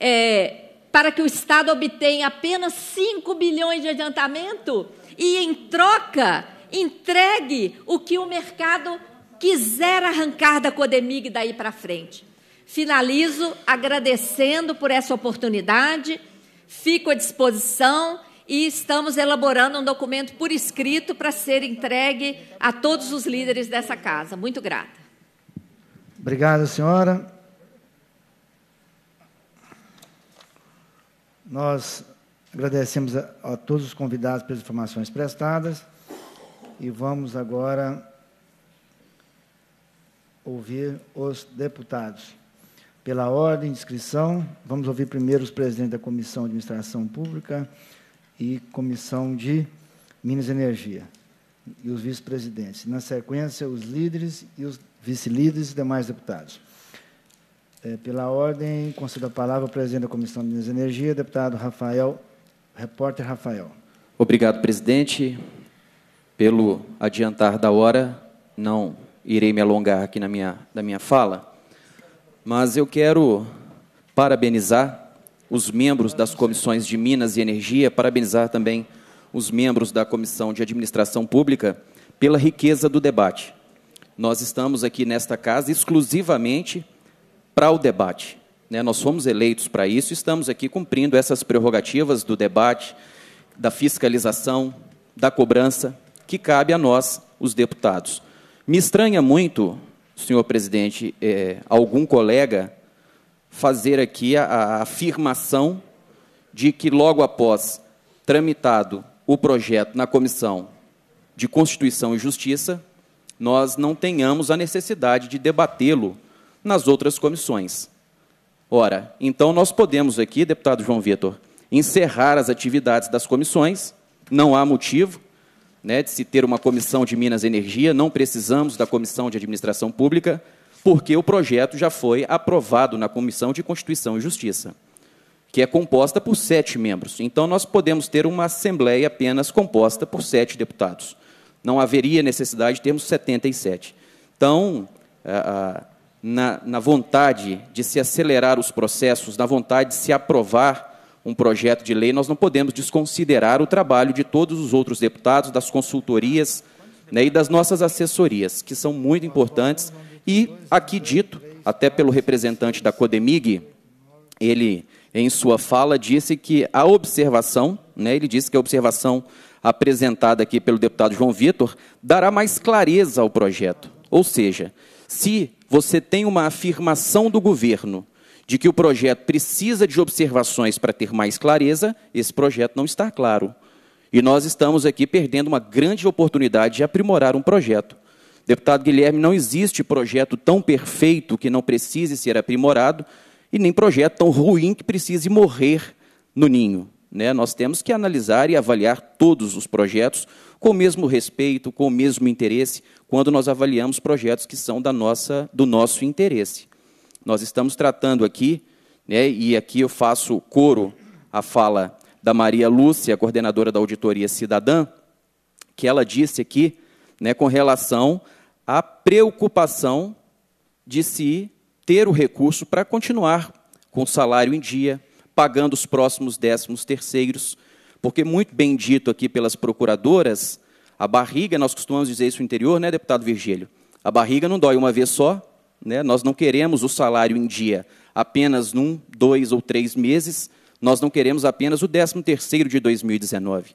Speaker 13: É, para que o Estado obtenha apenas 5 bilhões de adiantamento e, em troca, entregue o que o mercado quiser arrancar da Codemig daí para frente. Finalizo agradecendo por essa oportunidade, fico à disposição e estamos elaborando um documento por escrito para ser entregue a todos os líderes dessa casa. Muito grata.
Speaker 1: Obrigado, senhora. Nós agradecemos a, a todos os convidados pelas informações prestadas e vamos agora ouvir os deputados. Pela ordem de inscrição, vamos ouvir primeiro os presidentes da Comissão de Administração Pública, e Comissão de Minas e Energia, e os vice-presidentes. Na sequência, os líderes e os vice-líderes e demais deputados. É, pela ordem, concedo a palavra ao presidente da Comissão de Minas e Energia, deputado Rafael, repórter Rafael.
Speaker 14: Obrigado, presidente. Pelo adiantar da hora, não irei me alongar aqui na minha, na minha fala, mas eu quero parabenizar os membros das comissões de Minas e Energia, parabenizar também os membros da Comissão de Administração Pública pela riqueza do debate. Nós estamos aqui nesta casa exclusivamente para o debate. Né? Nós fomos eleitos para isso, estamos aqui cumprindo essas prerrogativas do debate, da fiscalização, da cobrança, que cabe a nós, os deputados. Me estranha muito, senhor presidente, eh, algum colega fazer aqui a, a afirmação de que logo após tramitado o projeto na Comissão de Constituição e Justiça, nós não tenhamos a necessidade de debatê-lo nas outras comissões. Ora, então nós podemos aqui, deputado João Vitor, encerrar as atividades das comissões, não há motivo né, de se ter uma comissão de Minas e Energia, não precisamos da comissão de administração pública, porque o projeto já foi aprovado na Comissão de Constituição e Justiça, que é composta por sete membros. Então, nós podemos ter uma Assembleia apenas composta por sete deputados. Não haveria necessidade de termos 77. Então, na, na vontade de se acelerar os processos, na vontade de se aprovar um projeto de lei, nós não podemos desconsiderar o trabalho de todos os outros deputados, das consultorias né, e das nossas assessorias, que são muito importantes e aqui dito, até pelo representante da Codemig, ele em sua fala disse que a observação, né, ele disse que a observação apresentada aqui pelo deputado João Vitor dará mais clareza ao projeto. Ou seja, se você tem uma afirmação do governo de que o projeto precisa de observações para ter mais clareza, esse projeto não está claro. E nós estamos aqui perdendo uma grande oportunidade de aprimorar um projeto. Deputado Guilherme, não existe projeto tão perfeito que não precise ser aprimorado e nem projeto tão ruim que precise morrer no ninho. Né? Nós temos que analisar e avaliar todos os projetos com o mesmo respeito, com o mesmo interesse, quando nós avaliamos projetos que são da nossa, do nosso interesse. Nós estamos tratando aqui, né, e aqui eu faço coro à fala da Maria Lúcia, coordenadora da Auditoria Cidadã, que ela disse aqui, né, com relação a preocupação de se ter o recurso para continuar com o salário em dia, pagando os próximos décimos terceiros, porque muito bem dito aqui pelas procuradoras, a barriga, nós costumamos dizer isso no interior, né, deputado Virgílio? A barriga não dói uma vez só, né? nós não queremos o salário em dia apenas num, dois ou três meses, nós não queremos apenas o décimo terceiro de 2019.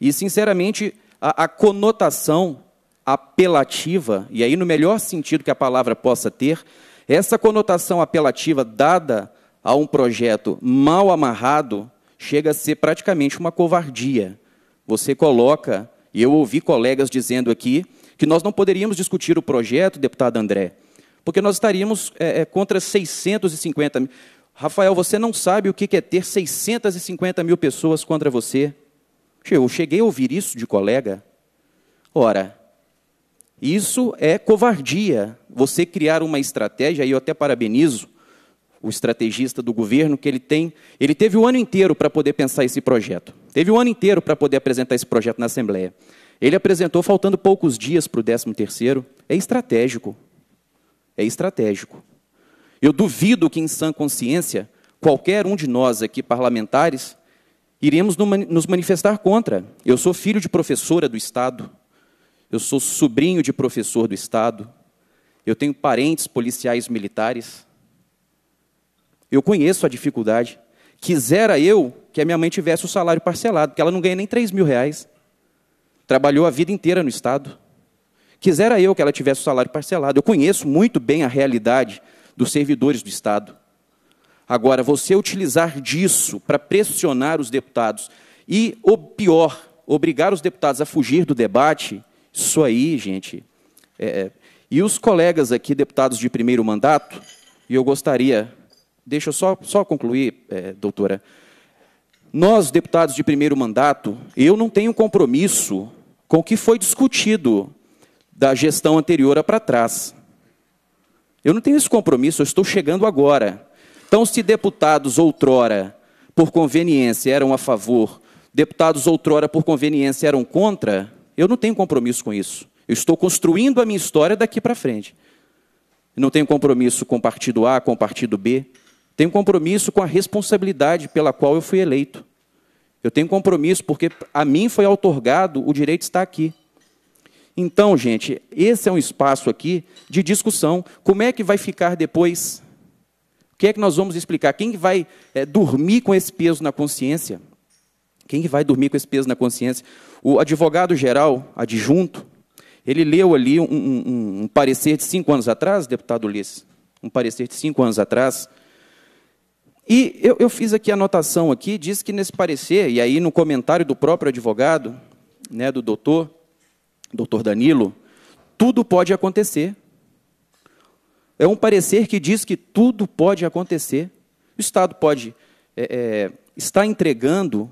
Speaker 14: E, sinceramente, a, a conotação apelativa, e aí no melhor sentido que a palavra possa ter, essa conotação apelativa dada a um projeto mal amarrado chega a ser praticamente uma covardia. Você coloca, e eu ouvi colegas dizendo aqui, que nós não poderíamos discutir o projeto, deputado André, porque nós estaríamos é, é contra 650 mil. Rafael, você não sabe o que é ter 650 mil pessoas contra você. Eu cheguei a ouvir isso de colega. Ora, isso é covardia. Você criar uma estratégia, e eu até parabenizo o estrategista do governo que ele tem, ele teve o um ano inteiro para poder pensar esse projeto. Teve o um ano inteiro para poder apresentar esse projeto na Assembleia. Ele apresentou faltando poucos dias para o 13 terceiro. É estratégico. É estratégico. Eu duvido que, em sã consciência, qualquer um de nós aqui, parlamentares, iremos nos manifestar contra. Eu sou filho de professora do Estado eu sou sobrinho de professor do Estado, eu tenho parentes policiais militares. Eu conheço a dificuldade. Quisera eu que a minha mãe tivesse o salário parcelado, porque ela não ganha nem 3 mil reais. Trabalhou a vida inteira no Estado. Quisera eu que ela tivesse o salário parcelado. Eu conheço muito bem a realidade dos servidores do Estado. Agora, você utilizar disso para pressionar os deputados e, o pior, obrigar os deputados a fugir do debate, isso aí, gente. É, é... E os colegas aqui, deputados de primeiro mandato, e eu gostaria, deixa eu só, só concluir, é, doutora. Nós, deputados de primeiro mandato, eu não tenho compromisso com o que foi discutido da gestão anterior para trás. Eu não tenho esse compromisso, eu estou chegando agora. Então, se deputados outrora, por conveniência, eram a favor, deputados outrora, por conveniência, eram contra, eu não tenho compromisso com isso. Eu estou construindo a minha história daqui para frente. não tenho compromisso com o partido A, com o partido B. Tenho compromisso com a responsabilidade pela qual eu fui eleito. Eu tenho compromisso porque a mim foi outorgado o direito de estar aqui. Então, gente, esse é um espaço aqui de discussão. Como é que vai ficar depois? O que é que nós vamos explicar? Quem vai é, dormir com esse peso na consciência? Quem vai dormir com esse peso na consciência? O advogado-geral, adjunto, ele leu ali um, um, um, parecer de cinco anos atrás, deputado Ulisses, um parecer de cinco anos atrás. E eu, eu fiz aqui a anotação aqui, diz que nesse parecer, e aí no comentário do próprio advogado, né, do doutor, doutor Danilo, tudo pode acontecer. É um parecer que diz que tudo pode acontecer. O Estado pode é, é, estar entregando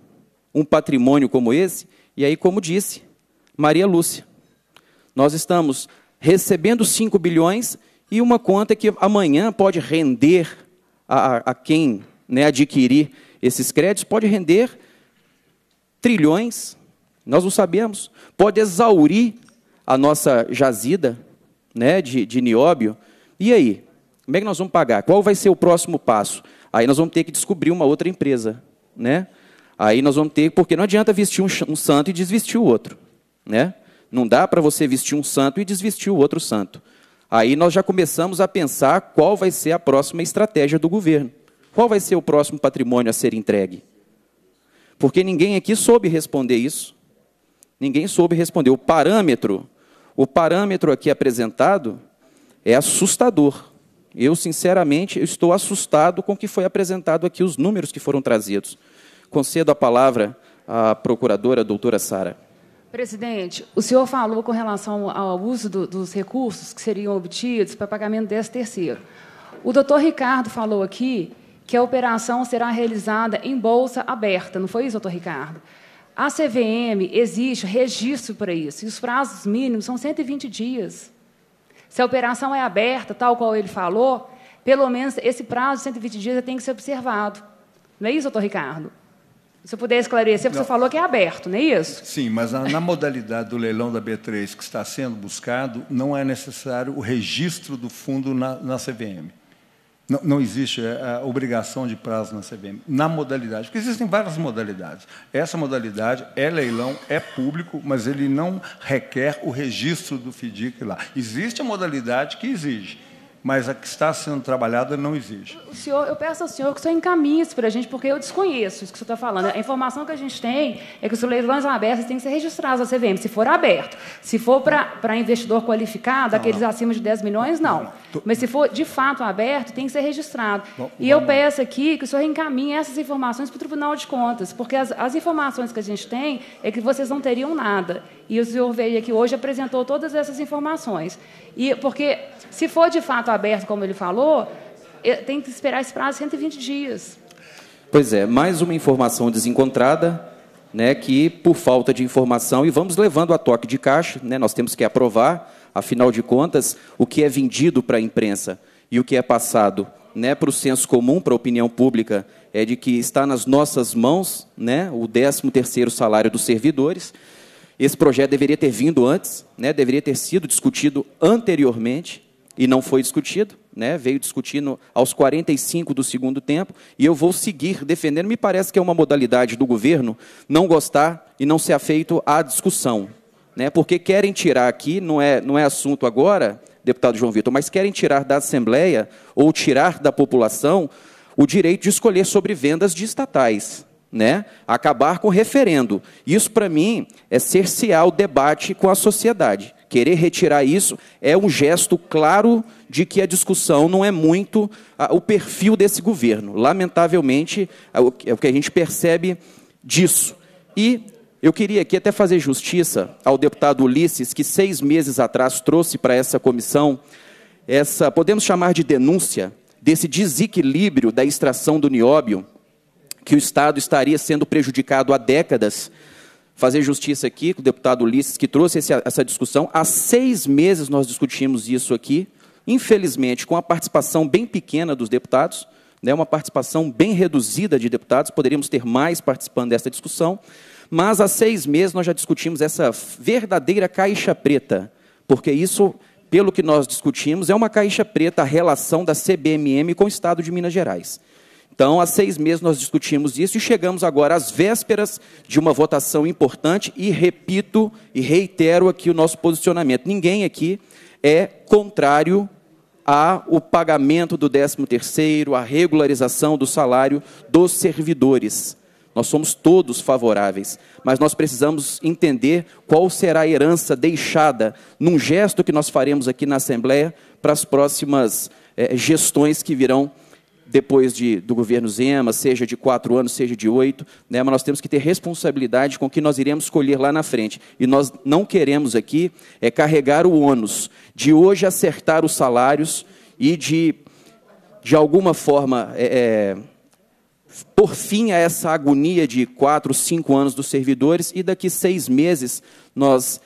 Speaker 14: um patrimônio como esse? E aí, como disse Maria Lúcia, nós estamos recebendo 5 bilhões e uma conta que amanhã pode render a, a quem né, adquirir esses créditos, pode render trilhões, nós não sabemos, pode exaurir a nossa jazida né, de, de nióbio. E aí? Como é que nós vamos pagar? Qual vai ser o próximo passo? Aí nós vamos ter que descobrir uma outra empresa, né? Aí nós vamos ter, porque não adianta vestir um, santo e desvestir o outro. Né? Não dá para você vestir um santo e desvestir o outro santo. Aí nós já começamos a pensar qual vai ser a próxima estratégia do governo. Qual vai ser o próximo patrimônio a ser entregue? Porque ninguém aqui soube responder isso. Ninguém soube responder. O parâmetro, o parâmetro aqui apresentado é assustador. Eu, sinceramente, estou assustado com o que foi apresentado aqui, os números que foram trazidos. Concedo a palavra à procuradora, doutora Sara.
Speaker 8: Presidente, o senhor falou com relação ao uso do, dos recursos que seriam obtidos para pagamento desse terceiro. O doutor Ricardo falou aqui que a operação será realizada em bolsa aberta, não foi isso, doutor Ricardo? A CVM existe registro para isso, e os prazos mínimos são 120 dias. Se a operação é aberta, tal qual ele falou, pelo menos esse prazo de 120 dias tem que ser observado. Não é isso, doutor Ricardo? Se eu puder esclarecer, você não. falou que é aberto,
Speaker 12: não é isso? Sim, mas na, na modalidade do leilão da B3 que está sendo buscado, não é necessário o registro do fundo na, na CVM. Não, não, existe é, a obrigação de prazo na CVM, na modalidade, porque existem várias modalidades. Essa modalidade é leilão, é público, mas ele não requer o registro do FDIC lá. Existe a modalidade que exige, mas a que está sendo trabalhada não exige.
Speaker 8: O senhor, eu peço ao senhor que o senhor encaminhe isso para a gente, porque eu desconheço isso que o senhor está falando. A informação que a gente tem é que os leilões abertos têm que ser registrados na CVM, se for aberto. Se for para investidor qualificado, não, aqueles não. acima de 10 milhões, não. não tô... Mas se for de fato aberto, tem que ser registrado. Bom, e eu peço aqui que o senhor encaminhe essas informações para o Tribunal de Contas, porque as, as informações que a gente tem é que vocês não teriam nada. E o senhor veio aqui hoje apresentou todas essas informações. E porque se for de fato aberto, como ele falou, eh, tem que esperar esse prazo de 120 dias.
Speaker 14: Pois é, mais uma informação desencontrada, né, que por falta de informação e vamos levando a toque de caixa, né, nós temos que aprovar, afinal de contas, o que é vendido para a imprensa e o que é passado né, para o senso comum, para a opinião pública, é de que está nas nossas mãos né, o 13º salário dos servidores, esse projeto deveria ter vindo antes, né? deveria ter sido discutido anteriormente e não foi discutido. Né? Veio discutindo aos 45 do segundo tempo e eu vou seguir defendendo. Me parece que é uma modalidade do governo não gostar e não ser afeito à discussão. Né? Porque querem tirar aqui, não é, não é assunto agora, deputado João Vitor, mas querem tirar da Assembleia ou tirar da população o direito de escolher sobre vendas de estatais né? Acabar com o referendo. Isso, para mim, é cercear o debate com a sociedade. Querer retirar isso é um gesto claro de que a discussão não é muito o perfil desse governo. Lamentavelmente, é, é o que a gente percebe disso. E eu queria aqui até fazer justiça ao deputado Ulisses, que seis meses atrás trouxe para essa comissão essa, podemos chamar de denúncia, desse desequilíbrio da extração do nióbio que o Estado estaria sendo prejudicado há décadas. Fazer justiça aqui com o deputado Ulisses, que trouxe essa discussão. Há seis meses nós discutimos isso aqui, infelizmente, com a participação bem pequena dos deputados, né, uma participação bem reduzida de deputados, poderíamos ter mais participando dessa discussão, mas há seis meses nós já discutimos essa verdadeira caixa preta, porque isso pelo que nós discutimos, é uma caixa preta a relação da CBMM com o Estado de Minas Gerais. Então, há seis meses nós discutimos isso e chegamos agora às vésperas de uma votação importante e repito e reitero aqui o nosso posicionamento. Ninguém aqui é contrário ao pagamento do 13º, à regularização do salário dos servidores. Nós somos todos favoráveis, mas nós precisamos entender qual será a herança deixada num gesto que nós faremos aqui na Assembleia para as próximas eh, gestões que virão depois de, do governo Zema, seja de quatro anos, seja de oito, né, mas nós temos que ter responsabilidade com o que nós iremos colher lá na frente. E nós não queremos aqui é carregar o ônus de hoje acertar os salários e de, de alguma forma, é, é por fim a essa agonia de quatro, cinco anos dos servidores e daqui seis meses nós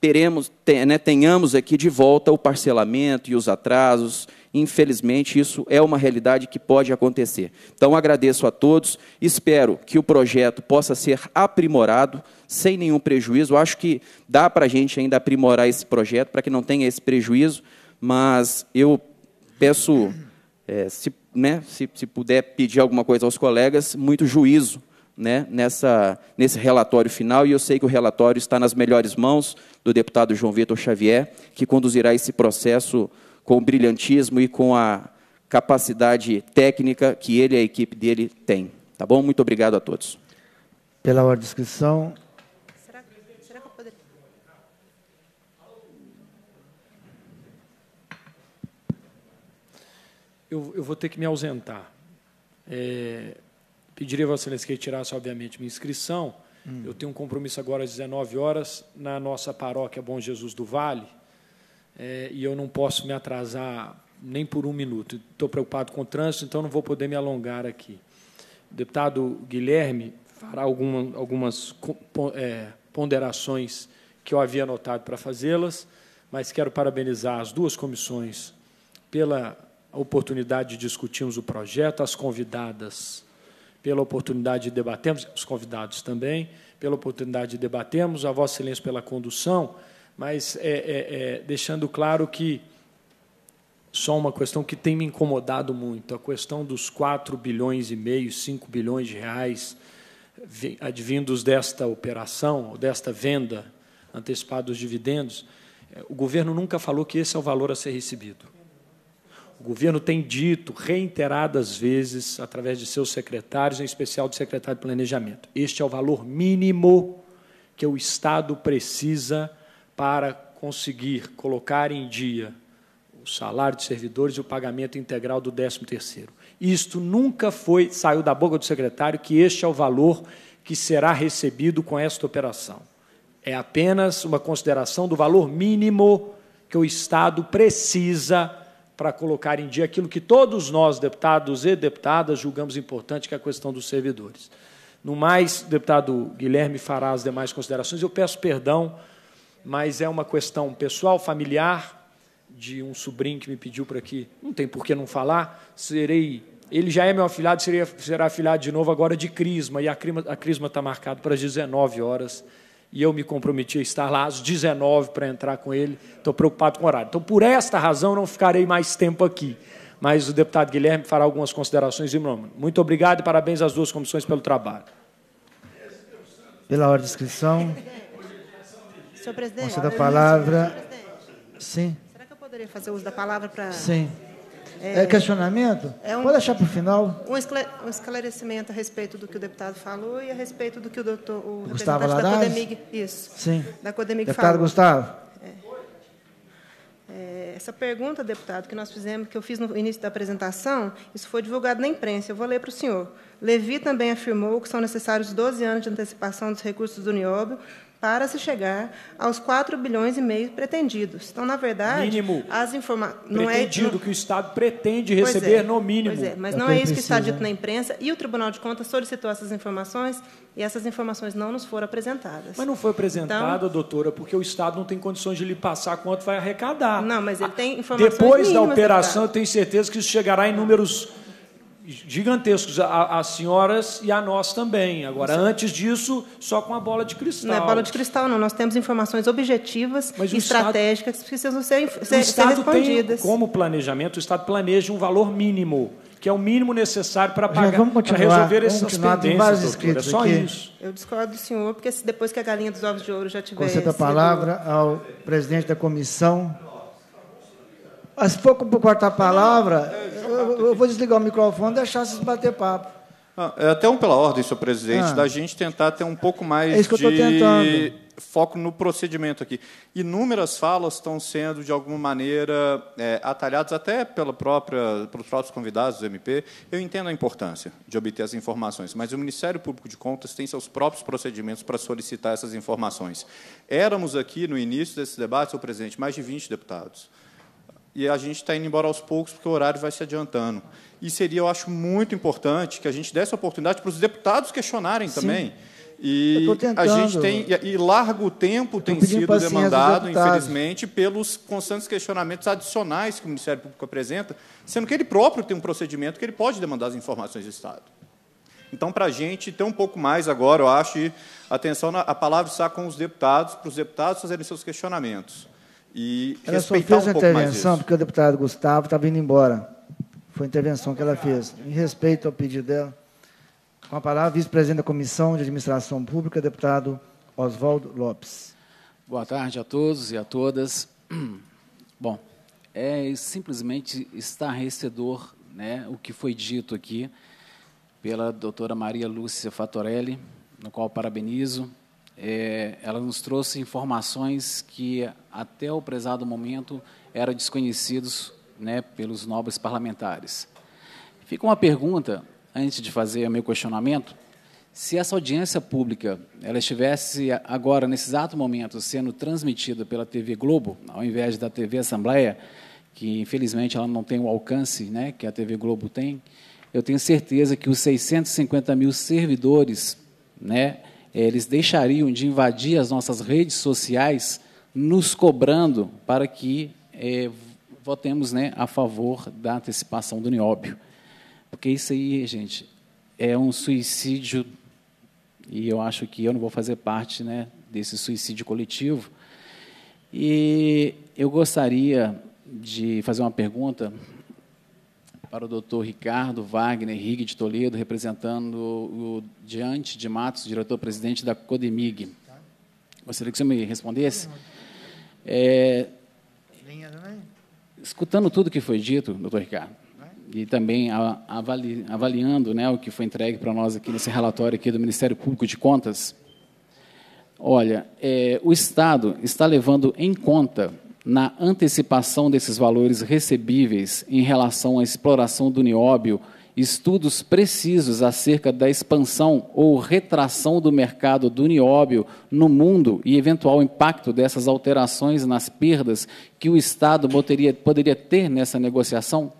Speaker 14: teremos, ten, né, tenhamos aqui de volta o parcelamento e os atrasos Infelizmente, isso é uma realidade que pode acontecer. Então, agradeço a todos, espero que o projeto possa ser aprimorado, sem nenhum prejuízo. Acho que dá para a gente ainda aprimorar esse projeto, para que não tenha esse prejuízo, mas eu peço, é, se, né, se, se puder pedir alguma coisa aos colegas, muito juízo né, nessa, nesse relatório final, e eu sei que o relatório está nas melhores mãos do deputado João Vitor Xavier, que conduzirá esse processo com o brilhantismo e com a capacidade técnica que ele e a equipe dele têm. Tá bom? Muito
Speaker 1: obrigado a todos. Pela ordem de inscrição. Será, será que eu poderia...
Speaker 10: Eu, eu vou ter que me ausentar. É, pediria a Vossa que retirasse, obviamente, minha inscrição. Hum. Eu tenho um compromisso agora às 19 horas na nossa paróquia Bom Jesus do Vale é, e eu não posso me atrasar nem por um minuto. Estou preocupado com o trânsito, então não vou poder me alongar aqui. O deputado Guilherme fará alguma, algumas é, ponderações que eu havia anotado para fazê-las, mas quero parabenizar as duas comissões pela oportunidade de discutirmos o projeto, as convidadas pela oportunidade de debatermos, os convidados também, pela oportunidade de debatermos, a Vossa Excelência pela condução mas é, é, é, deixando claro que só uma questão que tem me incomodado muito, a questão dos 4 bilhões e meio, 5 bilhões de reais advindos desta operação, desta venda antecipada dos dividendos, é, o governo nunca falou que esse é o valor a ser recebido. O governo tem dito reiteradas vezes, através de seus secretários, em especial do secretário de Planejamento, este é o valor mínimo que o Estado precisa para conseguir colocar em dia o salário de servidores e o pagamento integral do 13º. Isto nunca foi, saiu da boca do secretário, que este é o valor que será recebido com esta operação. É apenas uma consideração do valor mínimo que o Estado precisa para colocar em dia aquilo que todos nós, deputados e deputadas, julgamos importante, que é a questão dos servidores. No mais, deputado Guilherme fará as demais considerações. Eu peço perdão mas é uma questão pessoal, familiar, de um sobrinho que me pediu para aqui. Não tem por que não falar. Serei. Ele já é meu afilhado, será afilhado de novo agora de Crisma. E a, a Crisma está marcada para as 19 horas. E eu me comprometi a estar lá às 19 para entrar com ele. Estou preocupado com o horário. Então, por esta razão, não ficarei mais tempo aqui. Mas o deputado Guilherme fará algumas considerações em nome. Muito obrigado e parabéns às duas comissões pelo trabalho.
Speaker 1: Pela hora de inscrição.
Speaker 9: Senhor presidente. Uso da palavra.
Speaker 1: Sim. Será
Speaker 9: que eu poderia fazer uso da palavra para. Sim. É, é, questionamento? É um, Pode deixar para o final. Um, esclarecimento a respeito do que o deputado falou e a respeito do que o doutor o Gustavo representante Ladares? da Codemig. Isso. Sim. Da Codemig deputado falou. Gustavo. É. É, essa pergunta, deputado, que nós fizemos, que eu fiz no início da apresentação, isso foi divulgado na imprensa. Eu vou ler para o senhor. Levi também afirmou que são necessários 12 anos de antecipação dos recursos do Nióbio para se chegar aos 4 bilhões e meio pretendidos. Então, na verdade, mínimo as informações não é não...
Speaker 10: que o Estado pretende receber é, no mínimo. Pois é, mas é não é isso precisa. que está dito né? na
Speaker 9: imprensa e o Tribunal de Contas solicitou essas informações e essas informações não nos foram apresentadas. Mas não foi apresentada, então,
Speaker 10: doutora, porque o Estado não tem condições de lhe passar quanto vai arrecadar. Não, mas ele tem informações Depois da operação, eu tenho certeza que isso chegará em números gigantescos às senhoras e a nós também. Agora, Sim. antes disso, só com a bola de cristal. Não é bola de
Speaker 9: cristal, não. Nós temos informações objetivas e estratégicas Estado, que precisam ser, ser, ser respondidas. Tem, como
Speaker 10: planejamento, o Estado planeja um valor mínimo, que é o mínimo necessário para pagar, para resolver essas pendências,
Speaker 1: doutora. É só aqui. isso.
Speaker 9: Eu discordo do senhor, porque depois que a galinha dos ovos de ouro já tiver... Concedo a palavra
Speaker 1: ao presidente da comissão. Mas se for cortar a palavra, eu, eu vou desligar o microfone e deixar vocês bater papo.
Speaker 3: Ah, é até um pela ordem, senhor presidente, ah. da gente tentar ter um pouco mais é isso de... eu foco no procedimento aqui. Inúmeras falas estão sendo, de alguma maneira, é, atalhadas até pela própria, pelos próprios convidados do MP. Eu entendo a importância de obter as informações, mas o Ministério Público de Contas tem seus próprios procedimentos para solicitar essas informações. Éramos aqui, no início desse debate, senhor presidente, mais de 20 deputados e a gente está indo embora aos poucos porque o horário vai se adiantando. E seria, eu acho, muito importante que a gente desse a oportunidade para os deputados questionarem Sim. também. E a gente tem e largo tempo tem sido demandado, infelizmente, pelos constantes questionamentos adicionais que o Ministério Público apresenta, sendo que ele próprio tem um procedimento que ele pode demandar as informações do Estado. Então, para a gente ter um pouco mais agora, eu acho, e atenção, a palavra está com os deputados, para os deputados fazerem seus questionamentos e ela só fez um a intervenção
Speaker 1: porque o deputado Gustavo estava indo embora. Foi a intervenção que ela fez. Em respeito ao pedido dela, com a palavra, vice-presidente da Comissão de Administração Pública, deputado Oswaldo Lopes.
Speaker 15: Boa tarde a todos e a todas. [CLEARS THROAT] Bom, é simplesmente estarrecedor né, o que foi dito aqui pela doutora Maria Lúcia Fatorelli, no qual parabenizo é, ela nos trouxe informações que até o prezado momento eram desconhecidos né, pelos nobres parlamentares. Fica uma pergunta, antes de fazer o meu questionamento, se essa audiência pública ela estivesse agora, nesse exato momento, sendo transmitida pela TV Globo, ao invés da TV Assembleia, que infelizmente ela não tem o alcance né, que a TV Globo tem, eu tenho certeza que os 650 mil servidores né, é, eles deixariam de invadir as nossas redes sociais, nos cobrando para que é, votemos né, a favor da antecipação do nióbio. Porque isso aí, gente, é um suicídio, e eu acho que eu não vou fazer parte né, desse suicídio coletivo. E eu gostaria de fazer uma pergunta para o doutor Ricardo Wagner Rigue de Toledo, representando o Diante de Matos, diretor-presidente da Codemig. Gostaria que você me respondesse. É, escutando tudo que foi dito, doutor Ricardo, e também avali, avaliando né, o que foi entregue para nós aqui nesse relatório aqui do Ministério Público de Contas, olha, é, o Estado está levando em conta na antecipação desses valores recebíveis em relação à exploração do nióbio estudos precisos acerca da expansão ou retração do mercado do nióbio no mundo e eventual impacto dessas alterações nas perdas que o Estado poderia, poderia ter nessa negociação?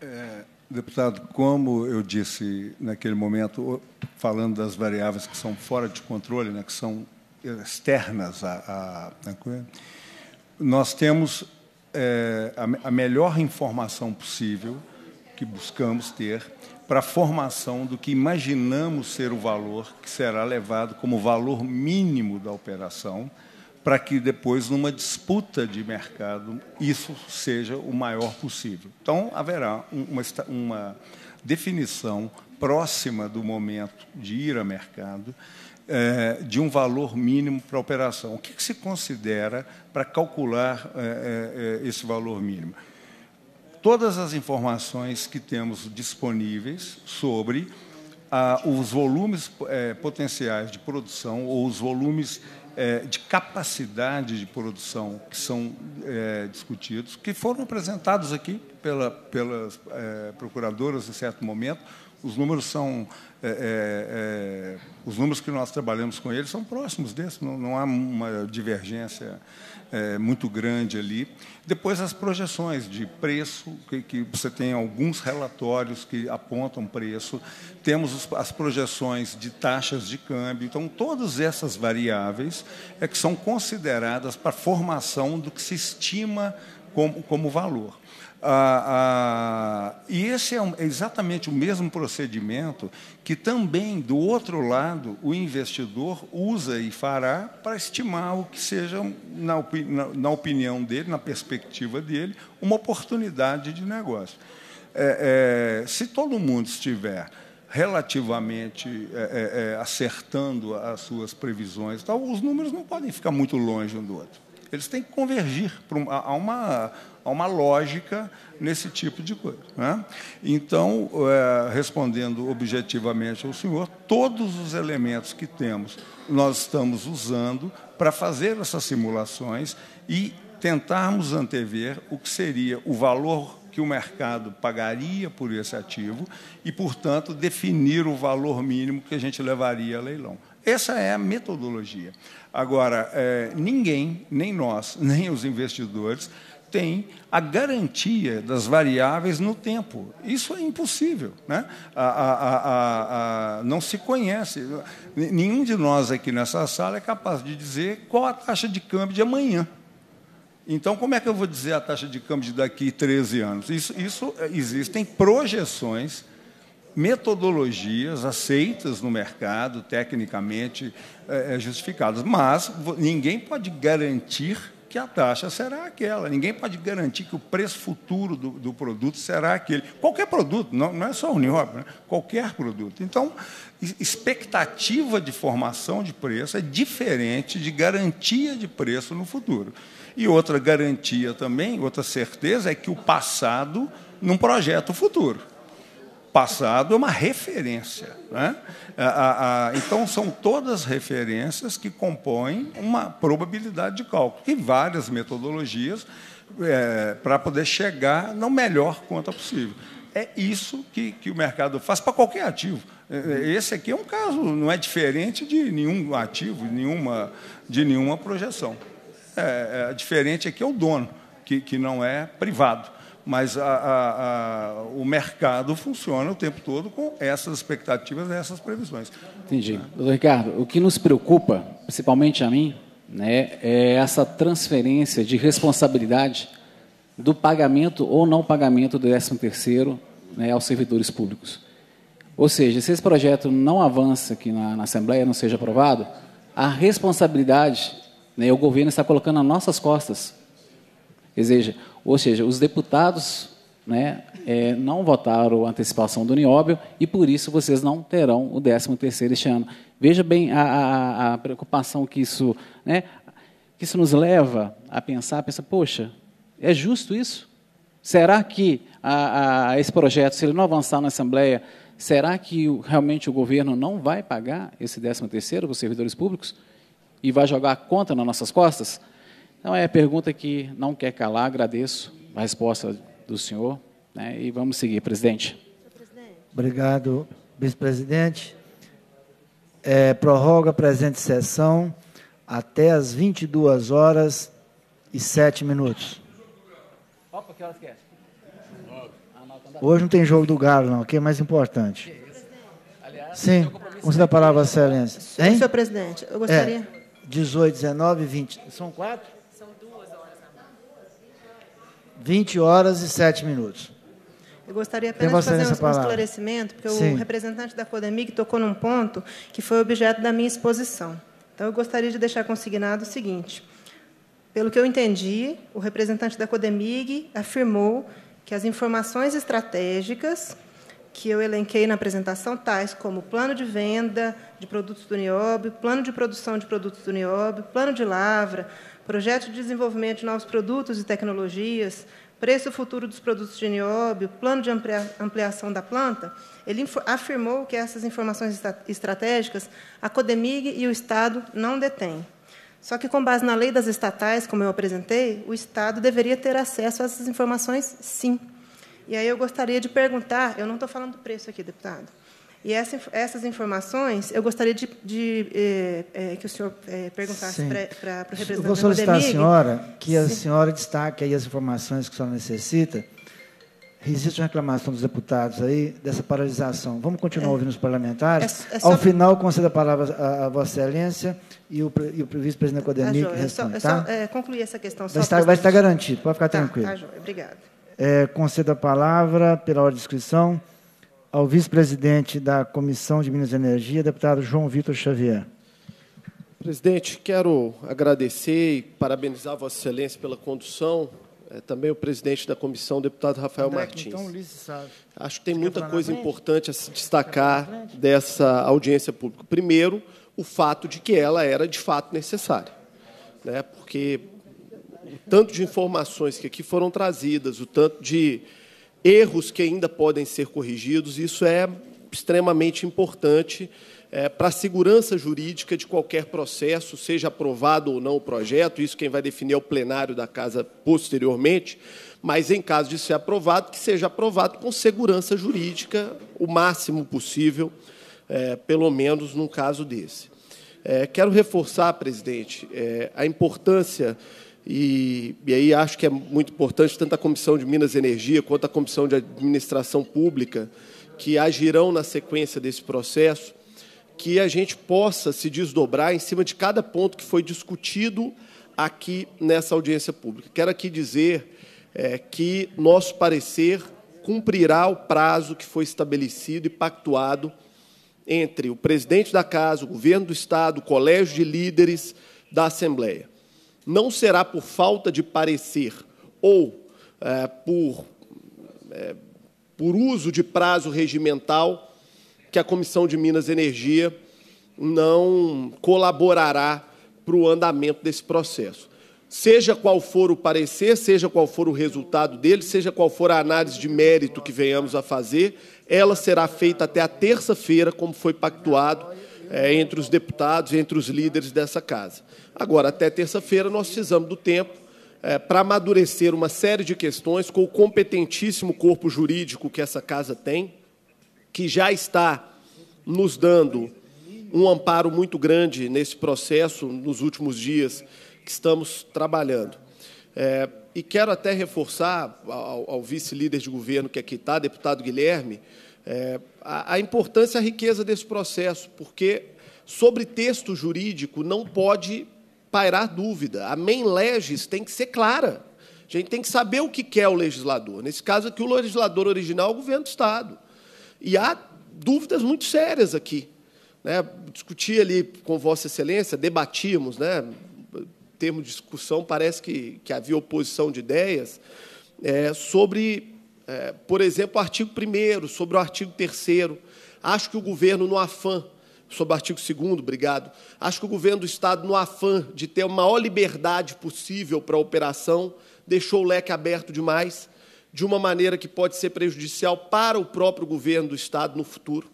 Speaker 12: É, deputado, como eu disse naquele momento, falando das variáveis que são fora de controle, né, que são externas à, à, nós temos é, a, a melhor informação possível que buscamos ter para a formação do que imaginamos ser o valor que será levado como valor mínimo da operação, para que depois, numa disputa de mercado, isso seja o maior possível. Então, haverá uma, uma definição próxima do momento de ir a mercado é, de um valor mínimo para a operação. O que, que se considera para calcular é, é, é esse valor mínimo? Todas as informações que temos disponíveis sobre a, os volumes é, potenciais de produção ou os volumes de capacidade de produção que são é, discutidos, que foram apresentados aqui pela, pelas é, procuradoras em certo momento. Os números são é, é, é, os números que nós trabalhamos com eles são próximos desses não, não há uma divergência é, muito grande ali. Depois, as projeções de preço, que, que você tem alguns relatórios que apontam preço, temos os, as projeções de taxas de câmbio, então, todas essas variáveis é que são consideradas para a formação do que se estima como, como valor. Ah, ah, e esse é, um, é exatamente o mesmo procedimento que também, do outro lado, o investidor usa e fará para estimar o que seja, na, opi na, na opinião dele, na perspectiva dele, uma oportunidade de negócio. É, é, se todo mundo estiver relativamente é, é, é, acertando as suas previsões, tal, os números não podem ficar muito longe um do outro. Eles têm que convergir para uma, a uma Há uma lógica nesse tipo de coisa. Né? Então, é, respondendo objetivamente ao senhor, todos os elementos que temos, nós estamos usando para fazer essas simulações e tentarmos antever o que seria o valor que o mercado pagaria por esse ativo e, portanto, definir o valor mínimo que a gente levaria a leilão. Essa é a metodologia. Agora, é, ninguém, nem nós, [LAUGHS] nem os investidores, tem a garantia das variáveis no tempo. Isso é impossível. Né? A, a, a, não se conhece. Nenhum de nós aqui nessa sala é capaz de dizer qual a taxa de câmbio de amanhã. Então, como é que eu vou dizer a taxa de câmbio de daqui 13 anos? Isso, isso é, existem projeções, metodologias aceitas no mercado, tecnicamente é, é justificadas, mas ninguém pode garantir que a taxa será aquela. Ninguém pode garantir que o preço futuro do, do produto será aquele. Qualquer produto, não, não é só a Uniop, né? qualquer produto. Então, expectativa de formação de preço é diferente de garantia de preço no futuro. E outra garantia também, outra certeza, é que o passado não projeta o futuro passado é uma referência. Né? então, são todas referências que compõem uma probabilidade de cálculo, e várias metodologias é, para poder chegar na melhor conta possível. É isso que, que o mercado faz para qualquer ativo. É, é, esse aqui é um caso, não é diferente de nenhum ativo, de nenhuma, de nenhuma projeção. É, é diferente aqui é, é o dono, que, que não é privado mas a, a, a, o mercado funciona o tempo todo com essas expectativas, essas previsões.
Speaker 15: Entendi. Doutor Ricardo, o que nos preocupa, principalmente a mim, né, é essa transferência de responsabilidade do pagamento ou não pagamento do 13 né, aos servidores públicos. Ou seja, se esse projeto não avança aqui na, na Assembleia, não seja aprovado, a responsabilidade né, o governo está colocando nas nossas costas. Ou seja, ou seja, os deputados né, é, não votaram a antecipação do nióbio e, por isso, vocês não terão o 13º este ano. Veja bem a, a, a preocupação que isso, né, que isso nos leva a pensar, pensar. poxa, é justo isso? Será que a, a, esse projeto, se ele não avançar na Assembleia, será que o, realmente o governo não vai pagar esse 13º para os servidores públicos e vai jogar a conta nas nossas costas? Então é a pergunta que não quer calar, agradeço a resposta do senhor. Né, e vamos seguir, presidente. Obrigado,
Speaker 1: vice-presidente. É, prorroga a presente sessão até as 22 horas e 7 minutos.
Speaker 15: Opa, que horas que é?
Speaker 1: Hoje não tem jogo do Galo, não, que é mais importante. Sim, Use a palavra, excelência. Sim. Senhor presidente, eu gostaria. É, 18, 19, 20. São quatro? 20 horas e 7 minutos.
Speaker 9: Eu gostaria apenas de fazer um, esclarecimento, porque Sim. o representante da Codemig tocou num ponto que foi objeto da minha exposição. Então, eu gostaria de deixar consignado o seguinte. Pelo que eu entendi, o representante da Codemig afirmou que as informações estratégicas que eu elenquei na apresentação, tais como plano de venda de produtos do Niobe, plano de produção de produtos do Niobe, plano de lavra, projeto de desenvolvimento de novos produtos e tecnologias, preço futuro dos produtos de nióbio, plano de ampliação da planta, ele afirmou que essas informações estratégicas a Codemig e o Estado não detêm. Só que, com base na lei das estatais, como eu apresentei, o Estado deveria ter acesso a essas informações, sim. E aí eu gostaria de perguntar, eu não estou falando do preço aqui, deputado, e essa, essas informações, eu gostaria de, de, é, que o senhor é, perguntasse para o representante. Eu vou solicitar à senhora que a Sim.
Speaker 1: senhora destaque aí as informações que a senhora necessita. Existe uma reclamação dos deputados aí dessa paralisação. Vamos continuar é. ouvindo os parlamentares. É, é Ao final, concedo a palavra a, a Vossa Excelência e o, e o vice-presidente Codemir tá, ah, é responde. É só, tá?
Speaker 9: é concluir essa questão. Vai estar, vai, estar, garantido,
Speaker 1: pode ficar tá, tranquilo. Tá, joia. Obrigada. É, concedo a palavra pela hora de inscrição ao vice-presidente da Comissão de Minas e Energia, deputado João Vitor Xavier.
Speaker 4: Presidente, quero agradecer e parabenizar Vossa Excelência pela condução. É, também o presidente da comissão, deputado Rafael André, Martins. Então,
Speaker 1: Ulisses, sabe.
Speaker 4: Acho que tem Você muita coisa importante a se destacar dessa audiência pública. Primeiro, o fato de que ela era de fato necessária, né? porque o tanto de informações que aqui foram trazidas, o tanto de erros que ainda podem ser corrigidos. Isso é extremamente importante é, para a segurança jurídica de qualquer processo, seja aprovado ou não o projeto. Isso quem vai definir é o plenário da casa posteriormente. Mas, em caso de ser aprovado, que seja aprovado com segurança jurídica o máximo possível, é, pelo menos num caso desse. É, quero reforçar, presidente, é, a importância e, e, aí acho que é muito importante tanto a Comissão de Minas e Energia quanto a Comissão de Administração Pública que agirão na sequência desse processo, que a gente possa se desdobrar em cima de cada ponto que foi discutido aqui nessa audiência pública. Quero aqui dizer é, que nosso parecer cumprirá o prazo que foi estabelecido e pactuado entre o presidente da Casa, o governo do Estado, o colégio de líderes da Assembleia não será por falta de parecer ou é, por, é, por uso de prazo regimental que a Comissão de Minas e Energia não colaborará para o andamento desse processo. Seja qual for o parecer, seja qual for o resultado dele, seja qual for a análise de mérito que venhamos a fazer, ela será feita até a terça-feira, como foi pactuado, é, entre os deputados, entre os líderes dessa casa. Agora, até terça-feira, nós precisamos do tempo é, para amadurecer uma série de questões com o competentíssimo corpo jurídico que essa casa tem, que já está nos dando um amparo muito grande nesse processo nos últimos dias que estamos trabalhando. É, e quero até reforçar ao, ao vice-líder de governo que aqui está, deputado Guilherme, é, a, a importância e a riqueza desse processo, porque sobre texto jurídico não pode pairar dúvida. A main legis tem que ser clara. A gente tem que saber o que quer é o legislador. Nesse caso aqui, o legislador original é o governo do Estado. E há dúvidas muito sérias aqui. Né? Discuti ali com Vossa Excelência, debatíamos, né? termo de discussão, parece que, que havia oposição de ideias, é, sobre é, por exemplo, o artigo 1 sobre o artigo 3 Acho que o governo, no afã, sobre o artigo 2 obrigado, acho que o governo do Estado, no afã de ter a maior liberdade possível para a operação, deixou o leque aberto demais, de uma maneira que pode ser prejudicial para o próprio governo do Estado no futuro,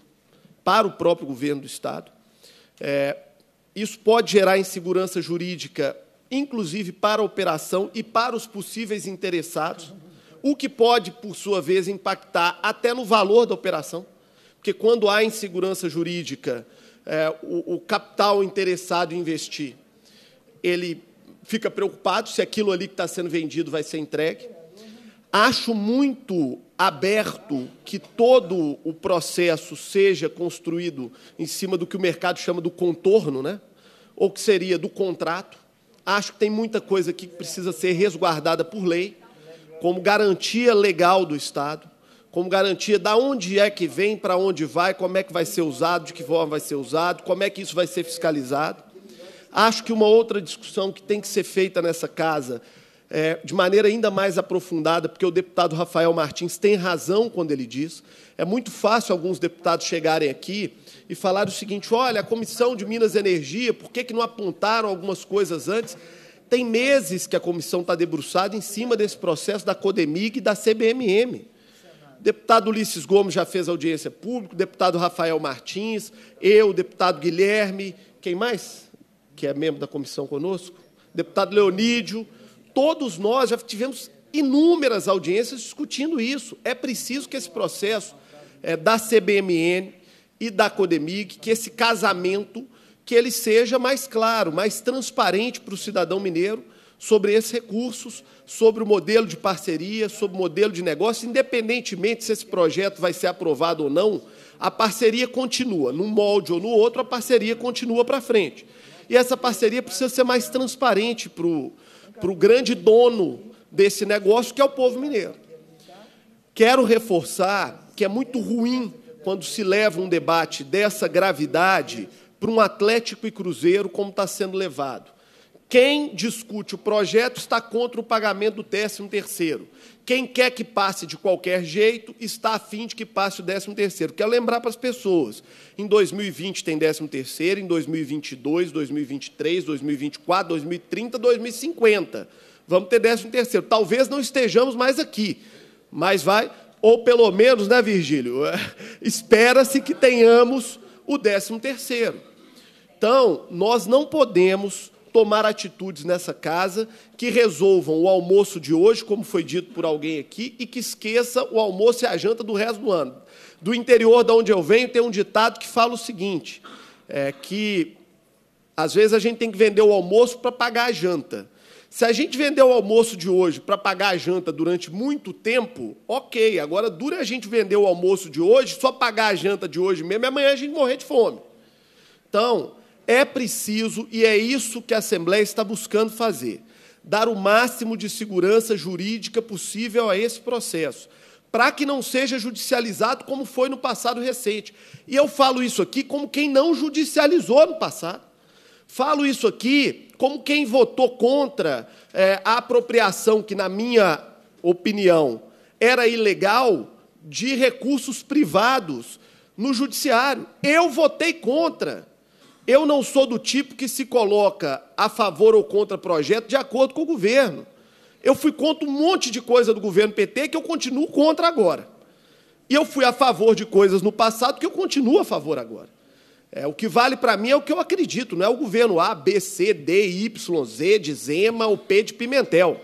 Speaker 4: para o próprio governo do Estado. É, isso pode gerar insegurança jurídica, inclusive para a operação e para os possíveis interessados o que pode, por sua vez, impactar até no valor da operação, porque quando há insegurança jurídica, é, o, o capital interessado em investir, ele fica preocupado se aquilo ali que está sendo vendido vai ser entregue. Acho muito aberto que todo o processo seja construído em cima do que o mercado chama do contorno, né? ou que seria do contrato. Acho que tem muita coisa aqui que precisa ser resguardada por lei como garantia legal do Estado, como garantia da onde é que vem, para onde vai, como é que vai ser usado, de que forma vai ser usado, como é que isso vai ser fiscalizado. Acho que uma outra discussão que tem que ser feita nessa casa, é, de maneira ainda mais aprofundada, porque o deputado Rafael Martins tem razão quando ele diz, é muito fácil alguns deputados chegarem aqui e falar o seguinte: olha, a Comissão de Minas e Energia, por que, que não apontaram algumas coisas antes? tem meses que a comissão está debruçada em cima desse processo da Codemig e da CBMM. Deputado Ulisses Gomes já fez audiência pública, deputado Rafael Martins, eu, deputado Guilherme, quem mais que é membro da comissão conosco? Deputado Leonídio, todos nós já tivemos inúmeras audiências discutindo isso. É preciso que esse processo é, da CBMN e da Codemig, que esse casamento que ele seja mais claro, mais transparente para o cidadão mineiro sobre esses recursos, sobre o modelo de parceria, sobre o modelo de negócio, independentemente se esse projeto vai ser aprovado ou não, a parceria continua. Num molde ou no outro, a parceria continua para frente. E essa parceria precisa ser mais transparente para o, para o grande dono desse negócio, que é o povo mineiro. Quero reforçar que é muito ruim quando se leva um debate dessa gravidade para um Atlético e Cruzeiro como está sendo levado. Quem discute o projeto está contra o pagamento do 13 terceiro. Quem quer que passe de qualquer jeito está a fim de que passe o 13 terceiro. Quero lembrar para as pessoas, em 2020 tem 13 terceiro, em 2022, 2023, 2024, 2030, 2050. Vamos ter 13 terceiro. Talvez não estejamos mais aqui, mas vai, ou pelo menos, né, Virgílio? [LAUGHS] Espera-se que tenhamos o 13 terceiro. Então, nós não podemos tomar atitudes nessa casa que resolvam o almoço de hoje, como foi dito por alguém aqui, e que esqueça o almoço e a janta do resto do ano. Do interior de onde eu venho, tem um ditado que fala o seguinte: é que às vezes a gente tem que vender o almoço para pagar a janta. Se a gente vender o almoço de hoje para pagar a janta durante muito tempo, ok. Agora, dura a gente vender o almoço de hoje, só pagar a janta de hoje mesmo, e amanhã a gente morrer de fome. Então, é preciso, e é isso que a Assembleia está buscando fazer, dar o máximo de segurança jurídica possível a esse processo, para que não seja judicializado como foi no passado recente. E eu falo isso aqui como quem não judicializou no passado. Falo isso aqui como quem votou contra é, a apropriação, que, na minha opinião, era ilegal, de recursos privados no judiciário. Eu votei contra. Eu não sou do tipo que se coloca a favor ou contra projeto de acordo com o governo. Eu fui contra um monte de coisa do governo PT que eu continuo contra agora. E eu fui a favor de coisas no passado que eu continuo a favor agora. É, o que vale para mim é o que eu acredito, não é o governo A, B, C, D, Y, Z de Zema, o P de Pimentel.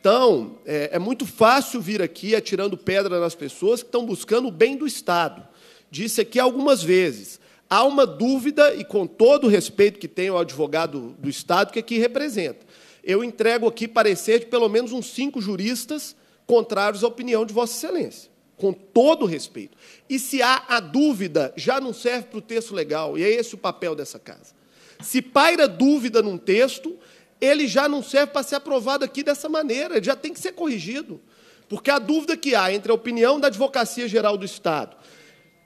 Speaker 4: Então, é, é muito fácil vir aqui atirando pedra nas pessoas que estão buscando o bem do Estado. Disse aqui algumas vezes há uma dúvida, e com todo o respeito que tenho ao advogado do Estado que aqui é representa. Eu entrego aqui parecer de pelo menos uns cinco juristas contrários à opinião de Vossa Excelência, com todo o respeito. E se há a dúvida, já não serve para o texto legal, e é esse o papel dessa casa. Se paira dúvida num texto, ele já não serve para ser aprovado aqui dessa maneira, ele já tem que ser corrigido. Porque a dúvida que há entre a opinião da Advocacia Geral do Estado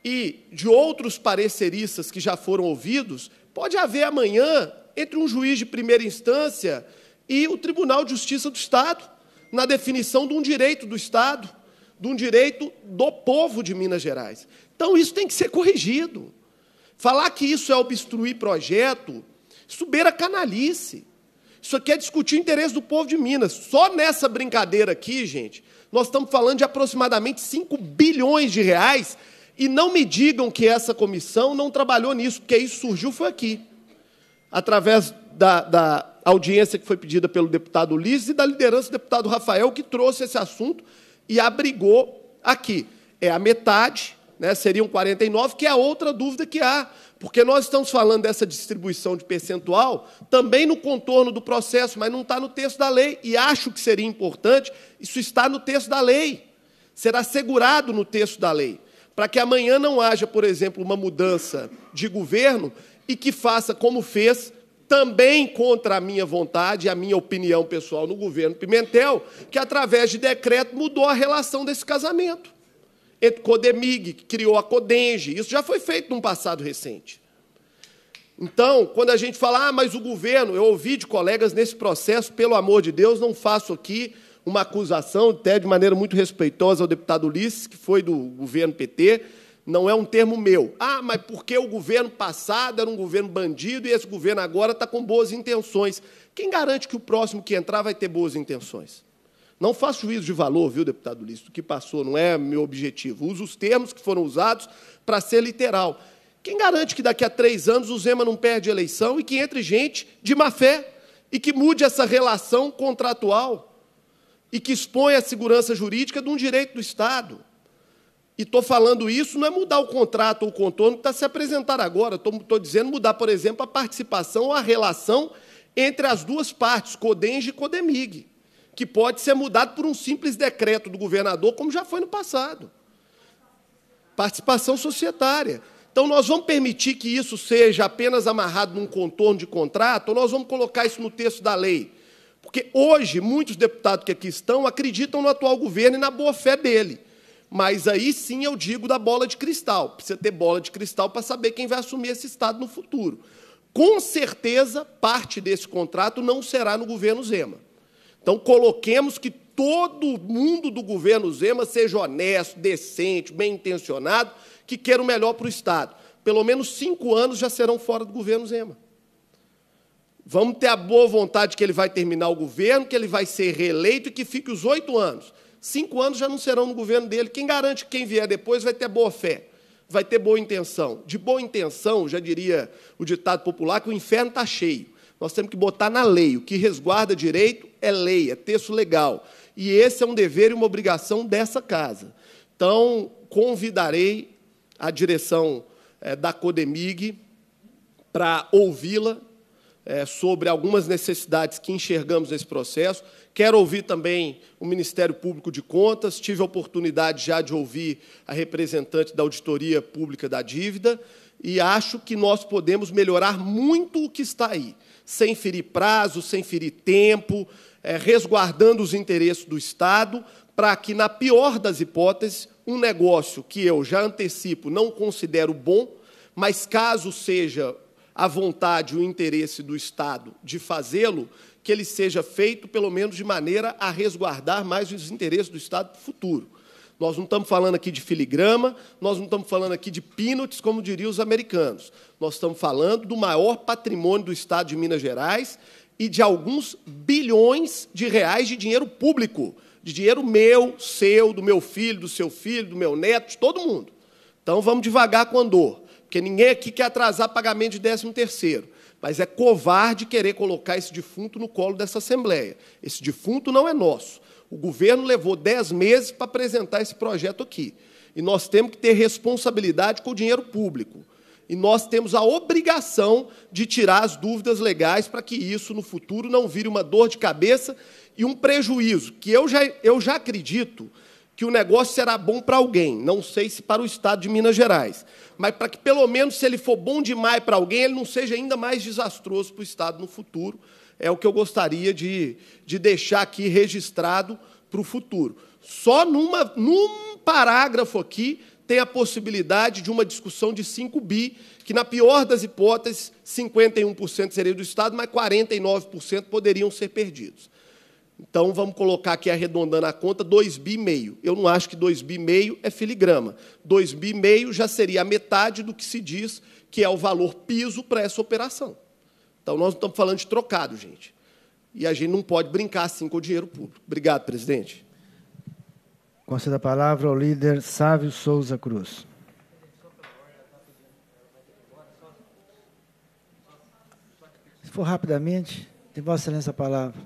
Speaker 4: e de outros pareceristas que já foram ouvidos, pode haver amanhã entre um juiz de primeira instância e o Tribunal de Justiça do Estado, na definição de um direito do Estado, de um direito do povo de Minas Gerais. Então, isso tem que ser corrigido. Falar que isso é obstruir projeto, isso beira canalice. Isso aqui é discutir o interesse do povo de Minas. Só nessa brincadeira aqui, gente, nós estamos falando de aproximadamente 5 bilhões de reais e não me digam que essa comissão não trabalhou nisso, porque isso surgiu foi aqui, através da, da audiência que foi pedida pelo deputado Ulisses e da liderança do deputado Rafael, que trouxe esse assunto e abrigou aqui. É a metade, né, seriam 49, que é a outra dúvida que há, porque nós estamos falando dessa distribuição de percentual também no contorno do processo, mas não está no texto da lei, e acho que seria importante, isso está no texto da lei, será assegurado no texto da lei para que amanhã não haja, por exemplo, uma mudança de governo e que faça como fez também contra a minha vontade, e a minha opinião pessoal no governo Pimentel, que através de decreto mudou a relação desse casamento. Entre Codemig, que criou a Codenge, isso já foi feito num passado recente. Então, quando a gente fala, ah, mas o governo, eu ouvi de colegas nesse processo, pelo amor de Deus, não faço aqui uma acusação, até de maneira muito respeitosa, ao deputado Ulisses, que foi do governo PT, não é um termo meu. Ah, mas porque o governo passado era um governo bandido e esse governo agora está com boas intenções. Quem garante que o próximo que entrar vai ter boas intenções? Não faço juízo de valor, viu, deputado O que passou, não é meu objetivo. Uso os termos que foram usados para ser literal. Quem garante que daqui a três anos o Zema não perde eleição e que entre gente de má fé e que mude essa relação contratual? e que expõe a segurança jurídica de um direito do Estado. E estou falando isso, não é mudar o contrato ou o contorno que está se apresentando agora. Estou dizendo mudar, por exemplo, a participação ou a relação entre as duas partes, CODENG e CODEMIG, que pode ser mudado por um simples decreto do governador, como já foi no passado. Participação societária. Então, nós vamos permitir que isso seja apenas amarrado num contorno de contrato, ou nós vamos colocar isso no texto da lei? Porque hoje muitos deputados que aqui estão acreditam no atual governo e na boa fé dele. Mas aí sim eu digo da bola de cristal. Precisa ter bola de cristal para saber quem vai assumir esse Estado no futuro. Com certeza, parte desse contrato não será no governo Zema. Então, coloquemos que todo mundo do governo Zema seja honesto, decente, bem intencionado, que queira o melhor para o Estado. Pelo menos cinco anos já serão fora do governo Zema. Vamos ter a boa vontade que ele vai terminar o governo, que ele vai ser reeleito e que fique os oito anos. Cinco anos já não serão no governo dele. Quem garante que quem vier depois vai ter boa fé, vai ter boa intenção. De boa intenção, já diria o ditado popular, que o inferno está cheio. Nós temos que botar na lei. O que resguarda direito é lei, é texto legal. E esse é um dever e uma obrigação dessa casa. Então, convidarei a direção é, da Codemig para ouvi-la é, sobre algumas necessidades que enxergamos nesse processo. Quero ouvir também o Ministério Público de Contas, tive a oportunidade já de ouvir a representante da Auditoria Pública da Dívida, e acho que nós podemos melhorar muito o que está aí, sem ferir prazo, sem ferir tempo, é, resguardando os interesses do Estado, para que, na pior das hipóteses, um negócio que eu já antecipo não considero bom, mas caso seja a vontade e o interesse do Estado de fazê-lo, que ele seja feito, pelo menos, de maneira a resguardar mais os interesses do Estado para o futuro. Nós não estamos falando aqui de filigrama, nós não estamos falando aqui de peanuts, como diriam os americanos. Nós estamos falando do maior patrimônio do Estado de Minas Gerais e de alguns bilhões de reais de dinheiro público, de dinheiro meu, seu, do meu filho, do seu filho, do meu neto, de todo mundo. Então vamos devagar com o andor porque ninguém aqui quer atrasar pagamento de décimo terceiro, mas é covarde querer colocar esse defunto no colo dessa Assembleia. Esse defunto não é nosso. O governo levou 10 meses para apresentar esse projeto aqui. E nós temos que ter responsabilidade com o dinheiro público. E nós temos a obrigação de tirar as dúvidas legais para que isso, no futuro, não vire uma dor de cabeça e um prejuízo, que eu já, eu já acredito que o negócio será bom para alguém, não sei se para o estado de Minas Gerais, mas para que pelo menos se ele for bom demais para alguém, ele não seja ainda mais desastroso para o estado no futuro. É o que eu gostaria de, de deixar aqui registrado para o futuro. Só numa, num parágrafo aqui tem a possibilidade de uma discussão de 5 bi, que, na pior das hipóteses, 51% seria do Estado, mas 49% poderiam ser perdidos. Então vamos colocar aqui arredondando a conta 2 bi meio. Eu não acho que 2 bi meio é filigrama. 2 bi meio já seria a metade do que se diz que é o valor piso para essa operação. Então nós não estamos falando de trocado, gente. E a gente não pode brincar assim com o dinheiro público. Obrigado,
Speaker 1: presidente. Conceda a palavra ao líder Sávio Souza Cruz. Se for rapidamente, tem Vossa Excelência a palavra.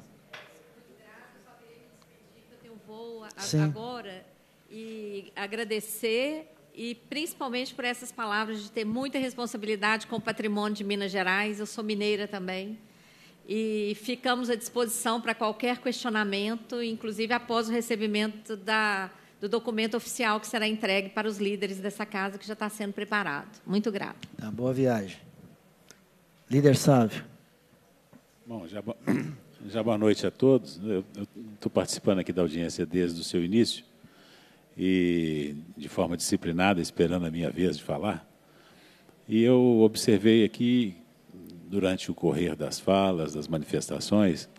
Speaker 13: Sim. agora e agradecer e principalmente por essas palavras de ter muita responsabilidade com o patrimônio de Minas Gerais. Eu sou mineira também. E ficamos à disposição para qualquer questionamento, inclusive após o recebimento da, do documento oficial que será entregue para os líderes dessa casa, que já está sendo preparado. Muito grato.
Speaker 1: Tá, boa viagem. Líder Sávio.
Speaker 16: Bom, já, [CLEARS THROAT] Já boa noite a todos. estou participando aqui da audiência desde o seu início e de forma disciplinada, esperando a minha vez de falar. E eu observei aqui, durante o correr das falas, das manifestações,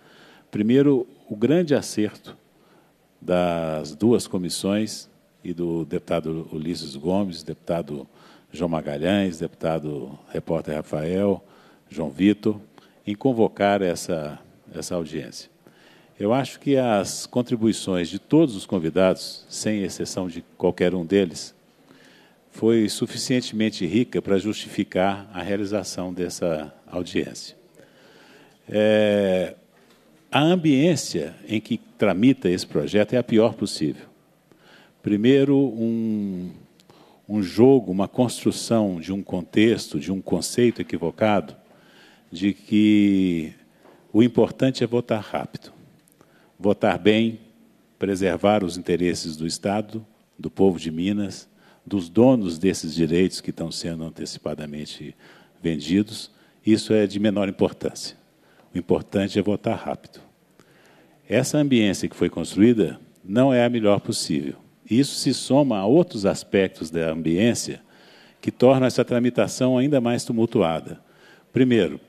Speaker 16: primeiro, o grande acerto das duas comissões e do deputado Ulisses Gomes, deputado João Magalhães, deputado repórter Rafael, João Vitor, em convocar essa essa audiência. Eu acho que as contribuições de todos os convidados, sem exceção de qualquer um deles, foi suficientemente rica para justificar a realização dessa audiência. É, a ambiência em que tramita esse projeto é a pior possível. Primeiro, um, um jogo, uma construção de um contexto, de um conceito equivocado, de que o importante é votar rápido, votar bem, preservar os interesses do Estado, do povo de Minas, dos donos desses direitos que estão sendo antecipadamente vendidos. Isso é de menor importância. O importante é votar rápido. Essa ambiência que foi construída não é a melhor possível. Isso se soma a outros aspectos da ambiência que tornam essa tramitação ainda mais tumultuada. Primeiro,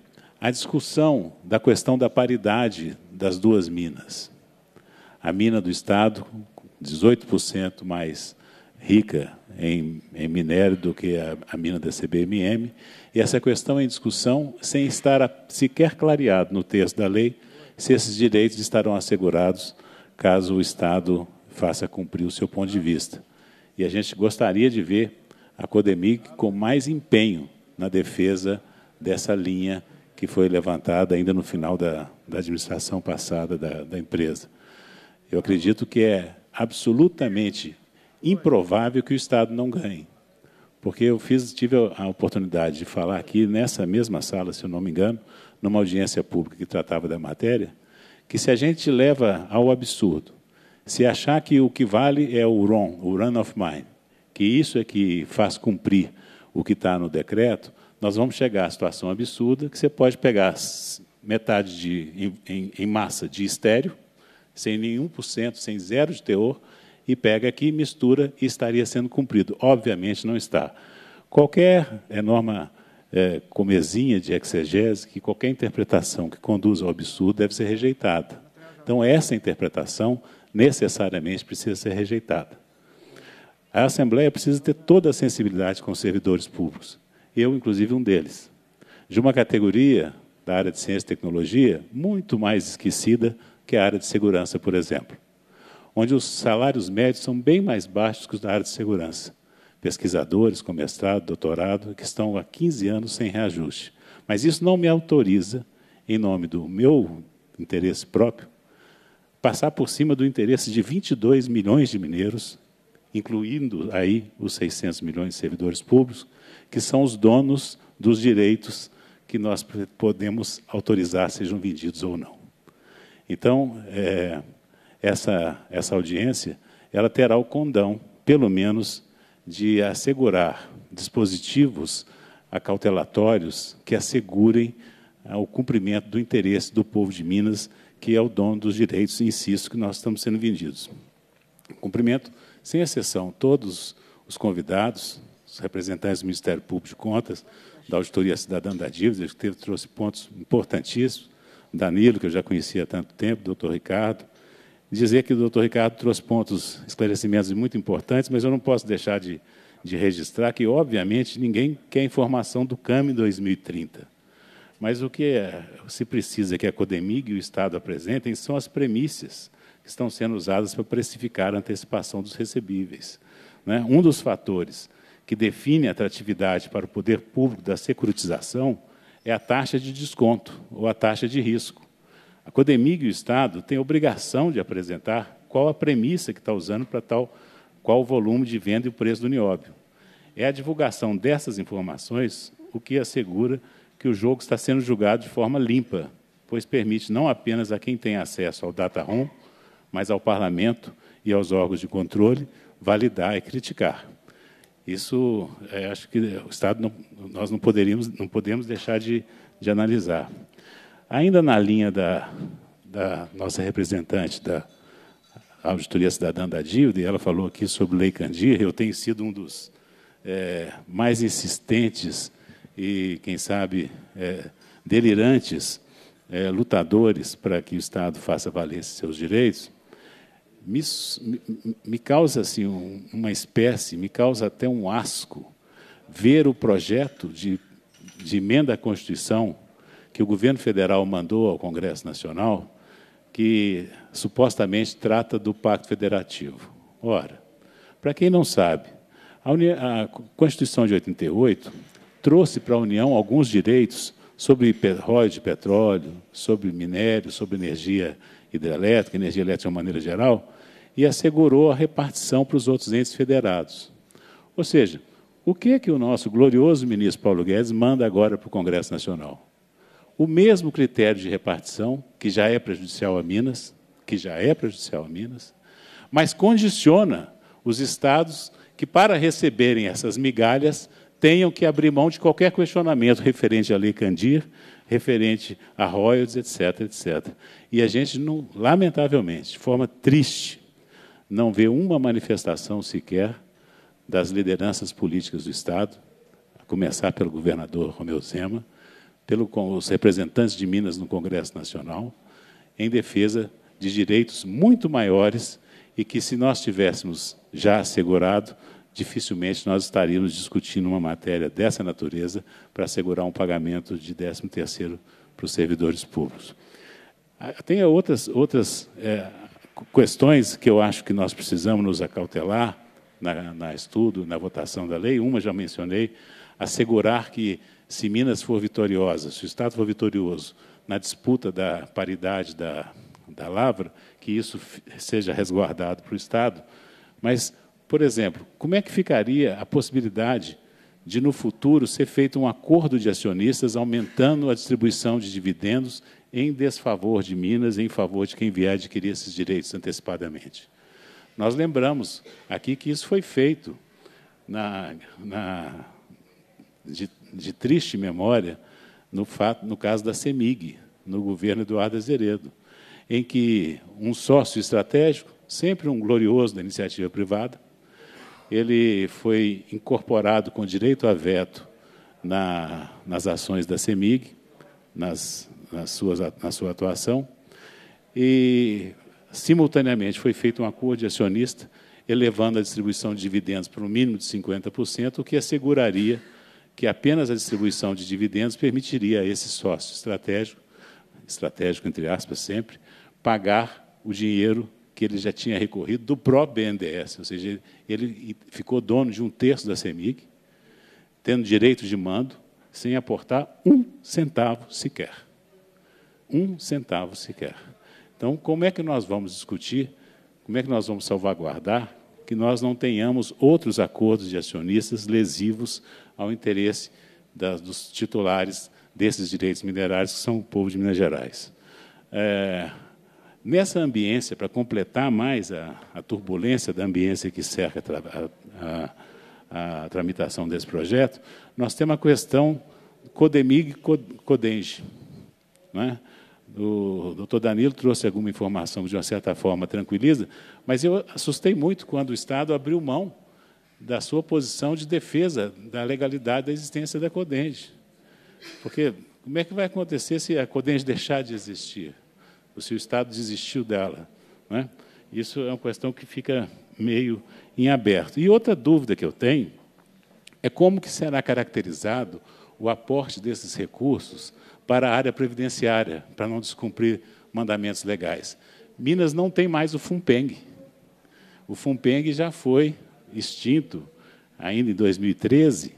Speaker 16: a discussão da questão da paridade das duas minas. A mina do Estado, 18% mais rica em, em, minério do que a, a mina da CBMM, e essa questão em discussão sem estar sequer clareado no texto da lei se esses direitos estarão assegurados caso o Estado faça cumprir o seu ponto de vista. E a gente gostaria de ver a CODEMIG com mais empenho na defesa dessa linha que foi levantada ainda no final da, da administração passada da, da empresa. Eu acredito que é absolutamente improvável que o Estado não ganhe. Porque eu fiz, tive a oportunidade de falar aqui nessa mesma sala, se eu não me engano, numa audiência pública que tratava da matéria, que se a gente leva ao absurdo, se achar que o que vale é o RON, o Run of Mine, que isso é que faz cumprir o que está no decreto, nós vamos chegar à situação absurda que você pode pegar metade de, em, em, massa de estéreo, sem nenhum por cento, sem zero de teor, e pega aqui, mistura e estaria sendo cumprido. Obviamente não está. Qualquer enorme é, comezinha de exegese, que qualquer interpretação que conduza ao absurdo deve ser rejeitada. Então, essa interpretação necessariamente precisa ser rejeitada. A Assembleia precisa ter toda a sensibilidade com os servidores públicos eu, inclusive, um deles, de uma categoria da área de ciência e tecnologia muito mais esquecida que a área de segurança, por exemplo, onde os salários médios são bem mais baixos que os da área de segurança. Pesquisadores com mestrado, doutorado, que estão há 15 anos sem reajuste. Mas isso não me autoriza, em nome do meu interesse próprio, passar por cima do interesse de 22 milhões de mineiros, incluindo aí os 600 milhões de servidores públicos, que são os donos dos direitos que nós podemos autorizar sejam vendidos ou não. Então, é, essa, essa audiência ela terá o condão, pelo menos, de assegurar dispositivos acautelatórios que assegurem é, o cumprimento do interesse do povo de Minas, que é o dono dos direitos, insisto, que nós estamos sendo vendidos. Cumprimento, sem exceção, todos os convidados, representantes do Ministério Público de Contas, da Auditoria Cidadã da Dívida, que teve, trouxe pontos importantíssimos, Danilo, que eu já conhecia há tanto tempo, doutor Ricardo, dizer que o doutor Ricardo trouxe pontos, esclarecimentos muito importantes, mas eu não posso deixar de, de registrar que, obviamente, ninguém quer informação do CAM em 2030. Mas o que é, se precisa que a Codemig e o Estado apresentem são as premissas que estão sendo usadas para precificar a antecipação dos recebíveis. Né? Um dos fatores que define a atratividade para o poder público da securitização é a taxa de desconto ou a taxa de risco. A Codemig e o Estado têm a obrigação de apresentar qual a premissa que está usando para tal qual o volume de venda e o preço do nióbio. É a divulgação dessas informações o que assegura que o jogo está sendo julgado de forma limpa, pois permite não apenas a quem tem acesso ao data room, mas ao parlamento e aos órgãos de controle validar e criticar. Isso, é, acho que o Estado não, nós não poderíamos, não podemos deixar de, de analisar. Ainda na linha da, da nossa representante da Auditoria Cidadã da Dívida, ela falou aqui sobre Lei Candir, eu tenho sido um dos é, mais insistentes e, quem sabe, é, delirantes é, lutadores para que o Estado faça valer seus direitos me, me causa assim, um, uma espécie, me causa até um asco ver o projeto de, de emenda à Constituição que o governo federal mandou ao Congresso Nacional, que supostamente trata do Pacto Federativo. Ora, para quem não sabe, a, União, a Constituição de 88 trouxe para a União alguns direitos sobre royalties de petróleo, sobre minério, sobre energia hidrelétrica, energia elétrica de uma maneira geral, e assegurou a repartição para os outros entes federados. Ou seja, o que é que o nosso glorioso ministro Paulo Guedes manda agora para o Congresso Nacional? O mesmo critério de repartição, que já é prejudicial a Minas, que já é prejudicial a Minas, mas condiciona os estados que, para receberem essas migalhas, tenham que abrir mão de qualquer questionamento referente à Lei Candir, referente a royalties, etc, etc. E a gente, não, lamentavelmente, de forma triste, não vê uma manifestação sequer das lideranças políticas do Estado, a começar pelo governador Romeu Zema, pelos representantes de Minas no Congresso Nacional, em defesa de direitos muito maiores e que, se nós tivéssemos já assegurado, dificilmente nós estaríamos discutindo uma matéria dessa natureza para assegurar um pagamento de 13º para os servidores públicos. Ah, tem outras, outras é, questões que eu acho que nós precisamos nos acautelar na, na estudo, na votação da lei, uma já mencionei, assegurar que se Minas for vitoriosa, se o Estado for vitorioso na disputa da paridade da, da lavra, que isso seja resguardado para o Estado. Mas, por exemplo, como é que ficaria a possibilidade de, no futuro, ser feito um acordo de acionistas aumentando a distribuição de dividendos em desfavor de Minas, em favor de quem vier adquirir esses direitos antecipadamente. Nós lembramos aqui que isso foi feito na, na, de, de, triste memória no, fato, no caso da CEMIG, no governo Eduardo Azeredo, em que um sócio estratégico, sempre um glorioso da iniciativa privada, ele foi incorporado com direito a veto na, nas ações da CEMIG, nas, nas suas, na sua atuação, e, simultaneamente, foi feito um acordo de acionista, elevando a distribuição de dividendos para um mínimo de 50%, o que asseguraria que apenas a distribuição de dividendos permitiria a esse sócio estratégico, estratégico entre aspas sempre, pagar o dinheiro que ele já tinha recorrido do próprio BNDES, ou seja, ele ficou dono de um terço da CEMIG, tendo direito de mando, sem aportar um centavo sequer. Um centavo sequer. Então, como é que nós vamos discutir, como é que nós vamos salvaguardar que nós não tenhamos outros acordos de acionistas lesivos ao interesse das, dos titulares desses direitos minerários, que são o povo de Minas Gerais. É, nessa ambiência, para completar mais a, a, turbulência da ambiência que cerca a, a, a, tramitação desse projeto, nós temos a questão CODEMIG e CODENGE. Né? o doutor Danilo trouxe alguma informação que, de uma certa forma, tranquiliza, mas eu assustei muito quando o Estado abriu mão da sua posição de defesa da legalidade da existência da CODENGE. Porque como é que vai acontecer se a CODENGE deixar de existir? Ou se o Estado desistiu dela? Né? Isso é uma questão que fica meio em aberto. E outra dúvida que eu tenho é como que será caracterizado o aporte desses recursos para a área previdenciária, para não descumprir mandamentos legais. Minas não tem mais o FUNPENG. O FUNPENG já foi extinto, ainda em 2013,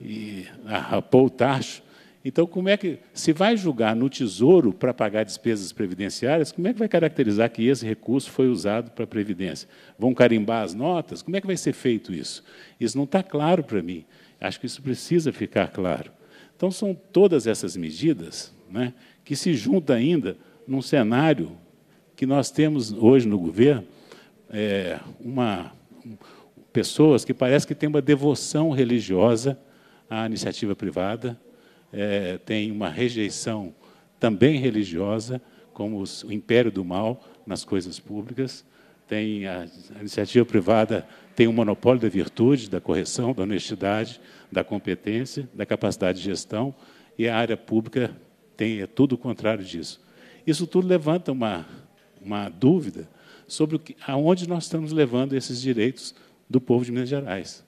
Speaker 16: e arrapou o tacho. Então, como é que se vai julgar no Tesouro para pagar despesas previdenciárias? Como é que vai caracterizar que esse recurso foi usado para a previdência? Vão carimbar as notas? Como é que vai ser feito isso? Isso não está claro para mim. Acho que isso precisa ficar claro. Então, são todas essas medidas né, que se juntam ainda num cenário que nós temos hoje no governo, é, uma, pessoas que parece que têm uma devoção religiosa à iniciativa privada, é, tem uma rejeição também religiosa, como os, o império do mal nas coisas públicas, tem a, a iniciativa privada tem o um monopólio da virtude, da correção, da honestidade, da competência, da capacidade de gestão, e a área pública tem é tudo o contrário disso. Isso tudo levanta uma, uma dúvida sobre o que, aonde nós estamos levando esses direitos do povo de Minas Gerais.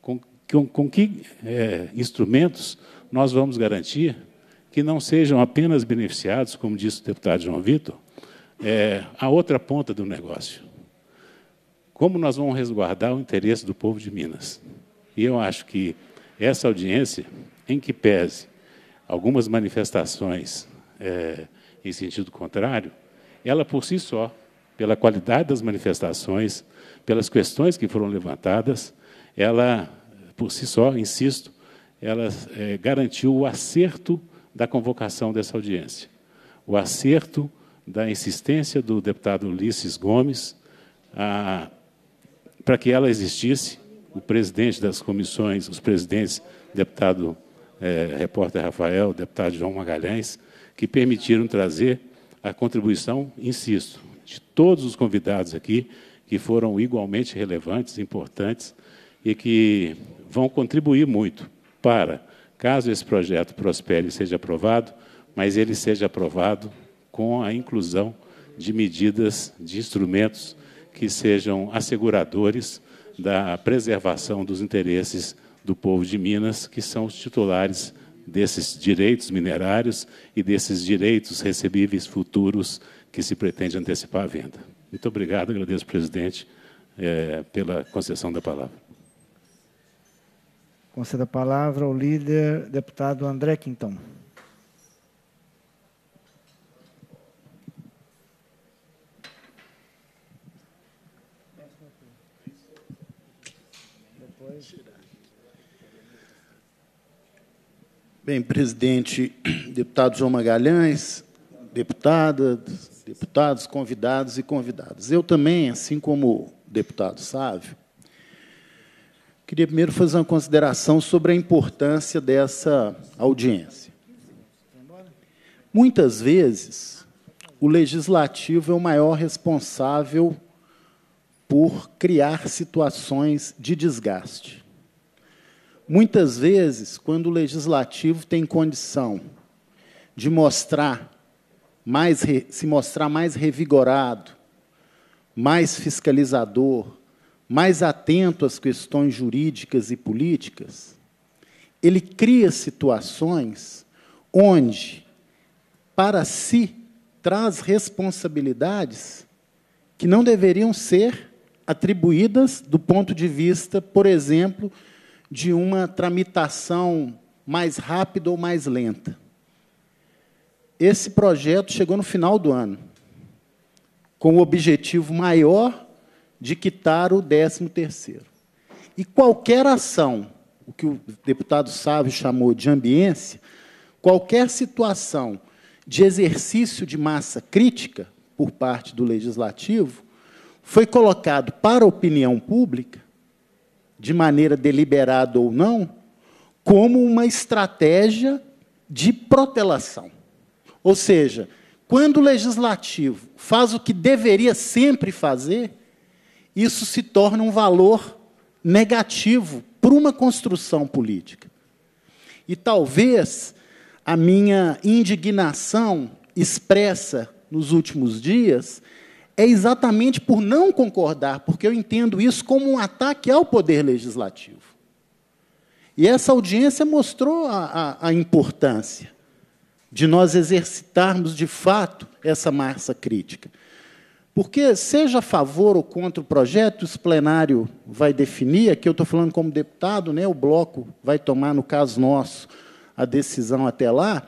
Speaker 16: Com, com, com que é, instrumentos nós vamos garantir que não sejam apenas beneficiados, como disse o deputado João Vitor, é, a outra ponta do negócio. Como nós vamos resguardar o interesse do povo de Minas? E eu acho que essa audiência, em que pese algumas manifestações é, em sentido contrário, ela por si só, pela qualidade das manifestações, pelas questões que foram levantadas, ela por si só, insisto, ela é, garantiu o acerto da convocação dessa audiência, o acerto da insistência do deputado Ulisses Gomes para que ela existisse o presidente das comissões, os presidentes, deputado é, repórter Rafael, deputado João Magalhães, que permitiram trazer a contribuição, insisto, de todos os convidados aqui, que foram igualmente relevantes, importantes e que vão contribuir muito para, caso esse projeto prospere e seja aprovado, mas ele seja aprovado com a inclusão de medidas, de instrumentos que sejam asseguradores da preservação dos interesses do povo de Minas, que são os titulares desses direitos minerários e desses direitos recebíveis futuros que se pretende antecipar a venda. Muito obrigado, agradeço, presidente, é, pela concessão da palavra.
Speaker 1: Concedo a palavra ao líder, deputado André Quintão.
Speaker 17: Bem, presidente, deputado João Magalhães, deputada, deputados, convidados e convidadas. Eu também, assim como o deputado Sávio, queria primeiro fazer uma consideração sobre a importância dessa audiência. Muitas vezes, o legislativo é o maior responsável por criar situações de desgaste. Muitas vezes, quando o legislativo tem condição de mostrar mais se mostrar mais revigorado, mais fiscalizador, mais atento às questões jurídicas e políticas, ele cria situações onde para si traz responsabilidades que não deveriam ser atribuídas do ponto de vista, por exemplo, de uma tramitação mais rápida ou mais lenta. Esse projeto chegou no final do ano, com o objetivo maior de quitar o 13 terceiro. E qualquer ação, o que o deputado Sávio chamou de ambiência, qualquer situação de exercício de massa crítica por parte do legislativo foi colocado para a opinião pública de maneira deliberada ou não, como uma estratégia de protelação. Ou seja, quando o legislativo faz o que deveria sempre fazer, isso se torna um valor negativo para uma construção política. E talvez a minha indignação expressa nos últimos dias é exatamente por não concordar, porque eu entendo isso como um ataque ao poder legislativo. E essa audiência mostrou a, a, a importância de nós exercitarmos de fato essa massa crítica. Porque, seja a favor ou contra o projeto, o plenário vai definir, aqui eu estou falando como deputado, né, o bloco vai tomar, no caso nosso, a decisão até lá,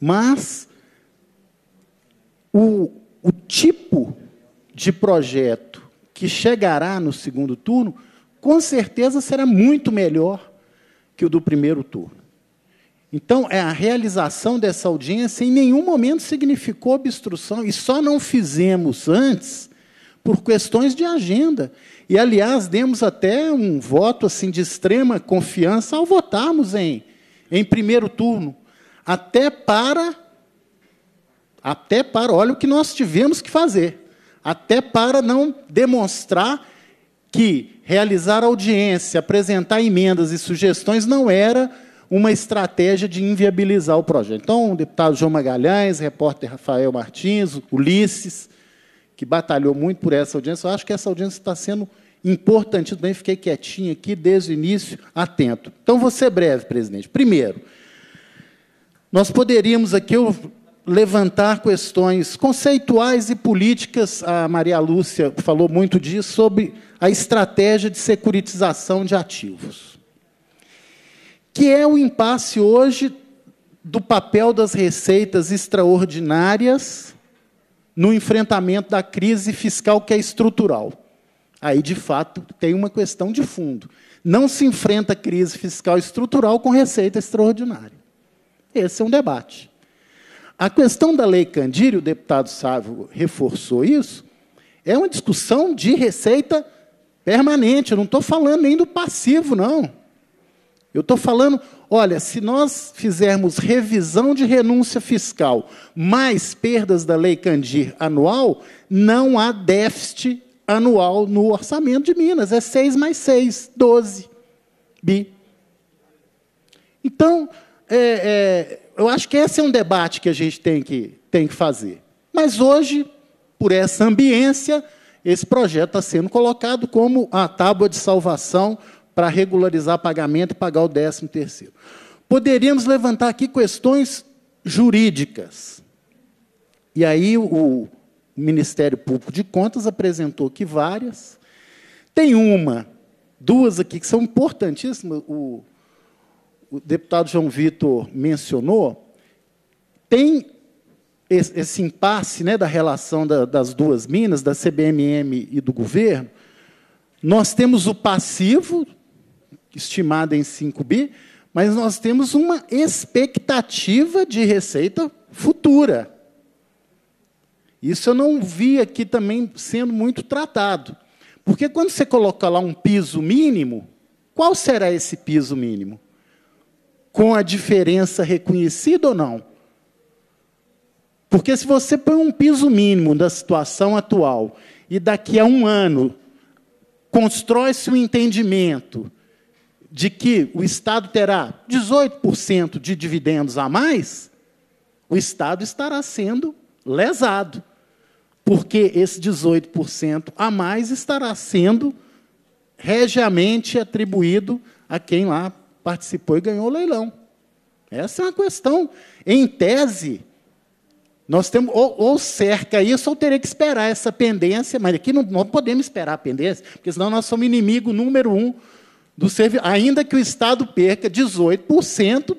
Speaker 17: mas o, o tipo de projeto que chegará no segundo turno, com certeza será muito melhor que o do primeiro turno. Então, é a realização dessa audiência em nenhum momento significou obstrução, e só não fizemos antes por questões de agenda. E, aliás, demos até um voto assim de extrema confiança ao votarmos em, em primeiro turno, até para até para, olha o que nós tivemos que fazer. Até para não demonstrar que realizar audiência, apresentar emendas e sugestões não era uma estratégia de inviabilizar o projeto. Então, o deputado João Magalhães, repórter Rafael Martins, Ulisses, que batalhou muito por essa audiência, eu acho que essa audiência está sendo importante também, fiquei quietinho aqui desde o início, atento. Então, vou ser breve, presidente. Primeiro, nós poderíamos aqui, eu levantar questões conceituais e políticas. A Maria Lúcia falou muito disso, sobre a estratégia de securitização de ativos, que é o impasse hoje do papel das receitas extraordinárias no enfrentamento da crise fiscal que é estrutural. Aí, de fato, tem uma questão de fundo. Não se enfrenta crise fiscal estrutural com receita extraordinária. Esse é um debate. A questão da lei Candir, o deputado Sávio reforçou isso, é uma discussão de receita permanente. Eu não estou falando nem do passivo, não. Eu estou falando, olha, se nós fizermos revisão de renúncia fiscal mais perdas da lei Candir anual, não há déficit anual no orçamento de Minas. É 6 mais 6, 12 bi. Então, é, é, eu acho que esse é um debate que a gente tem que, tem que fazer. Mas hoje, por essa ambiência, esse projeto está sendo colocado como a tábua de salvação para regularizar pagamento e pagar o 13 terceiro. Poderíamos levantar aqui questões jurídicas. E aí o Ministério Público de Contas apresentou que várias. Tem uma, duas aqui que são importantíssimas. O o deputado João Vitor mencionou, tem esse impasse né, da relação da, das duas minas, da CBMM e do governo, nós temos o passivo, estimado em 5 bi, mas nós temos uma expectativa de receita futura. Isso eu não vi aqui também sendo muito tratado. Porque quando você coloca lá um piso mínimo, qual será esse piso mínimo? com a diferença reconhecida ou não. Porque se você põe um piso mínimo da situação atual e daqui a um ano constrói-se o um entendimento de que o Estado terá 18% de dividendos a mais, o Estado estará sendo lesado, porque esse 18% a mais estará sendo regiamente atribuído a quem lá participou e ganhou o leilão. Essa é uma questão. Em tese, nós temos ou, ou cerca isso ou teria que esperar essa pendência, mas aqui não, não podemos esperar a pendência, porque senão nós somos inimigo número um do serviço. Ainda que o Estado perca 18%,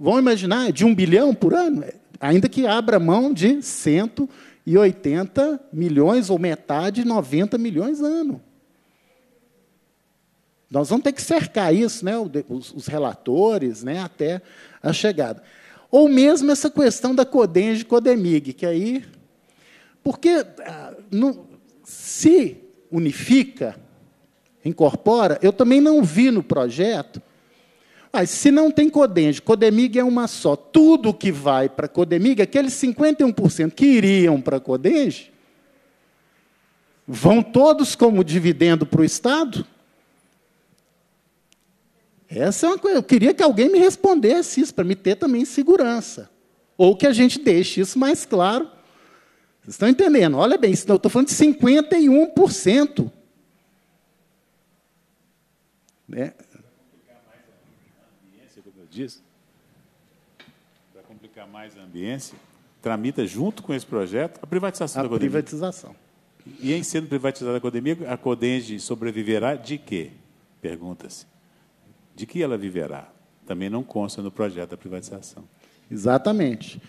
Speaker 17: vão imaginar, de um bilhão por ano, ainda que abra mão de 180 milhões ou metade, 90 milhões ano. Nós vamos ter que cercar isso, né, os, os relatores, né, até a chegada. Ou mesmo essa questão da Codenge e Codemig, que aí. Porque ah, no, se unifica, incorpora, eu também não vi no projeto. Mas se não tem Codenge, Codemig é uma só. Tudo que vai para Codemig, aqueles 51% que iriam para Codenge, vão todos como dividendo para o Estado? Essa é uma coisa. Eu queria que alguém me respondesse isso, para me ter também segurança. Ou que a gente deixe isso mais claro. Vocês estão entendendo? Olha bem, eu estou falando de 51%.
Speaker 1: Né?
Speaker 16: Como eu disse, para complicar mais a ambiência, tramita junto com esse projeto a privatização a da A privatização. E em sendo privatizada a academia, a Codenge sobreviverá de quê? Pergunta-se de que ela viverá. Também não consta no projeto da privatização. Exatamente.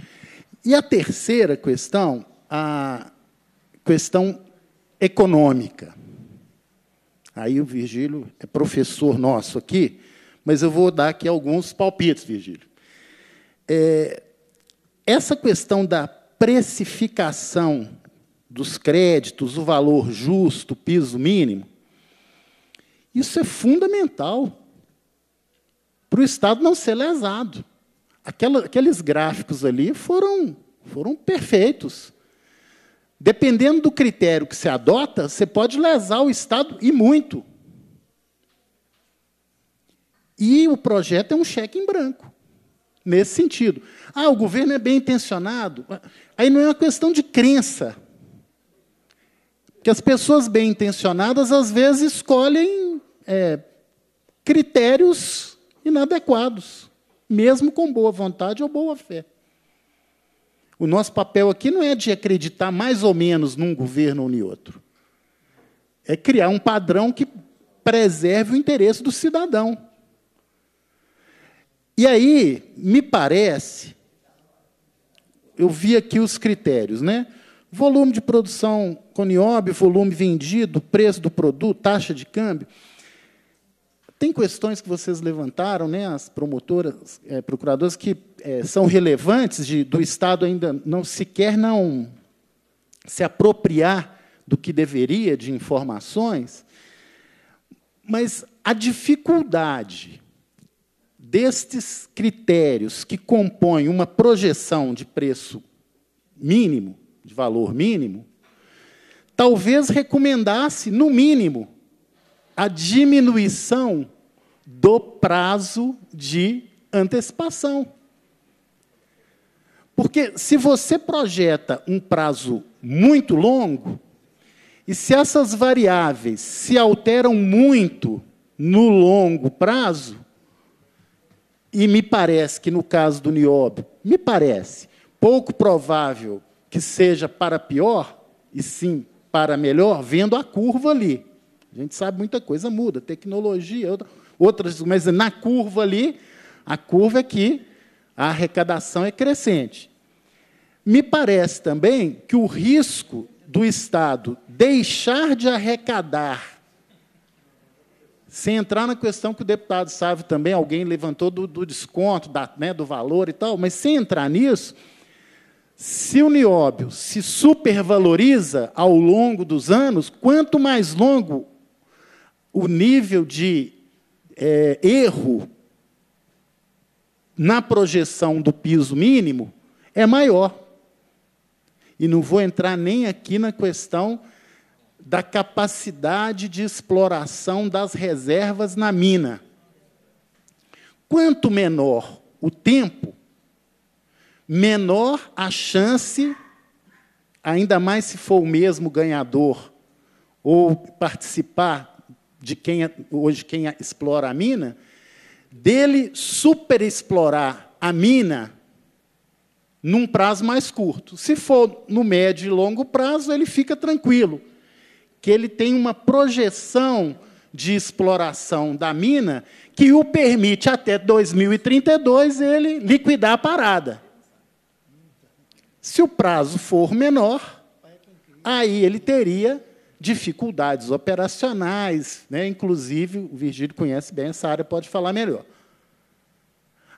Speaker 17: E a terceira questão, a questão econômica. Aí o Virgílio é professor nosso aqui, mas eu vou dar aqui alguns palpites, Virgílio. É, essa questão da precificação dos créditos, o valor justo, o piso mínimo, isso é fundamental para o Estado não ser lesado. Aquela, aqueles gráficos ali foram, foram perfeitos. Dependendo do critério que se adota, você pode lesar o Estado e muito. E o projeto é um cheque em branco, nesse sentido. Ah, o governo é bem intencionado. Aí não é uma questão de crença. Porque as pessoas bem intencionadas, às vezes, escolhem é, critérios inadequados, mesmo com boa vontade ou boa fé. O nosso papel aqui não é de acreditar mais ou menos num governo ou em outro. É criar um padrão que preserve o interesse do cidadão. E aí, me parece, eu vi aqui os critérios, né? Volume de produção com nióbio, volume vendido, preço do produto, taxa de câmbio. Tem questões que vocês levantaram, né, as promotoras, é, procuradoras, que é, são relevantes de, do Estado ainda não sequer não se apropriar do que deveria de informações, mas a dificuldade destes critérios que compõem uma projeção de preço mínimo, de valor mínimo, talvez recomendasse, no mínimo, a diminuição do prazo de antecipação. Porque se você projeta um prazo muito longo, e se essas variáveis se alteram muito no longo prazo, e me parece que no caso do nióbio, me parece pouco provável que seja para pior, e sim para melhor, vendo a curva ali. A gente sabe muita coisa muda, tecnologia, outras, mas na curva ali, a curva é que a arrecadação é crescente. Me parece também que o risco do Estado deixar de arrecadar, sem entrar na questão que o deputado sabe também, alguém levantou do, do desconto, da, né, do valor e tal, mas sem entrar nisso, se o nióbio se supervaloriza ao longo dos anos, quanto mais longo o nível de é, erro na projeção do piso mínimo é maior. E não vou entrar nem aqui na questão da capacidade de exploração das reservas na mina. Quanto menor o tempo, menor a chance, ainda mais se for o mesmo ganhador ou participar de quem é, hoje quem é, explora a mina, dele superexplorar a mina num prazo mais curto. Se for no médio e longo prazo, ele fica tranquilo, que ele tem uma projeção de exploração da mina que o permite até 2032 ele liquidar a parada. Se o prazo for menor, aí ele teria dificuldades operacionais, né? inclusive o Virgílio conhece bem essa área, pode falar melhor.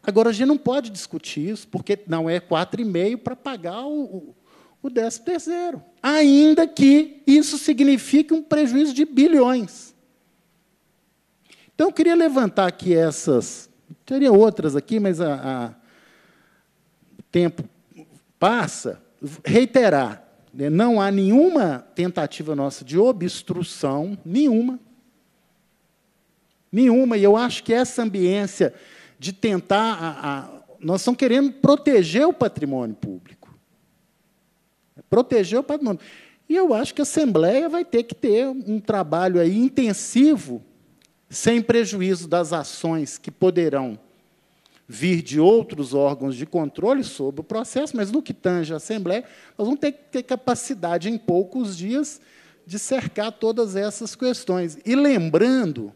Speaker 17: Agora, a gente não pode discutir isso, porque não é 4,5 para pagar o, o terceiro. Ainda que isso signifique um prejuízo de bilhões. Então, eu queria levantar aqui essas... Teria outras aqui, mas a, a, o tempo passa. Reiterar né, não há nenhuma tentativa nossa de obstrução, nenhuma. Nenhuma. E eu acho que essa ambiência de tentar. A, a, nós estamos querendo proteger o patrimônio público. Proteger o patrimônio. E eu acho que a Assembleia vai ter que ter um trabalho aí intensivo, sem prejuízo das ações que poderão vir de outros órgãos de controle sobre o processo, mas no que tange a Assembleia, nós vamos ter que ter capacidade, em poucos dias, de cercar todas essas questões. E lembrando,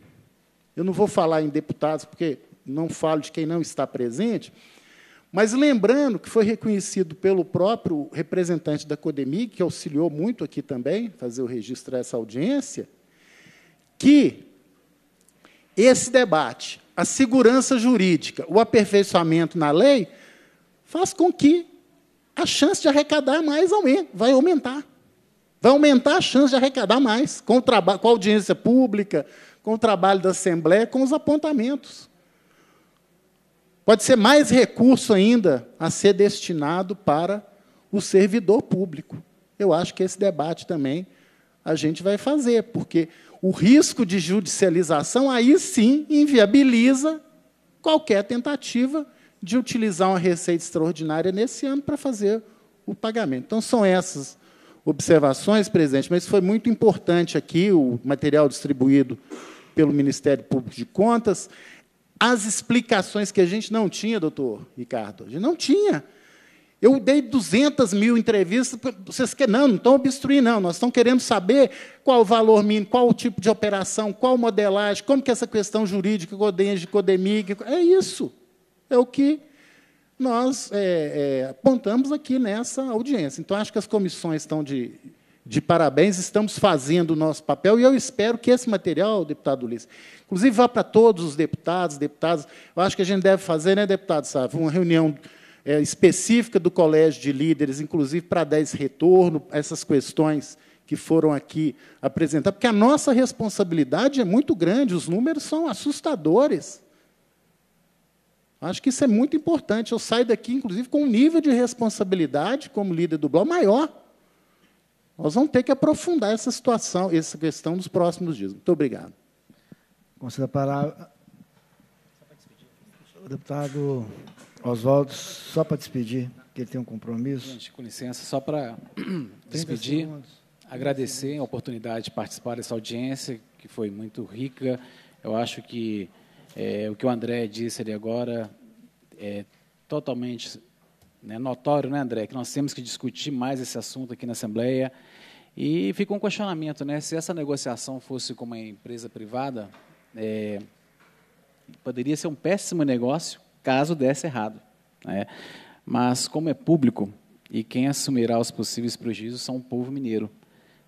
Speaker 17: eu não vou falar em deputados, porque não falo de quem não está presente, mas lembrando que foi reconhecido pelo próprio representante da Codemig, que auxiliou muito aqui também, fazer o registro dessa audiência, que esse debate a segurança jurídica, o aperfeiçoamento na lei, faz com que a chance de arrecadar mais aumente, vai aumentar. Vai aumentar a chance de arrecadar mais com, o com a audiência pública, com o trabalho da Assembleia, com os apontamentos. Pode ser mais recurso ainda a ser destinado para o servidor público. Eu acho que esse debate também a gente vai fazer, porque o risco de judicialização, aí sim inviabiliza qualquer tentativa de utilizar uma receita extraordinária nesse ano para fazer o pagamento. Então, são essas observações, presidente, mas foi muito importante aqui o material distribuído pelo Ministério Público de Contas, as explicações que a gente não tinha, doutor Ricardo, a gente não tinha eu dei 200 mil entrevistas, vocês não, não estão obstruindo, não. Nós estamos querendo saber qual o valor mínimo, qual o tipo de operação, qual modelagem, como que essa questão jurídica, Codenge, Codemig, é isso. É o que nós é, é, apontamos aqui nessa audiência. Então, acho que as comissões estão de, de parabéns, estamos fazendo o nosso papel, e eu espero que esse material, deputado Ulisses, inclusive vá para todos os deputados, deputados. eu acho que a gente deve fazer, né, deputado Sávio, uma reunião é, específica do Colégio de Líderes, inclusive para dar esse retorno, essas questões que foram aqui apresentadas, porque a nossa responsabilidade é muito grande, os números são assustadores. Acho que isso é muito importante. Eu saio daqui, inclusive, com um nível de responsabilidade como líder do bloco maior. Nós vamos ter que aprofundar essa situação, essa questão nos próximos dias. Muito obrigado.
Speaker 1: Concedo a palavra.
Speaker 15: Deputado Oswaldo, só para despedir, que ele tem um compromisso. Gente, com licença, só para despedir, agradecer a oportunidade de participar dessa audiência, que foi muito rica. Eu acho que é, o que o André disse ali agora é totalmente né, notório, né, André, que nós temos que discutir mais esse assunto aqui na Assembleia. E fica um questionamento, né? Se essa negociação fosse com uma empresa privada, é, poderia ser um péssimo negócio, caso desse errado. Né? Mas, como é público, e quem assumirá os possíveis prejuízos são o povo mineiro.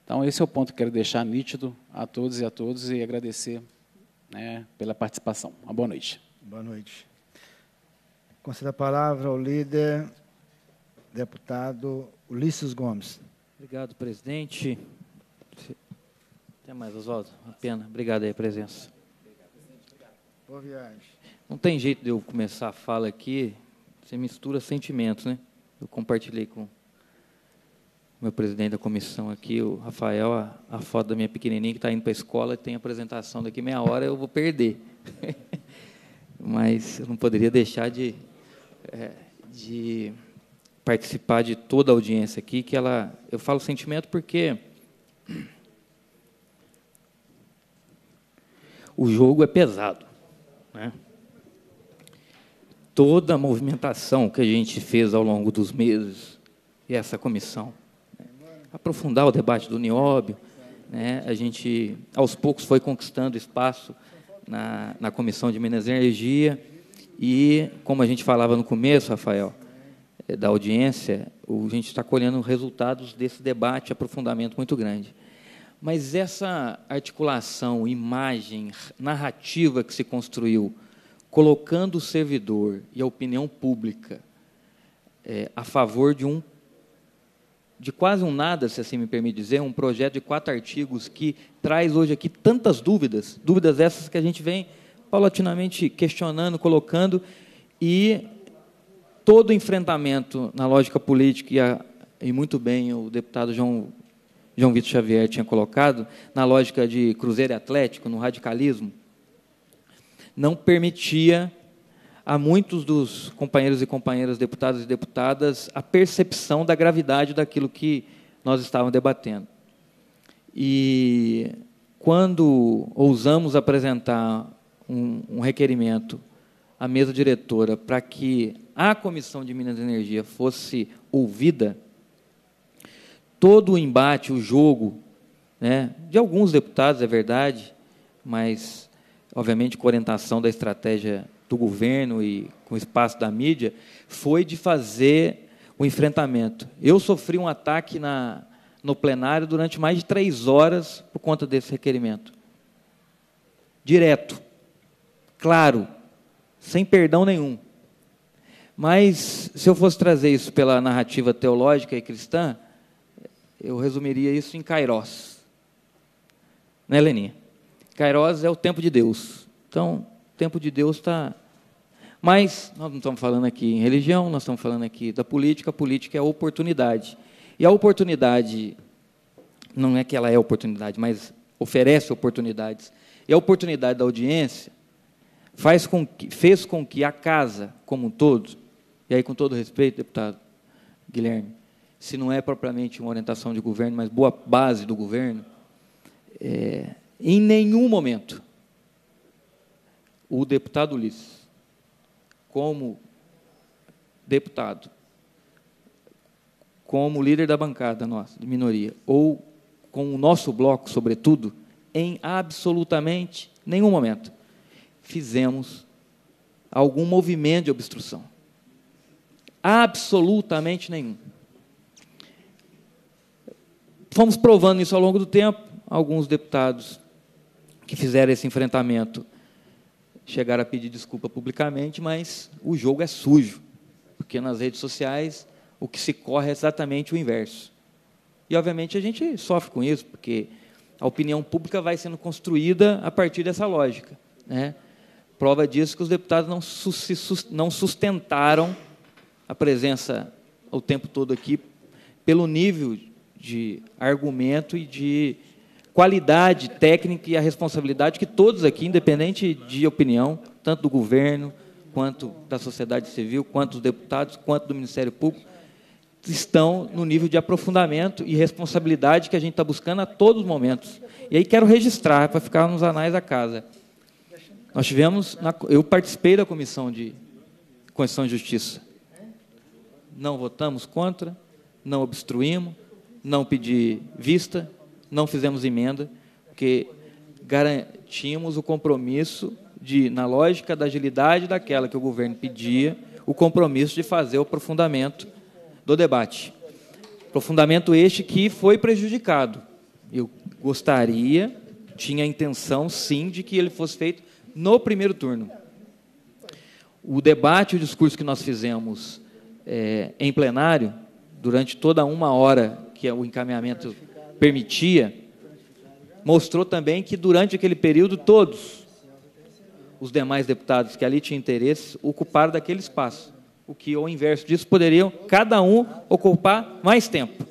Speaker 15: Então, esse é o ponto que quero deixar nítido a todos e a todos e agradecer né, pela participação. Uma boa noite.
Speaker 1: Boa noite. Concedo a palavra ao líder, deputado Ulisses Gomes.
Speaker 2: Obrigado, presidente. Até mais, Oswaldo. Uma pena. Obrigado aí a presença.
Speaker 1: Boa viagem.
Speaker 2: Não tem jeito de eu começar a fala aqui, você mistura sentimentos, né? Eu compartilhei com o meu presidente da comissão aqui, o Rafael, a, a foto da minha pequenininha que está indo para a escola e tem apresentação daqui meia hora, eu vou perder. [LAUGHS] Mas eu não poderia deixar de, é, de participar de toda a audiência aqui, que ela, eu falo sentimento porque o jogo é pesado, né? toda a movimentação que a gente fez ao longo dos meses e essa comissão. Né? Aprofundar o debate do nióbio, né? a gente, aos poucos, foi conquistando espaço na, na Comissão de Minas e Energia e, como a gente falava no começo, Rafael, eh, da audiência, a gente está colhendo resultados desse debate, aprofundamento muito grande. Mas essa articulação, imagem, narrativa que se construiu colocando o servidor e a opinião pública é, a favor de um de quase um nada, se assim me permite dizer, um projeto de quatro artigos que traz hoje aqui tantas dúvidas, dúvidas essas que a gente vem paulatinamente questionando, colocando, e todo enfrentamento na lógica política, e, a, e muito bem o deputado João, João Vitor Xavier tinha colocado, na lógica de Cruzeiro e Atlético, no radicalismo, não permitia a muitos dos companheiros e companheiras, deputados e deputadas, a percepção da gravidade daquilo que nós estávamos debatendo. E quando ousamos apresentar um, um requerimento à mesa diretora para que a Comissão de Minas e Energia fosse ouvida, todo o embate, o jogo, né, de alguns deputados, é verdade, mas obviamente com orientação da estratégia do governo e com o espaço da mídia, foi de fazer o enfrentamento. Eu sofri um ataque na, no plenário durante mais de três horas por conta desse requerimento. Direto, claro, sem perdão nenhum. Mas, se eu fosse trazer isso pela narrativa teológica e cristã, eu resumiria isso em Kairos. Né, Leninha? Kairos é o tempo de Deus. Então, o tempo de Deus está. Mas nós não estamos falando aqui em religião, nós estamos falando aqui da política. A política é a oportunidade. E a oportunidade, não é que ela é oportunidade, mas oferece oportunidades. E a oportunidade da audiência faz com que, fez com que a casa, como um todo, e aí com todo respeito, deputado Guilherme, se não é propriamente uma orientação de governo, mas boa base do governo, é, em nenhum momento, o deputado Ulisses, como deputado, como líder da bancada nossa, de minoria, ou com o nosso bloco, sobretudo, em absolutamente nenhum momento, fizemos algum movimento de obstrução. Absolutamente nenhum. Fomos provando isso ao longo do tempo. Alguns deputados que fizeram esse enfrentamento chegaram a pedir desculpa publicamente, mas o jogo é sujo, porque nas redes sociais o que se corre é exatamente o inverso. E obviamente a gente sofre com isso, porque a opinião pública vai sendo construída a partir dessa lógica. Né? Prova disso que os deputados não, não sustentaram a presença o tempo todo aqui pelo nível de argumento e de qualidade técnica e a responsabilidade que todos aqui, independente de opinião, tanto do governo, quanto da sociedade civil, quanto dos deputados, quanto do Ministério Público, estão no nível de aprofundamento e responsabilidade que a gente está buscando a todos os momentos. E aí quero registrar, para ficar nos anais da casa. Nós tivemos, na, eu participei da Comissão de Constituição e Justiça. Não votamos contra, não obstruímos, não pedi vista, não fizemos emenda, porque garantimos o compromisso de, na lógica da agilidade daquela que o governo pedia, o compromisso de fazer o aprofundamento do debate. Aprofundamento este que foi prejudicado. Eu gostaria, tinha a intenção, sim, de que ele fosse feito no primeiro turno. O debate, o discurso que nós fizemos é, em plenário, durante toda uma hora que é o encaminhamento permitia, mostrou também que durante aquele período todos os demais deputados que ali tinham interesse ocuparam daquele espaço, o que ao inverso disso poderiam cada um ocupar mais tempo.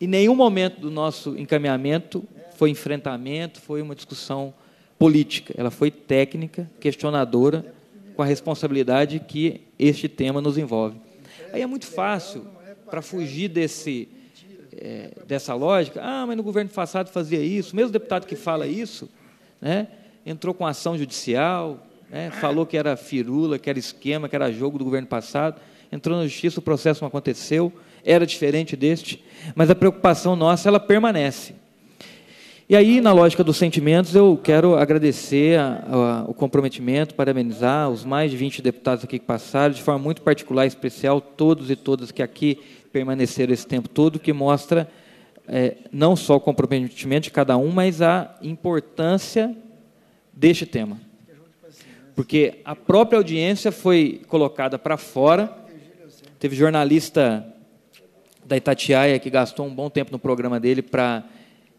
Speaker 2: Em nenhum momento do nosso encaminhamento foi enfrentamento, foi uma discussão política, ela foi técnica, questionadora, com a responsabilidade que este tema nos envolve. Aí é muito fácil para fugir desse é, dessa lógica, ah, mas no governo passado fazia isso, o mesmo deputado que fala isso, né, entrou com ação judicial, né, falou que era firula, que era esquema, que era jogo do governo passado, entrou na justiça, o processo não aconteceu, era diferente deste, mas a preocupação nossa ela permanece. E aí, na lógica dos sentimentos, eu quero agradecer a, a, o comprometimento, parabenizar os mais de 20 deputados aqui que passaram, de forma muito particular e especial, todos e todas que aqui permaneceram esse tempo todo, que mostra é, não só o comprometimento de cada um, mas a importância deste tema. Porque a própria audiência foi colocada para fora. Teve jornalista da Itatiaia que gastou um bom tempo no programa dele para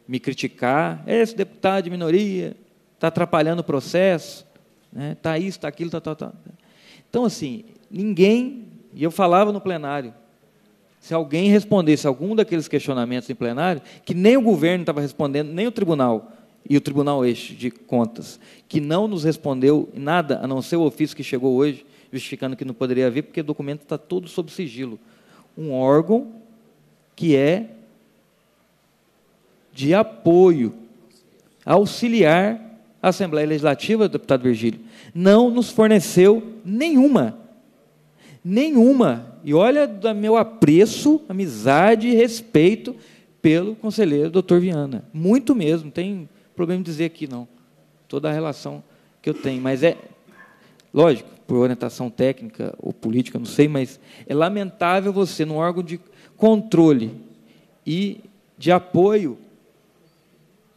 Speaker 2: me criticar. É, esse deputado de minoria está atrapalhando o processo, está né? Tá isso, está aquilo, está. Tá, tá. Então, assim, ninguém, e eu falava no plenário, se alguém respondesse algum daqueles questionamentos em plenário, que nem o governo estava respondendo, nem o tribunal, e o Tribunal Este de Contas, que não nos respondeu nada, a não ser o ofício que chegou hoje, justificando que não poderia vir porque o documento está todo sob sigilo. Um órgão que é de apoio, auxiliar à Assembleia Legislativa, deputado Virgílio, não nos forneceu nenhuma nenhuma. E olha do meu apreço, amizade e respeito pelo conselheiro doutor Viana. Muito mesmo, não tem problema em dizer aqui, não. Toda a relação que eu tenho. Mas é, lógico, por orientação técnica ou política, não sei, mas é lamentável você, num órgão de controle e de apoio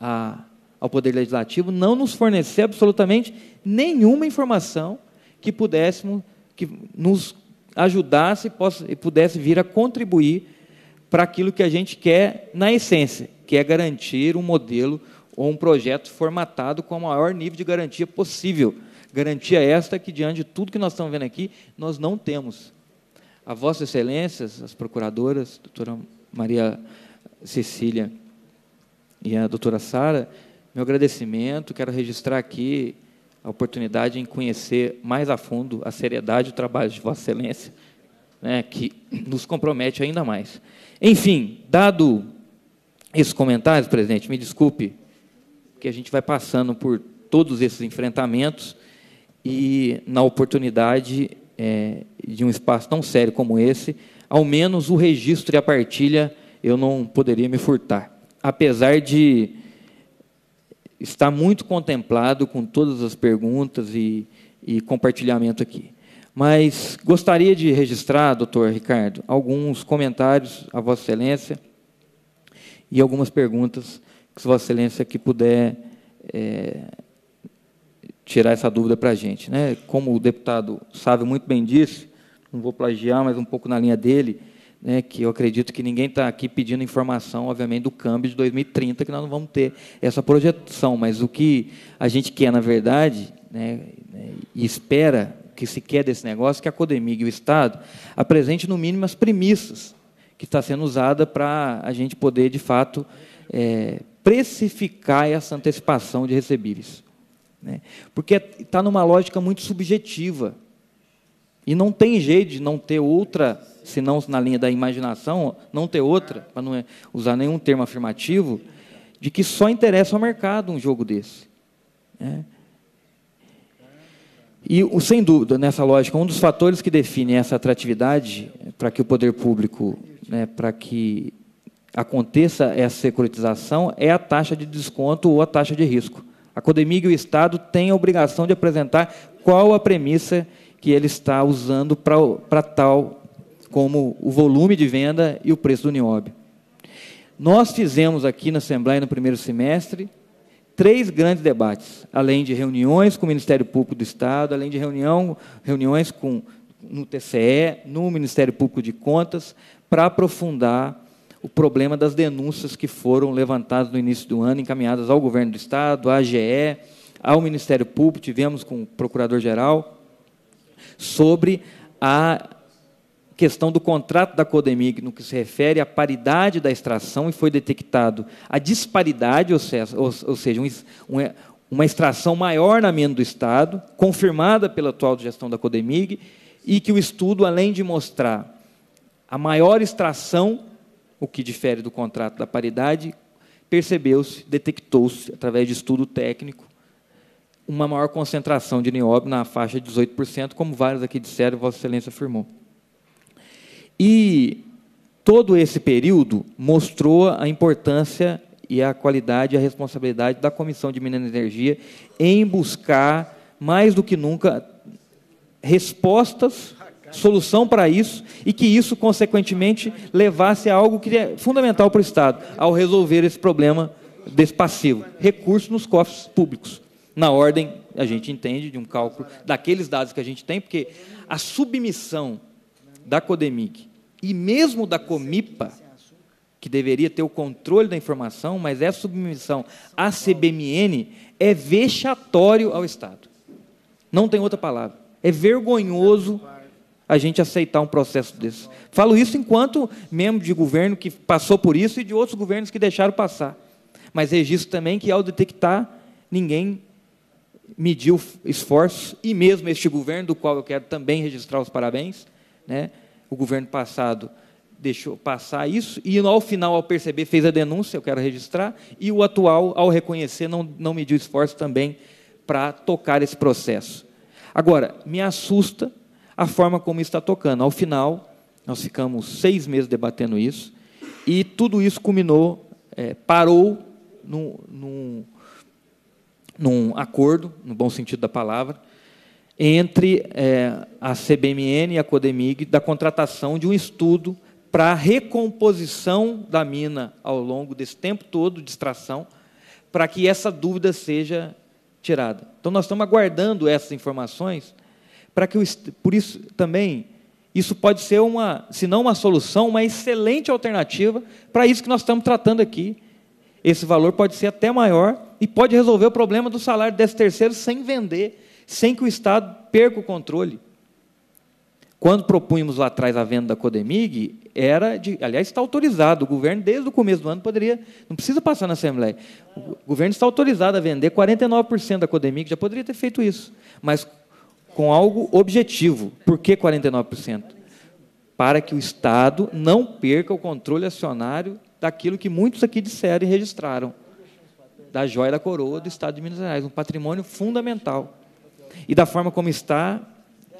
Speaker 2: a, ao Poder Legislativo, não nos fornecer absolutamente nenhuma informação que pudéssemos, que nos ajudasse e pudesse vir a contribuir para aquilo que a gente quer na essência, que é garantir um modelo ou um projeto formatado com o maior nível de garantia possível. Garantia esta que, diante de tudo que nós estamos vendo aqui, nós não temos. A Vossas Excelências, as procuradoras, a doutora Maria Cecília e a doutora Sara, meu agradecimento, quero registrar aqui a oportunidade em conhecer mais a fundo a seriedade do trabalho de Vossa Excelência, né, que nos compromete ainda mais. Enfim, dado esses comentários, presidente, me desculpe, que a gente vai passando por todos esses enfrentamentos e, na oportunidade é, de um espaço tão sério como esse, ao menos o registro e a partilha eu não poderia me furtar. Apesar de está muito contemplado com todas as perguntas e, e compartilhamento aqui. Mas gostaria de registrar, doutor Ricardo, alguns comentários a Vossa Excelência e algumas perguntas que se Vossa Excelência que puder é, tirar essa dúvida para a gente. Né? Como o deputado sabe muito bem disse, não vou plagiar, mas um pouco na linha dele, né, que eu acredito que ninguém está aqui pedindo informação, obviamente, do câmbio de 2030, que nós não vamos ter essa projeção, mas o que a gente quer, na verdade, né, e espera que se quer desse negócio, é que a Codemig e o Estado apresente, no mínimo, as premissas que está sendo usada para a gente poder, de fato, é, precificar essa antecipação de recebíveis. Né? Porque está numa lógica muito subjetiva. E não tem jeito de não ter outra se não na linha da imaginação, não ter outra, para não é usar nenhum termo afirmativo, de que só interessa ao mercado um jogo desse. Né? E, sem dúvida, nessa lógica, um dos fatores que define essa atratividade eh, para que o poder público, né, para que aconteça essa securitização, é a taxa de desconto ou a taxa de risco. A Codemig e o Estado têm a obrigação de apresentar qual a premissa que ele está usando para, para tal como o volume de venda e o preço do nióbio. Nós fizemos aqui na Assembleia no primeiro semestre três grandes debates, além de reuniões com o Ministério Público do Estado, além de reunião, reuniões com, no TCE, no Ministério Público de Contas, para aprofundar o problema das denúncias que foram levantadas no início do ano, encaminhadas ao Governo do Estado, à AGE, ao Ministério Público, tivemos com o Procurador-Geral, sobre a questão do contrato da Codemig no que se refere à paridade da extração e foi detectado a disparidade, ou seja, ou seja um, um, uma extração maior na mina do Estado, confirmada pela atual gestão da Codemig, e que o estudo, além de mostrar a maior extração, o que difere do contrato da paridade, percebeu-se, detectou-se, através de estudo técnico, uma maior concentração de nióbio na faixa de 18%, como vários aqui disseram, Vossa Excelência afirmou. E todo esse período mostrou a importância e a qualidade e a responsabilidade da Comissão de Minas e Energia em buscar, mais do que nunca, respostas, solução para isso, e que isso, consequentemente, levasse a algo que é fundamental para o Estado, ao resolver esse problema desse passivo: recursos nos cofres públicos. Na ordem, a gente entende, de um cálculo daqueles dados que a gente tem, porque a submissão da Codemic e mesmo da Comipa, que deveria ter o controle da informação, mas essa é submissão à CBMN é vexatório ao Estado. Não tem outra palavra. É vergonhoso a gente aceitar um processo desse. Falo isso enquanto membro de governo que passou por isso e de outros governos que deixaram passar. Mas registro também que, ao detectar, ninguém mediu esforços, e mesmo este governo, do qual eu quero também registrar os parabéns, né, o governo passado deixou passar isso, e ao final, ao perceber, fez a denúncia, eu quero registrar, e o atual, ao reconhecer, não, não mediu esforço também para tocar esse processo. Agora, me assusta a forma como está tocando. Ao final, nós ficamos seis meses debatendo isso, e tudo isso culminou, é, parou num, num, num acordo, no bom sentido da palavra, entre é, a CBMN e a Codemig da contratação de um estudo para a recomposição da mina ao longo desse tempo todo de extração, para que essa dúvida seja tirada. Então, nós estamos aguardando essas informações para que, o, por isso também, isso pode ser uma, se não uma solução, uma excelente alternativa para isso que nós estamos tratando aqui. Esse valor pode ser até maior e pode resolver o problema do salário desse terceiro sem vender sem que o Estado perca o controle. Quando propunhamos lá atrás a venda da Codemig, era de, aliás, está autorizado. O governo, desde o começo do ano, poderia. Não precisa passar na Assembleia. O governo está autorizado a vender 49% da Codemig, já poderia ter feito isso. Mas com algo objetivo. Por que 49%? Para que o Estado não perca o controle acionário daquilo que muitos aqui disseram e registraram da joia da coroa do Estado de Minas Gerais, um patrimônio fundamental e da forma como está,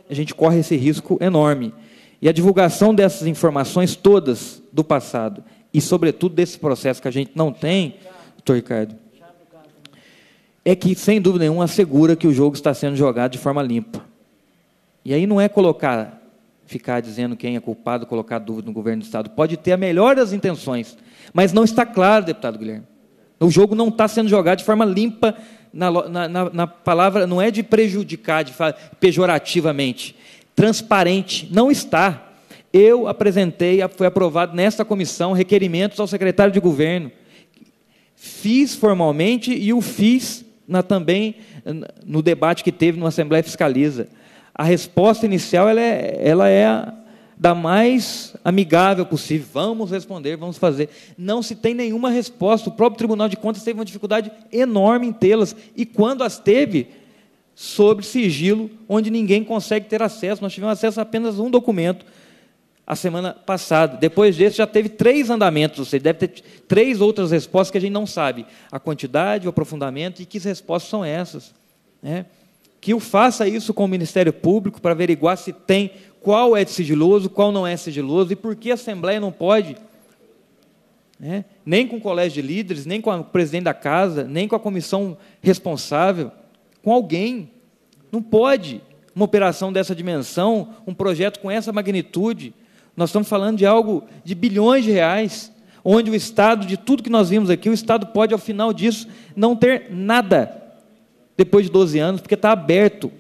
Speaker 2: a gente corre esse risco enorme. E a divulgação dessas informações todas do passado e, sobretudo, desse processo que a gente não tem, doutor Ricardo, é que, sem dúvida nenhuma, assegura que o jogo está sendo jogado de forma limpa. E aí não é colocar, ficar dizendo quem é culpado, colocar dúvida no governo do Estado. Pode ter a melhor das intenções, mas não está claro, deputado Guilherme. O jogo não está sendo jogado de forma limpa na, na, na palavra não é de prejudicar, de falar, pejorativamente. Transparente, não está. Eu apresentei, foi aprovado nesta comissão requerimentos ao secretário de governo. Fiz formalmente e o fiz na, também no debate que teve na Assembleia Fiscaliza. A resposta inicial ela é, ela é da mais amigável possível. Vamos responder, vamos fazer. Não se tem nenhuma resposta. O próprio Tribunal de Contas teve uma dificuldade enorme em tê-las. E quando as teve, sobre sigilo, onde ninguém consegue ter acesso. Nós tivemos acesso a apenas um documento a semana passada. Depois desse, já teve três andamentos, ou seja, deve ter três outras respostas que a gente não sabe. A quantidade, o aprofundamento e que respostas são essas. Né? Que o faça isso com o Ministério Público para averiguar se tem qual é sigiloso, qual não é sigiloso, e por que a Assembleia não pode, né, nem com o colégio de líderes, nem com o presidente da casa, nem com a comissão responsável, com alguém. Não pode uma operação dessa dimensão, um projeto com essa magnitude. Nós estamos falando de algo de bilhões de reais, onde o Estado, de tudo que nós vimos aqui, o Estado pode, ao final disso, não ter nada depois de 12 anos, porque está aberto.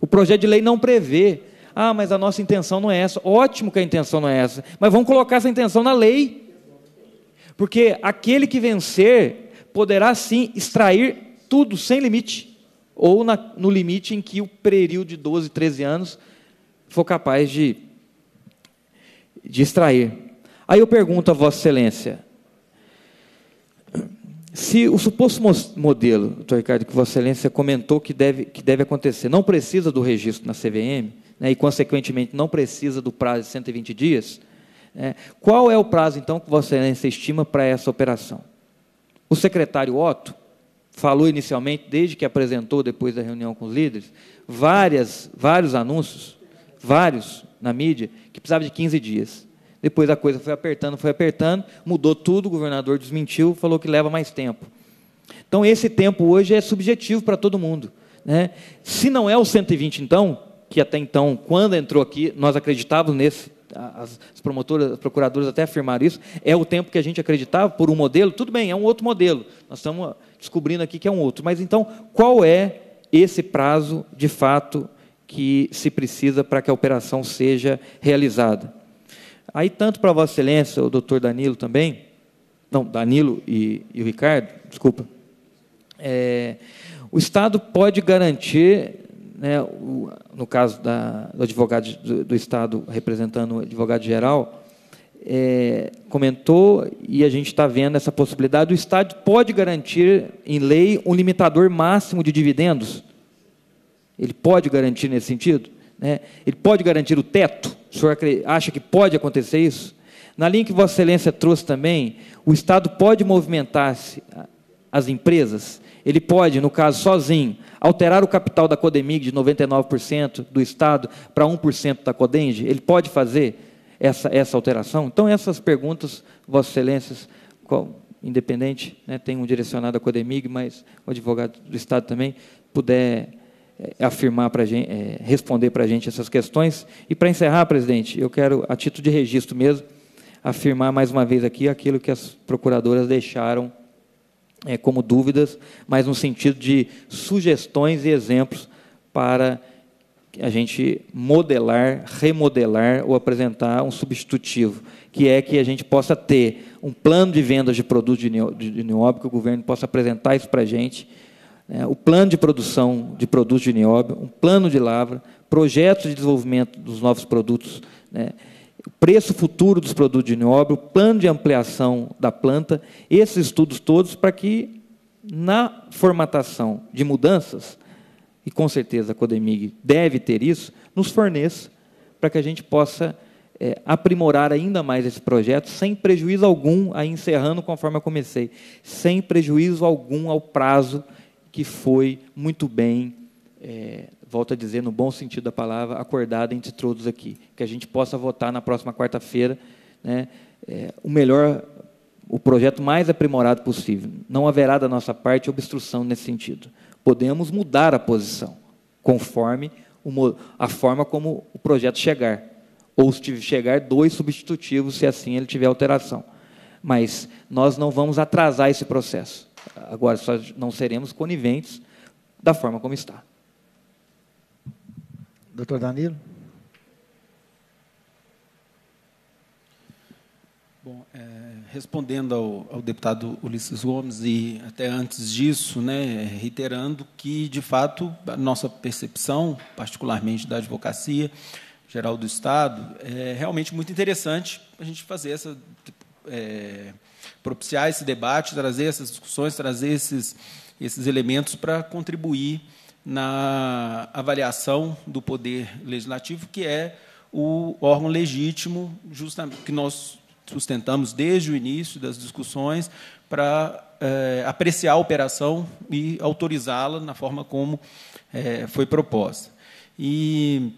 Speaker 2: O projeto de lei não prevê. Ah, mas a nossa intenção não é essa. Ótimo que a intenção não é essa, mas vamos colocar essa intenção na lei. Porque aquele que vencer poderá sim extrair tudo sem limite, ou na, no limite em que o período de 12, 13 anos for capaz de, de extrair. Aí eu pergunto a Vossa Excelência, se o suposto modelo, doutor Ricardo, que Vossa Excelência comentou que deve, que deve acontecer, não precisa do registro na CVM, né, e, consequentemente, não precisa do prazo de 120 dias, né, qual é o prazo, então, que você estima para essa operação? O secretário Otto falou inicialmente, desde que apresentou, depois da reunião com os líderes, várias, vários anúncios, vários na mídia, que precisava de 15 dias. Depois a coisa foi apertando, foi apertando, mudou tudo, o governador desmentiu, falou que leva mais tempo. Então, esse tempo hoje é subjetivo para todo mundo. Né? Se não é o 120, então, que até então, quando entrou aqui, nós acreditávamos nesse, as promotoras, as procuradoras até afirmaram isso, é o tempo que a gente acreditava por um modelo, tudo bem, é um outro modelo, nós estamos descobrindo aqui que é um outro, mas então, qual é esse prazo, de fato, que se precisa para que a operação seja realizada? Aí, tanto para Vossa Excelência, o doutor Danilo também, não, Danilo e, e o Ricardo, desculpa, é, o Estado pode garantir né, o, no caso da, do advogado do, do Estado representando o advogado-geral, é, comentou e a gente está vendo essa possibilidade. O Estado pode garantir, em lei, um limitador máximo de dividendos? Ele pode garantir nesse sentido? Né? Ele pode garantir o teto? O senhor acha que pode acontecer isso? Na linha que Vossa Excelência trouxe também, o Estado pode movimentar-se as empresas, ele pode, no caso, sozinho, alterar o capital da Codemig de 99% do Estado para 1% da Codenge? Ele pode fazer essa, essa alteração? Então, essas perguntas, Vossas Excelências, independente, né, tem um direcionado à Codemig, mas o advogado do Estado também, puder eh, afirmar para gente, eh, responder para a gente essas questões. E para encerrar, presidente, eu quero, a título de registro mesmo, afirmar mais uma vez aqui aquilo que as procuradoras deixaram é, como dúvidas, mas no sentido de sugestões e exemplos para a gente modelar, remodelar ou apresentar um substitutivo, que é que a gente possa ter um plano de vendas de produtos de, nióbio, que o governo possa apresentar isso para a gente, né, o plano de produção de produtos de nióbio, um plano de lavra, projetos de desenvolvimento dos novos produtos né, preço futuro dos produtos de nióbio, plano de ampliação da planta, esses estudos todos para que na formatação de mudanças, e com certeza a Codemig deve ter isso, nos forneça para que a gente possa é, aprimorar ainda mais esse projeto, sem prejuízo algum, aí encerrando conforme eu comecei, sem prejuízo algum ao prazo que foi muito bem é, volto a dizer, no bom sentido da palavra, acordada entre todos aqui. Que a gente possa votar na próxima quarta-feira né, é, o melhor, o projeto mais aprimorado possível. Não haverá da nossa parte obstrução nesse sentido. Podemos mudar a posição, conforme a forma como o projeto chegar. Ou se chegar dois substitutivos, se assim ele tiver alteração. Mas nós não vamos atrasar esse processo. Agora, só não seremos coniventes da forma como está.
Speaker 1: Doutor Danilo?
Speaker 11: Bom, é, respondendo ao, ao, deputado Ulisses Gomes e até antes disso, né, reiterando que, de fato, a nossa percepção, particularmente da advocacia geral do Estado, é realmente muito interessante a gente fazer essa. É, propiciar esse debate, trazer essas discussões, trazer esses, esses elementos para contribuir na avaliação do poder legislativo, que é o órgão legítimo justamente, que nós sustentamos desde o início das discussões para é, apreciar a operação e autorizá-la na forma como é, foi proposta. E,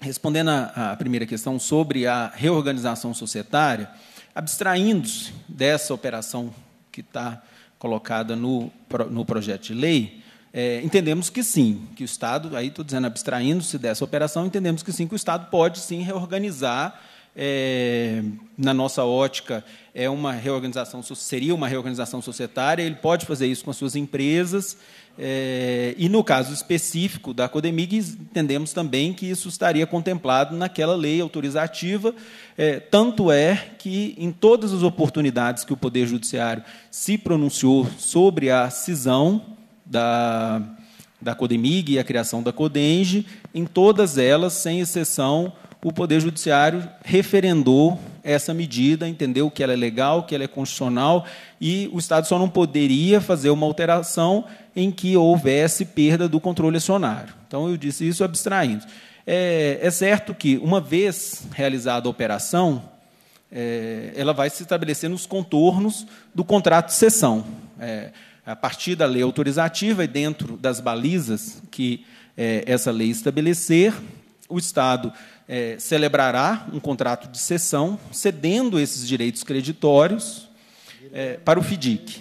Speaker 11: respondendo à primeira questão sobre a reorganização societária, abstraindo-se dessa operação que está colocada no, no projeto de lei, é, entendemos que sim, que o Estado, aí estou dizendo abstraindo-se dessa operação, entendemos que sim, que o Estado pode sim reorganizar. É, na nossa ótica, é uma reorganização, seria uma reorganização societária, ele pode fazer isso com as suas empresas, é, e no caso específico da Codemig, entendemos também que isso estaria contemplado naquela lei autorizativa, é, tanto é que, em todas as oportunidades que o Poder Judiciário se pronunciou sobre a cisão, da, da Codemig e a criação da Codenge, em todas elas, sem exceção, o Poder Judiciário referendou essa medida, entendeu que ela é legal, que ela é constitucional, e o Estado só não poderia fazer uma alteração em que houvesse perda do controle acionário. Então, eu disse isso abstraindo. É, é certo que, uma vez realizada a operação, é, ela vai se estabelecer nos contornos do contrato de cessão. É, a partir da lei autorizativa e dentro das balizas que é, essa lei estabelecer, o Estado é, celebrará um contrato de cessão, cedendo esses direitos creditórios é, para o FDIC.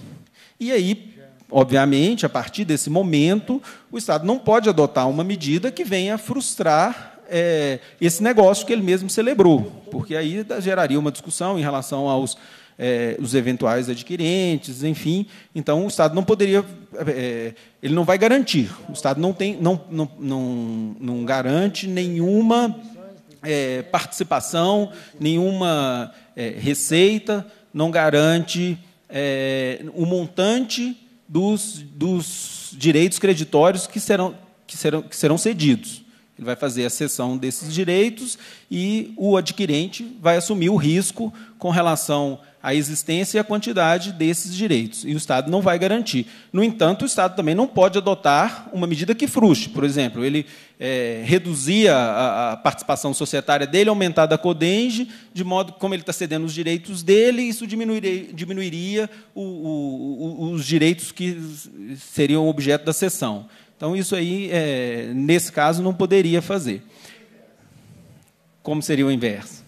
Speaker 11: E aí, obviamente, a partir desse momento, o Estado não pode adotar uma medida que venha frustrar é, esse negócio que ele mesmo celebrou, porque aí geraria uma discussão em relação aos é, os eventuais adquirentes, enfim. Então, o Estado não poderia. É, ele não vai garantir. O Estado não, tem, não, não, não, não garante nenhuma é, participação, nenhuma é, receita, não garante é, o montante dos, dos direitos creditórios que serão, que, serão, que serão cedidos. Ele vai fazer a cessão desses direitos e o adquirente vai assumir o risco com relação a existência e a quantidade desses direitos, e o Estado não vai garantir. No entanto, o Estado também não pode adotar uma medida que frustre. Por exemplo, ele é, reduzia a, a, participação societária dele, aumentar da CODENGE, de modo que, como ele está cedendo os direitos dele, isso diminuiria, diminuiria o, o, os direitos que seriam objeto da cessão. Então, isso aí, é, nesse caso, não poderia fazer. Como seria o inverso?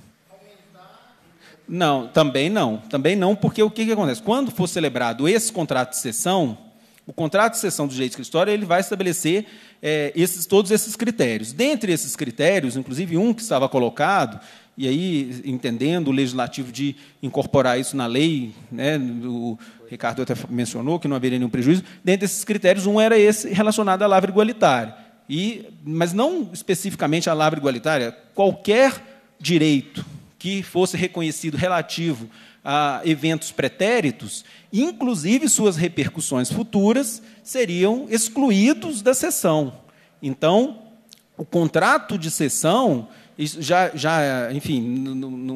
Speaker 11: Não, também não. Também não, porque o que, que acontece? Quando for celebrado esse contrato de cessão, o contrato de cessão do direito história ele vai estabelecer é, esses, todos esses critérios. Dentre esses critérios, inclusive um que estava colocado, e aí entendendo o legislativo de incorporar isso na lei, né, o Ricardo até mencionou que não haveria nenhum prejuízo, dentre esses critérios, um era esse relacionado à lavra igualitária. E, mas não especificamente à lavra igualitária, qualquer direito que fosse reconhecido relativo a eventos pretéritos, inclusive suas repercussões futuras seriam excluídos da sessão. Então, o contrato de sessão já, já enfim,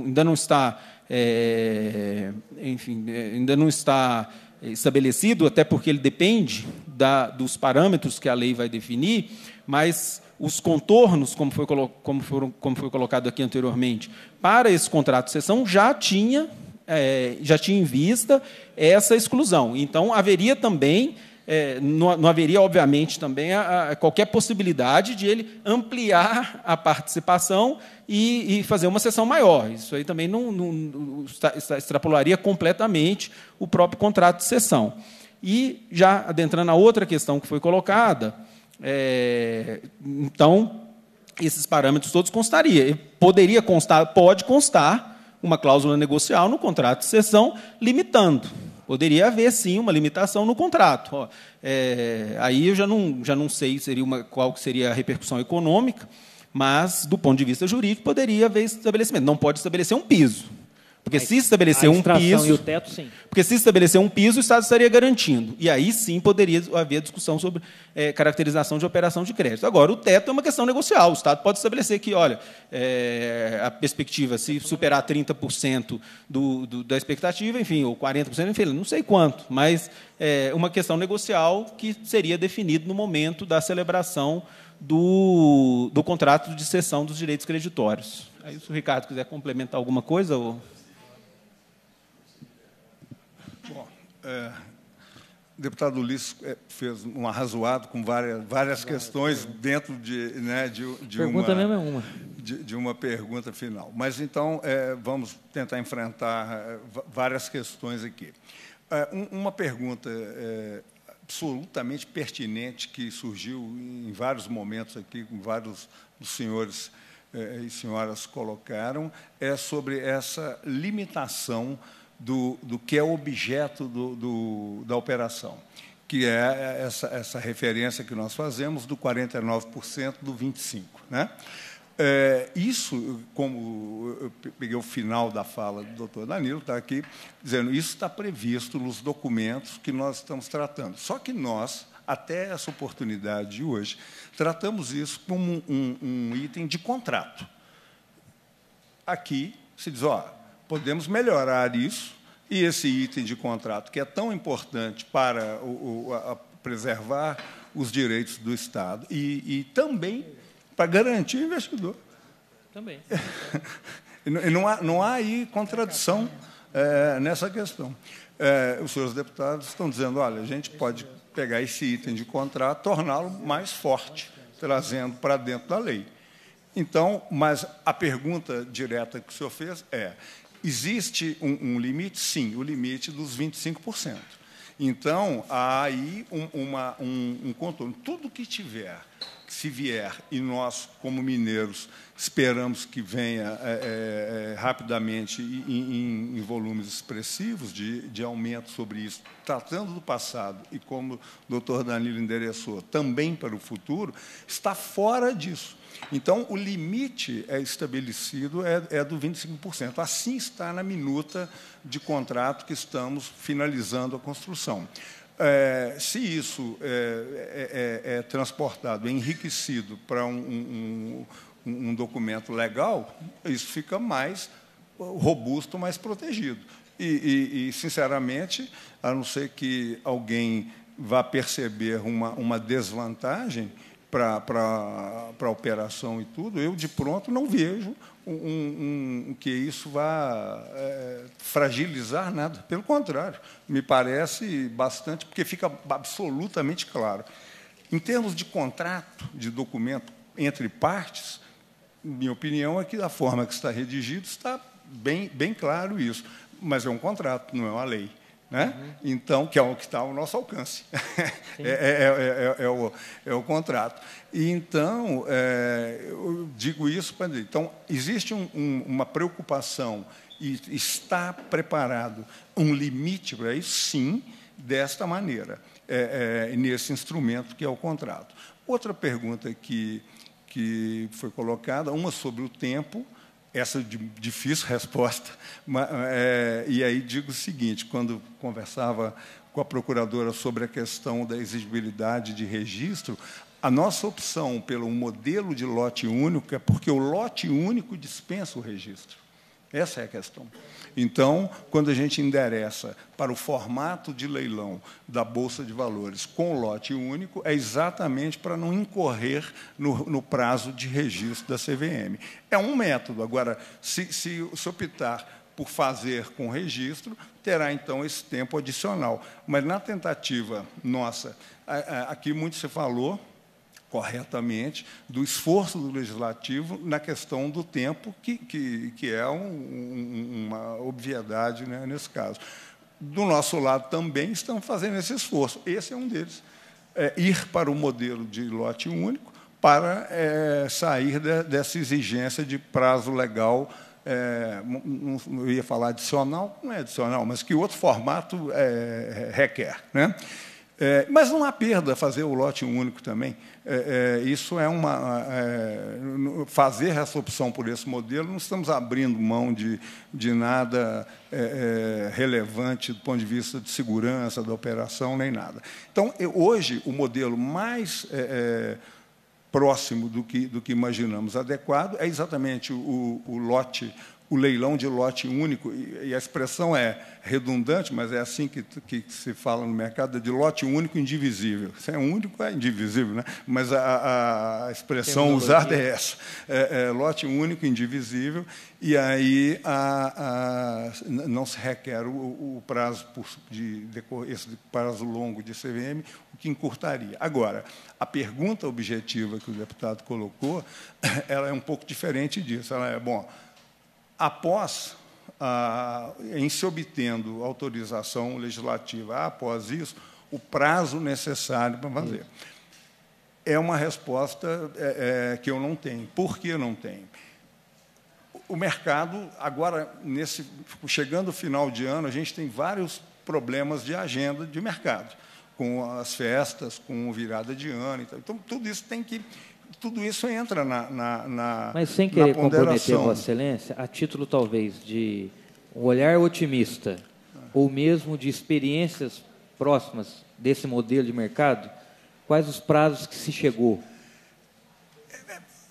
Speaker 11: ainda não está, é, enfim, é, ainda não está estabelecido, até porque ele depende da, dos parâmetros que a lei vai definir, mas os contornos, como foi, como, foram, como foi colocado aqui anteriormente, para esse contrato de cessão já tinha, é, já tinha em vista essa exclusão. Então, haveria também, é, não, não, haveria, obviamente, também a, a qualquer possibilidade de ele ampliar a participação e, e fazer uma sessão maior. Isso aí também não, não extrapolaria completamente o próprio contrato de sessão. E, já adentrando a outra questão que foi colocada, é, então, esses parâmetros todos constaria. Poderia constar, pode constar uma cláusula negocial no contrato de cessão limitando. Poderia haver, sim, uma limitação no contrato. Ó, é, aí eu já não, já não sei seria uma, qual seria a repercussão econômica, mas, do ponto de vista jurídico, poderia haver estabelecimento. Não pode estabelecer um piso. Porque se estabelecer um piso. Teto, porque se estabelecer um piso, o Estado estaria garantindo. E aí sim poderia haver discussão sobre é, caracterização de operação de crédito. Agora, o teto é uma questão negocial. O Estado pode estabelecer que, olha, é, a perspectiva, se superar 30% do, do, da expectativa, enfim, ou 40%, enfim, não sei quanto, mas é uma questão negocial que seria definida no momento da celebração do, do contrato de cessão dos direitos creditórios. Aí, é se o Ricardo quiser complementar alguma coisa, ou...
Speaker 12: É, o deputado Ulisses é, fez um arrazoado com várias, várias questões é. dentro de, né, de, de pergunta uma, mesmo é uma. De, de, uma pergunta final. Mas, então, é, vamos tentar enfrentar é, várias questões aqui. É, uma pergunta é, absolutamente pertinente que surgiu em vários momentos aqui, com vários dos senhores e senhoras colocaram, é sobre essa limitação do, do que é objeto do, do, da operação, que é, é essa, essa referência que nós fazemos do 49% do 25%. Né? É, isso, como eu peguei o final da fala do doutor Danilo, está aqui dizendo, isso está previsto nos documentos que nós estamos tratando. Só que nós, até essa oportunidade de hoje, tratamos isso como um, um item de contrato. Aqui se diz, ó, podemos melhorar isso e esse item de contrato, que é tão importante para o, o, preservar os direitos do Estado e, e também para garantir o investidor. Também. [LAUGHS] e não há, não há aí contradição é, nessa questão. É, os senhores deputados estão dizendo, olha, a gente pode pegar esse item de contrato, torná-lo mais forte, trazendo para dentro da lei. Então, mas a pergunta direta que o senhor fez é: Existe um, um limite? Sim, o limite dos 25%. Então, há aí um, uma, um, um contorno. Tudo que tiver, que se vier, e nós, como mineiros, esperamos que venha é, é, é rapidamente em, em, volumes expressivos de, de aumento sobre isso, tratando do passado, e como o doutor Danilo endereçou, também para o futuro, está fora disso. Então, o limite é estabelecido é, é do 25%. Assim está na minuta de contrato que estamos finalizando a construção. É, se isso é, é, é, é transportado, é enriquecido para um, um, um, documento legal, isso fica mais robusto, mais protegido. E, e, e sinceramente, a não ser que alguém vá perceber uma, uma desvantagem, para a operação e tudo, eu de pronto não vejo um, um, um que isso vá é, fragilizar nada. Pelo contrário, me parece bastante, porque fica absolutamente claro. Em termos de contrato, de documento entre partes, minha opinião é que da forma que está redigido está bem, bem claro isso. Mas é um contrato, não é uma lei. Né? Uhum. Então, que é o que está ao nosso alcance. [LAUGHS] É, é, é, é, é, o, é o contrato. E, então, é, eu digo isso para dizer. Então, existe um, um, uma preocupação e está preparado um limite para isso? Sim, desta maneira, nesse instrumento que é o contrato. Outra pergunta que, que foi colocada, uma sobre o tempo, essa difícil resposta. É, e aí digo o seguinte: quando conversava com a procuradora sobre a questão da exigibilidade de registro, a nossa opção pelo modelo de lote único é porque o lote único dispensa o registro. Essa é a questão. Então, quando a gente endereça para o formato de leilão da Bolsa de Valores com lote único, é exatamente para não incorrer no, no prazo de registro da CVM. É um método. Agora, se, se, se optar por fazer com registro, terá então esse tempo adicional. Mas na tentativa nossa, aqui muito se falou corretamente do esforço do legislativo na questão do tempo, que, que, que é um, uma obviedade né, nesse caso. Do nosso lado também estamos fazendo esse esforço. Esse é um deles. É ir para o modelo de lote único para é, sair de, dessa exigência de prazo legal. É, não, não, ia falar adicional, não é adicional, mas que outro formato é, requer. Né? É, mas não há perda fazer o lote único também. É, é, isso é uma. É, fazer essa opção por esse modelo, não estamos abrindo mão de, de nada é, é, relevante do ponto de vista de segurança da operação, nem nada. Então, eu, hoje, o modelo mais próximo do que, do que imaginamos adequado é exatamente o, o lote o leilão de lote único, e a expressão é redundante, mas é assim que, que se fala no mercado, é de lote único indivisível. Se é único, é indivisível, né? mas a, a expressão usada é essa. É, é, lote único, indivisível, e aí a, a, não se requer o, o prazo, por, de, de, esse prazo longo de CVM, o que encurtaria. Agora, a pergunta objetiva que o deputado colocou, [LAUGHS] ela é um pouco diferente disso. Ela é, bom... Após, ah, em se obtendo autorização legislativa, após isso, o prazo necessário para fazer. É uma resposta é, é, que eu não tenho. Por que não tenho? O mercado, agora, nesse, chegando ao final de ano, a gente tem vários problemas de agenda de mercado, com as festas, com virada de ano. Então, tudo isso tem que tudo isso entra na, na, na Mas sem querer comprometer Vossa
Speaker 2: Excelência, a título talvez de um olhar otimista ou mesmo de experiências próximas desse modelo de mercado, quais os prazos que se chegou?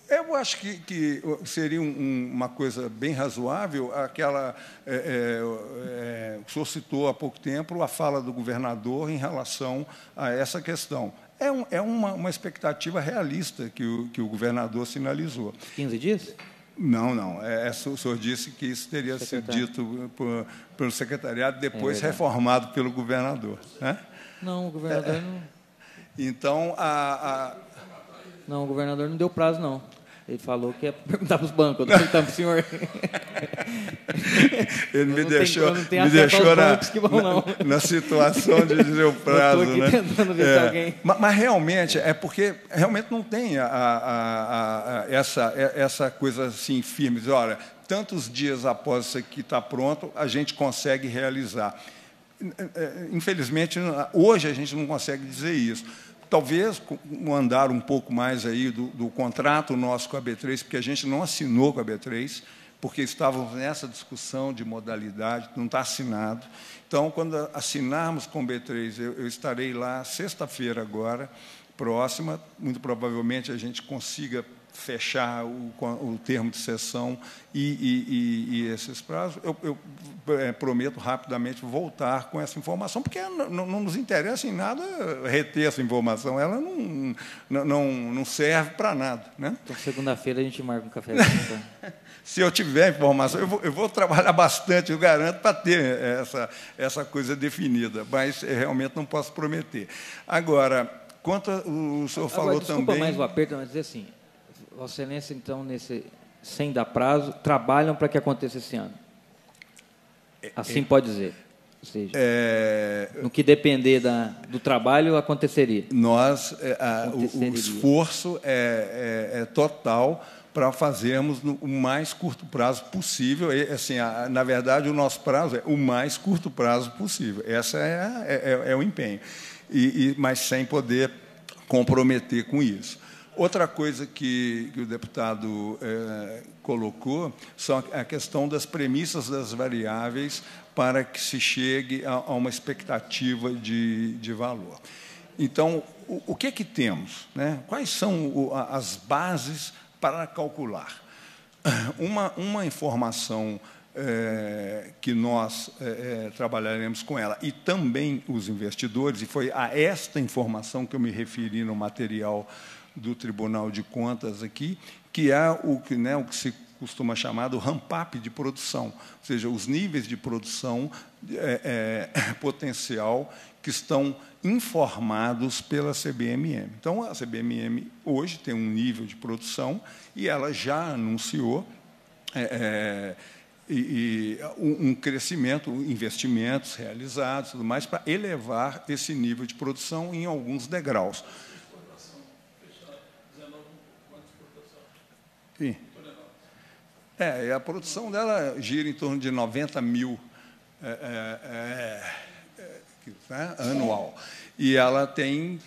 Speaker 12: É, é, eu acho que, que seria um, uma coisa bem razoável aquela. É, é, é, o senhor citou há pouco tempo a fala do governador em relação a essa questão. É, um, é uma, uma, expectativa realista que o, que o governador sinalizou. 15 dias? Não, não. É, é o senhor disse que isso teria sido dito por, pelo secretariado, é depois é reformado pelo governador. Né?
Speaker 2: Não, o governador é, é, não.
Speaker 12: Então, a, a. Não, o governador não deu prazo, não. Ele falou que ia
Speaker 2: perguntar para os bancos. Eu perguntar para o senhor. Ele me deixou, me deixou na, vão, na, na, situação de dizer o [LAUGHS] prazo. Estou aqui né? tentando ver é. se alguém... Mas,
Speaker 12: mas, realmente, é porque realmente não tem a, a, a, essa, essa coisa assim firme. Diz, olha, tantos dias após isso aqui está pronto, a gente consegue realizar. Infelizmente, hoje a gente não consegue dizer isso talvez no andar um pouco mais aí do, do, contrato nosso com a B3, porque a gente não assinou com a B3, porque estávamos nessa discussão de modalidade, não está assinado. Então, quando assinarmos com B3, eu, eu estarei lá sexta-feira agora, próxima, muito provavelmente a gente consiga fechar o, o termo de sessão e, e, e, e esses prazos, eu, eu é, prometo rapidamente voltar com essa informação, porque não, não, nos interessa em nada reter essa informação, ela não, não, não serve para nada. Né? Então, segunda-feira a gente marca um café. Então. [LAUGHS] se eu tiver informação, eu vou, eu vou, trabalhar bastante, eu garanto, para ter é, essa, essa coisa definida, mas é, realmente não posso prometer. Agora, quanto o senhor Agora, falou desculpa também. Desculpa mais o
Speaker 2: aperto, mas dizer assim, Vossa Excelência, então, nesse sem dar prazo, trabalham para que aconteça esse ano. É, assim é. pode
Speaker 12: dizer. Ou seja, é, no que depender da, do trabalho, aconteceria. Nós, é, a, o, o, esforço é, é total para fazermos no mais curto prazo possível. E, assim, a, na verdade, o nosso prazo é o mais curto prazo possível. Essa é, é, é o empenho, e, e, mas sem poder comprometer com isso. Outra coisa que, que o deputado eh, colocou são a questão das premissas das variáveis para que se chegue a, a uma expectativa de, de valor. Então, o, o, que é que temos? Né? Quais são o, as bases para calcular? [CLEARS THROAT] Uma, uma informação é, que nós é, trabalharemos com ela e também os investidores, e foi a esta informação que eu me referi no material do Tribunal de Contas aqui, que é o, né, o que se costuma chamar do ramp-up de produção, ou seja, os níveis de produção é, é, [LAUGHS] potencial que estão informados pela CBMM. Então, a CBMM hoje tem um nível de produção e ela já anunciou é, é e um crescimento, investimentos realizados, tudo mais, para elevar esse nível de produção em alguns degraus. Sim. É, e a produção dela gira em torno de 90 mil é,
Speaker 18: é,
Speaker 12: é, é, né, anual. E ela tem.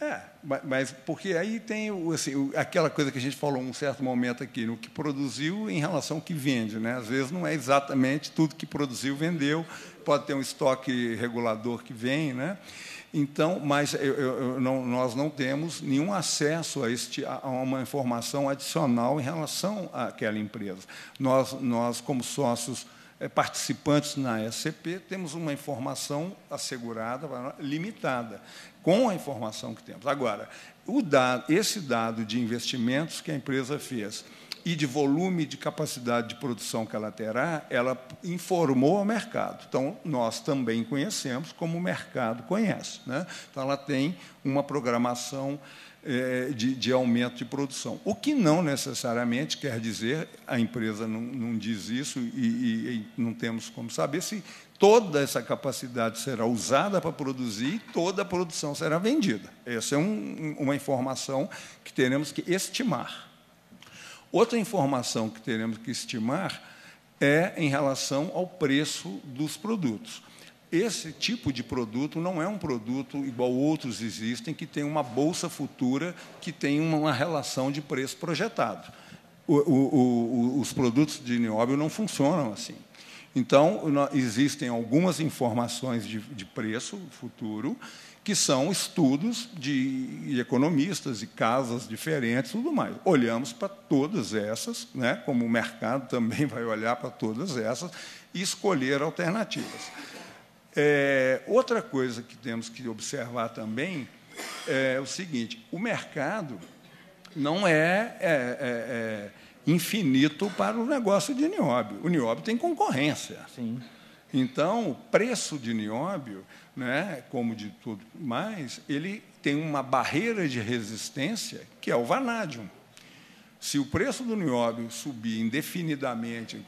Speaker 12: É, mas porque aí tem assim, aquela coisa que a gente falou um certo momento aqui, no que produziu em relação ao que vende. Né? Às vezes não é exatamente tudo que produziu, vendeu, pode ter um estoque regulador que vem. Né? Então, mas eu, eu, não, nós não temos nenhum acesso a, este, a uma informação adicional em relação àquela empresa. Nós, nós como sócios eh, participantes na SCP, temos uma informação assegurada, limitada, com a informação que temos. Agora, dado, esse dado de investimentos que a empresa fez, e de volume de capacidade de produção que ela terá, ela informou ao mercado. Então, nós também conhecemos como o mercado conhece. Né? Então, ela tem uma programação eh, de, de, aumento de produção. O que não necessariamente quer dizer, a empresa não, não diz isso e, e, e não temos como saber se toda essa capacidade será usada para produzir e toda a produção será vendida. Essa é um, uma informação que teremos que estimar. Outra informação que teremos que estimar é em relação ao preço dos produtos. Esse tipo de produto não é um produto igual outros existem, que tem uma bolsa futura que tem uma relação de preço projetado. O, o, o, os produtos de nióbio não funcionam assim. Então, existem algumas informações de, de preço futuro que são estudos de economistas e casas diferentes, tudo mais. Olhamos para todas essas, né, como o mercado [LAUGHS] também vai olhar para todas essas e escolher alternativas. É, outra coisa que temos que observar também é o seguinte: o mercado não é, é, é, é infinito para o negócio de nióbio. O nióbio tem concorrência. Sim. Então, o preço de nióbio, né, como de tudo mais, ele tem uma barreira de resistência que é o vanádio. Se o preço do nióbio subir indefinidamente,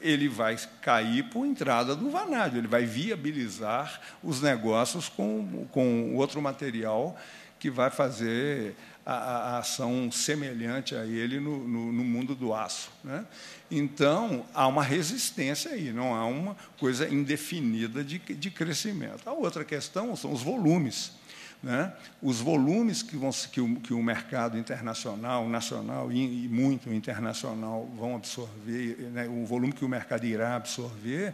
Speaker 12: ele vai cair por entrada do vanádio, ele vai viabilizar os negócios com, com outro material que vai fazer a, a ação semelhante a ele no, no, no mundo do aço. Né? Então, há uma resistência aí, não há uma coisa indefinida de, de crescimento. A outra questão são os volumes. Né? Os volumes que, vão, que, o, que, o, mercado internacional, nacional e, e muito internacional vão absorver, né? o volume que o mercado irá absorver,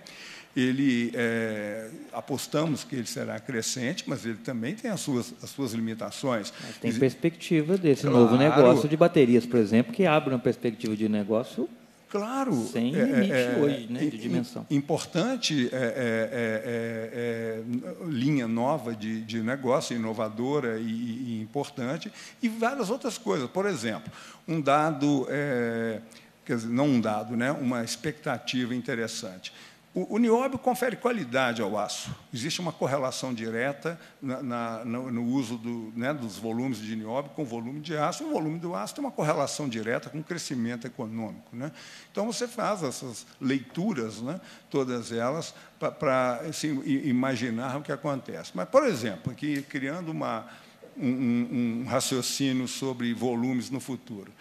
Speaker 12: ele é, apostamos que ele será crescente, mas ele também tem as suas, as suas limitações. Mas tem perspectiva desse claro, novo negócio de
Speaker 2: baterias, por exemplo, que abre uma perspectiva de negócio claro, sem é, limite é, é, hoje, né, de
Speaker 1: dimensão.
Speaker 12: Importante é, é, linha nova de, de negócio, inovadora e, e, importante, e várias outras coisas. Por exemplo, um dado, quer dizer, não um dado, né, uma expectativa interessante o, o nióbio confere qualidade ao aço. Existe uma correlação direta na, na, no, no, uso do, né, dos volumes de nióbio com o volume de aço. O volume do aço tem uma correlação direta com o crescimento econômico. Né? Então, você faz essas leituras, né, todas elas, para assim, imaginar o que acontece. Mas, por exemplo, aqui, criando uma, um, um, um raciocínio sobre volumes no futuro.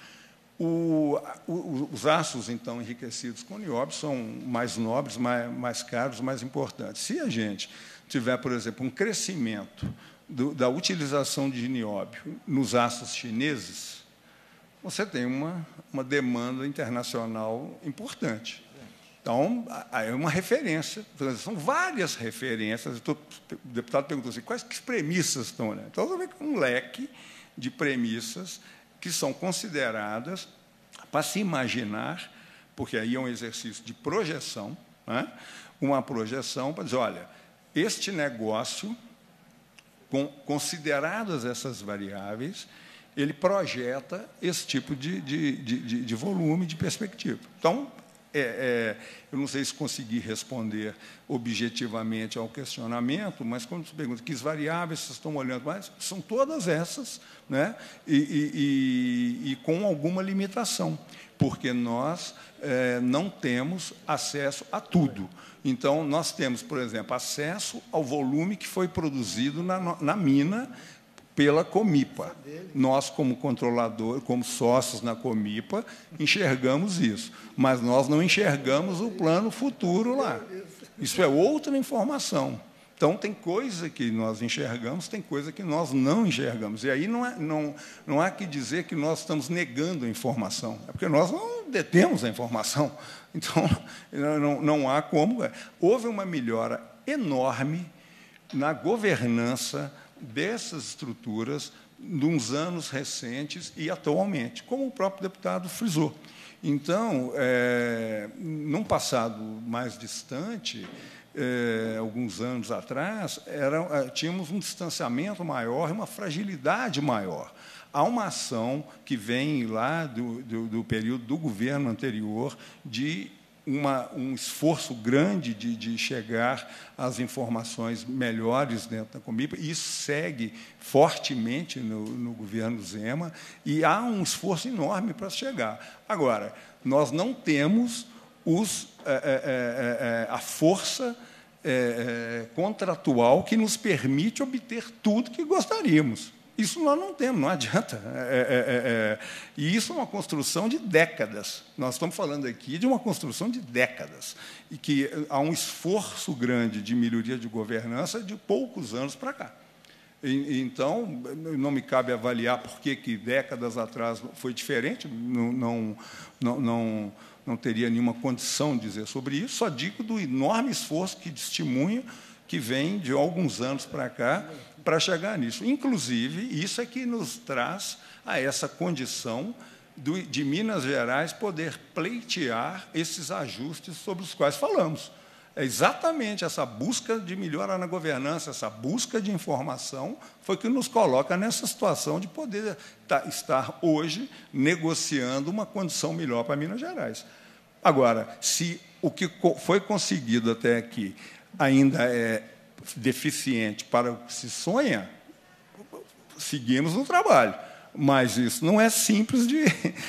Speaker 12: O, o, os aços, então, enriquecidos com nióbio são mais nobres, mais, mais, caros, mais importantes. Se a gente tiver, por exemplo, um crescimento do, da utilização de nióbio nos aços chineses, você tem uma, uma demanda internacional importante. Então, é uma referência, são várias referências. o deputado perguntou assim, quais premissas estão? Né? Então, você vê um leque de premissas que são consideradas para se imaginar, porque aí é um exercício de projeção, né? uma projeção para dizer, olha, este negócio, com, consideradas essas variáveis, ele projeta esse tipo de, de, de, de volume de perspectiva. Então, é, é, eu não sei se consegui responder objetivamente ao questionamento, mas quando se pergunta que variáveis vocês estão olhando, mas são todas essas, né? e, e, e, e com alguma limitação, porque nós é, não temos acesso a tudo. Então, nós temos, por exemplo, acesso ao volume que foi produzido na, na mina pela Comipa. Nós, como controlador, como sócios na Comipa, enxergamos isso, mas nós não enxergamos o plano futuro lá. Isso é outra informação. Então, tem coisa que nós enxergamos, tem coisa que nós não enxergamos. E aí não, é, não, não há que dizer que nós estamos negando a informação, é porque nós não detemos a informação. [LAUGHS] Então, não, não há como. Houve uma melhora enorme na governança dessas estruturas nos anos recentes e atualmente, como o próprio deputado frisou. Então, é, num passado mais distante, é, alguns anos atrás, era, é, tínhamos um distanciamento maior e uma fragilidade maior. Há uma ação que vem lá do, do, do período do governo anterior de uma, um esforço grande de, de chegar às informações melhores dentro da e Isso segue fortemente no, no governo Zema e há um esforço enorme para chegar. Agora, nós não temos os, é, é, é, a força eh, eh, contratual que nos permite obter tudo que gostaríamos. Isso nós não temos, não adianta. É, é, é, é, e isso é uma construção de décadas. Nós estamos falando aqui de uma construção de décadas. E que há um esforço grande de melhoria de governança de poucos anos para cá. E, então, não me cabe avaliar por que, décadas atrás foi diferente, não, não, não, não não teria nenhuma condição de dizer sobre isso, só digo do enorme esforço que testemunho que vem de alguns anos para cá para chegar nisso. Inclusive, isso é que nos traz a essa condição do, de Minas Gerais poder pleitear esses ajustes sobre os quais falamos. É exatamente essa busca de melhora na governança, essa busca de informação, foi que nos coloca nessa situação de poder tá, estar hoje negociando uma condição melhor para Minas Gerais. Agora, se o que foi conseguido até aqui ainda é deficiente para o que se sonha, seguimos no trabalho. Mas isso não é simples de,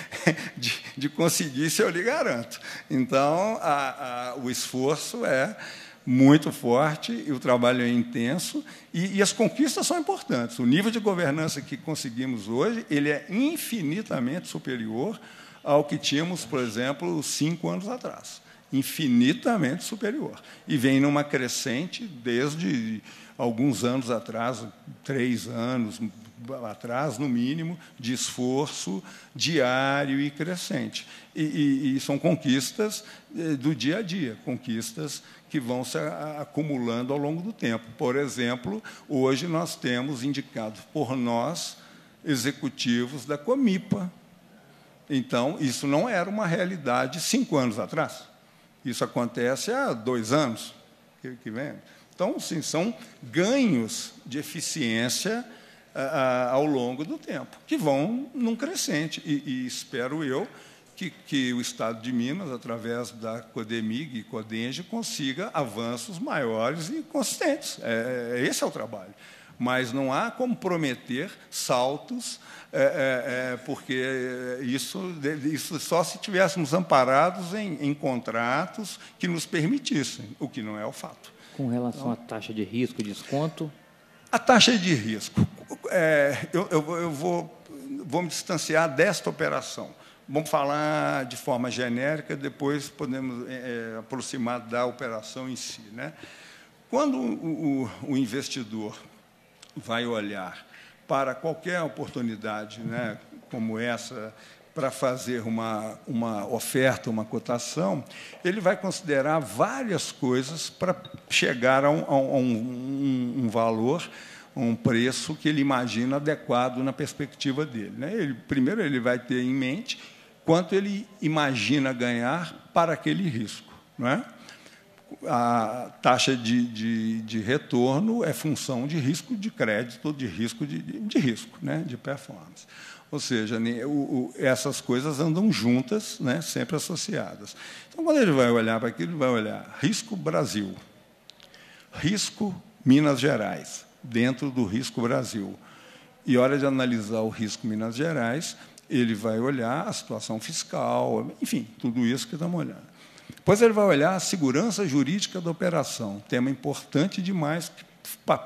Speaker 12: [LAUGHS] de, de conseguir, se eu lhe garanto. Então, a, a, o esforço é muito forte, e o trabalho é intenso, e, e, as conquistas são importantes. O nível de governança que conseguimos hoje ele é infinitamente superior ao que tínhamos, por exemplo, cinco anos atrás infinitamente superior. E vem numa crescente desde alguns anos atrás, três anos atrás, no mínimo, de esforço diário e crescente. E, e, e são conquistas eh, do dia a dia, conquistas que vão se acumulando ao longo do tempo. Por exemplo, hoje nós temos indicados por nós executivos da Comipa. Então, isso não era uma realidade cinco anos atrás. Isso acontece há dois anos que, vem. Então, sim, são ganhos de eficiência a, a, ao longo do tempo, que vão num crescente. E, e espero eu que, que, o Estado de Minas, através da Codemig e Codenge, consiga avanços maiores e consistentes. É, é esse é o trabalho mas não há como prometer saltos, é, é, é, porque isso, isso só se tivéssemos amparados em, em, contratos que nos permitissem, o que não é o fato. Com relação então, à taxa de risco, desconto? A taxa de risco. É, eu, eu, eu vou, vou me distanciar desta operação. Vamos falar de forma genérica, depois podemos é, é aproximar da operação em si. Né? Quando o, o, o investidor vai olhar para qualquer oportunidade, né, como essa, para fazer uma, uma oferta, uma cotação, ele vai considerar várias coisas para chegar a, um, a um, um, valor, um preço que ele imagina adequado na perspectiva dele. Né? Ele, primeiro, ele vai ter em mente quanto ele imagina ganhar para aquele risco. Não é? a taxa de, de, de, retorno é função de risco de crédito, de risco de, de risco, né, de performance. Ou seja, essas coisas andam juntas, né, sempre associadas. Então, quando ele vai olhar para aquilo, ele vai olhar risco Brasil, risco Minas Gerais, dentro do risco Brasil. E hora de analisar o risco Minas Gerais, ele vai olhar a situação fiscal, enfim, tudo isso que estamos olhando. Depois ele vai olhar a segurança jurídica da operação, tema importante demais que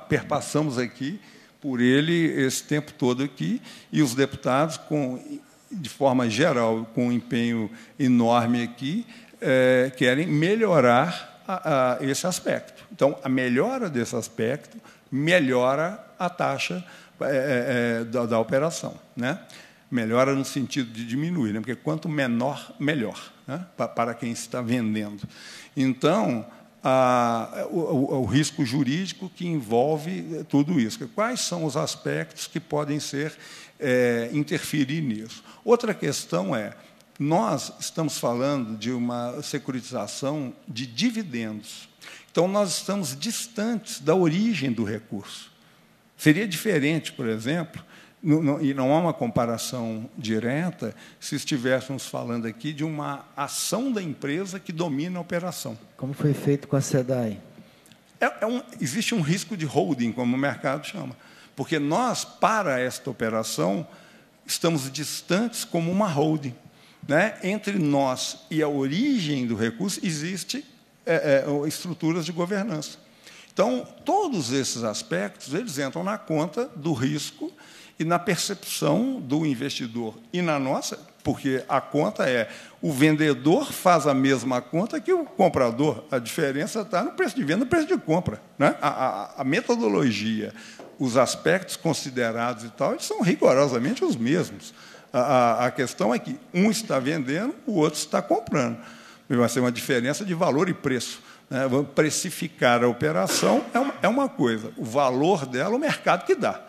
Speaker 12: perpassamos aqui por ele esse tempo todo aqui e os deputados com de forma geral com um empenho enorme aqui é, querem melhorar a, a esse aspecto. Então a melhora desse aspecto melhora a taxa é, é, é da, da, operação, né? Melhora no sentido de diminuir, né? porque quanto menor melhor né, para quem está vendendo. Então, a, o, o, risco jurídico que envolve eh, tudo isso. Quais são os aspectos que podem ser é, interferir nisso? Outra questão é, nós estamos falando de uma securitização de dividendos. Então, nós estamos distantes da origem do recurso. Seria diferente, por exemplo, não, não, e não há uma comparação direta se estivéssemos falando aqui de uma ação da empresa que domina a operação. Como foi feito
Speaker 1: com a SEDAI?
Speaker 12: É, é um, existe um risco de holding, como o mercado chama, porque nós, para esta operação, estamos distantes como uma holding. Né? Entre nós e a origem do recurso existe é, é, estruturas de governança. Então, todos esses aspectos eles entram na conta do risco e na percepção do investidor e na nossa, porque a conta é o vendedor faz a mesma conta que o comprador, a diferença está no preço de venda e preço de compra. Né? A, a, a, metodologia, os aspectos considerados e tal, eles são rigorosamente os mesmos. A, a questão é que um está vendendo, o outro está comprando. Vai ser uma diferença de valor e preço. Né? Precificar a operação é uma, é uma coisa, o valor dela, o mercado que dá.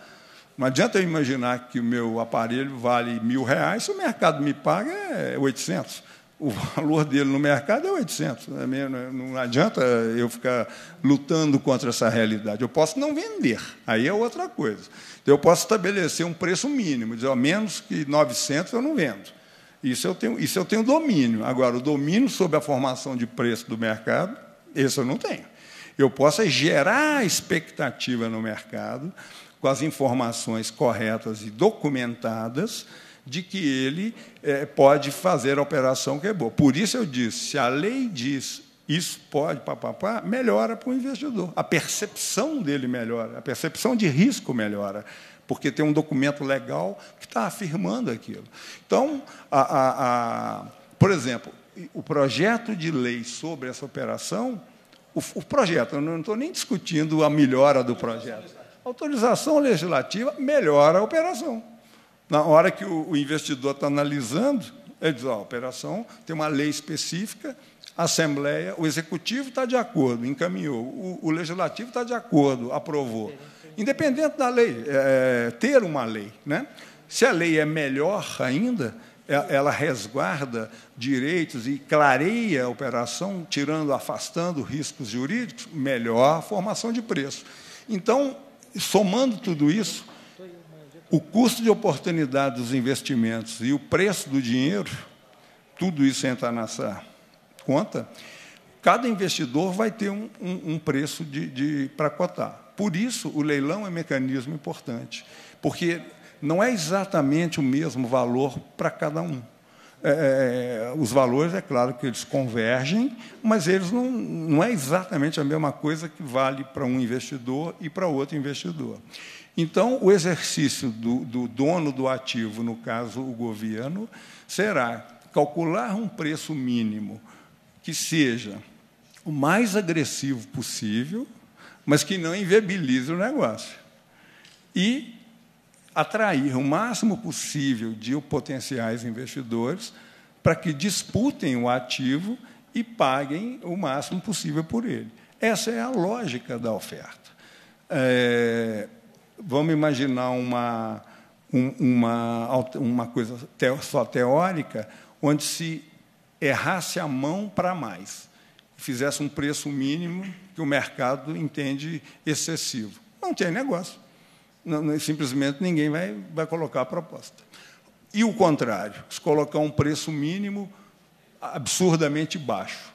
Speaker 12: Não adianta eu imaginar que o meu aparelho vale mil reais se o mercado me paga é 800. O valor dele no mercado é 800. É não adianta eu ficar lutando contra essa realidade. Eu posso não vender, aí é outra coisa. Então, eu posso estabelecer um preço mínimo, dizer, ó, menos que 900 eu não vendo. Isso eu, tenho, isso eu tenho domínio. Agora, o domínio sobre a formação de preço do mercado, esse eu não tenho. Eu posso é gerar expectativa no mercado, com as informações corretas e documentadas de que ele é, pode fazer a operação que é boa. Por isso eu disse, se a lei diz isso pode, papapá, melhora para o investidor. A percepção dele melhora, a percepção de risco melhora, porque tem um documento legal que está afirmando aquilo. Então, a, a, a, por exemplo, o projeto de lei sobre essa operação, o, o projeto, eu não estou nem discutindo a melhora do projeto. Autorização legislativa melhora a operação. Na hora que o, investidor está analisando, ele diz: ó, a operação tem uma lei específica, a Assembleia, o Executivo está de acordo, encaminhou, o, o Legislativo está de acordo, aprovou. Independente da lei, é, é ter uma lei. Né? Se a lei é melhor ainda, é, ela resguarda direitos e clareia a operação, tirando, afastando riscos jurídicos, melhor a formação de preço. Então, Somando tudo isso, o custo de oportunidade dos investimentos e o preço do dinheiro, tudo isso entra nessa conta, cada investidor vai ter um, um, um preço de, de para cotar. Por isso, o leilão é um mecanismo importante, porque não é exatamente o mesmo valor para cada um. É, é, é, os valores, é claro que eles convergem, mas eles não, não é exatamente a mesma coisa que vale para um investidor e para outro investidor. Então, o exercício do, do dono do ativo, no caso o governo, será calcular um preço mínimo que seja o mais agressivo possível, mas que não inviabilize o negócio. E atrair o máximo possível de potenciais investidores para que disputem o ativo e paguem o máximo possível por ele. Essa é a lógica da oferta. É, vamos imaginar uma, uma, uma coisa só teórica, onde se errasse a mão para mais, fizesse um preço mínimo que o mercado entende excessivo. Não tem negócio não, simplesmente ninguém vai, vai colocar a proposta. E o contrário, se colocar um preço mínimo absurdamente baixo,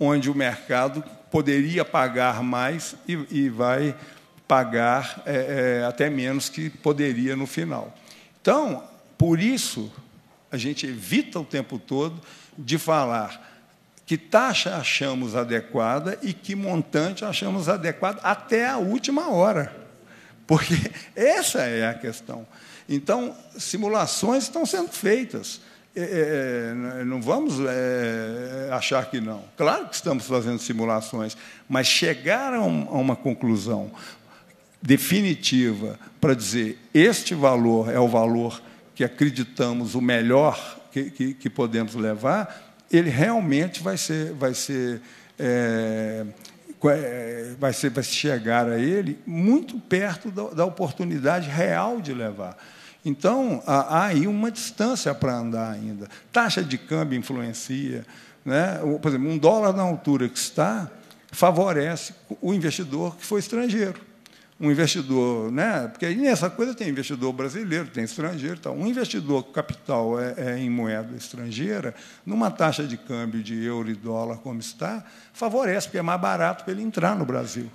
Speaker 12: onde o mercado poderia pagar mais e, e vai pagar é, é, até menos que poderia no final. Então, por isso, a gente evita o tempo todo de falar que taxa achamos adequada e que montante achamos adequado até a última hora. Porque [LAUGHS] essa é a questão. Então, simulações estão sendo feitas. É, é, é, não vamos é, achar que não. Claro que estamos fazendo simulações, mas chegar a, um, a uma conclusão definitiva para dizer este valor é o valor que acreditamos o melhor que, que, que podemos levar, ele realmente vai ser, vai ser é, é, vai, ser, vai chegar a ele muito perto da, da oportunidade real de levar. Então, há, há aí uma distância para andar ainda. Taxa de câmbio influencia. Né? Por exemplo, um dólar na altura que está favorece o investidor que foi estrangeiro um investidor, né? porque nessa coisa tem investidor brasileiro, tem estrangeiro. Tal. Um investidor capital é, é, em moeda estrangeira, numa taxa de câmbio de euro e dólar como está, favorece, porque é mais barato para ele entrar no Brasil.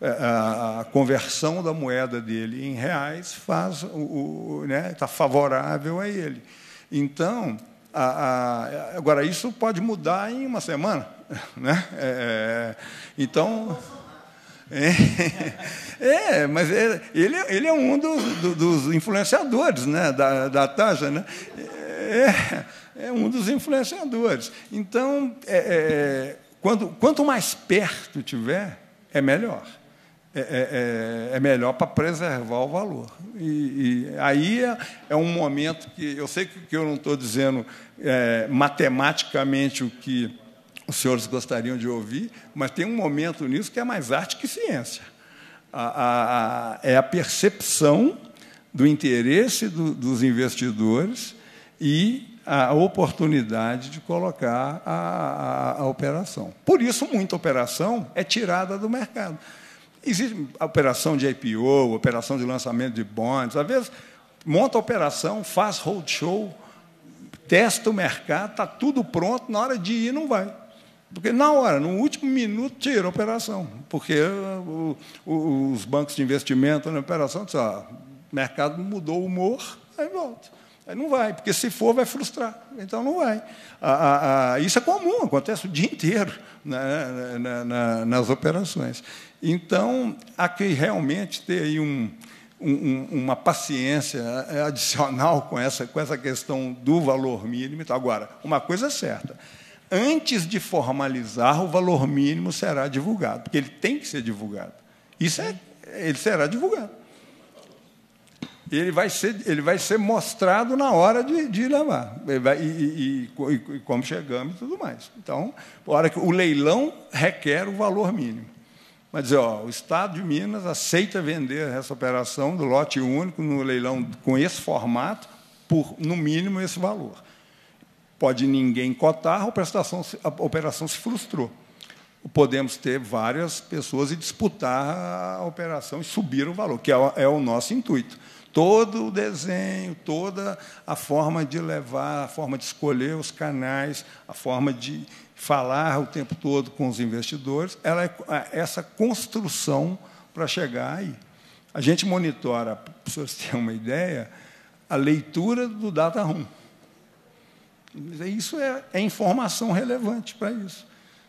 Speaker 12: É, a, a conversão da moeda dele em reais faz o, o né, está favorável a ele. Então, a, a, agora isso pode mudar em uma semana, [LAUGHS] né? É, é então é, [LAUGHS] é mas é, ele, ele é um dos, dos influenciadores né, da, da taxa, né? É, é um dos influenciadores. Então, é, é, é quando, quanto mais perto tiver, é melhor. É, é, é, melhor para preservar o valor. E, e aí é, é, um momento que eu sei que, eu não estou dizendo matematicamente o que os senhores gostariam de ouvir, mas tem um momento nisso que é mais arte que ciência. A, a, a, é a percepção do interesse do, dos investidores e a oportunidade de colocar a, a, a, operação. Por isso, muita operação é tirada do mercado. Existe operação de IPO, operação de lançamento de bonds, às vezes monta a operação, faz roadshow, testa o mercado, está tudo pronto, na hora de ir não vai. Porque na hora, no último minuto, tira a operação. Porque uh, o, o, os bancos de investimento na operação dizem, o ah, mercado mudou o humor, aí volta. Aí não vai, porque se for, vai frustrar. Então não vai. A, a, a, isso é comum, acontece o dia inteiro né, na, na, nas operações. Então, há que realmente ter aí um, uma paciência é, adicional com essa, com essa questão do valor mínimo. Agora, uma coisa é certa antes de formalizar, o valor mínimo será divulgado, porque ele tem que ser divulgado. Isso é, ele será divulgado. Ele vai ser, ele vai ser mostrado na hora de, de levar, e, e, e, e, como chegamos e tudo mais. Então, hora que o leilão requer o valor mínimo. Mas dizer, ó, o Estado de Minas aceita vender essa operação do lote único no leilão com esse formato por, no mínimo, esse valor pode ninguém cotar, a operação, a operação se frustrou. Podemos ter várias pessoas e disputar a operação e subir o valor, que é, é o nosso intuito todo o desenho, toda a forma de levar, a forma de escolher os canais, a forma de falar o tempo todo com os investidores, ela é essa construção para chegar aí. A gente monitora, para vocês terem uma ideia, a leitura do data room. É isso é, é informação relevante para isso.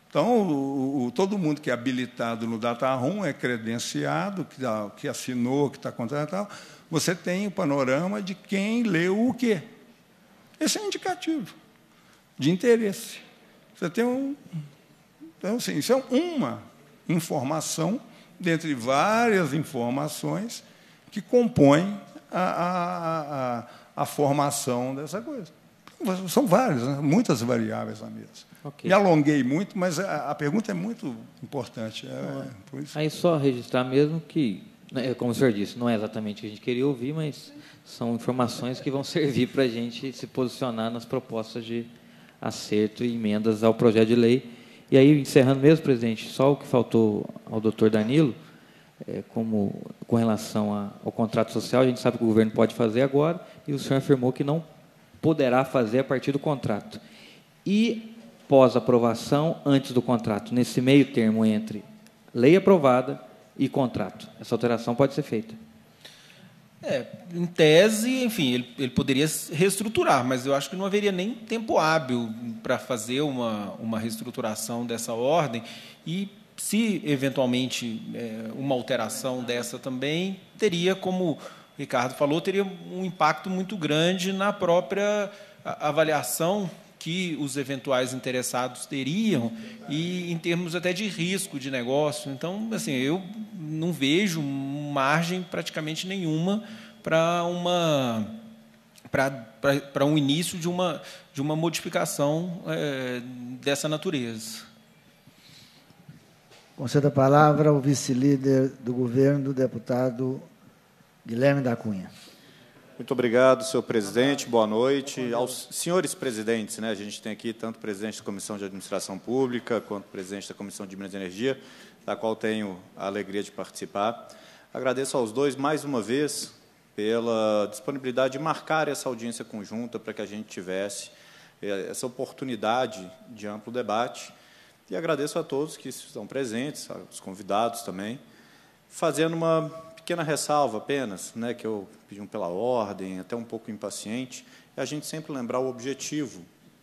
Speaker 12: Então, o, o, todo mundo que é habilitado no Data Room é credenciado, que, que assinou, que está contratado, você tem o panorama de quem leu o quê. Esse é um indicativo de interesse. Você tem um. Então, assim, isso é uma informação, dentre várias informações, que compõem a, a, a, a formação dessa coisa. São várias, né? muitas variáveis na mesa. Okay. Me alonguei muito, mas a, a pergunta é muito importante. É,
Speaker 2: Aí só registrar mesmo que, né, é como o senhor disse, não é exatamente o que a gente queria ouvir, mas são informações que vão [LAUGHS] servir para a gente se posicionar nas propostas de acerto e emendas ao projeto de lei. E aí, encerrando mesmo, presidente, só o que faltou ao doutor Danilo, é, como com relação a, ao contrato social, a gente sabe que o governo pode fazer agora, e o senhor afirmou que não poderá fazer a partir do contrato. E pós-aprovação, antes do contrato, nesse meio termo entre lei aprovada e contrato. Essa alteração pode ser feita.
Speaker 11: É, em tese, enfim, ele, ele poderia reestruturar, mas eu acho que não haveria nem tempo hábil para fazer uma, uma reestruturação dessa ordem. E se eventualmente é, uma alteração dessa também teria como Ricardo falou, teria um impacto muito grande na própria avaliação que os eventuais interessados teriam e em termos até de risco de negócio. Então, assim, eu não vejo margem praticamente nenhuma para uma para um início de uma de uma modificação é, dessa natureza.
Speaker 1: Concedo a palavra ao vice-líder do governo, deputado Guilherme da Cunha.
Speaker 3: Muito obrigado, senhor presidente. Boa noite. Aos senhores presidentes, né? A gente tem aqui tanto presidente da Comissão de Administração Pública quanto presidente da Comissão de Minas e Energia, da qual tenho a alegria de participar. Agradeço aos dois mais uma vez pela disponibilidade de marcar essa audiência conjunta para que a gente tivesse eh, essa oportunidade de amplo debate. E agradeço a todos que estão presentes, aos convidados também, fazendo uma pequena ressalva apenas, né, que eu pedi um pela ordem, até um pouco impaciente, é a gente sempre lembrar o objetivo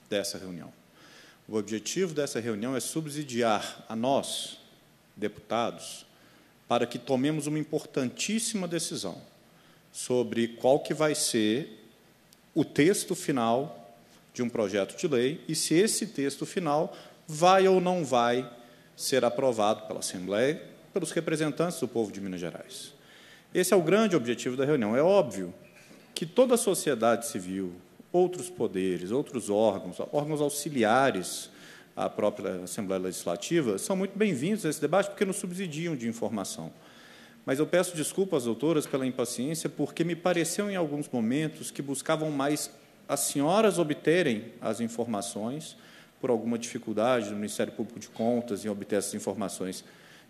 Speaker 3: dessa reunião. O objetivo dessa reunião é subsidiar a nós, deputados, para que tomemos uma importantíssima decisão sobre qual que vai ser o texto final de um projeto de lei e se esse texto final vai ou não vai ser aprovado pela Assembleia, pelos representantes do povo de Minas Gerais. Esse é o grande objetivo da reunião. É óbvio que toda a sociedade civil, outros poderes, outros órgãos, órgãos auxiliares à própria Assembleia Legislativa, são muito bem-vindos a esse debate porque nos subsidiam de informação. Mas eu peço desculpas, doutoras, pela impaciência, porque me pareceu em alguns momentos que buscavam mais as senhoras obterem as informações, por alguma dificuldade do Ministério Público de Contas em obter essas informações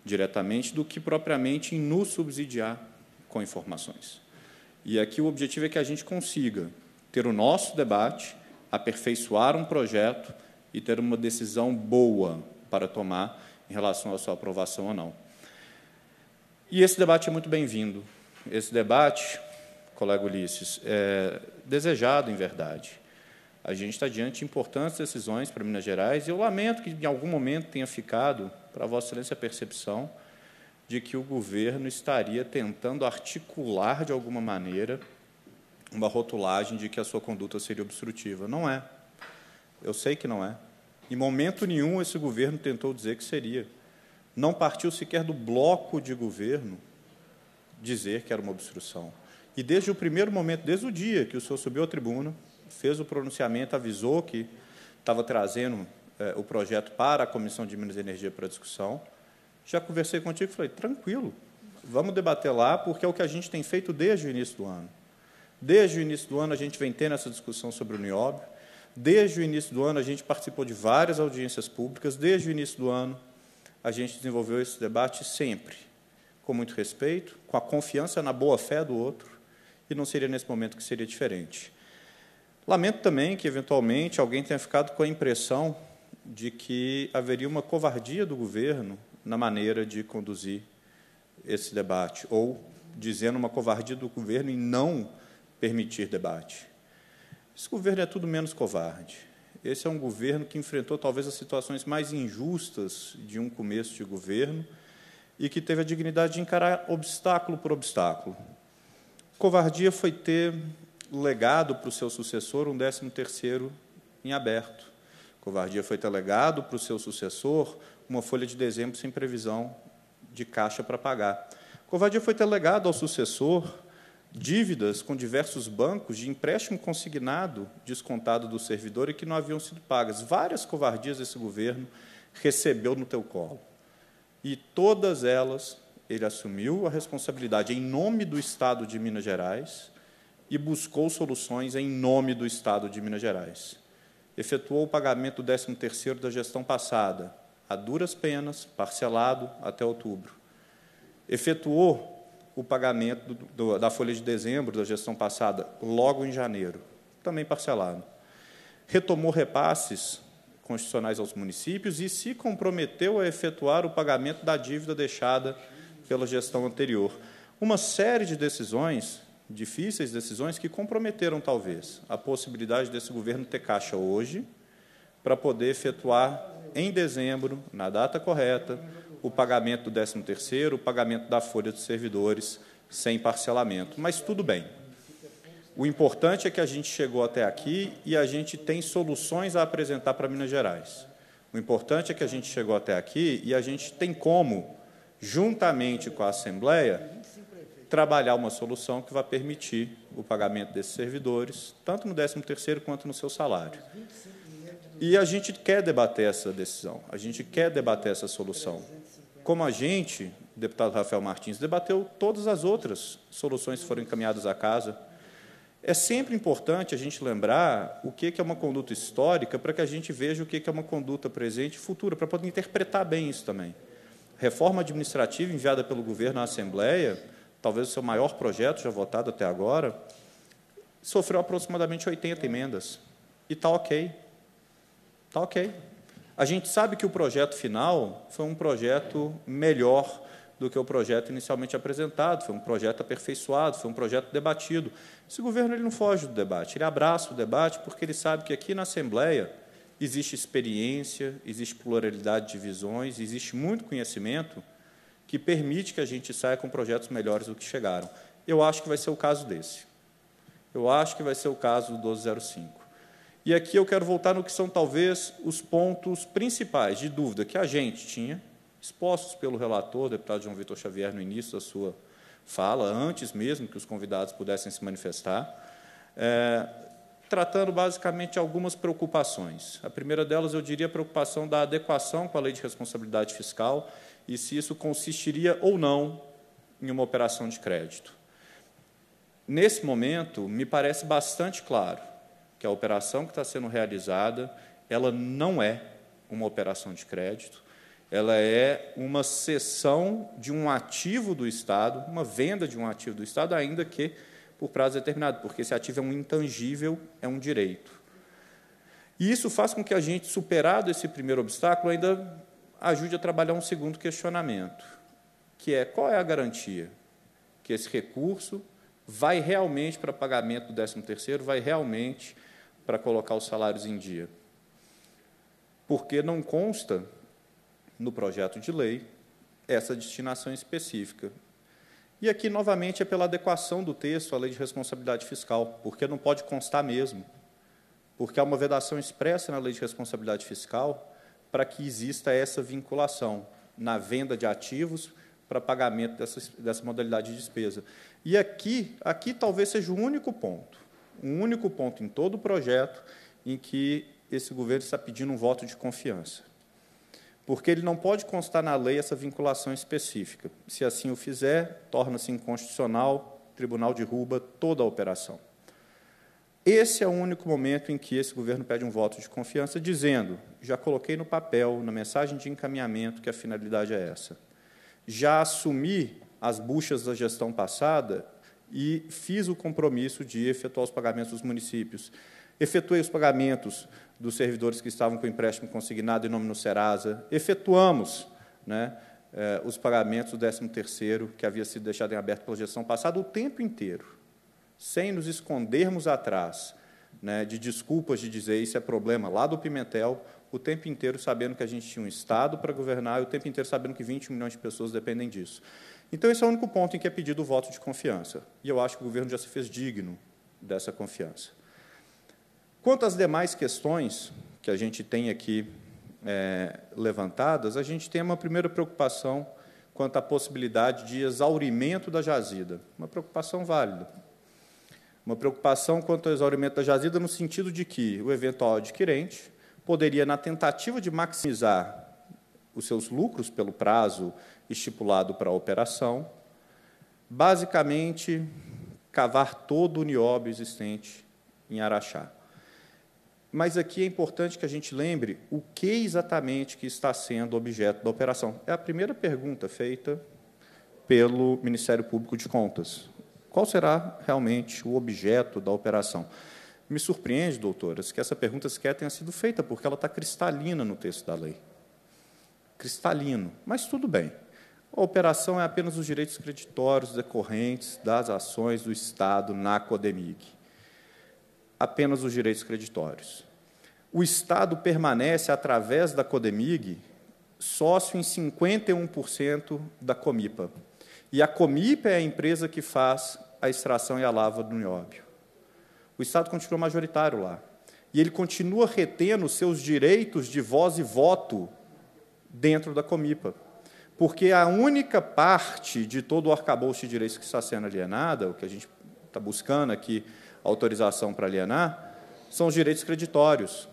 Speaker 3: diretamente, do que propriamente em nos subsidiar com informações. E aqui o objetivo é que a gente consiga ter o nosso debate, aperfeiçoar um projeto e ter uma decisão boa para tomar em relação à sua aprovação ou não. E esse debate é muito bem-vindo. Esse debate, colega Ulisses, é desejado, em verdade. A gente está diante de importantes decisões para Minas Gerais e eu lamento que, em algum momento, tenha ficado, para Vossa Excelência, a percepção de que o governo estaria tentando articular de alguma maneira uma rotulagem de que a sua conduta seria obstrutiva. Não é. Eu sei que não é. Em momento nenhum esse governo tentou dizer que seria. Não partiu sequer do bloco de governo dizer que era uma obstrução. E desde o primeiro momento, desde o dia que o senhor subiu à tribuna, fez o pronunciamento, avisou que estava trazendo eh, o projeto para a Comissão de Minas e Energia para discussão, já conversei contigo e falei, tranquilo, vamos debater lá, porque é o que a gente tem feito desde o início do ano. Desde o início do ano a gente vem tendo essa discussão sobre o nióbio, desde o início do ano a gente participou de várias audiências públicas, desde o início do ano a gente desenvolveu esse debate sempre com muito respeito, com a confiança na boa fé do outro, e não seria nesse momento que seria diferente. Lamento também que, eventualmente, alguém tenha ficado com a impressão de que haveria uma covardia do governo na maneira de conduzir esse debate, ou dizendo uma covardia do governo em não permitir debate. Esse governo é tudo menos covarde. Esse é um governo que enfrentou talvez as situações mais injustas de um começo de governo e que teve a dignidade de encarar obstáculo por obstáculo. Covardia foi ter legado para o seu sucessor um 13º em aberto. Covardia foi ter legado para o seu sucessor uma folha de dezembro sem previsão de caixa para pagar. Covardia foi delegado ao sucessor dívidas com diversos bancos de empréstimo consignado descontado do servidor e que não haviam sido pagas. Várias covardias esse governo recebeu no teu colo. E todas elas ele assumiu a responsabilidade em nome do Estado de Minas Gerais e buscou soluções em nome do Estado de Minas Gerais. Efetuou o pagamento do 13º da gestão passada, a duras penas, parcelado até outubro. Efetuou o pagamento do, do, da folha de dezembro da gestão passada logo em janeiro, também parcelado. Retomou repasses constitucionais aos municípios e se comprometeu a efetuar o pagamento da dívida deixada pela gestão anterior. Uma série de decisões, difíceis decisões, que comprometeram, talvez, a possibilidade desse governo ter caixa hoje para poder efetuar em dezembro, na data correta, o pagamento do 13º, o pagamento da folha dos servidores sem parcelamento. Mas tudo bem. O importante é que a gente chegou até aqui e a gente tem soluções a apresentar para Minas Gerais. O importante é que a gente chegou até aqui e a gente tem como, juntamente com a Assembleia, trabalhar uma solução que vai permitir o pagamento desses servidores, tanto no 13º quanto no seu salário. E a gente quer debater essa decisão, a gente quer debater essa solução. Como a gente, deputado Rafael Martins, debateu todas as outras soluções que foram encaminhadas à casa. É sempre importante a gente lembrar o que é uma conduta histórica para que a gente veja o que é uma conduta presente e futura, para poder interpretar bem isso também. Reforma administrativa enviada pelo governo à Assembleia, talvez o seu maior projeto já votado até agora, sofreu aproximadamente 80 emendas. E está ok. Tá ok. A gente sabe que o projeto final foi um projeto melhor do que o projeto inicialmente apresentado, foi um projeto aperfeiçoado, foi um projeto debatido. Esse governo ele não foge do debate, ele abraça o debate porque ele sabe que aqui na Assembleia existe experiência, existe pluralidade de visões, existe muito conhecimento que permite que a gente saia com projetos melhores do que chegaram. Eu acho que vai ser o caso desse. Eu acho que vai ser o caso do 1205. E aqui eu quero voltar no que são talvez os pontos principais de dúvida que a gente tinha, expostos pelo relator, deputado João Vitor Xavier, no início da sua fala, antes mesmo que os convidados pudessem se manifestar, é, tratando basicamente algumas preocupações. A primeira delas, eu diria, a preocupação da adequação com a lei de responsabilidade fiscal e se isso consistiria ou não em uma operação de crédito. Nesse momento, me parece bastante claro que a operação que está sendo realizada, ela não é uma operação de crédito, ela é uma cessão de um ativo do Estado, uma venda de um ativo do Estado, ainda que por prazo determinado, porque esse ativo é um intangível, é um direito. E isso faz com que a gente, superado esse primeiro obstáculo, ainda ajude a trabalhar um segundo questionamento, que é qual é a garantia que esse recurso vai realmente para pagamento do 13º, vai realmente para colocar os salários em dia? Porque não consta no projeto de lei essa destinação específica. E aqui, novamente, é pela adequação do texto à lei de responsabilidade fiscal, porque não pode constar mesmo. Porque há uma vedação expressa na lei de responsabilidade fiscal para que exista essa vinculação na venda de ativos para pagamento dessa, dessa modalidade de despesa. E aqui, aqui talvez seja o único ponto um único ponto em todo o projeto em que esse governo está pedindo um voto de confiança. Porque ele não pode constar na lei essa vinculação específica. Se assim o fizer, torna-se inconstitucional, o tribunal derruba toda a operação. Esse é o único momento em que esse governo pede um voto de confiança, dizendo: já coloquei no papel, na mensagem de encaminhamento, que a finalidade é essa. Já assumi as buchas da gestão passada e fiz o compromisso de efetuar os pagamentos dos municípios. Efetuei os pagamentos dos servidores que estavam com o empréstimo consignado em nome do Serasa. Efetuamos né, eh, os pagamentos do 13º, que havia sido deixado em aberto pela gestão passada, o tempo inteiro, sem nos escondermos atrás né, de desculpas de dizer isso é problema lá do Pimentel, o tempo inteiro sabendo que a gente tinha um Estado para governar e o tempo inteiro sabendo que 20 milhões de pessoas dependem disso. Então, esse é o único ponto em que é pedido o voto de confiança. E eu acho que o governo já se fez digno dessa confiança. Quanto às demais questões que a gente tem aqui é, levantadas, a gente tem uma primeira preocupação quanto à possibilidade de exaurimento da jazida. Uma preocupação válida. Uma preocupação quanto ao exaurimento da jazida no sentido de que o eventual adquirente poderia, na tentativa de maximizar os seus lucros pelo prazo estipulado para a operação, basicamente cavar todo o nióbio existente em Araxá. Mas aqui é importante que a gente lembre o que exatamente que está sendo objeto da operação. É a primeira pergunta feita pelo Ministério Público de Contas. Qual será realmente o objeto da operação? Me surpreende, doutoras, que essa pergunta sequer tenha sido feita, porque ela está cristalina no texto da lei. Cristalino. Mas tudo bem. A operação é apenas os direitos creditórios decorrentes das ações do Estado na Codemig. Apenas os direitos creditórios. O Estado permanece, através da Codemig, sócio em 51% da Comipa. E a Comipa é a empresa que faz a extração e a lava do nióbio. O Estado continua majoritário lá. E ele continua retendo seus direitos de voz e voto dentro da Comipa porque a única parte de todo o arcabouço de direitos que está sendo alienada, o que a gente está buscando aqui autorização para alienar, são os direitos creditórios.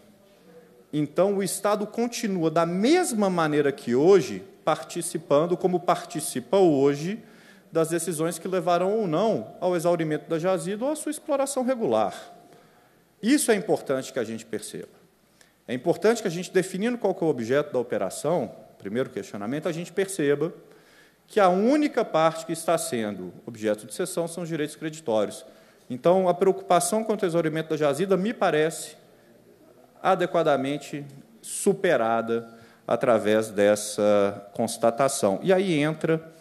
Speaker 3: Então, o Estado continua, da mesma maneira que hoje, participando, como participa hoje, das decisões que levarão ou não ao exaurimento da jazida ou à sua exploração regular. Isso é importante que a gente perceba. É importante que a gente, definindo qual é o objeto da operação, primeiro questionamento, a gente perceba que a única parte que está sendo objeto de cessão são os direitos creditórios. Então, a preocupação com o tesouramento da jazida me parece adequadamente superada através dessa constatação. E aí entra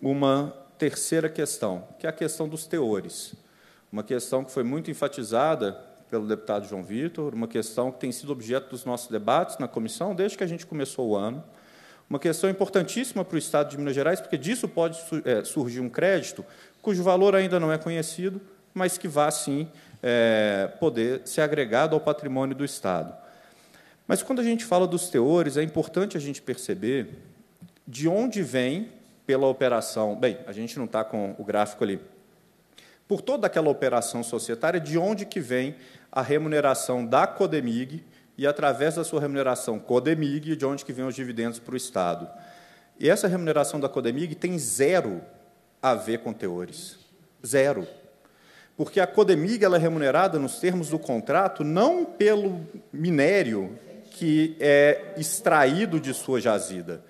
Speaker 3: uma terceira questão, que é a questão dos teores. Uma questão que foi muito enfatizada pelo deputado João Vitor, uma questão que tem sido objeto dos nossos debates na comissão desde que a gente começou o ano uma questão importantíssima para o Estado de Minas Gerais, porque disso pode eh, surgir um crédito cujo valor ainda não é conhecido, mas que vá, sim, é, poder ser agregado ao patrimônio do Estado. Mas, quando a gente fala dos teores, é importante a gente perceber de onde vem pela operação. Bem, a gente não está com o gráfico ali. Por toda aquela operação societária, de onde que vem a remuneração da Codemig e através da sua remuneração Codemig, de onde que vêm os dividendos para o Estado. E essa remuneração da Codemig tem zero a ver com teores. Zero. Porque a Codemig ela é remunerada nos termos do contrato não pelo minério que é extraído de sua jazida.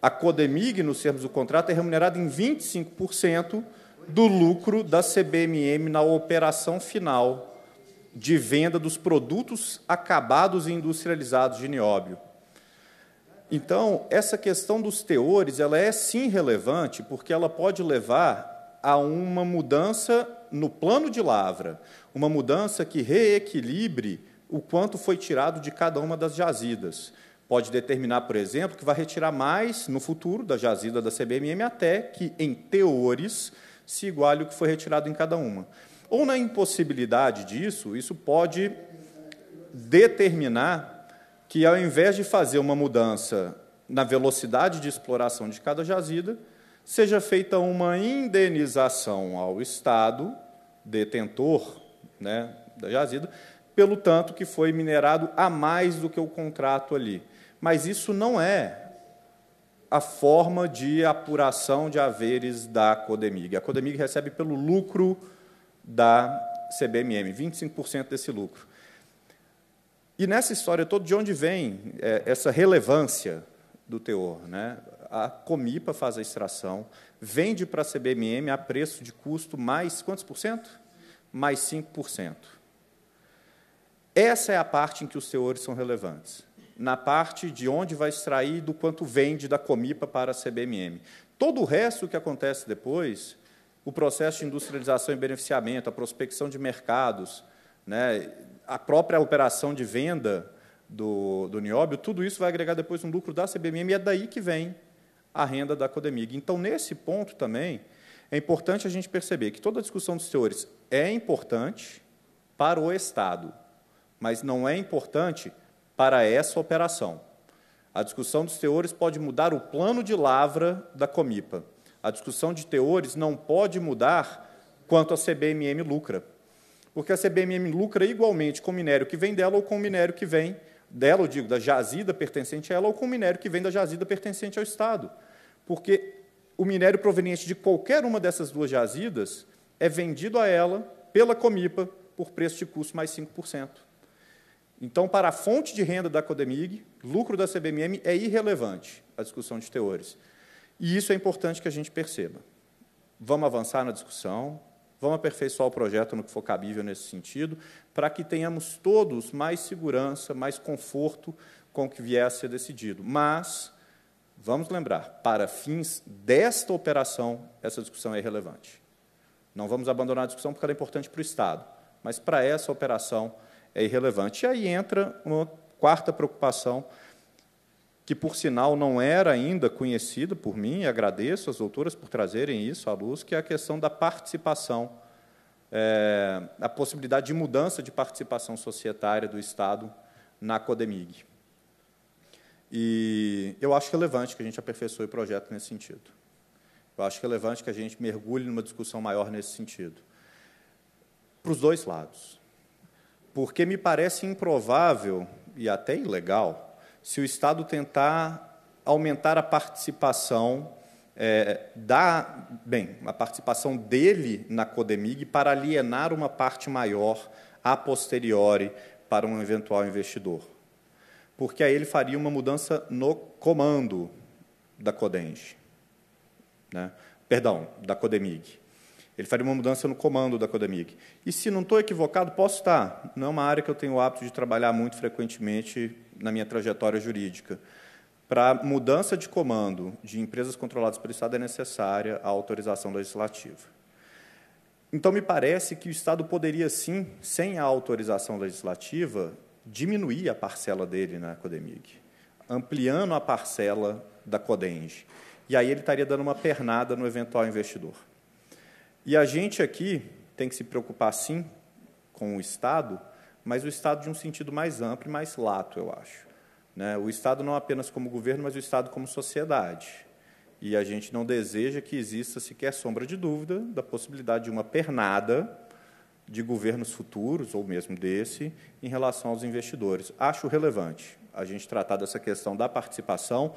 Speaker 3: A Codemig, nos termos do contrato, é remunerada em 25% do lucro da CBMM na operação final de venda dos produtos acabados e industrializados de nióbio. Então, essa questão dos teores, ela é sim relevante, porque ela pode levar a uma mudança no plano de lavra, uma mudança que reequilibre o quanto foi tirado de cada uma das jazidas. Pode determinar, por exemplo, que vai retirar mais no futuro da jazida da CBMM até que, em teores, se iguale o que foi retirado em cada uma. Ou na impossibilidade disso, isso pode determinar que, ao invés de fazer uma mudança na velocidade de exploração de cada jazida, seja feita uma indenização ao Estado, detentor né, da jazida, pelo tanto que foi minerado a mais do que o contrato ali. Mas isso não é a forma de apuração de haveres da Codemig. A Codemig recebe pelo lucro da CBMM, 25% desse lucro. E nessa história toda, de onde vem é, essa relevância do teor? Né? A Comipa faz a extração, vende para a CBMM a preço de custo mais quantos por cento? Mais 5%. Essa é a parte em que os teores são relevantes. Na parte de onde vai extrair do quanto vende da Comipa para a CBMM. Todo o resto que acontece depois o processo de industrialização e beneficiamento, a prospecção de mercados, né, a própria operação de venda do, do nióbio, tudo isso vai agregar depois um lucro da CBMM e é daí que vem a renda da Codemig. Então, nesse ponto também, é importante a gente perceber que toda a discussão dos teores é importante para o Estado, mas não é importante para essa operação. A discussão dos teores pode mudar o plano de lavra da Comipa. A discussão de teores não pode mudar quanto a CBMM lucra, porque a CBMM lucra igualmente com o minério que vem dela ou com o minério que vem dela, eu digo, da jazida pertencente a ela ou com o minério que vem da jazida pertencente ao Estado. Porque o minério proveniente de qualquer uma dessas duas jazidas é vendido a ela pela Comipa por preço de custo mais 5%. Então, para a fonte de renda da Codemig, lucro da CBMM é irrelevante a discussão de teores. E isso é importante que a gente perceba. Vamos avançar na discussão, vamos aperfeiçoar o projeto no que for cabível nesse sentido, para que tenhamos todos mais segurança, mais conforto com o que vier a ser decidido. Mas, vamos lembrar, para fins desta operação, essa discussão é irrelevante. Não vamos abandonar a discussão porque ela é importante para o Estado, mas para essa operação é irrelevante. E aí entra uma quarta preocupação que por sinal não era ainda conhecido por mim, e agradeço às doutoras por trazerem isso à luz, que é a questão da participação, é, a possibilidade de mudança de participação societária do Estado na Codemig. E eu acho relevante que a gente aperfeiçoe o projeto nesse sentido. Eu acho relevante que a gente mergulhe numa discussão maior nesse sentido. Para os dois lados. Porque me parece improvável e até ilegal se o Estado tentar aumentar a participação é, da, bem, a participação dele na Codemig para alienar uma parte maior a posteriori para um eventual investidor. Porque aí ele faria uma mudança no comando da Codenge, né? perdão, da Codemig. Ele faria uma mudança no comando da Codemig E se não estou equivocado, posso estar. Não é uma área que eu tenho o hábito de trabalhar muito frequentemente na minha trajetória jurídica. Para mudança de comando de empresas controladas pelo Estado é necessária a autorização legislativa. Então, me parece que o Estado poderia, sim, sem a autorização legislativa, diminuir a parcela dele na Codemig, ampliando a parcela da Codenge. E aí ele estaria dando uma pernada no eventual investidor. E a gente aqui tem que se preocupar, sim, com o Estado, mas o Estado de um sentido mais amplo e mais lato, eu acho. Né? O Estado não apenas como governo, mas o Estado como sociedade. E a gente não deseja que exista sequer sombra de dúvida da possibilidade de uma pernada de governos futuros, ou mesmo desse, em relação aos investidores. Acho relevante a gente tratar dessa questão da participação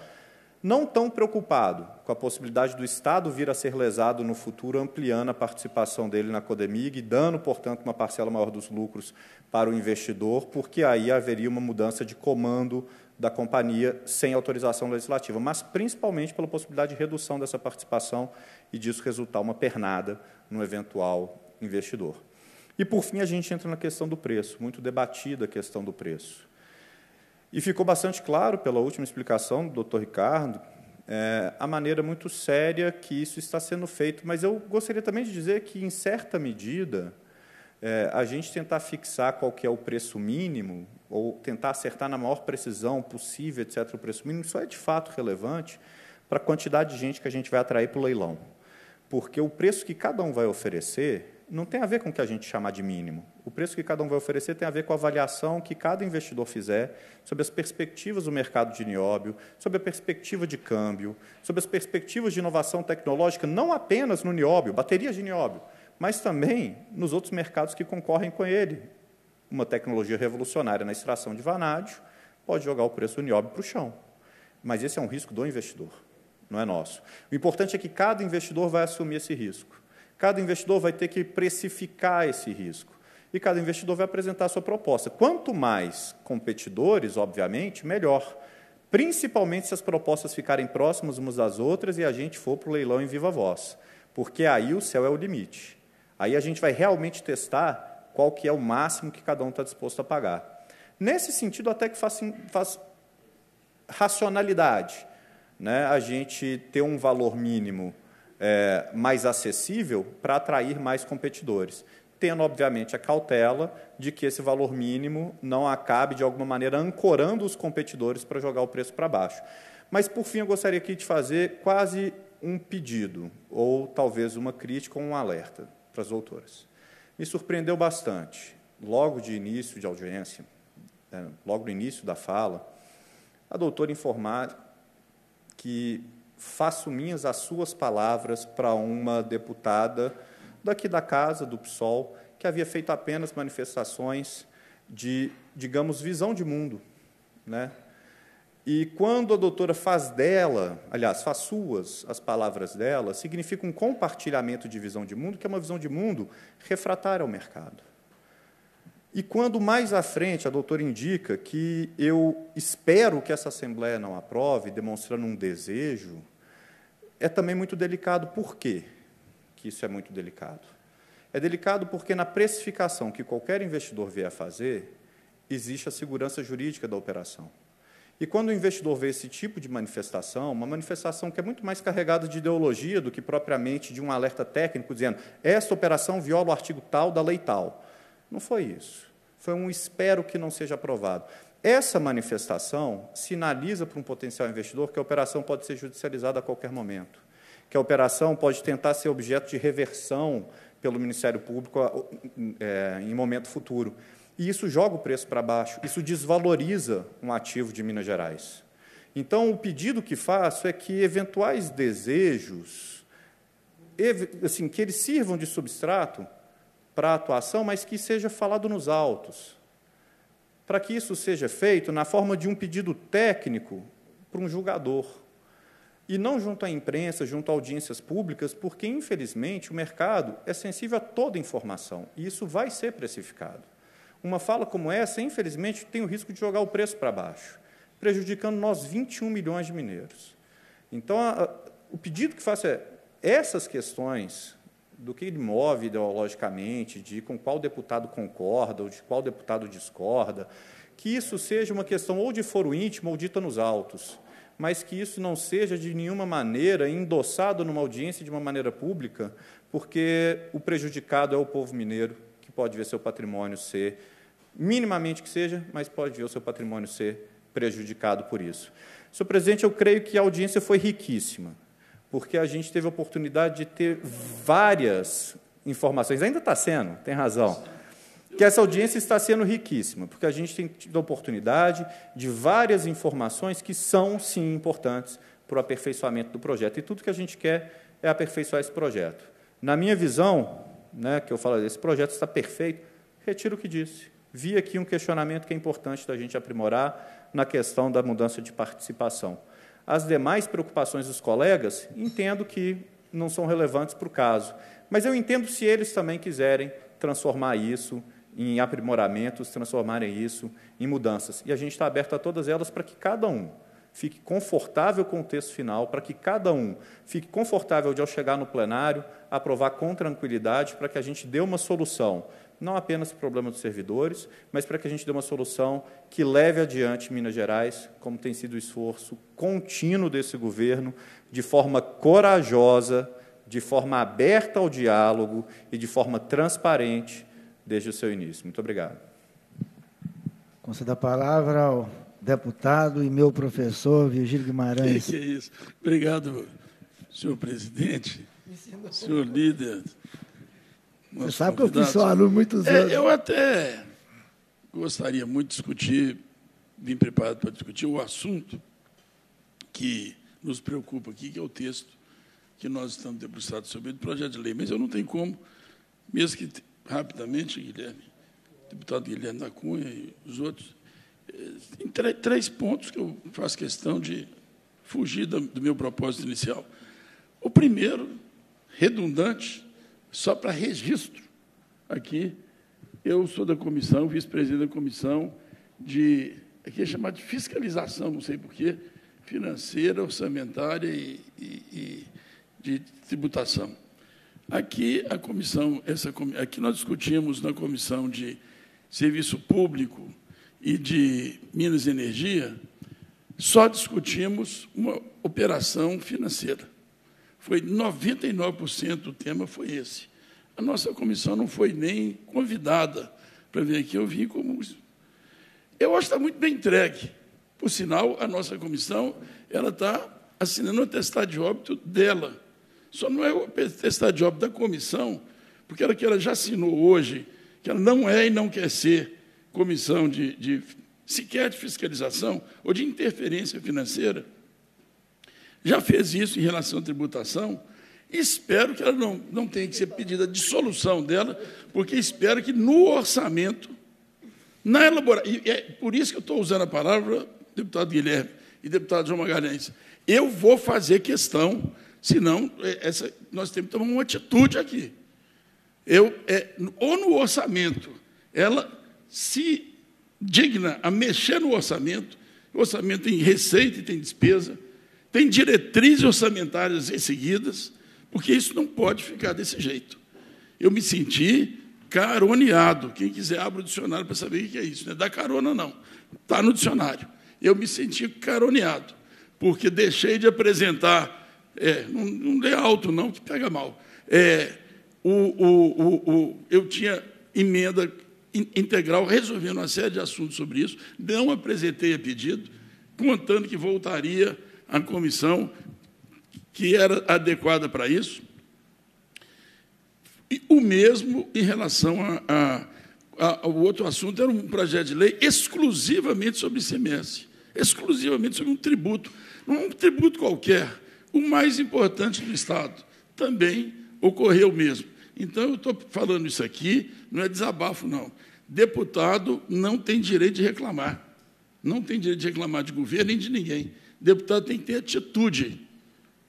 Speaker 3: não tão preocupado com a possibilidade do Estado vir a ser lesado no futuro, ampliando a participação dele na Codemig e dando, portanto, uma parcela maior dos lucros para o investidor, porque aí haveria uma mudança de comando da companhia sem autorização legislativa, mas principalmente pela possibilidade de redução dessa participação e disso resultar uma pernada no eventual investidor. E, por fim, a gente entra na questão do preço, muito debatida a questão do preço. E ficou bastante claro, pela última explicação do doutor Ricardo, é, a maneira muito séria que isso está sendo feito. Mas eu gostaria também de dizer que, em certa medida, é, a gente tentar fixar qual que é o preço mínimo, ou tentar acertar na maior precisão possível, etc., o preço mínimo, só é de fato relevante para a quantidade de gente que a gente vai atrair para o leilão. Porque o preço que cada um vai oferecer não tem a ver com o que a gente chama de mínimo. O preço que cada um vai oferecer tem a ver com a avaliação que cada investidor fizer sobre as perspectivas do mercado de nióbio, sobre a perspectiva de câmbio, sobre as perspectivas de inovação tecnológica, não apenas no nióbio, baterias de nióbio, mas também nos outros mercados que concorrem com ele. Uma tecnologia revolucionária na extração de vanádio pode jogar o preço do nióbio para o chão. Mas esse é um risco do investidor, não é nosso. O importante é que cada investidor vai assumir esse risco. Cada investidor vai ter que precificar esse risco. E cada investidor vai apresentar a sua proposta. Quanto mais competidores, obviamente, melhor. Principalmente se as propostas ficarem próximas umas das outras e a gente for para o leilão em viva voz. Porque aí o céu é o limite. Aí a gente vai realmente testar qual que é o máximo que cada um está disposto a pagar. Nesse sentido, até que faz, faz racionalidade. Né? A gente ter um valor mínimo é, mais acessível para atrair mais competidores. Tendo, obviamente, a cautela de que esse valor mínimo não acabe, de alguma maneira, ancorando os competidores para jogar o preço para baixo. Mas, por fim, eu gostaria aqui de fazer quase um pedido, ou talvez uma crítica ou um alerta para as doutoras. Me surpreendeu bastante, logo de início de audiência, é, logo no início da fala, a doutora informar que faço minhas as suas palavras para uma deputada daqui da casa, do PSOL, que havia feito apenas manifestações de, digamos, visão de mundo. Né? E quando a doutora faz dela, aliás, faz suas as palavras dela, significa um compartilhamento de visão de mundo, que é uma visão de mundo refratária ao mercado. E quando mais à frente a doutora indica que eu espero que essa Assembleia não aprove, demonstrando um desejo, é também muito delicado. Por quê que isso é muito delicado? É delicado porque na precificação que qualquer investidor vier a fazer, existe a segurança jurídica da operação. E quando o investidor vê esse tipo de manifestação, uma manifestação que é muito mais carregada de ideologia do que propriamente de um alerta técnico dizendo essa operação viola o artigo tal da lei tal. Não foi isso. Foi um espero que não seja aprovado. Essa manifestação sinaliza para um potencial investidor que a operação pode ser judicializada a qualquer momento, que a operação pode tentar ser objeto de reversão pelo Ministério Público é, em momento futuro. E isso joga o preço para baixo, isso desvaloriza um ativo de Minas Gerais. Então, o pedido que faço é que eventuais desejos, assim, que eles sirvam de substrato para a atuação, mas que seja falado nos autos. Para que isso seja feito na forma de um pedido técnico para um julgador. E não junto à imprensa, junto a audiências públicas, porque, infelizmente, o mercado é sensível a toda informação e isso vai ser precificado. Uma fala como essa, infelizmente, tem o risco de jogar o preço para baixo, prejudicando nós 21 milhões de mineiros. Então, a, a, o pedido que faço é essas questões do que ele move ideologicamente, de com qual deputado concorda ou de qual deputado discorda, que isso seja uma questão ou de foro íntimo ou dita nos autos, mas que isso não seja de nenhuma maneira endossado numa audiência de uma maneira pública, porque o prejudicado é o povo mineiro, que pode ver seu patrimônio ser, minimamente que seja, mas pode ver o seu patrimônio ser prejudicado por isso. Senhor presidente, eu creio que a audiência foi riquíssima porque a gente teve a oportunidade de ter várias informações, ainda está sendo, tem razão, que essa audiência está sendo riquíssima, porque a gente tem tido a oportunidade de várias informações que são, sim, importantes para o aperfeiçoamento do projeto. E tudo que a gente quer é aperfeiçoar esse projeto. Na minha visão, né, que eu falo, esse projeto está perfeito, retiro o que disse. Vi aqui um questionamento que é importante da gente aprimorar na questão da mudança de participação. As demais preocupações dos colegas, entendo que não são relevantes para o caso. Mas eu entendo se eles também quiserem transformar isso em aprimoramentos, transformarem isso em mudanças. E a gente está aberto a todas elas para que cada um fique confortável com o texto final, para que cada um fique confortável de, ao chegar no plenário, aprovar com tranquilidade, para que a gente dê uma solução não apenas o problema dos servidores, mas para que a gente dê uma solução que leve adiante Minas Gerais, como tem sido o esforço contínuo desse governo, de forma corajosa, de forma aberta ao diálogo e de forma transparente desde o seu início. Muito obrigado.
Speaker 1: Concedo a palavra ao deputado e meu professor Virgílio Guimarães. Que, que
Speaker 18: é isso. Obrigado, senhor presidente, senhor líder
Speaker 1: você sabe que eu fui seu
Speaker 18: aluno muitos é, anos. Eu até gostaria muito de discutir, vim preparado para discutir o assunto que nos preocupa aqui, que é o texto que nós estamos debruçados sobre o projeto de lei. Mas eu não tenho como, mesmo que rapidamente, Guilherme, deputado Guilherme da Cunha e os outros, eh, tem três pontos que eu faço questão de fugir do meu propósito inicial. O primeiro, redundante, só para registro aqui, eu sou da comissão, vice-presidente da comissão de, aqui é chamado de fiscalização, não sei porquê, financeira, orçamentária e, e, e de tributação. Aqui a comissão, essa, aqui nós discutimos na comissão de serviço público e de Minas e Energia, só discutimos uma operação financeira. Foi 99% do tema foi esse. A nossa comissão não foi nem convidada para vir aqui, eu vim como. Eu acho que está muito bem entregue. Por sinal, a nossa comissão ela está assinando o atestado de óbito dela. Só não é o atestado de óbito da comissão, porque ela que ela já assinou hoje, que ela não é e não quer ser comissão de, de sequer de fiscalização ou de interferência financeira já fez isso em relação à tributação. Espero que ela não, não tenha que ser pedida a dissolução dela, porque espero que no orçamento, na elaboração. é por isso que eu estou usando a palavra, deputado Guilherme e deputado João Magalhães. Eu vou fazer questão, senão é, essa, nós temos que tomar uma atitude aqui. Eu, é, ou no orçamento, ela se digna a mexer no orçamento, o orçamento tem receita e tem despesa tem diretrizes orçamentárias em seguidas, porque isso não pode ficar desse jeito. Eu me senti caroneado. Quem quiser, abra o dicionário para saber o que é isso. Não é da carona, não. Está no dicionário. Eu me senti caroneado, porque deixei de apresentar. É, não, não alto, não, que pega mal. É, o, o, o, o, eu tinha emenda integral resolvendo uma série de assuntos sobre isso, não apresentei a pedido, contando que voltaria a comissão que era adequada para isso. E o mesmo em relação a, a, a, ao outro assunto, era um projeto de lei exclusivamente sobre ICMS, exclusivamente sobre um tributo, não um tributo qualquer, o mais importante do Estado. Também ocorreu o mesmo. Então, eu estou falando isso aqui, não é desabafo, não. Deputado não tem direito de reclamar. Não tem direito de reclamar de governo nem de ninguém deputado tem que ter atitude,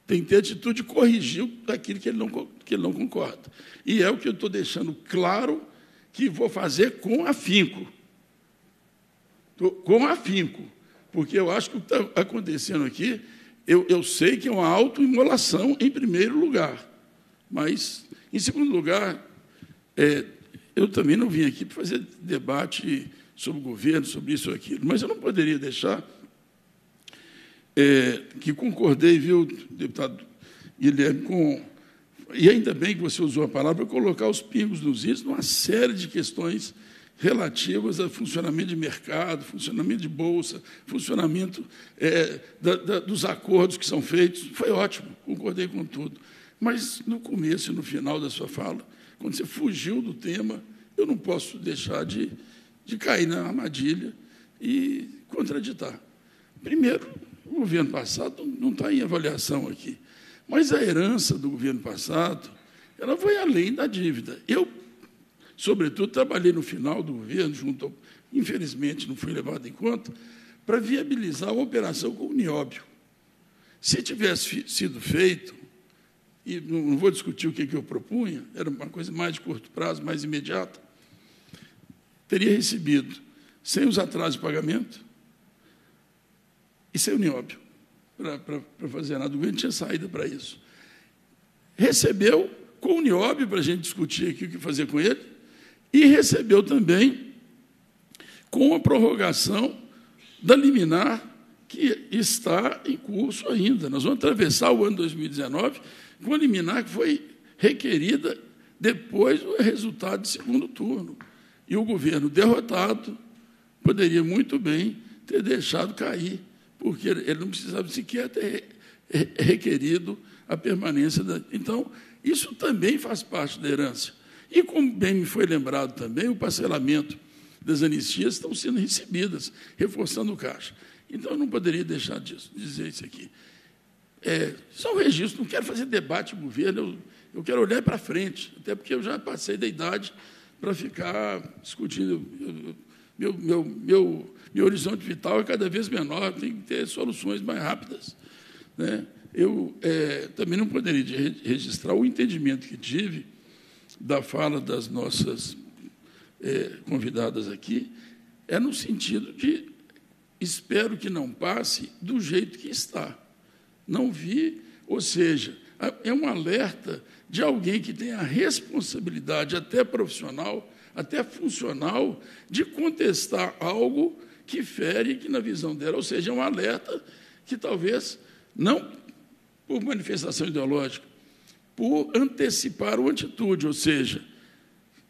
Speaker 18: tem que ter atitude de corrigir aquilo que ele não, que ele não concorda. E é o que eu estou deixando claro que vou fazer com afinco. Com afinco. Porque eu acho que o que está acontecendo aqui, eu, eu sei que é uma autoimolação em primeiro lugar. Mas, em segundo lugar, é, eu também não vim aqui para fazer debate sobre o governo, sobre isso ou aquilo, mas eu não poderia deixar é, que concordei, viu, deputado Guilherme, com. E ainda bem que você usou a palavra colocar os pingos nos is numa série de questões relativas a funcionamento de mercado, funcionamento de bolsa, funcionamento é, da, da, dos acordos que são feitos. Foi ótimo, concordei com tudo. Mas no começo e no final da sua fala, quando você fugiu do tema, eu não posso deixar de, de cair na armadilha e contraditar. Primeiro, o governo passado não está em avaliação aqui. Mas a herança do governo passado, ela foi além da dívida. Eu, sobretudo, trabalhei no final do governo, junto, ao, infelizmente não fui levado em conta, para viabilizar a operação com o Nióbio. Se tivesse sido feito, e não vou discutir o que eu propunha, era uma coisa mais de curto prazo, mais imediata, teria recebido, sem os atrasos de pagamento, isso é Nióbio, para fazer nada. O governo tinha saída para isso. Recebeu com o Nióbio, para a gente discutir aqui o que fazer com ele, e recebeu também com a prorrogação da liminar que está em curso ainda. Nós vamos atravessar o ano 2019 com a liminar que foi requerida depois do resultado do segundo turno. E o governo derrotado poderia muito bem ter deixado cair porque ele não precisava sequer ter requerido a permanência. Da... Então, isso também faz parte da herança. E, como bem me foi lembrado também, o parcelamento das anistias estão sendo recebidas, reforçando o caixa. Então, eu não poderia deixar de dizer isso aqui. É, só um registro, não quero fazer debate governo, eu, eu quero olhar para frente, até porque eu já passei da idade para ficar discutindo. Eu, meu, meu, meu meu horizonte vital é cada vez menor, tem que ter soluções mais rápidas. Né? Eu é, também não poderia registrar o entendimento que tive da fala das nossas é, convidadas aqui, é no sentido de espero que não passe do jeito que está. Não vi, ou seja, é um alerta de alguém que tem a responsabilidade, até profissional, até funcional, de contestar algo que fere, que na visão dela, ou seja, é um alerta que talvez, não por manifestação ideológica, por antecipar uma atitude, ou seja,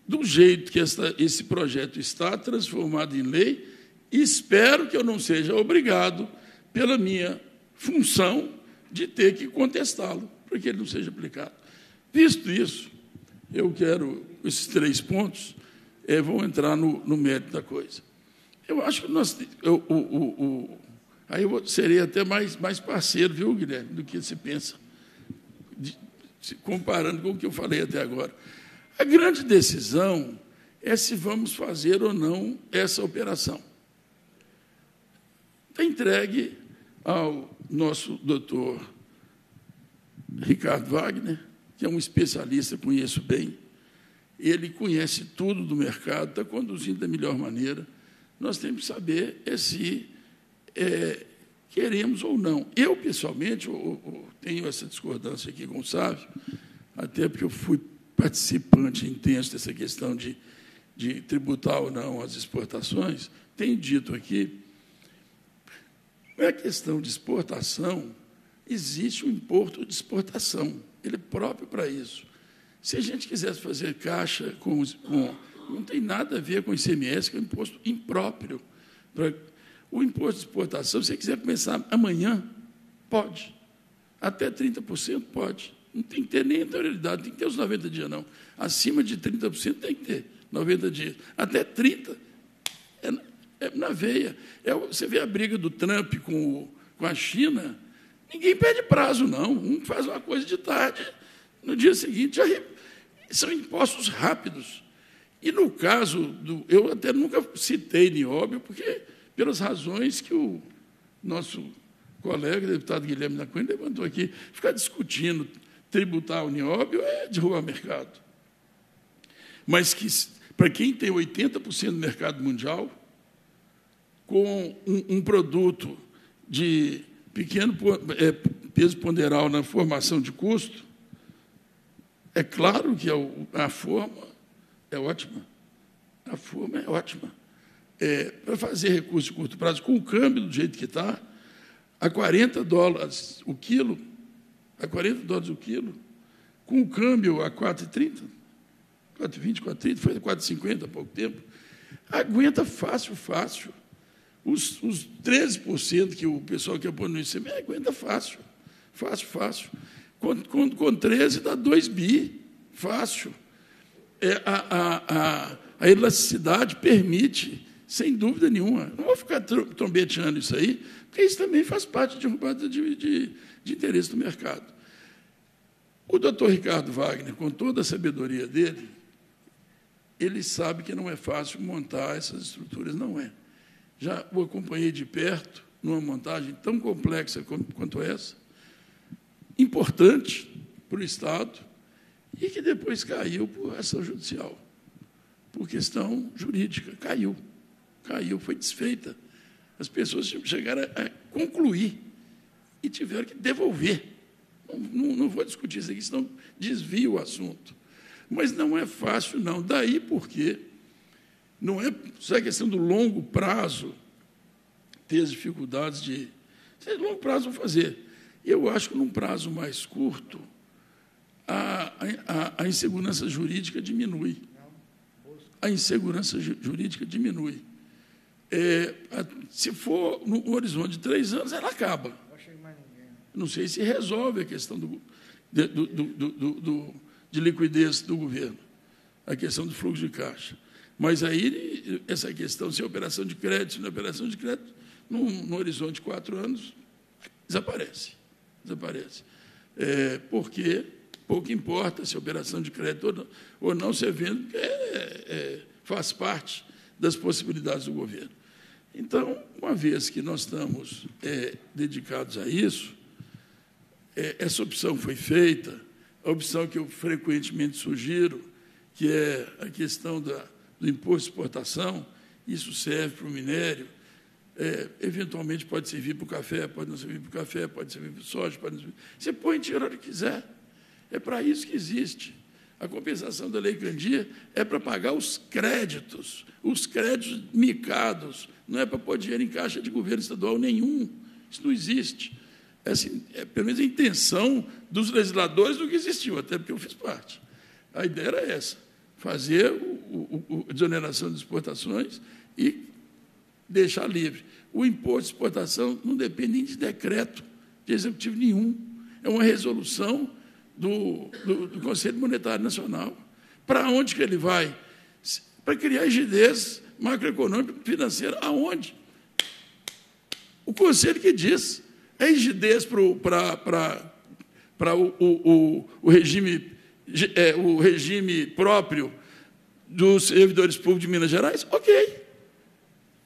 Speaker 18: do jeito que esta, esse projeto está transformado em lei, espero que eu não seja obrigado, pela minha função, de ter que contestá-lo, para que ele não seja aplicado. Visto isso, eu quero, esses três pontos, é, vão entrar no, no mérito da coisa. Eu acho que nós. Eu, o, o, o, aí eu serei até mais, mais parceiro, viu, Guilherme, do que se pensa, de, se comparando com o que eu falei até agora. A grande decisão é se vamos fazer ou não essa operação. Está entregue ao nosso doutor Ricardo Wagner, que é um especialista, conheço bem. Ele conhece tudo do mercado, está conduzindo da melhor maneira nós temos que saber é se é, queremos ou não. Eu, pessoalmente, eu, eu tenho essa discordância aqui com o Sávio, até porque eu fui participante intenso dessa questão de, de tributar ou não as exportações. Tenho dito aqui, a é questão de exportação, existe o um imposto de exportação, ele é próprio para isso. Se a gente quisesse fazer caixa com, com não tem nada a ver com o ICMS, que é um imposto impróprio. O imposto de exportação, se você quiser começar amanhã, pode. Até 30% pode. Não tem que ter nem anterioridade, tem que ter os 90 dias, não. Acima de 30% tem que ter 90 dias. Até 30% é, na, é na veia. É, você vê a briga do Trump com, o, com a China, ninguém pede prazo, não. Um faz uma coisa de tarde, no dia seguinte já. São impostos rápidos. E no caso, do, eu até nunca citei Nióbio, porque, pelas razões que o nosso colega, deputado Guilherme da Cunha, levantou aqui, ficar discutindo tributar o Nióbio é derrubar mercado. Mas que, para quem tem 80% do mercado mundial, com um, um produto de pequeno é, peso ponderal na formação de custo, é claro que a, é a forma é ótima. A forma é ótima. É, para fazer recurso de curto prazo, com o câmbio do jeito que está, a 40 dólares o quilo, a 40 dólares o quilo, com o câmbio a 4,30, 4,20, 4,30, foi 4,50 há pouco tempo, aguenta fácil, fácil. Os, os 13% que o pessoal quer é pôr no ICM aguenta fácil, fácil, fácil. Com, com, com 13 dá 2 bi, fácil. É, a, a, a elasticidade permite, sem dúvida nenhuma. Não vou ficar trombeteando isso aí, porque isso também faz parte de derrubada de, de, de interesse do mercado. O doutor Ricardo Wagner, com toda a sabedoria dele, ele sabe que não é fácil montar essas estruturas, não é. Já o acompanhei de perto numa montagem tão complexa quanto essa, importante para o Estado, e que depois caiu por ação judicial, por questão jurídica. Caiu, caiu, foi desfeita. As pessoas chegaram a concluir e tiveram que devolver. Não, não, não vou discutir isso aqui, senão desvio o assunto. Mas não é fácil, não. Daí porque não é só a é questão do longo prazo ter as dificuldades de. É longo prazo vão fazer. Eu acho que num prazo mais curto, a, a, a insegurança jurídica diminui. A insegurança jurídica diminui. É, se for no horizonte de três anos, ela acaba. Não sei se resolve a questão do, de, do, do, de liquidez do governo, a questão do fluxo de caixa. Mas aí, essa questão, se é operação de crédito, se é operação de crédito, no horizonte de quatro anos, desaparece. Desaparece. É, porque Pouco importa se é operação de crédito ou não, ou não é vendo, porque é, é, faz parte das possibilidades do governo. Então, uma vez que nós estamos é, dedicados a isso, é, essa opção foi feita, a opção que eu frequentemente sugiro, que é a questão da, do imposto de exportação, isso serve para o minério, é, eventualmente pode servir para o café, pode não servir para o café, pode servir para o soja, pode não servir. Você põe dinheiro onde quiser. É para isso que existe. A compensação da Lei Candia é para pagar os créditos, os créditos micados. Não é para pôr dinheiro em caixa de governo estadual nenhum. Isso não existe. é, pelo menos, a intenção dos legisladores do que existiu, até porque eu fiz parte. A ideia era essa, fazer o, o, a desoneração de exportações e deixar livre. O imposto de exportação não depende nem de decreto de executivo nenhum. É uma resolução do, do, do Conselho Monetário Nacional. Para onde que ele vai? Para criar rigidez macroeconômica financeira. Aonde? O Conselho que diz. É rigidez para o, o, o, regime, é, o regime próprio dos servidores públicos de Minas Gerais? Ok.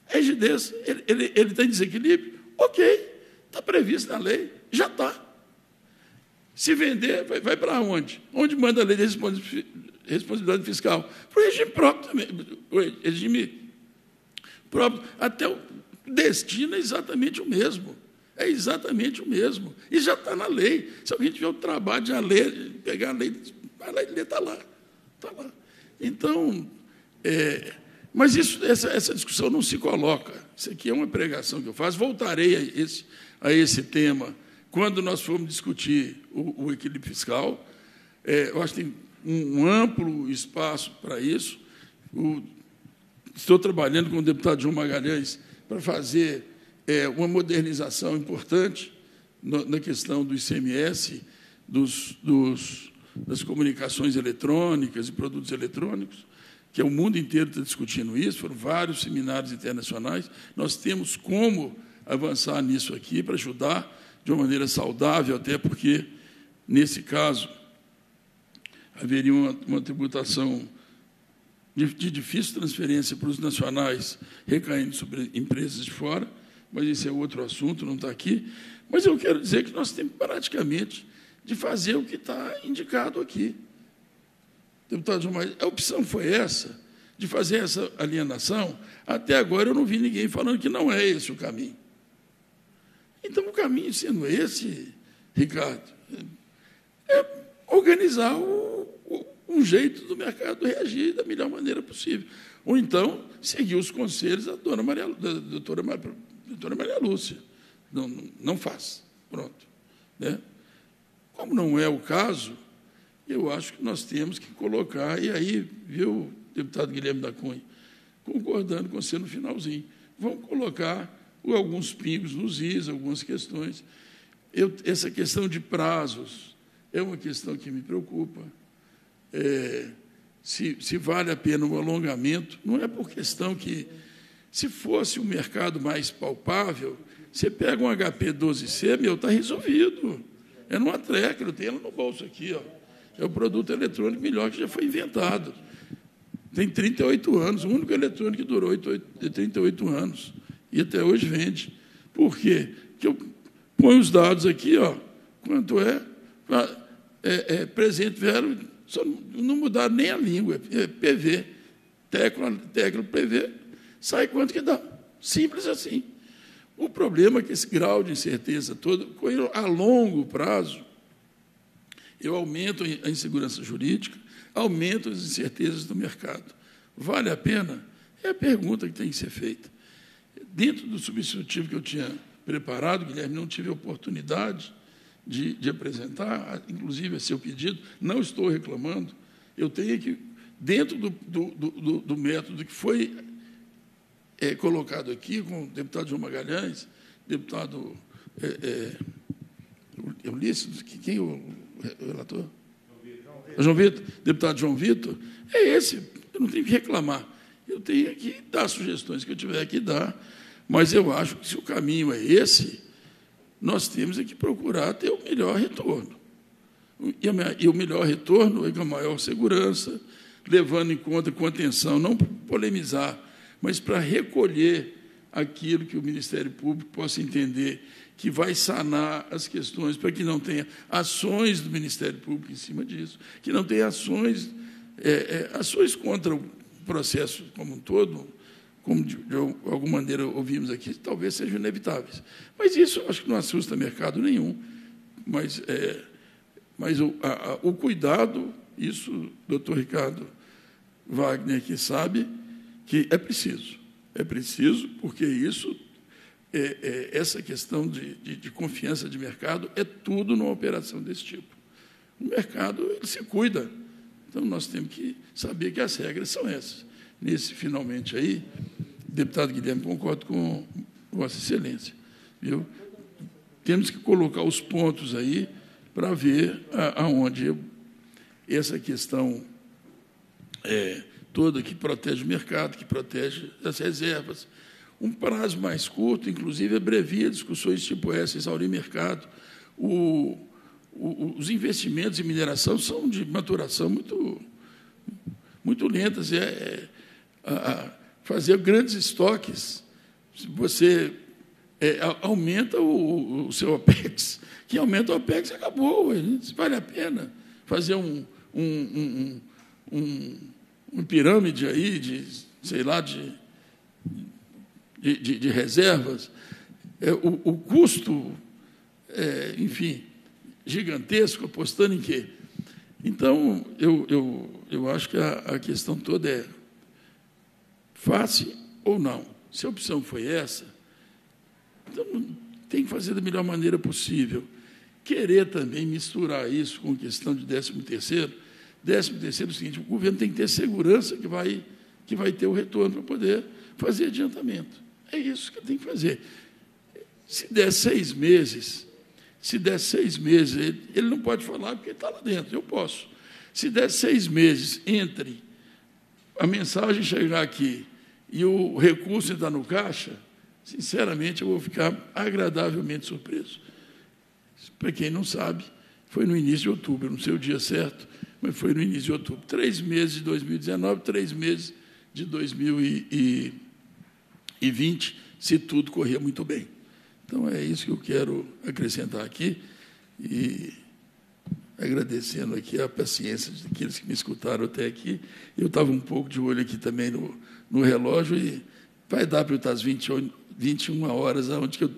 Speaker 18: É rigidez. Ele, ele, ele tem desequilíbrio? Ok. Está previsto na lei. Já está. Se vender, vai, vai para onde? Onde manda a lei de responsabilidade fiscal? Para o regime próprio também, regime próprio. Até o destino é exatamente o mesmo. É exatamente o mesmo. E já está na lei. Se alguém tiver o trabalho de ler, pegar a lei, vai tá lá e ler, está lá. Está lá. Então, é, mas isso, essa, essa, discussão não se coloca. Isso aqui é uma pregação que eu faço. Voltarei a esse, a esse tema quando nós formos discutir o, o equilíbrio fiscal, é, eu acho que tem um amplo espaço para isso. O, estou trabalhando com o deputado João Magalhães para fazer é, uma modernização importante no, na questão do ICMS, dos, dos, das comunicações eletrônicas e produtos eletrônicos, que é o mundo inteiro está discutindo isso, foram vários seminários internacionais. Nós temos como avançar nisso aqui para ajudar de uma maneira saudável, até porque, nesse caso, haveria uma, uma tributação de, de, difícil transferência para os nacionais, recaindo sobre empresas de fora, mas esse é outro assunto, não está aqui. Mas eu quero dizer que nós temos praticamente de fazer o que está indicado aqui. Deputado João a opção foi essa, de fazer essa alienação. Até agora eu não vi ninguém falando que não é esse o caminho. Então, o caminho sendo esse, Ricardo, é organizar o, o, um jeito do mercado reagir da melhor maneira possível. Ou então, seguir os conselhos da, dona Maria, da doutora, doutora Maria Lúcia. Não, não faz. Pronto. Né? Como não é o caso, eu acho que nós temos que colocar, e aí, viu, deputado Guilherme da Cunha, concordando com você no finalzinho, vamos colocar alguns pingos nos is, algumas questões. Eu, essa questão de prazos é uma questão que me preocupa. É, se, se vale a pena um alongamento, não é por questão que, se fosse um mercado mais palpável, você pega um HP 12C, meu, está resolvido. É numa treca, eu tenho ela no bolso aqui. Ó. É o produto eletrônico melhor que já foi inventado. Tem 38 anos, o único eletrônico que durou 38 anos e até hoje vende. Por quê? Porque eu ponho os dados aqui, ó, quanto é, ah, é, é presente velho, só não mudaram nem a língua, é PV, é tecla, tecla PV, sai quanto que dá. Simples assim. O problema é que esse grau de incerteza todo, a longo prazo, eu aumento a insegurança jurídica, aumento as incertezas do mercado. Vale a pena? É a pergunta que tem que ser feita dentro do substitutivo que eu tinha preparado, Guilherme, não tive oportunidade de, de apresentar, inclusive a seu pedido, não estou reclamando, eu tenho que, dentro do, do, do, do método que foi é, colocado aqui com o deputado João Magalhães, deputado é, é, Ulisses, quem é o é, relator? João Vitor, deputado João Vitor, é esse, eu não tenho que reclamar, eu tenho que dar sugestões que eu tiver que dar, mas eu acho que se o caminho é esse, nós temos é que procurar ter o melhor retorno. E o melhor retorno é com a maior segurança, levando em conta com atenção, não polemizar, mas para recolher aquilo que o Ministério Público possa entender que vai sanar as questões, para que não tenha ações do Ministério Público em cima disso, que não tenha ações, é, é, ações contra o processo como um todo, como de, de, alguma maneira ouvimos aqui, talvez sejam inevitáveis. Mas isso acho que não assusta mercado nenhum. Mas, é, mas o, a, a, o cuidado, isso o doutor Ricardo Wagner aqui sabe, que é preciso. É preciso, porque isso, é, é, essa questão de, de, de, confiança de mercado é tudo numa operação desse tipo. O mercado ele se cuida. Então, nós temos que saber que as regras são essas nesse finalmente aí. Deputado Guilherme, concordo com Vossa Excelência. Viu? Temos que colocar os pontos aí para ver aonde essa questão é, toda que protege o mercado, que protege as reservas. Um prazo mais curto, inclusive, abrevia é discussões tipo essa, exaurir mercado. O, o, os investimentos em mineração são de maturação muito, muito lentas. É, é fazer grandes estoques, você é, aumenta o, o, seu OPEX, [LAUGHS] que aumenta o OPEX, acabou. Né? Vale a pena fazer um, um, um, um, um pirâmide aí de, sei lá, de, de, de, de reservas. É, o, o, custo, é, enfim, gigantesco, apostando em quê? Então, eu, eu, eu acho que a, a questão toda é face ou não. Se a opção foi essa, então tem que fazer da melhor maneira possível. Querer também misturar isso com a questão de 13 terceiro, 13 terceiro é o seguinte, o governo tem que ter segurança que vai, que vai ter o retorno para poder fazer adiantamento. É isso que tem que fazer. Se der seis meses, se der seis meses, ele, ele não pode falar porque ele está lá dentro, eu posso. Se der seis meses entre a mensagem chegar aqui e o recurso ainda no caixa, sinceramente, eu vou ficar agradavelmente surpreso. Para quem não sabe, foi no início de outubro, não sei o dia certo, mas foi no início de outubro. Três meses de 2019, três meses de 2020, se tudo corria muito bem. Então, é isso que eu quero acrescentar aqui e agradecendo aqui a paciência daqueles que me escutaram até aqui. Eu estava um pouco de olho aqui também no no relógio e vai dar para eu estar às 20, 21 horas aonde que eu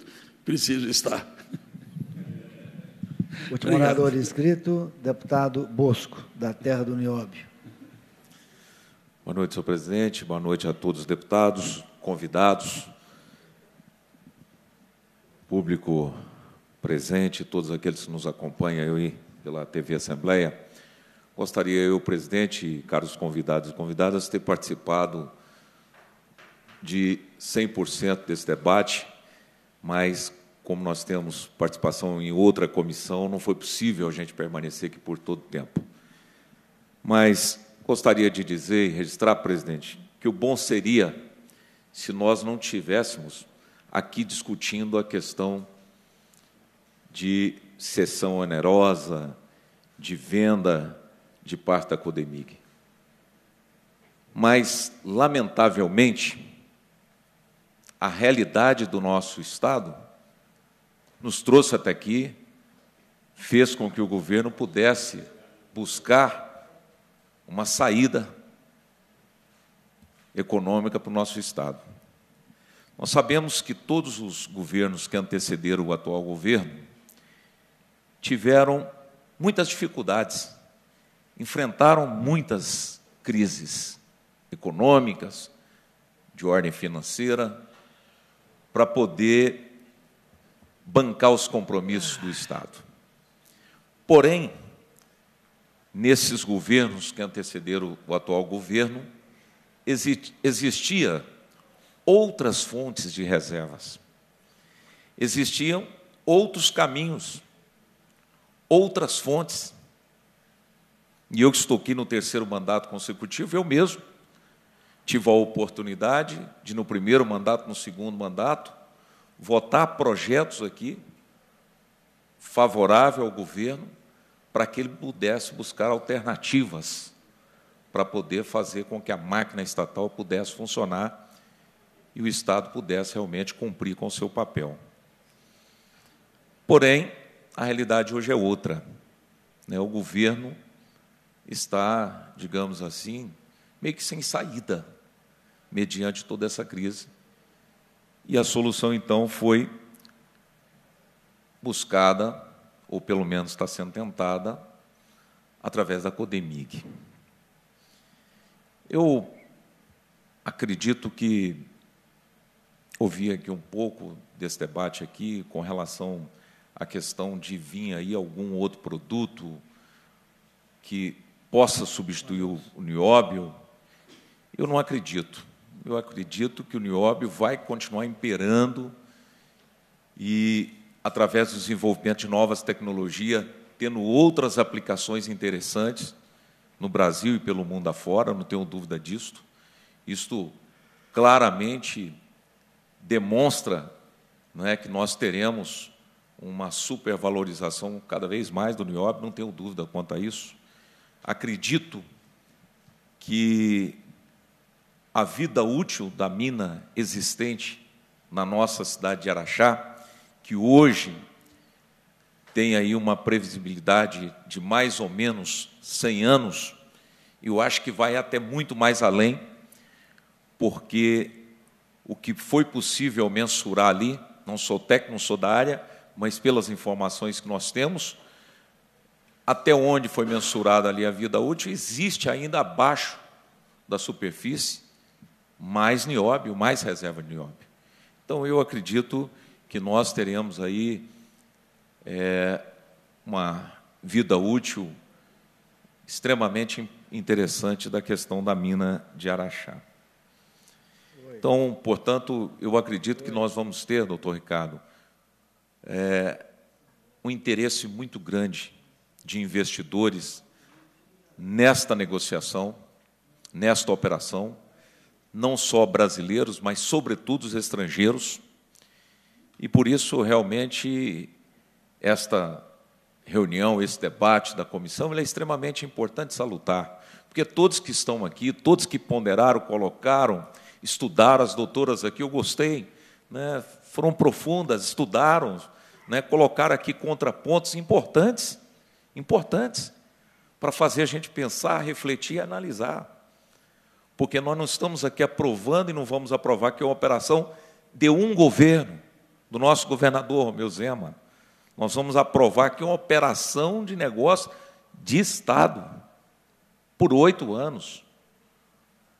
Speaker 18: preciso estar. [LAUGHS] Último Obrigado. orador
Speaker 1: inscrito, deputado Bosco, da terra do Nióbio.
Speaker 19: Boa noite, senhor presidente. Boa noite a todos os deputados, convidados, público presente, todos aqueles que nos acompanham aí pela TV Assembleia. Gostaria eu, presidente, e caros convidados e convidadas, ter participado de 100% desse debate, mas como nós temos participação em outra comissão, não foi possível a gente permanecer aqui por todo o tempo. Mas gostaria de dizer e registrar, presidente, que o bom seria se nós não tivéssemos aqui discutindo a questão de cessão onerosa, de venda de parte da Codemig. Mas, lamentavelmente, a realidade do nosso Estado, nos trouxe até aqui, fez com que o governo pudesse buscar uma saída econômica para o nosso Estado. Nós sabemos que todos os governos que antecederam o atual governo tiveram muitas dificuldades, enfrentaram muitas crises econômicas, de ordem financeira, para poder bancar os compromissos do Estado. Porém, nesses governos que antecederam o atual governo, existia outras fontes de reservas. Existiam outros caminhos, outras fontes. E eu que estou aqui no terceiro mandato consecutivo, eu mesmo tive a oportunidade de, no primeiro mandato, no segundo mandato, votar projetos aqui favorável ao governo para que ele pudesse buscar alternativas para poder fazer com que a máquina estatal pudesse funcionar e o Estado pudesse realmente cumprir com o seu papel. Porém, a realidade hoje é outra. Né? O governo está, digamos assim, meio que sem saída mediante toda essa crise. E a solução, então, foi buscada, ou pelo menos está sendo tentada, através da Codemig. Eu acredito que ouvi aqui um pouco desse debate aqui com relação à questão de vir aí algum outro produto que possa substituir o nióbio. Eu não acredito eu acredito que o nióbio vai continuar imperando e, através do desenvolvimento de novas tecnologias, tendo outras aplicações interessantes no Brasil e pelo mundo afora, não tenho dúvida disto. Isto claramente demonstra é, que nós teremos uma supervalorização cada vez mais do nióbio, não tenho dúvida quanto a isso. Acredito que a vida útil da mina existente na nossa cidade de Araxá, que hoje tem aí uma previsibilidade de mais ou menos 100 anos, eu acho que vai até muito mais além, porque o que foi possível mensurar ali, não sou técnico, não sou da área, mas pelas informações que nós temos, até onde foi mensurada ali a vida útil, existe ainda abaixo da superfície mais nióbio, mais reserva de nióbio. Então, eu acredito que nós teremos aí é, uma vida útil extremamente interessante da questão da mina de Araxá. Então, portanto, eu acredito que nós vamos ter, doutor Ricardo, é, um interesse muito grande de investidores nesta negociação, nesta operação, não só brasileiros, mas sobretudo os estrangeiros. E por isso, realmente, esta reunião, esse debate da comissão, é extremamente importante salutar, porque todos que estão aqui, todos que ponderaram, colocaram, estudaram, as doutoras aqui, eu gostei, né, foram profundas, estudaram, né, colocaram aqui contrapontos importantes, importantes, para fazer a gente pensar, refletir e analisar porque nós não estamos aqui aprovando e não vamos aprovar que é uma operação de um governo, do nosso governador Romeu Zema. Nós vamos aprovar que é uma operação de negócio de Estado por oito anos.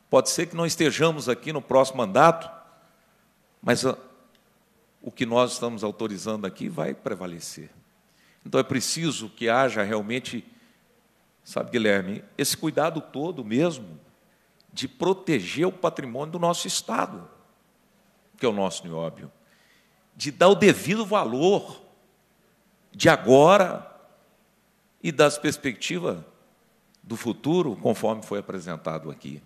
Speaker 19: Pode ser que não estejamos aqui no próximo mandato, mas ah, o que nós estamos autorizando aqui vai prevalecer. Então é preciso que haja realmente, sabe, Guilherme, esse cuidado todo mesmo de proteger o patrimônio do nosso Estado, que é o nosso nióbio, de dar o devido valor de agora e das perspectivas do futuro, conforme foi apresentado aqui.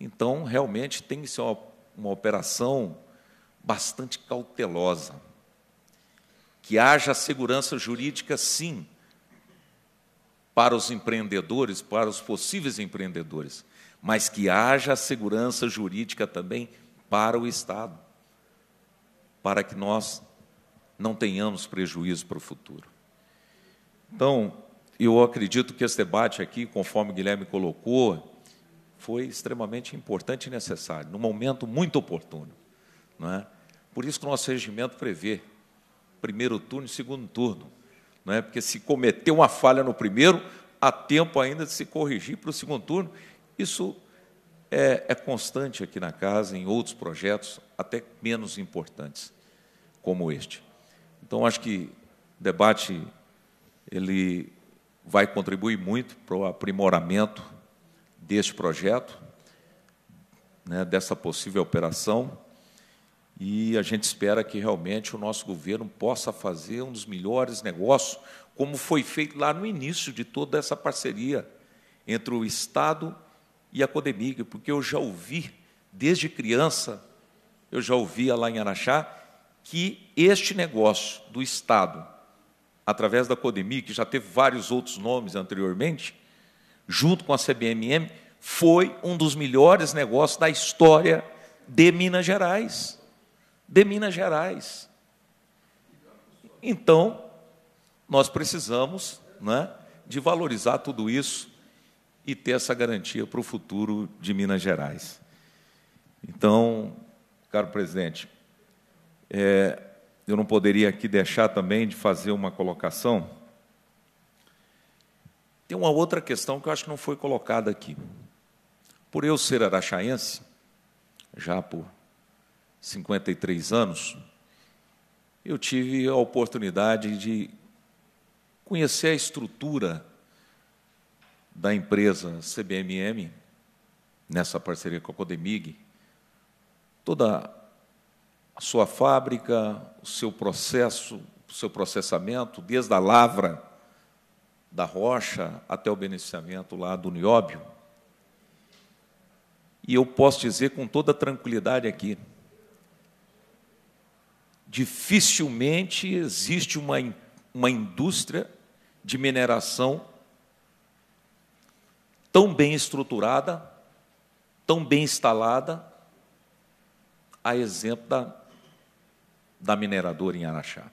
Speaker 19: Então, realmente tem que ser uma, uma operação bastante cautelosa, que haja segurança jurídica, sim, para os empreendedores, para os possíveis empreendedores, mas que haja segurança jurídica também para o Estado, para que nós não tenhamos prejuízo para o futuro. Então, eu acredito que esse debate aqui, conforme o Guilherme colocou, foi extremamente importante e necessário, num momento muito oportuno. Não é? Por isso que o nosso regimento prevê primeiro turno e segundo turno. Não é? Porque se cometeu uma falha no primeiro, há tempo ainda de se corrigir para o segundo turno isso é, é constante aqui na casa, em outros projetos, até menos importantes, como este. Então, acho que o debate ele vai contribuir muito para o aprimoramento deste projeto, né, dessa possível operação, e a gente espera que realmente o nosso governo possa fazer um dos melhores negócios, como foi feito lá no início de toda essa parceria entre o Estado e e a Codemig, porque eu já ouvi, desde criança, eu já ouvia lá em Araxá, que este negócio do Estado, através da Codemig, que já teve vários outros nomes anteriormente, junto com a CBMM, foi um dos melhores negócios da história de Minas Gerais. De Minas Gerais. Então, nós precisamos né, de valorizar tudo isso e ter essa garantia para o futuro de Minas Gerais. Então, caro presidente, é, eu não poderia aqui deixar também de fazer uma colocação. Tem uma outra questão que eu acho que não foi colocada aqui. Por eu ser araxaense, já por 53 anos, eu tive a oportunidade de conhecer a estrutura da empresa CBMM, nessa parceria com a Codemig, toda a sua fábrica, o seu processo, o seu processamento, desde a lavra da rocha até o beneficiamento lá do nióbio. E eu posso dizer com toda tranquilidade aqui, dificilmente existe uma, uma indústria de mineração tão bem estruturada, tão bem instalada, a exemplo da, da mineradora em Araxá.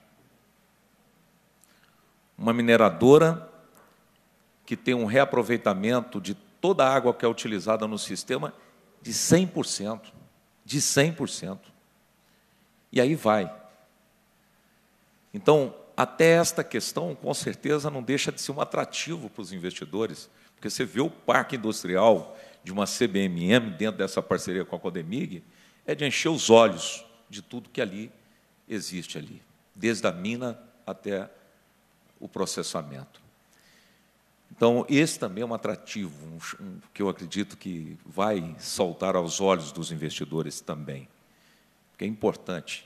Speaker 19: Uma mineradora que tem um reaproveitamento de toda a água que é utilizada no sistema de 100%, de 100%. E aí vai. Então, até esta questão, com certeza, não deixa de ser um atrativo para os investidores, porque você vê o parque industrial de uma CBMM dentro dessa parceria com a Codemig, é de encher os olhos de tudo que ali existe ali, desde a mina até o processamento. Então, esse também é um atrativo, um, um, que eu acredito que vai saltar aos olhos dos investidores também. Porque é importante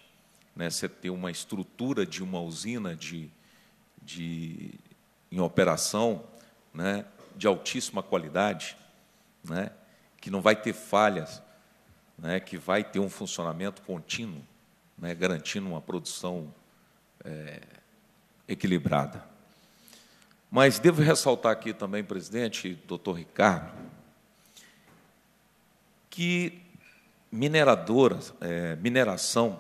Speaker 19: né, você ter uma estrutura de uma usina de, de, em operação né, de altíssima qualidade, né, que não vai ter falhas, né, que vai ter um funcionamento contínuo, né, garantindo uma produção é, equilibrada. Mas devo ressaltar aqui também, presidente, doutor Ricardo, que mineradoras, é, eh, mineração,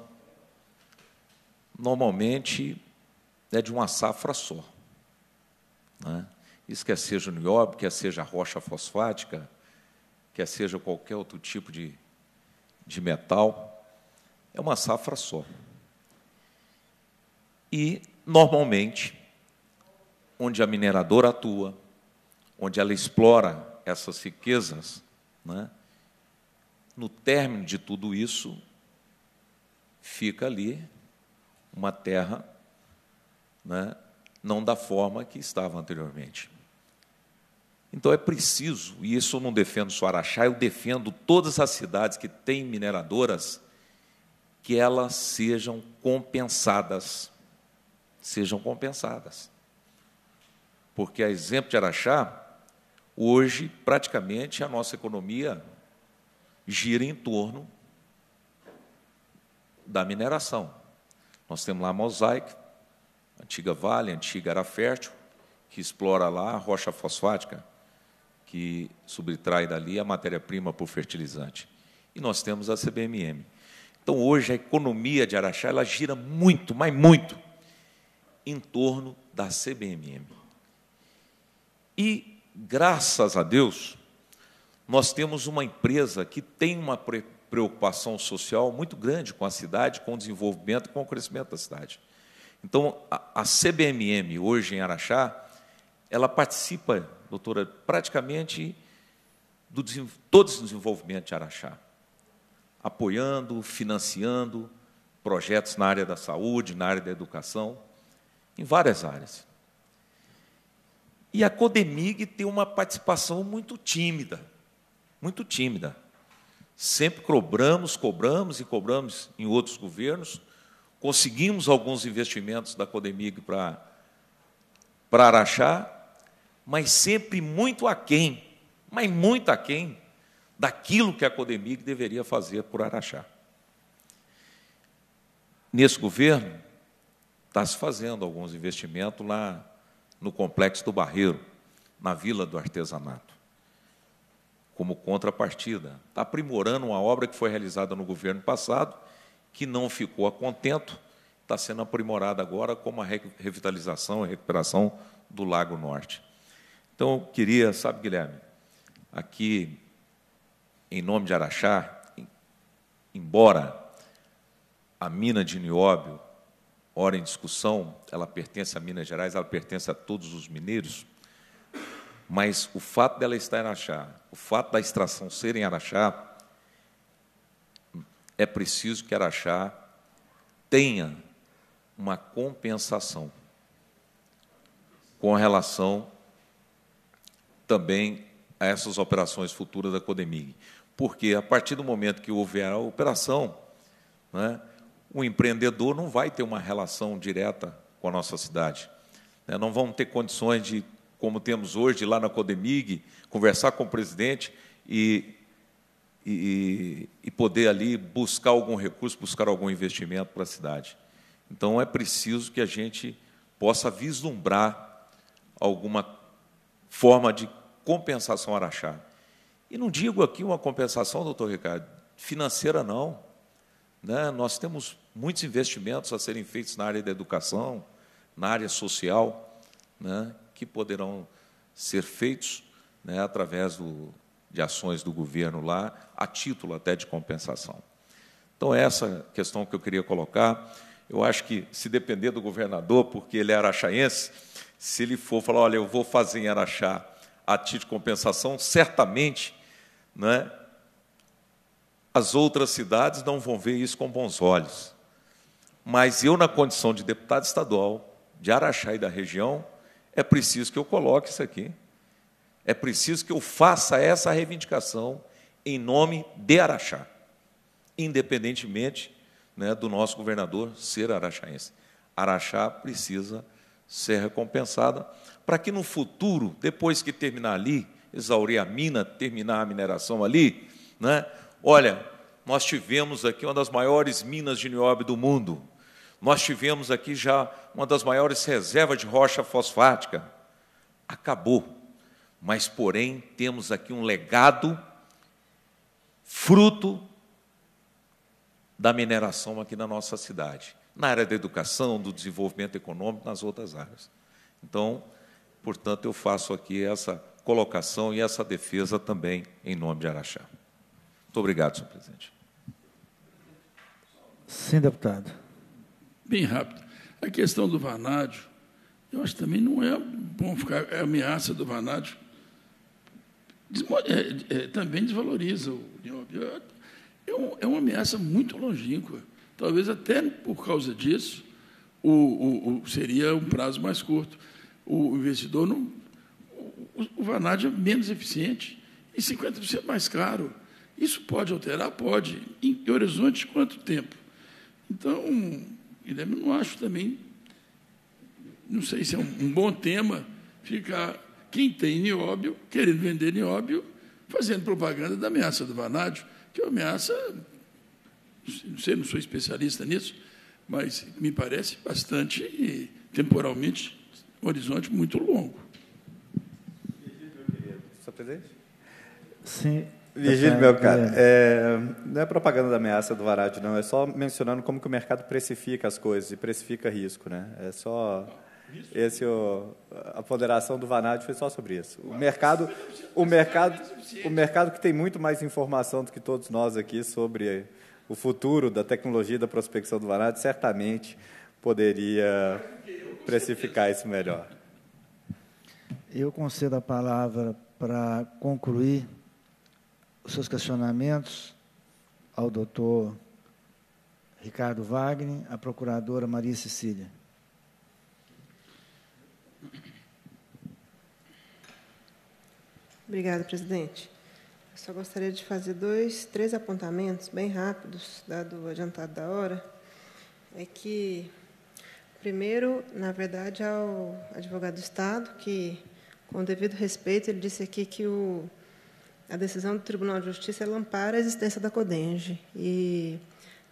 Speaker 19: normalmente é de uma safra só. Né? Isso quer seja o nióbio, quer seja rocha fosfática, quer seja qualquer outro tipo de, de metal, é uma safra só. E, normalmente, onde a mineradora atua, onde ela explora essas riquezas, né, no término de tudo isso, fica ali uma terra né, não da forma que estava anteriormente. Então é preciso, e isso eu não defendo só Araxá, eu defendo todas as cidades que têm mineradoras, que elas sejam compensadas. Sejam compensadas. Porque, a exemplo de Araxá, hoje, praticamente, a nossa economia gira em torno da mineração. Nós temos lá a Mosaic, antiga Vale, antiga Era Fértil, que explora lá a rocha fosfática que subtrai dali a matéria-prima por fertilizante. E nós temos a CBMM. Então, hoje, a economia de Araxá ela gira muito, mas muito, em torno da CBMM. E, graças a Deus, nós temos uma empresa que tem uma preocupação social muito grande com a cidade, com o desenvolvimento, com o crescimento da cidade. Então, a CBMM, hoje em Araxá, ela participa doutora praticamente do, todo desenvolvimentos desenvolvimento de Araxá, apoiando, financiando projetos na área da saúde, na área da educação, em várias áreas. E a Codemig tem uma participação muito tímida, muito tímida. Sempre cobramos, cobramos e cobramos em outros governos. Conseguimos alguns investimentos da Codemig para, para Araxá, mas sempre muito aquém, mas muito aquém daquilo que a Codemig deveria fazer por Araxá. Nesse governo, está se fazendo alguns investimentos lá no Complexo do Barreiro, na Vila do Artesanato, como contrapartida. Está aprimorando uma obra que foi realizada no governo passado, que não ficou a contento, está sendo aprimorada agora como a revitalização e recuperação do Lago Norte. Então eu queria, sabe, Guilherme, aqui, em nome de Araxá, embora a mina de nióbio, ora em discussão, ela pertence a Minas Gerais, ela pertence a todos os mineiros, mas o fato dela estar em Araxá, o fato da extração ser em Araxá, é preciso que Araxá tenha uma compensação com relação também a essas operações futuras da Codemig. Porque a partir do momento que houver a operação, né, o empreendedor não vai ter uma relação direta com a nossa cidade. Né, não vão ter condições de, como temos hoje lá na Codemig, conversar com o presidente e, e, e poder ali buscar algum recurso, buscar algum investimento para a cidade. Então é preciso que a gente possa vislumbrar alguma forma de compensação Araxá. E não digo aqui uma compensação, doutor Ricardo, financeira não. Né? Nós temos muitos investimentos a serem feitos na área da educação, na área social, né? que poderão ser feitos né? através do, de ações do governo lá, a título até de compensação. Então, é essa questão que eu queria colocar, eu acho que se depender do governador, porque ele é araxaense, se ele for falar, olha, eu vou fazer em Araxá a título de compensação, certamente né, as outras cidades não vão ver isso com bons olhos. Mas eu, na condição de deputado estadual de Araxá e da região, é preciso que eu coloque isso aqui. É preciso que eu faça essa reivindicação em nome de Araxá, independentemente né, do nosso governador ser araxaense. Araxá precisa ser recompensada, para que no futuro, depois que terminar ali, exaurir a mina, terminar a mineração ali, né? olha, nós tivemos aqui uma das maiores minas de nióbio do mundo, nós tivemos aqui já uma das maiores reservas de rocha fosfática. Acabou. Mas, porém, temos aqui um legado fruto da mineração aqui na nossa cidade na área da educação, do desenvolvimento econômico, nas outras áreas. Então, portanto, eu faço aqui essa colocação e essa defesa também em nome de Araxá. Muito obrigado, senhor presidente.
Speaker 1: Sim, deputado.
Speaker 18: Bem rápido. A questão do vanádio, eu acho que também não é bom ficar. A é ameaça do vanádio é, é, também desvaloriza o nióbio. é uma ameaça muito longínqua. Talvez até por causa disso o, o, o seria um prazo mais curto. O investidor não. O, o Vanad é menos eficiente e 50% mais caro. Isso pode alterar? Pode. Em que horizonte de quanto tempo? Então, Guilherme, não acho também. Não sei se é um, um bom tema ficar quem tem nióbio, querendo vender nióbio, fazendo propaganda da ameaça do vanádio, que é uma ameaça não sei, não sou especialista nisso, mas me parece bastante, temporalmente, um horizonte muito longo. Só presidente? Sim. Virgílio, é, meu é. cara, é, não é propaganda
Speaker 3: da ameaça do Varad, não. É só mencionando como que o mercado precifica as coisas e precifica risco, né? É só... Esse, o, a ponderação do Varad foi só sobre isso. O mercado, o mercado, o mercado que tem muito mais informação do que todos nós aqui sobre o futuro da tecnologia da prospecção do varado certamente poderia precificar isso melhor.
Speaker 1: Eu concedo a palavra para concluir os seus questionamentos ao doutor Ricardo Wagner, à procuradora Maria Cecília.
Speaker 9: Obrigada, presidente. Só gostaria de fazer dois, três apontamentos bem rápidos, dado o adiantado da hora. É que, primeiro, na verdade, ao advogado do Estado, que, com devido respeito, ele disse aqui que o, a decisão do Tribunal de Justiça ela a existência da CODENGE. E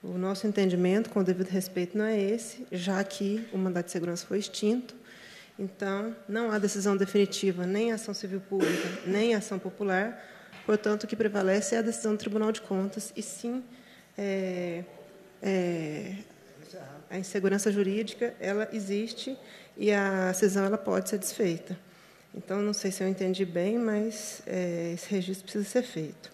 Speaker 9: o nosso entendimento, com devido respeito, não é esse, já que o mandato de segurança foi extinto. Então, não há decisão definitiva, nem ação civil pública, nem ação popular Portanto, o que prevalece é a decisão do Tribunal de Contas e sim é, é, a insegurança jurídica ela existe e a decisão ela pode ser desfeita. Então, não sei se eu entendi bem, mas é, esse registro precisa ser feito.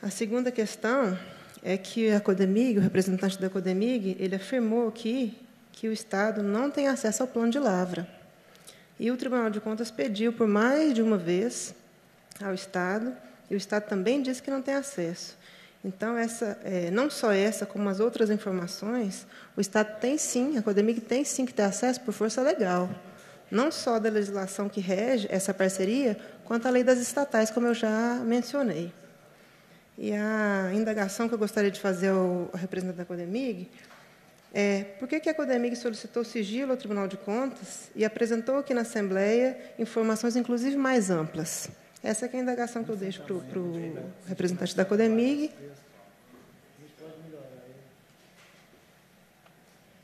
Speaker 9: A segunda questão é que a Codemig, o representante da Codemig, ele afirmou aqui que o Estado não tem acesso ao plano de lavra. E o Tribunal de Contas pediu por mais de uma vez ao Estado, e o Estado também diz que não tem acesso. Então, essa, é, não só essa, como as outras informações, o Estado tem sim, a Codemig tem sim que ter acesso por força legal, não só da legislação que rege essa parceria, quanto à lei das estatais, como eu já mencionei. E a indagação que eu gostaria de fazer ao, ao representante da Codemig é por que, que a Codemig solicitou sigilo ao Tribunal de Contas e apresentou aqui na Assembleia informações, inclusive, mais amplas. Essa é a indagação que eu deixo para o representante da Codemig.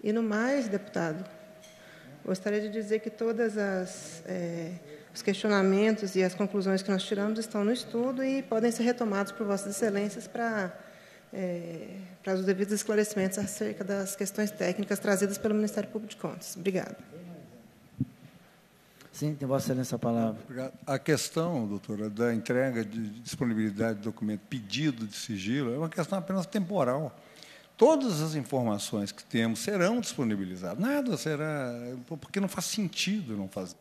Speaker 9: E no mais, deputado, gostaria de dizer que todas as é, os questionamentos e as conclusões que nós tiramos estão no estudo e podem ser retomados por vossas excelências para é, para os devidos esclarecimentos acerca das questões técnicas trazidas pelo Ministério Público de Contas. Obrigada.
Speaker 1: Sim, tem Vossa Excelência a palavra. Obrigado. A
Speaker 12: questão, doutora, da entrega de disponibilidade de documento, pedido de sigilo, é uma questão apenas temporal. Todas as informações que temos serão disponibilizadas. Nada será. Porque não faz sentido não fazer.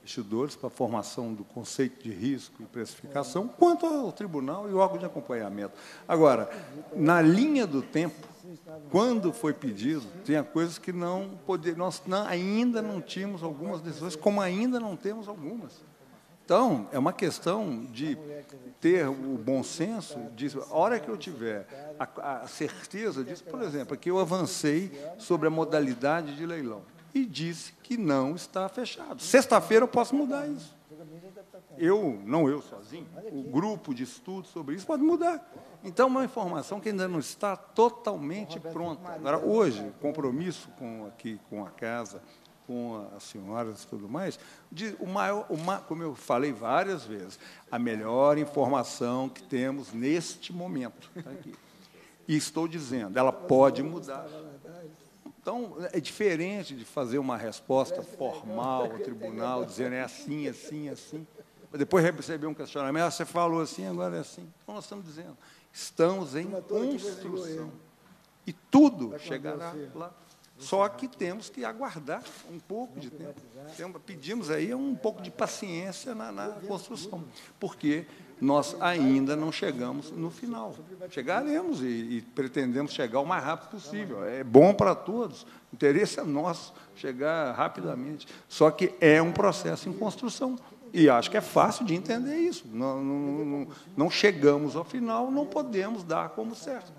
Speaker 12: Investidores para a formação do conceito de risco e precificação, quanto ao tribunal e órgão de acompanhamento. Agora, na linha do tempo, quando foi pedido, tinha coisas que não poder, nós não, ainda não tínhamos algumas decisões, como ainda não temos algumas. Então, é uma questão de ter o bom senso, de, a hora que eu tiver a, a certeza disso, por exemplo, que eu avancei sobre a modalidade de leilão e disse que não está fechado. Sexta-feira eu posso mudar isso eu, não eu sozinho, o grupo de estudo sobre isso pode mudar. Então, é uma informação que ainda não está totalmente pronta. Agora, hoje, compromisso com aqui com a casa, com as senhoras e tudo mais, de, o maior, o como eu falei várias vezes, a melhor informação que temos neste momento. Tá aqui. E estou dizendo, ela pode mudar. Então, é diferente de fazer uma resposta formal ao tribunal, dizendo é assim, é assim, é assim depois recebi um questionamento, ah, você falou assim, agora é assim. Então nós estamos dizendo, estamos em construção. E tudo chegará lá. Só que temos que aguardar um pouco de tempo. Pedimos aí um pouco de paciência na, na construção, porque nós ainda não chegamos no final. Chegaremos e, e pretendemos chegar o mais rápido possível. É bom para todos, o interesse é nosso chegar rapidamente. Só que é um processo em construção. E acho que é fácil de entender isso. Não, não, não, não chegamos ao final, não podemos dar como certo.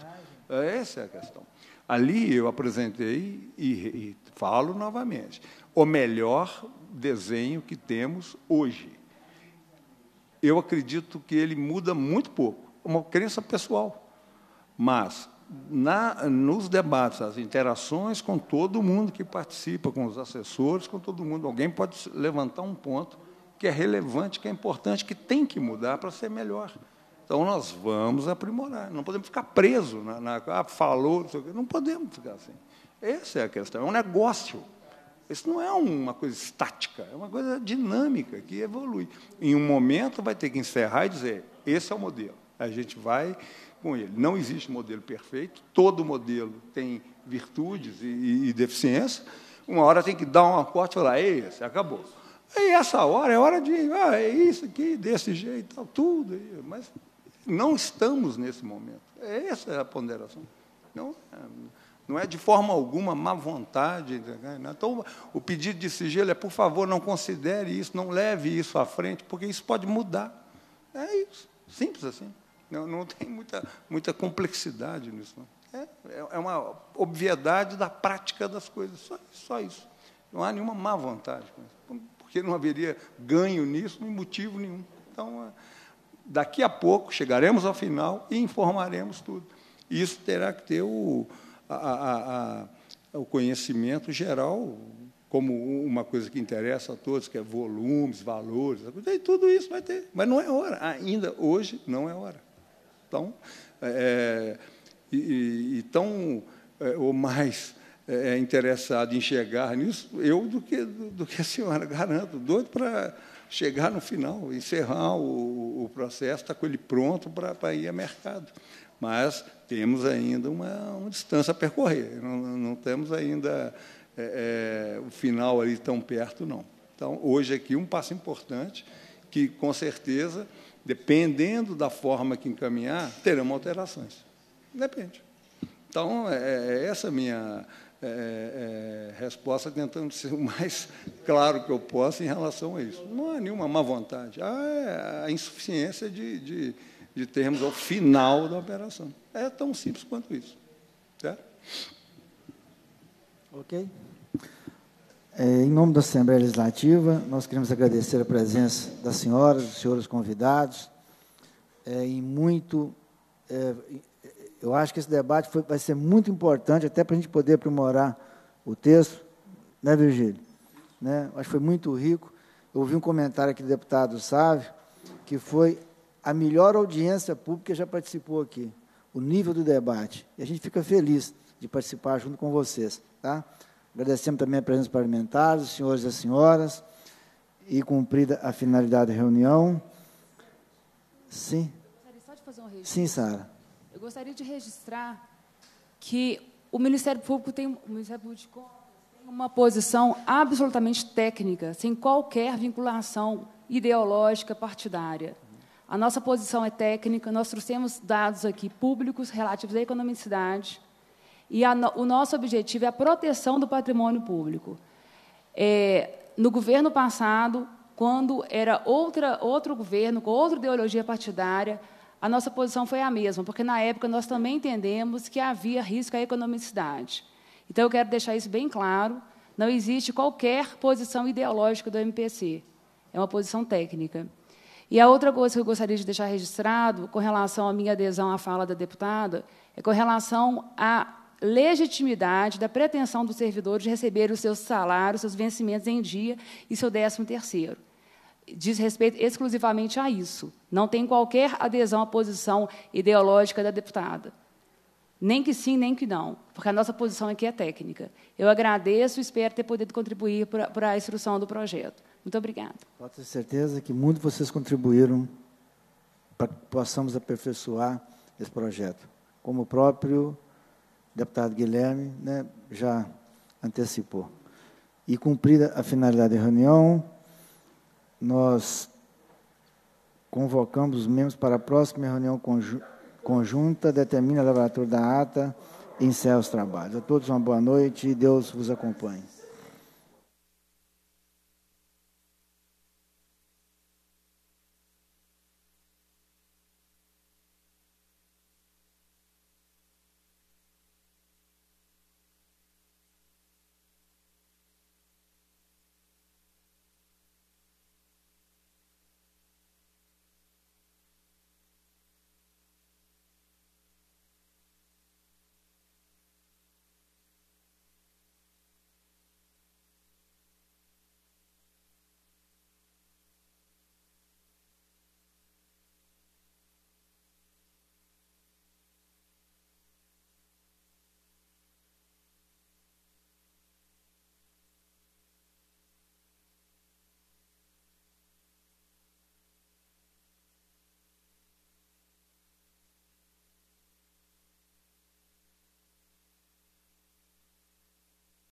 Speaker 12: É, essa é a questão. Ali eu apresentei e, e falo novamente: o melhor desenho que temos hoje. Eu acredito que ele muda muito pouco, uma crença pessoal. Mas na, nos debates, as interações com todo mundo que participa, com os assessores, com todo mundo, alguém pode levantar um ponto que é relevante, que é importante, que tem que mudar para ser melhor. Então, nós vamos aprimorar. Não podemos ficar presos na, na ah, falou, não, sei o quê. não podemos ficar assim. Essa é a questão, é um negócio. Isso não é uma coisa estática, é uma coisa dinâmica que evolui. Em um momento vai ter que encerrar e dizer: esse é o modelo. A gente vai com ele. Não existe modelo perfeito, todo modelo tem virtudes e, e, e deficiências. Uma hora tem que dar uma corte e falar: é esse, acabou. E é essa hora é hora de, ah, é isso aqui, desse jeito, tudo. Mas não estamos nesse momento. É, essa é a ponderação. Não, é, não é de forma alguma má vontade. Então, o pedido de sigilo é, por favor, não considere isso, não leve isso à frente, porque isso pode mudar. É isso, simples assim. Não, não tem muita, muita complexidade nisso. Não. É, é uma obviedade da prática das coisas, só, só isso. Não há nenhuma má vontade com isso porque não haveria ganho nisso, nem motivo nenhum. Então, eh, daqui a pouco chegaremos ao final e informaremos tudo. Isso terá que ter o, a, a, a, o conhecimento geral, como uma coisa que interessa a todos, que é volumes, valores, e tudo isso vai ter. Mas não é hora, ainda hoje não é hora. Então, é, e, e tão, é, ou mais é, é, interessado em chegar nisso, eu do que, do, do que a senhora, garanto, doido para chegar no final, encerrar o, o processo, tá com ele pronto para ir a mercado. Mas temos ainda uma, uma distância a percorrer, não, não temos ainda é, é, o final ali tão perto, não. Então, hoje aqui, um passo importante, que, com certeza, dependendo da forma que encaminhar, teremos alterações. Depende. Então, é, é essa minha é, é, resposta tentando ser o mais claro que eu posso em relação a isso. Não há nenhuma má vontade, há é, a insuficiência de, de, de termos ao final da operação. É tão simples quanto isso. Certo?
Speaker 1: Ok. É, em nome da Assembleia Legislativa, nós queremos agradecer a presença das senhoras, dos senhores convidados, é, em muito é, eu acho que esse debate foi, vai ser muito importante, até para a gente poder aprimorar o texto, né, Virgílio? Né? Acho que foi muito rico. Eu ouvi um comentário aqui do deputado Sávio, que foi a melhor audiência pública que já participou aqui, o nível do debate. E a gente fica feliz de participar junto com vocês. Tá? Agradecemos também a presença parlamentar, os senhores e as senhoras, e cumprida a finalidade da reunião. Sim?
Speaker 8: Eu gostaria só de fazer um registro. Sim, Sara. Eu gostaria de registrar que o Ministério Público tem, o Ministério Público tem uma posição absolutamente técnica, sem qualquer vinculação ideológica partidária. A nossa posição é técnica, nós trouxemos dados aqui públicos relativos à economicidade, e a, o nosso objetivo é a proteção do patrimônio público. É, no governo passado, quando era outra, outro governo, com outra ideologia partidária, a nossa posição foi a mesma, porque na época nós também entendemos que havia risco à economicidade. Então eu quero deixar isso bem claro, não existe qualquer posição ideológica do MPC, é uma posição técnica. E a outra coisa que eu gostaria de deixar registrado, com relação à minha adesão à fala da deputada, é com relação à legitimidade da pretensão do servidor de receber os seus salários, seus vencimentos em dia e seu décimo terceiro diz respeito exclusivamente a isso. Não tem qualquer adesão à posição ideológica da deputada. Nem que sim, nem que não, porque a nossa posição aqui é técnica. Eu agradeço e espero ter podido contribuir para a instrução do projeto. Muito obrigada. Pode
Speaker 1: ter certeza que muito vocês contribuíram para que possamos aperfeiçoar esse projeto. Como o próprio deputado Guilherme né, já antecipou. E cumprida a finalidade da reunião, nós convocamos os membros para a próxima reunião conju conjunta, determina a elaboratura da ata e encerra os trabalhos. A todos uma boa noite e Deus vos acompanhe.